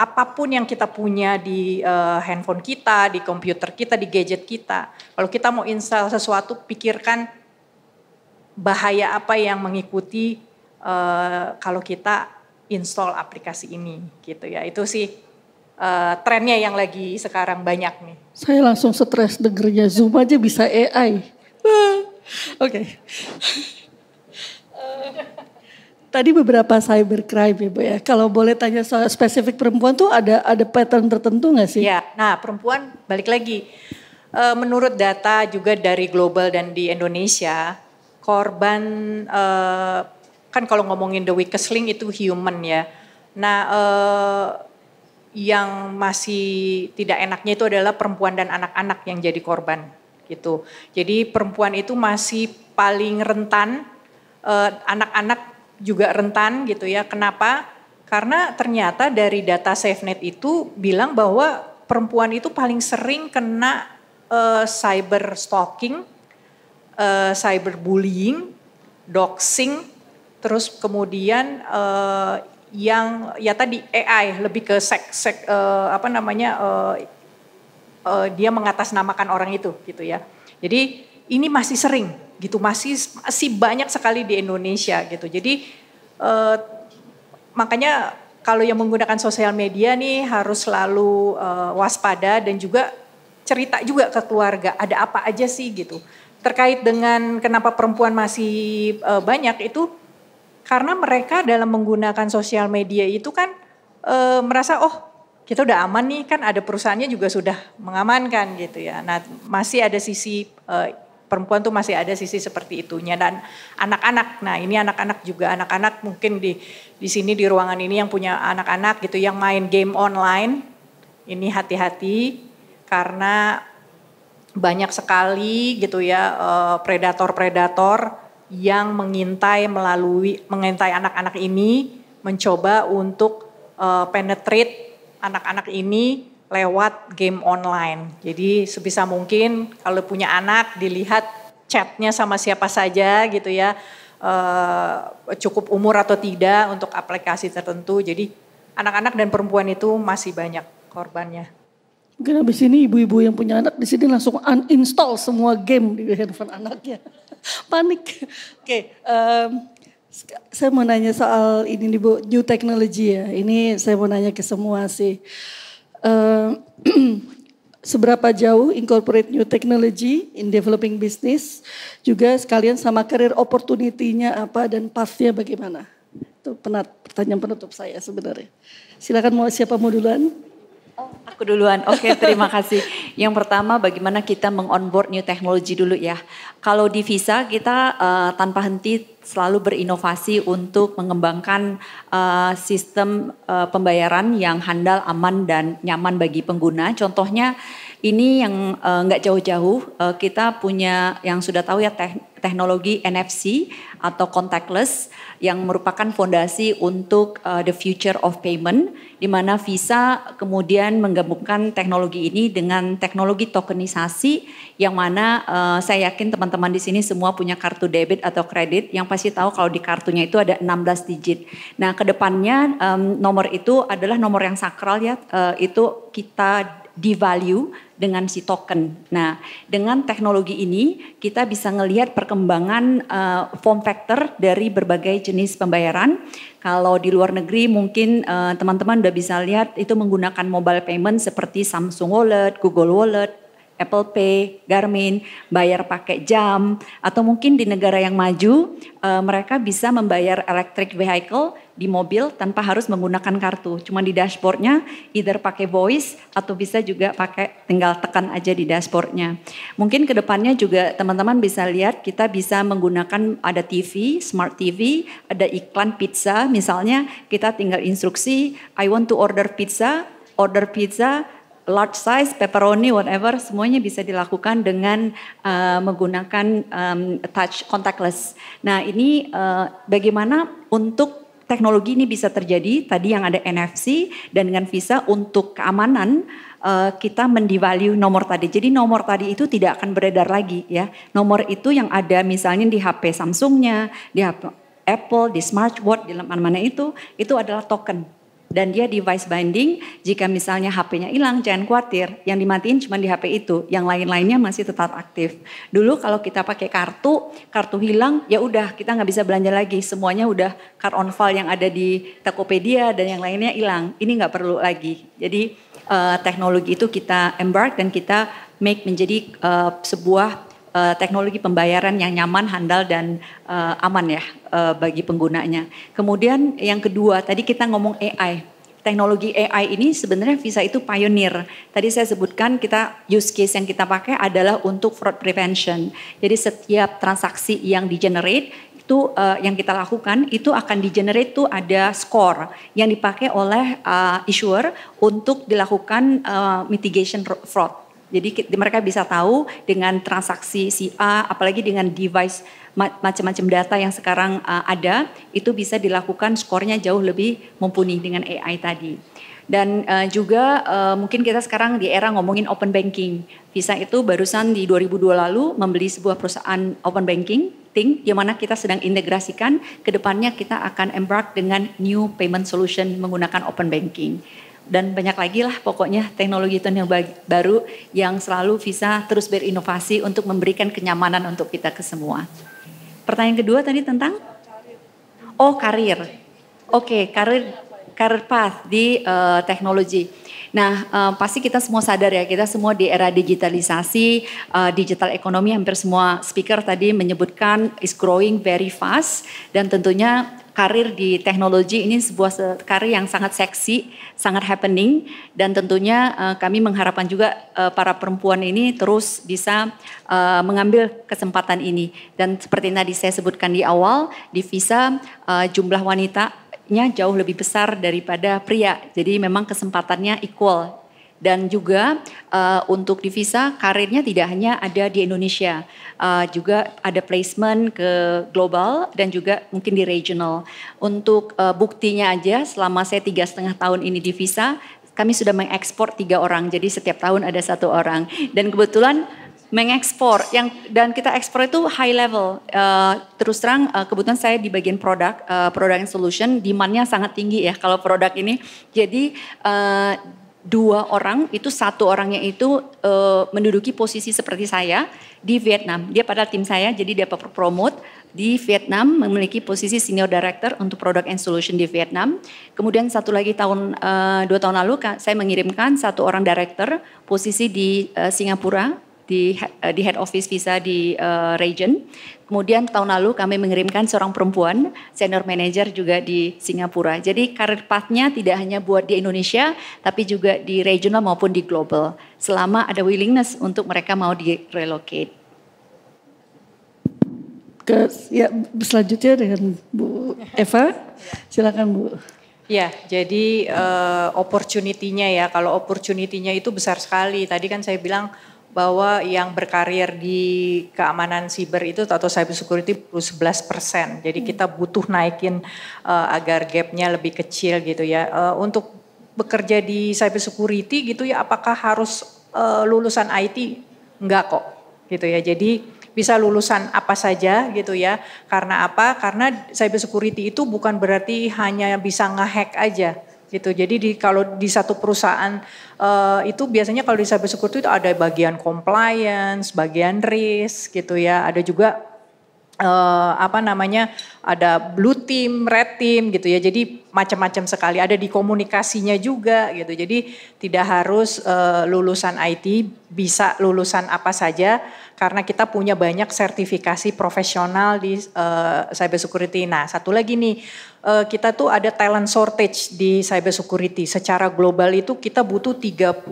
apapun yang kita punya di eh, handphone kita, di komputer kita, di gadget kita. Kalau kita mau install sesuatu, pikirkan bahaya apa yang mengikuti eh, kalau kita install aplikasi ini, gitu ya. Itu sih uh, trennya yang lagi sekarang banyak nih? Saya langsung stres dengernya Zoom aja bisa AI. Oke. tadi beberapa cybercrime ya Bu ya. Kalau boleh tanya soal spesifik perempuan tuh ada ada pattern tertentu nggak sih? Ya, nah perempuan balik lagi. E, menurut data juga dari global dan di Indonesia, korban e, kan kalau ngomongin the weakest link itu human ya. Nah e, yang masih tidak enaknya itu adalah perempuan dan anak-anak yang jadi korban gitu. Jadi perempuan itu masih paling rentan, eh, anak-anak e, juga rentan gitu ya. Kenapa? Karena ternyata dari data SafeNet itu bilang bahwa perempuan itu paling sering kena e, cyber stalking, e, eh, cyber bullying, doxing, terus kemudian e, yang ya tadi AI lebih ke sek, sek uh, apa namanya uh, uh, dia mengatasnamakan orang itu gitu ya. Jadi ini masih sering gitu masih masih banyak sekali di Indonesia gitu. Jadi uh, makanya kalau yang menggunakan sosial media nih harus selalu uh, waspada dan juga cerita juga ke keluarga ada apa aja sih gitu terkait dengan kenapa perempuan masih uh, banyak itu karena mereka dalam menggunakan sosial media itu kan e, merasa oh kita udah aman nih kan ada perusahaannya juga sudah mengamankan gitu ya. Nah masih ada sisi e, perempuan tuh masih ada sisi seperti itunya dan anak-anak. Nah ini anak-anak juga anak-anak mungkin di di sini di ruangan ini yang punya anak-anak gitu yang main game online ini hati-hati karena banyak sekali gitu ya eh, predator-predator. E, yang mengintai melalui mengintai anak-anak ini mencoba untuk uh, penetrate anak-anak ini lewat game online. Jadi sebisa mungkin kalau punya anak dilihat chatnya sama siapa saja gitu ya. Uh, cukup umur atau tidak untuk aplikasi tertentu. Jadi anak-anak dan perempuan itu masih banyak korbannya. Mungkin habis ini ibu-ibu yang punya anak di sini langsung uninstall semua game di handphone anaknya. panik. Oke, okay, um, saya mau nanya soal ini nih Bu, new technology ya. Ini saya mau nanya ke semua sih. Um, seberapa jauh incorporate new technology in developing business, juga sekalian sama career opportunity-nya apa dan path-nya bagaimana? Itu penat, pertanyaan penutup saya sebenarnya. Silakan mau siapa mau duluan? Oh, aku duluan. Oke, okay, terima kasih. Yang pertama, bagaimana kita mengonboard new technology dulu ya. Kalau di Visa kita uh, tanpa henti selalu berinovasi untuk mengembangkan uh, sistem uh, pembayaran yang handal, aman dan nyaman bagi pengguna. Contohnya ini yang eh, nggak uh, jauh-jauh uh, kita punya yang sudah tahu ya teh, teknologi NFC atau contactless yang merupakan fondasi untuk uh, the future of payment di mana Visa kemudian menggabungkan teknologi ini dengan teknologi tokenisasi yang mana uh, saya yakin teman-teman di sini semua punya kartu debit atau kredit yang pasti tahu kalau di kartunya itu ada 16 digit. Nah, kedepannya um, nomor itu adalah nomor yang sakral ya uh, itu kita devalue dengan si token. Nah, dengan teknologi ini kita bisa melihat perkembangan uh, form factor dari berbagai jenis pembayaran. Kalau di luar negeri mungkin eh, teman-teman uh, teman bisa lihat itu menggunakan mobile payment seperti Samsung Wallet, Google Wallet, Apple Pay, Garmin, bayar pakai jam, atau mungkin di negara yang maju, uh, mereka bisa membayar electric vehicle di mobil tanpa harus menggunakan kartu. Cuma di dashboardnya either pakai voice atau bisa juga pakai tinggal tekan aja di dashboardnya. Mungkin kedepannya juga teman-teman bisa lihat kita bisa menggunakan ada TV, smart TV, ada iklan pizza misalnya kita tinggal instruksi I want to order pizza, order pizza large size, pepperoni, whatever, semuanya bisa dilakukan dengan uh, menggunakan um, touch contactless. Nah ini uh, bagaimana untuk teknologi ini bisa terjadi tadi yang ada NFC dan dengan Visa untuk keamanan uh, kita mendevalue nomor tadi. Jadi nomor tadi itu tidak akan beredar lagi ya. Nomor itu yang ada misalnya di HP Samsungnya, di HP Apple, di smartwatch, di mana-mana itu itu adalah token dan dia device binding. Jika misalnya HP-nya hilang, jangan khawatir. Yang dimatiin cuma di HP itu, yang lain-lainnya masih tetap aktif. Dulu kalau kita pakai kartu, kartu hilang, ya udah kita nggak bisa belanja lagi. Semuanya udah card on file yang ada di Tokopedia dan yang lainnya hilang. Ini nggak perlu lagi. Jadi uh, teknologi itu kita embark dan kita make menjadi uh, sebuah uh, teknologi pembayaran yang nyaman, handal dan uh, aman ya uh, bagi penggunanya. Kemudian yang kedua, tadi kita ngomong AI. Teknologi AI ini sebenarnya Visa itu pioneer. Tadi saya sebutkan kita use case yang kita pakai adalah untuk fraud prevention. Jadi setiap transaksi yang di-generate itu uh, yang kita lakukan itu akan di-generate tuh ada score yang dipakai oleh uh, issuer untuk dilakukan uh, mitigation fraud. Jadi mereka bisa tahu dengan transaksi si A, apalagi dengan device macam-macam data yang sekarang uh, ada, itu bisa dilakukan skornya jauh lebih mumpuni dengan AI tadi. Dan uh, juga uh, mungkin kita sekarang di era ngomongin open banking. Visa itu barusan di 2002 lalu membeli sebuah perusahaan open banking, Ting, di mana kita sedang integrasikan. Kedepannya kita akan embark dengan new payment solution menggunakan open banking dan banyak lagi lah pokoknya teknologi itu yang baru yang selalu bisa terus berinovasi untuk memberikan kenyamanan untuk kita ke semua. Pertanyaan kedua tadi tentang oh karir, oke okay, karir karir path di uh, teknologi. Nah uh, pasti kita semua sadar ya kita semua di era digitalisasi, uh, digital ekonomi hampir semua speaker tadi menyebutkan is growing very fast dan tentunya karir di teknologi ini sebuah karir yang sangat seksi, sangat happening dan tentunya uh, kami mengharapkan juga uh, para perempuan ini terus bisa uh, mengambil kesempatan ini dan seperti tadi saya sebutkan di awal di Visa uh, jumlah wanitanya jauh lebih besar daripada pria. Jadi memang kesempatannya equal dan juga uh, untuk divisa karirnya tidak hanya ada di Indonesia, uh, juga ada placement ke global dan juga mungkin di regional. Untuk uh, buktinya aja, selama saya tiga setengah tahun ini divisa, kami sudah mengekspor tiga orang, jadi setiap tahun ada satu orang. Dan kebetulan mengekspor yang dan kita ekspor itu high level uh, terus terang uh, kebetulan saya di bagian produk uh, produk and solution demandnya sangat tinggi ya kalau produk ini jadi uh, dua orang itu satu orangnya itu e, menduduki posisi seperti saya di Vietnam. Dia pada tim saya jadi dia promote di Vietnam memiliki posisi senior director untuk product and solution di Vietnam. Kemudian satu lagi tahun e, dua tahun lalu saya mengirimkan satu orang director posisi di e, Singapura di eh, di head office visa di uh, region. Kemudian tahun lalu kami mengirimkan seorang perempuan senior manager juga di Singapura. Jadi karir pathnya tidak hanya buat di Indonesia, tapi juga di regional maupun di global. Selama ada willingness untuk mereka mau di relocate. Ke, ya selanjutnya dengan Bu Eva, silakan Bu. Ya, jadi uh, opportunity-nya ya, kalau opportunity-nya itu besar sekali. Tadi kan saya bilang bahwa yang berkarir di keamanan siber itu atau cyber security perlu 11 persen. Jadi kita hmm. butuh naikin uh, agar gapnya lebih kecil gitu ya. Uh, untuk bekerja di cyber security gitu ya, apakah harus uh, lulusan IT? Enggak kok gitu ya. Jadi bisa lulusan apa saja gitu ya. Karena apa? Karena cyber security itu bukan berarti hanya bisa ngehack aja gitu. Jadi di kalau di satu perusahaan uh, itu biasanya kalau di cyber security itu ada bagian compliance, bagian risk gitu ya. Ada juga uh, apa namanya ada blue team, red team gitu ya. Jadi macam-macam sekali. Ada di komunikasinya juga gitu. Jadi tidak harus uh, lulusan IT, bisa lulusan apa saja karena kita punya banyak sertifikasi profesional di uh, cyber security. Nah, satu lagi nih, uh, kita tuh ada talent shortage di cyber security. Secara global itu kita butuh 35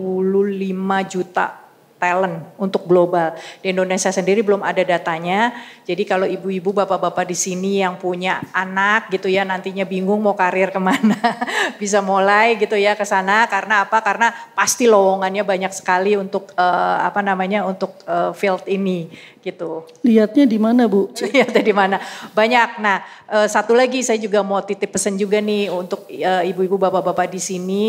juta talent untuk global. Di Indonesia sendiri belum ada datanya. Jadi kalau ibu-ibu, bapak-bapak di sini yang punya anak gitu ya nantinya bingung mau karir kemana, bisa mulai gitu ya ke sana karena apa? Karena pasti lowongannya banyak sekali untuk uh, apa namanya untuk uh, field ini gitu. Lihatnya di mana Bu? Lihatnya di mana? Banyak. Nah uh, satu lagi saya juga mau titip pesan juga nih untuk ibu-ibu, bapak-bapak di sini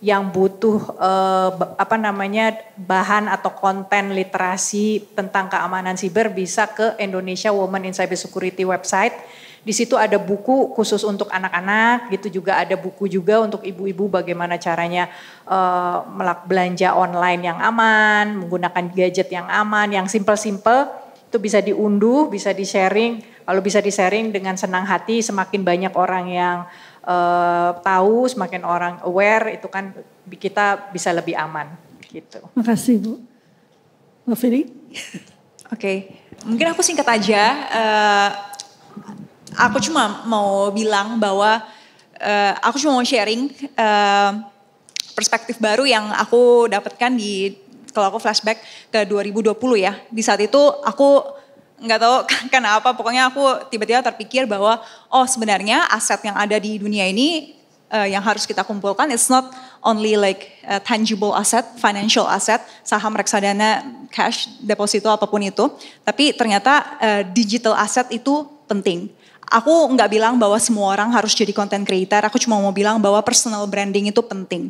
yang butuh eh, apa namanya bahan atau konten literasi tentang keamanan siber bisa ke Indonesia Women in Cyber Security website. Di situ ada buku khusus untuk anak-anak, gitu juga ada buku juga untuk ibu-ibu bagaimana caranya eh, melak belanja online yang aman, menggunakan gadget yang aman, yang simple-simple itu bisa diunduh, bisa di-sharing, lalu bisa di-sharing dengan senang hati semakin banyak orang yang uh, tahu, semakin orang aware itu kan kita bisa lebih aman gitu. Makasih Bu. Mbak Fili? Oke, okay. mungkin aku singkat aja. Uh, aku cuma mau bilang bahwa uh, aku cuma mau sharing uh, perspektif baru yang aku dapatkan di kalau aku flashback ke 2020 ya. Di saat itu aku nggak tahu kenapa pokoknya aku tiba-tiba terpikir bahwa oh sebenarnya aset yang ada di dunia ini uh, yang harus kita kumpulkan it's not only like uh, tangible asset, financial asset, saham, reksadana, cash, deposito apapun itu, tapi ternyata uh, digital asset itu penting. Aku nggak bilang bahwa semua orang harus jadi content creator, aku cuma mau bilang bahwa personal branding itu penting.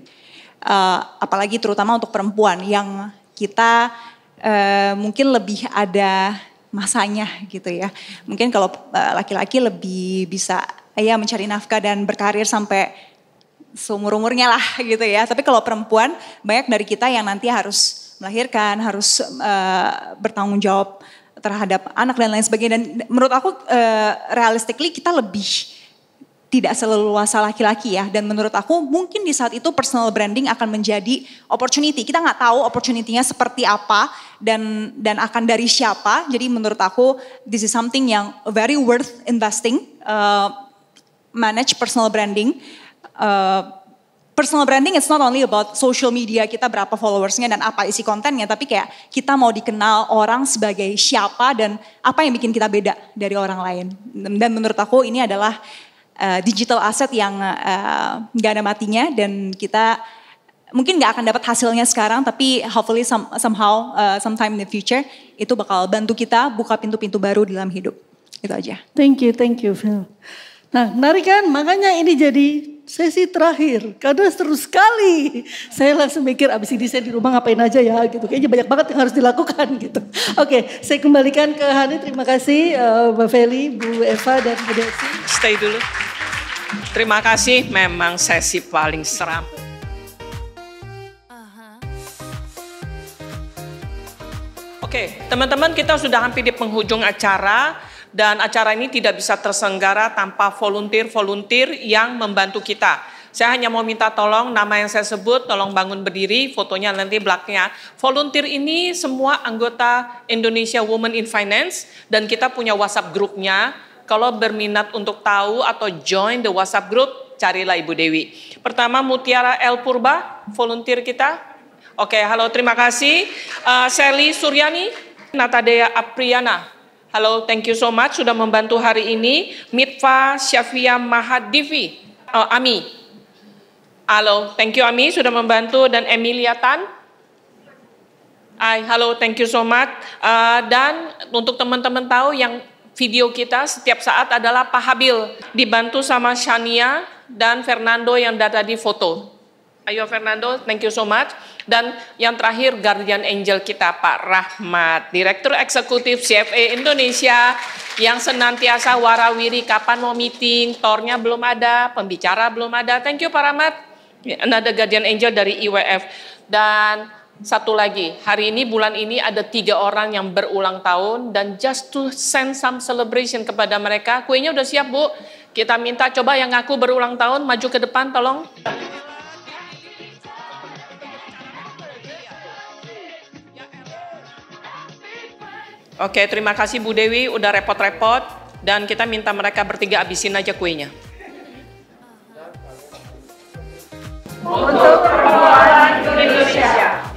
Uh, apalagi terutama untuk perempuan yang kita uh, mungkin lebih ada masanya gitu ya. Mungkin kalau eh, laki-laki lebih bisa eh, ya mencari nafkah dan berkarir sampai seumur-umurnya lah gitu ya. Tapi kalau perempuan banyak dari kita yang nanti harus melahirkan, harus uh, bertanggung jawab terhadap anak dan lain sebagainya. Dan menurut aku uh, realistically kita lebih tidak selalu luasa laki-laki ya. Dan menurut aku mungkin di saat itu personal branding akan menjadi opportunity. Kita nggak tahu opportunity-nya seperti apa dan dan akan dari siapa. Jadi menurut aku this is something yang very worth investing. Uh, manage personal branding. Uh, personal branding it's not only about social media kita berapa followersnya dan apa isi kontennya tapi kayak kita mau dikenal orang sebagai siapa dan apa yang bikin kita beda dari orang lain dan menurut aku ini adalah uh, digital asset yang eh, nggak gak ada matinya dan kita mungkin nggak akan dapat hasilnya sekarang tapi hopefully some, somehow uh, sometime in the future itu bakal bantu kita buka pintu-pintu baru dalam hidup. Itu aja. Thank you, thank you Phil. Nah, menarik kan? Makanya ini jadi sesi terakhir. Karena seru sekali. Saya langsung mikir abis ini saya di rumah ngapain aja ya gitu. Kayaknya banyak banget yang harus dilakukan gitu. Oke, okay, saya kembalikan ke Hani. Terima kasih uh, Mbak Feli, Bu Eva dan Bu Desi. Stay dulu. Terima kasih memang sesi paling seram. Oke, okay, teman-teman kita sudah hampir di penghujung acara dan acara ini tidak bisa tersenggara tanpa volunteer-volunteer yang membantu kita. Saya hanya mau minta tolong nama yang saya sebut, tolong bangun berdiri, fotonya nanti belaknya Volunteer ini semua anggota Indonesia Women in Finance dan kita punya WhatsApp grupnya. Kalau berminat untuk tahu atau join the WhatsApp group, carilah Ibu Dewi. Pertama Mutiara El Purba, volunteer kita. Oke, halo terima kasih. Uh, Sally Suryani, Natadea Apriana, Halo, thank you so much sudah membantu hari ini. Mitfa Syafia Mahadivi, uh, Ami. Halo, thank you Ami sudah membantu dan Emilia Tan. Hai, halo, thank you so much. Uh, dan untuk teman-teman tahu yang video kita setiap saat adalah Pak Habil dibantu sama Shania dan Fernando yang di foto. Ayo Fernando, thank you so much. Dan yang terakhir Guardian Angel kita Pak Rahmat, Direktur Eksekutif CFA Indonesia yang senantiasa warawiri kapan mau meeting, tornya belum ada, pembicara belum ada. Thank you Pak Rahmat. Another Guardian Angel dari IWF. Dan satu lagi, hari ini bulan ini ada tiga orang yang berulang tahun dan just to send some celebration kepada mereka. Kuenya udah siap Bu, kita minta coba yang ngaku berulang tahun maju ke depan tolong. Oke, terima kasih Bu Dewi udah repot-repot dan kita minta mereka bertiga abisin aja kuenya. Untuk perempuan Indonesia.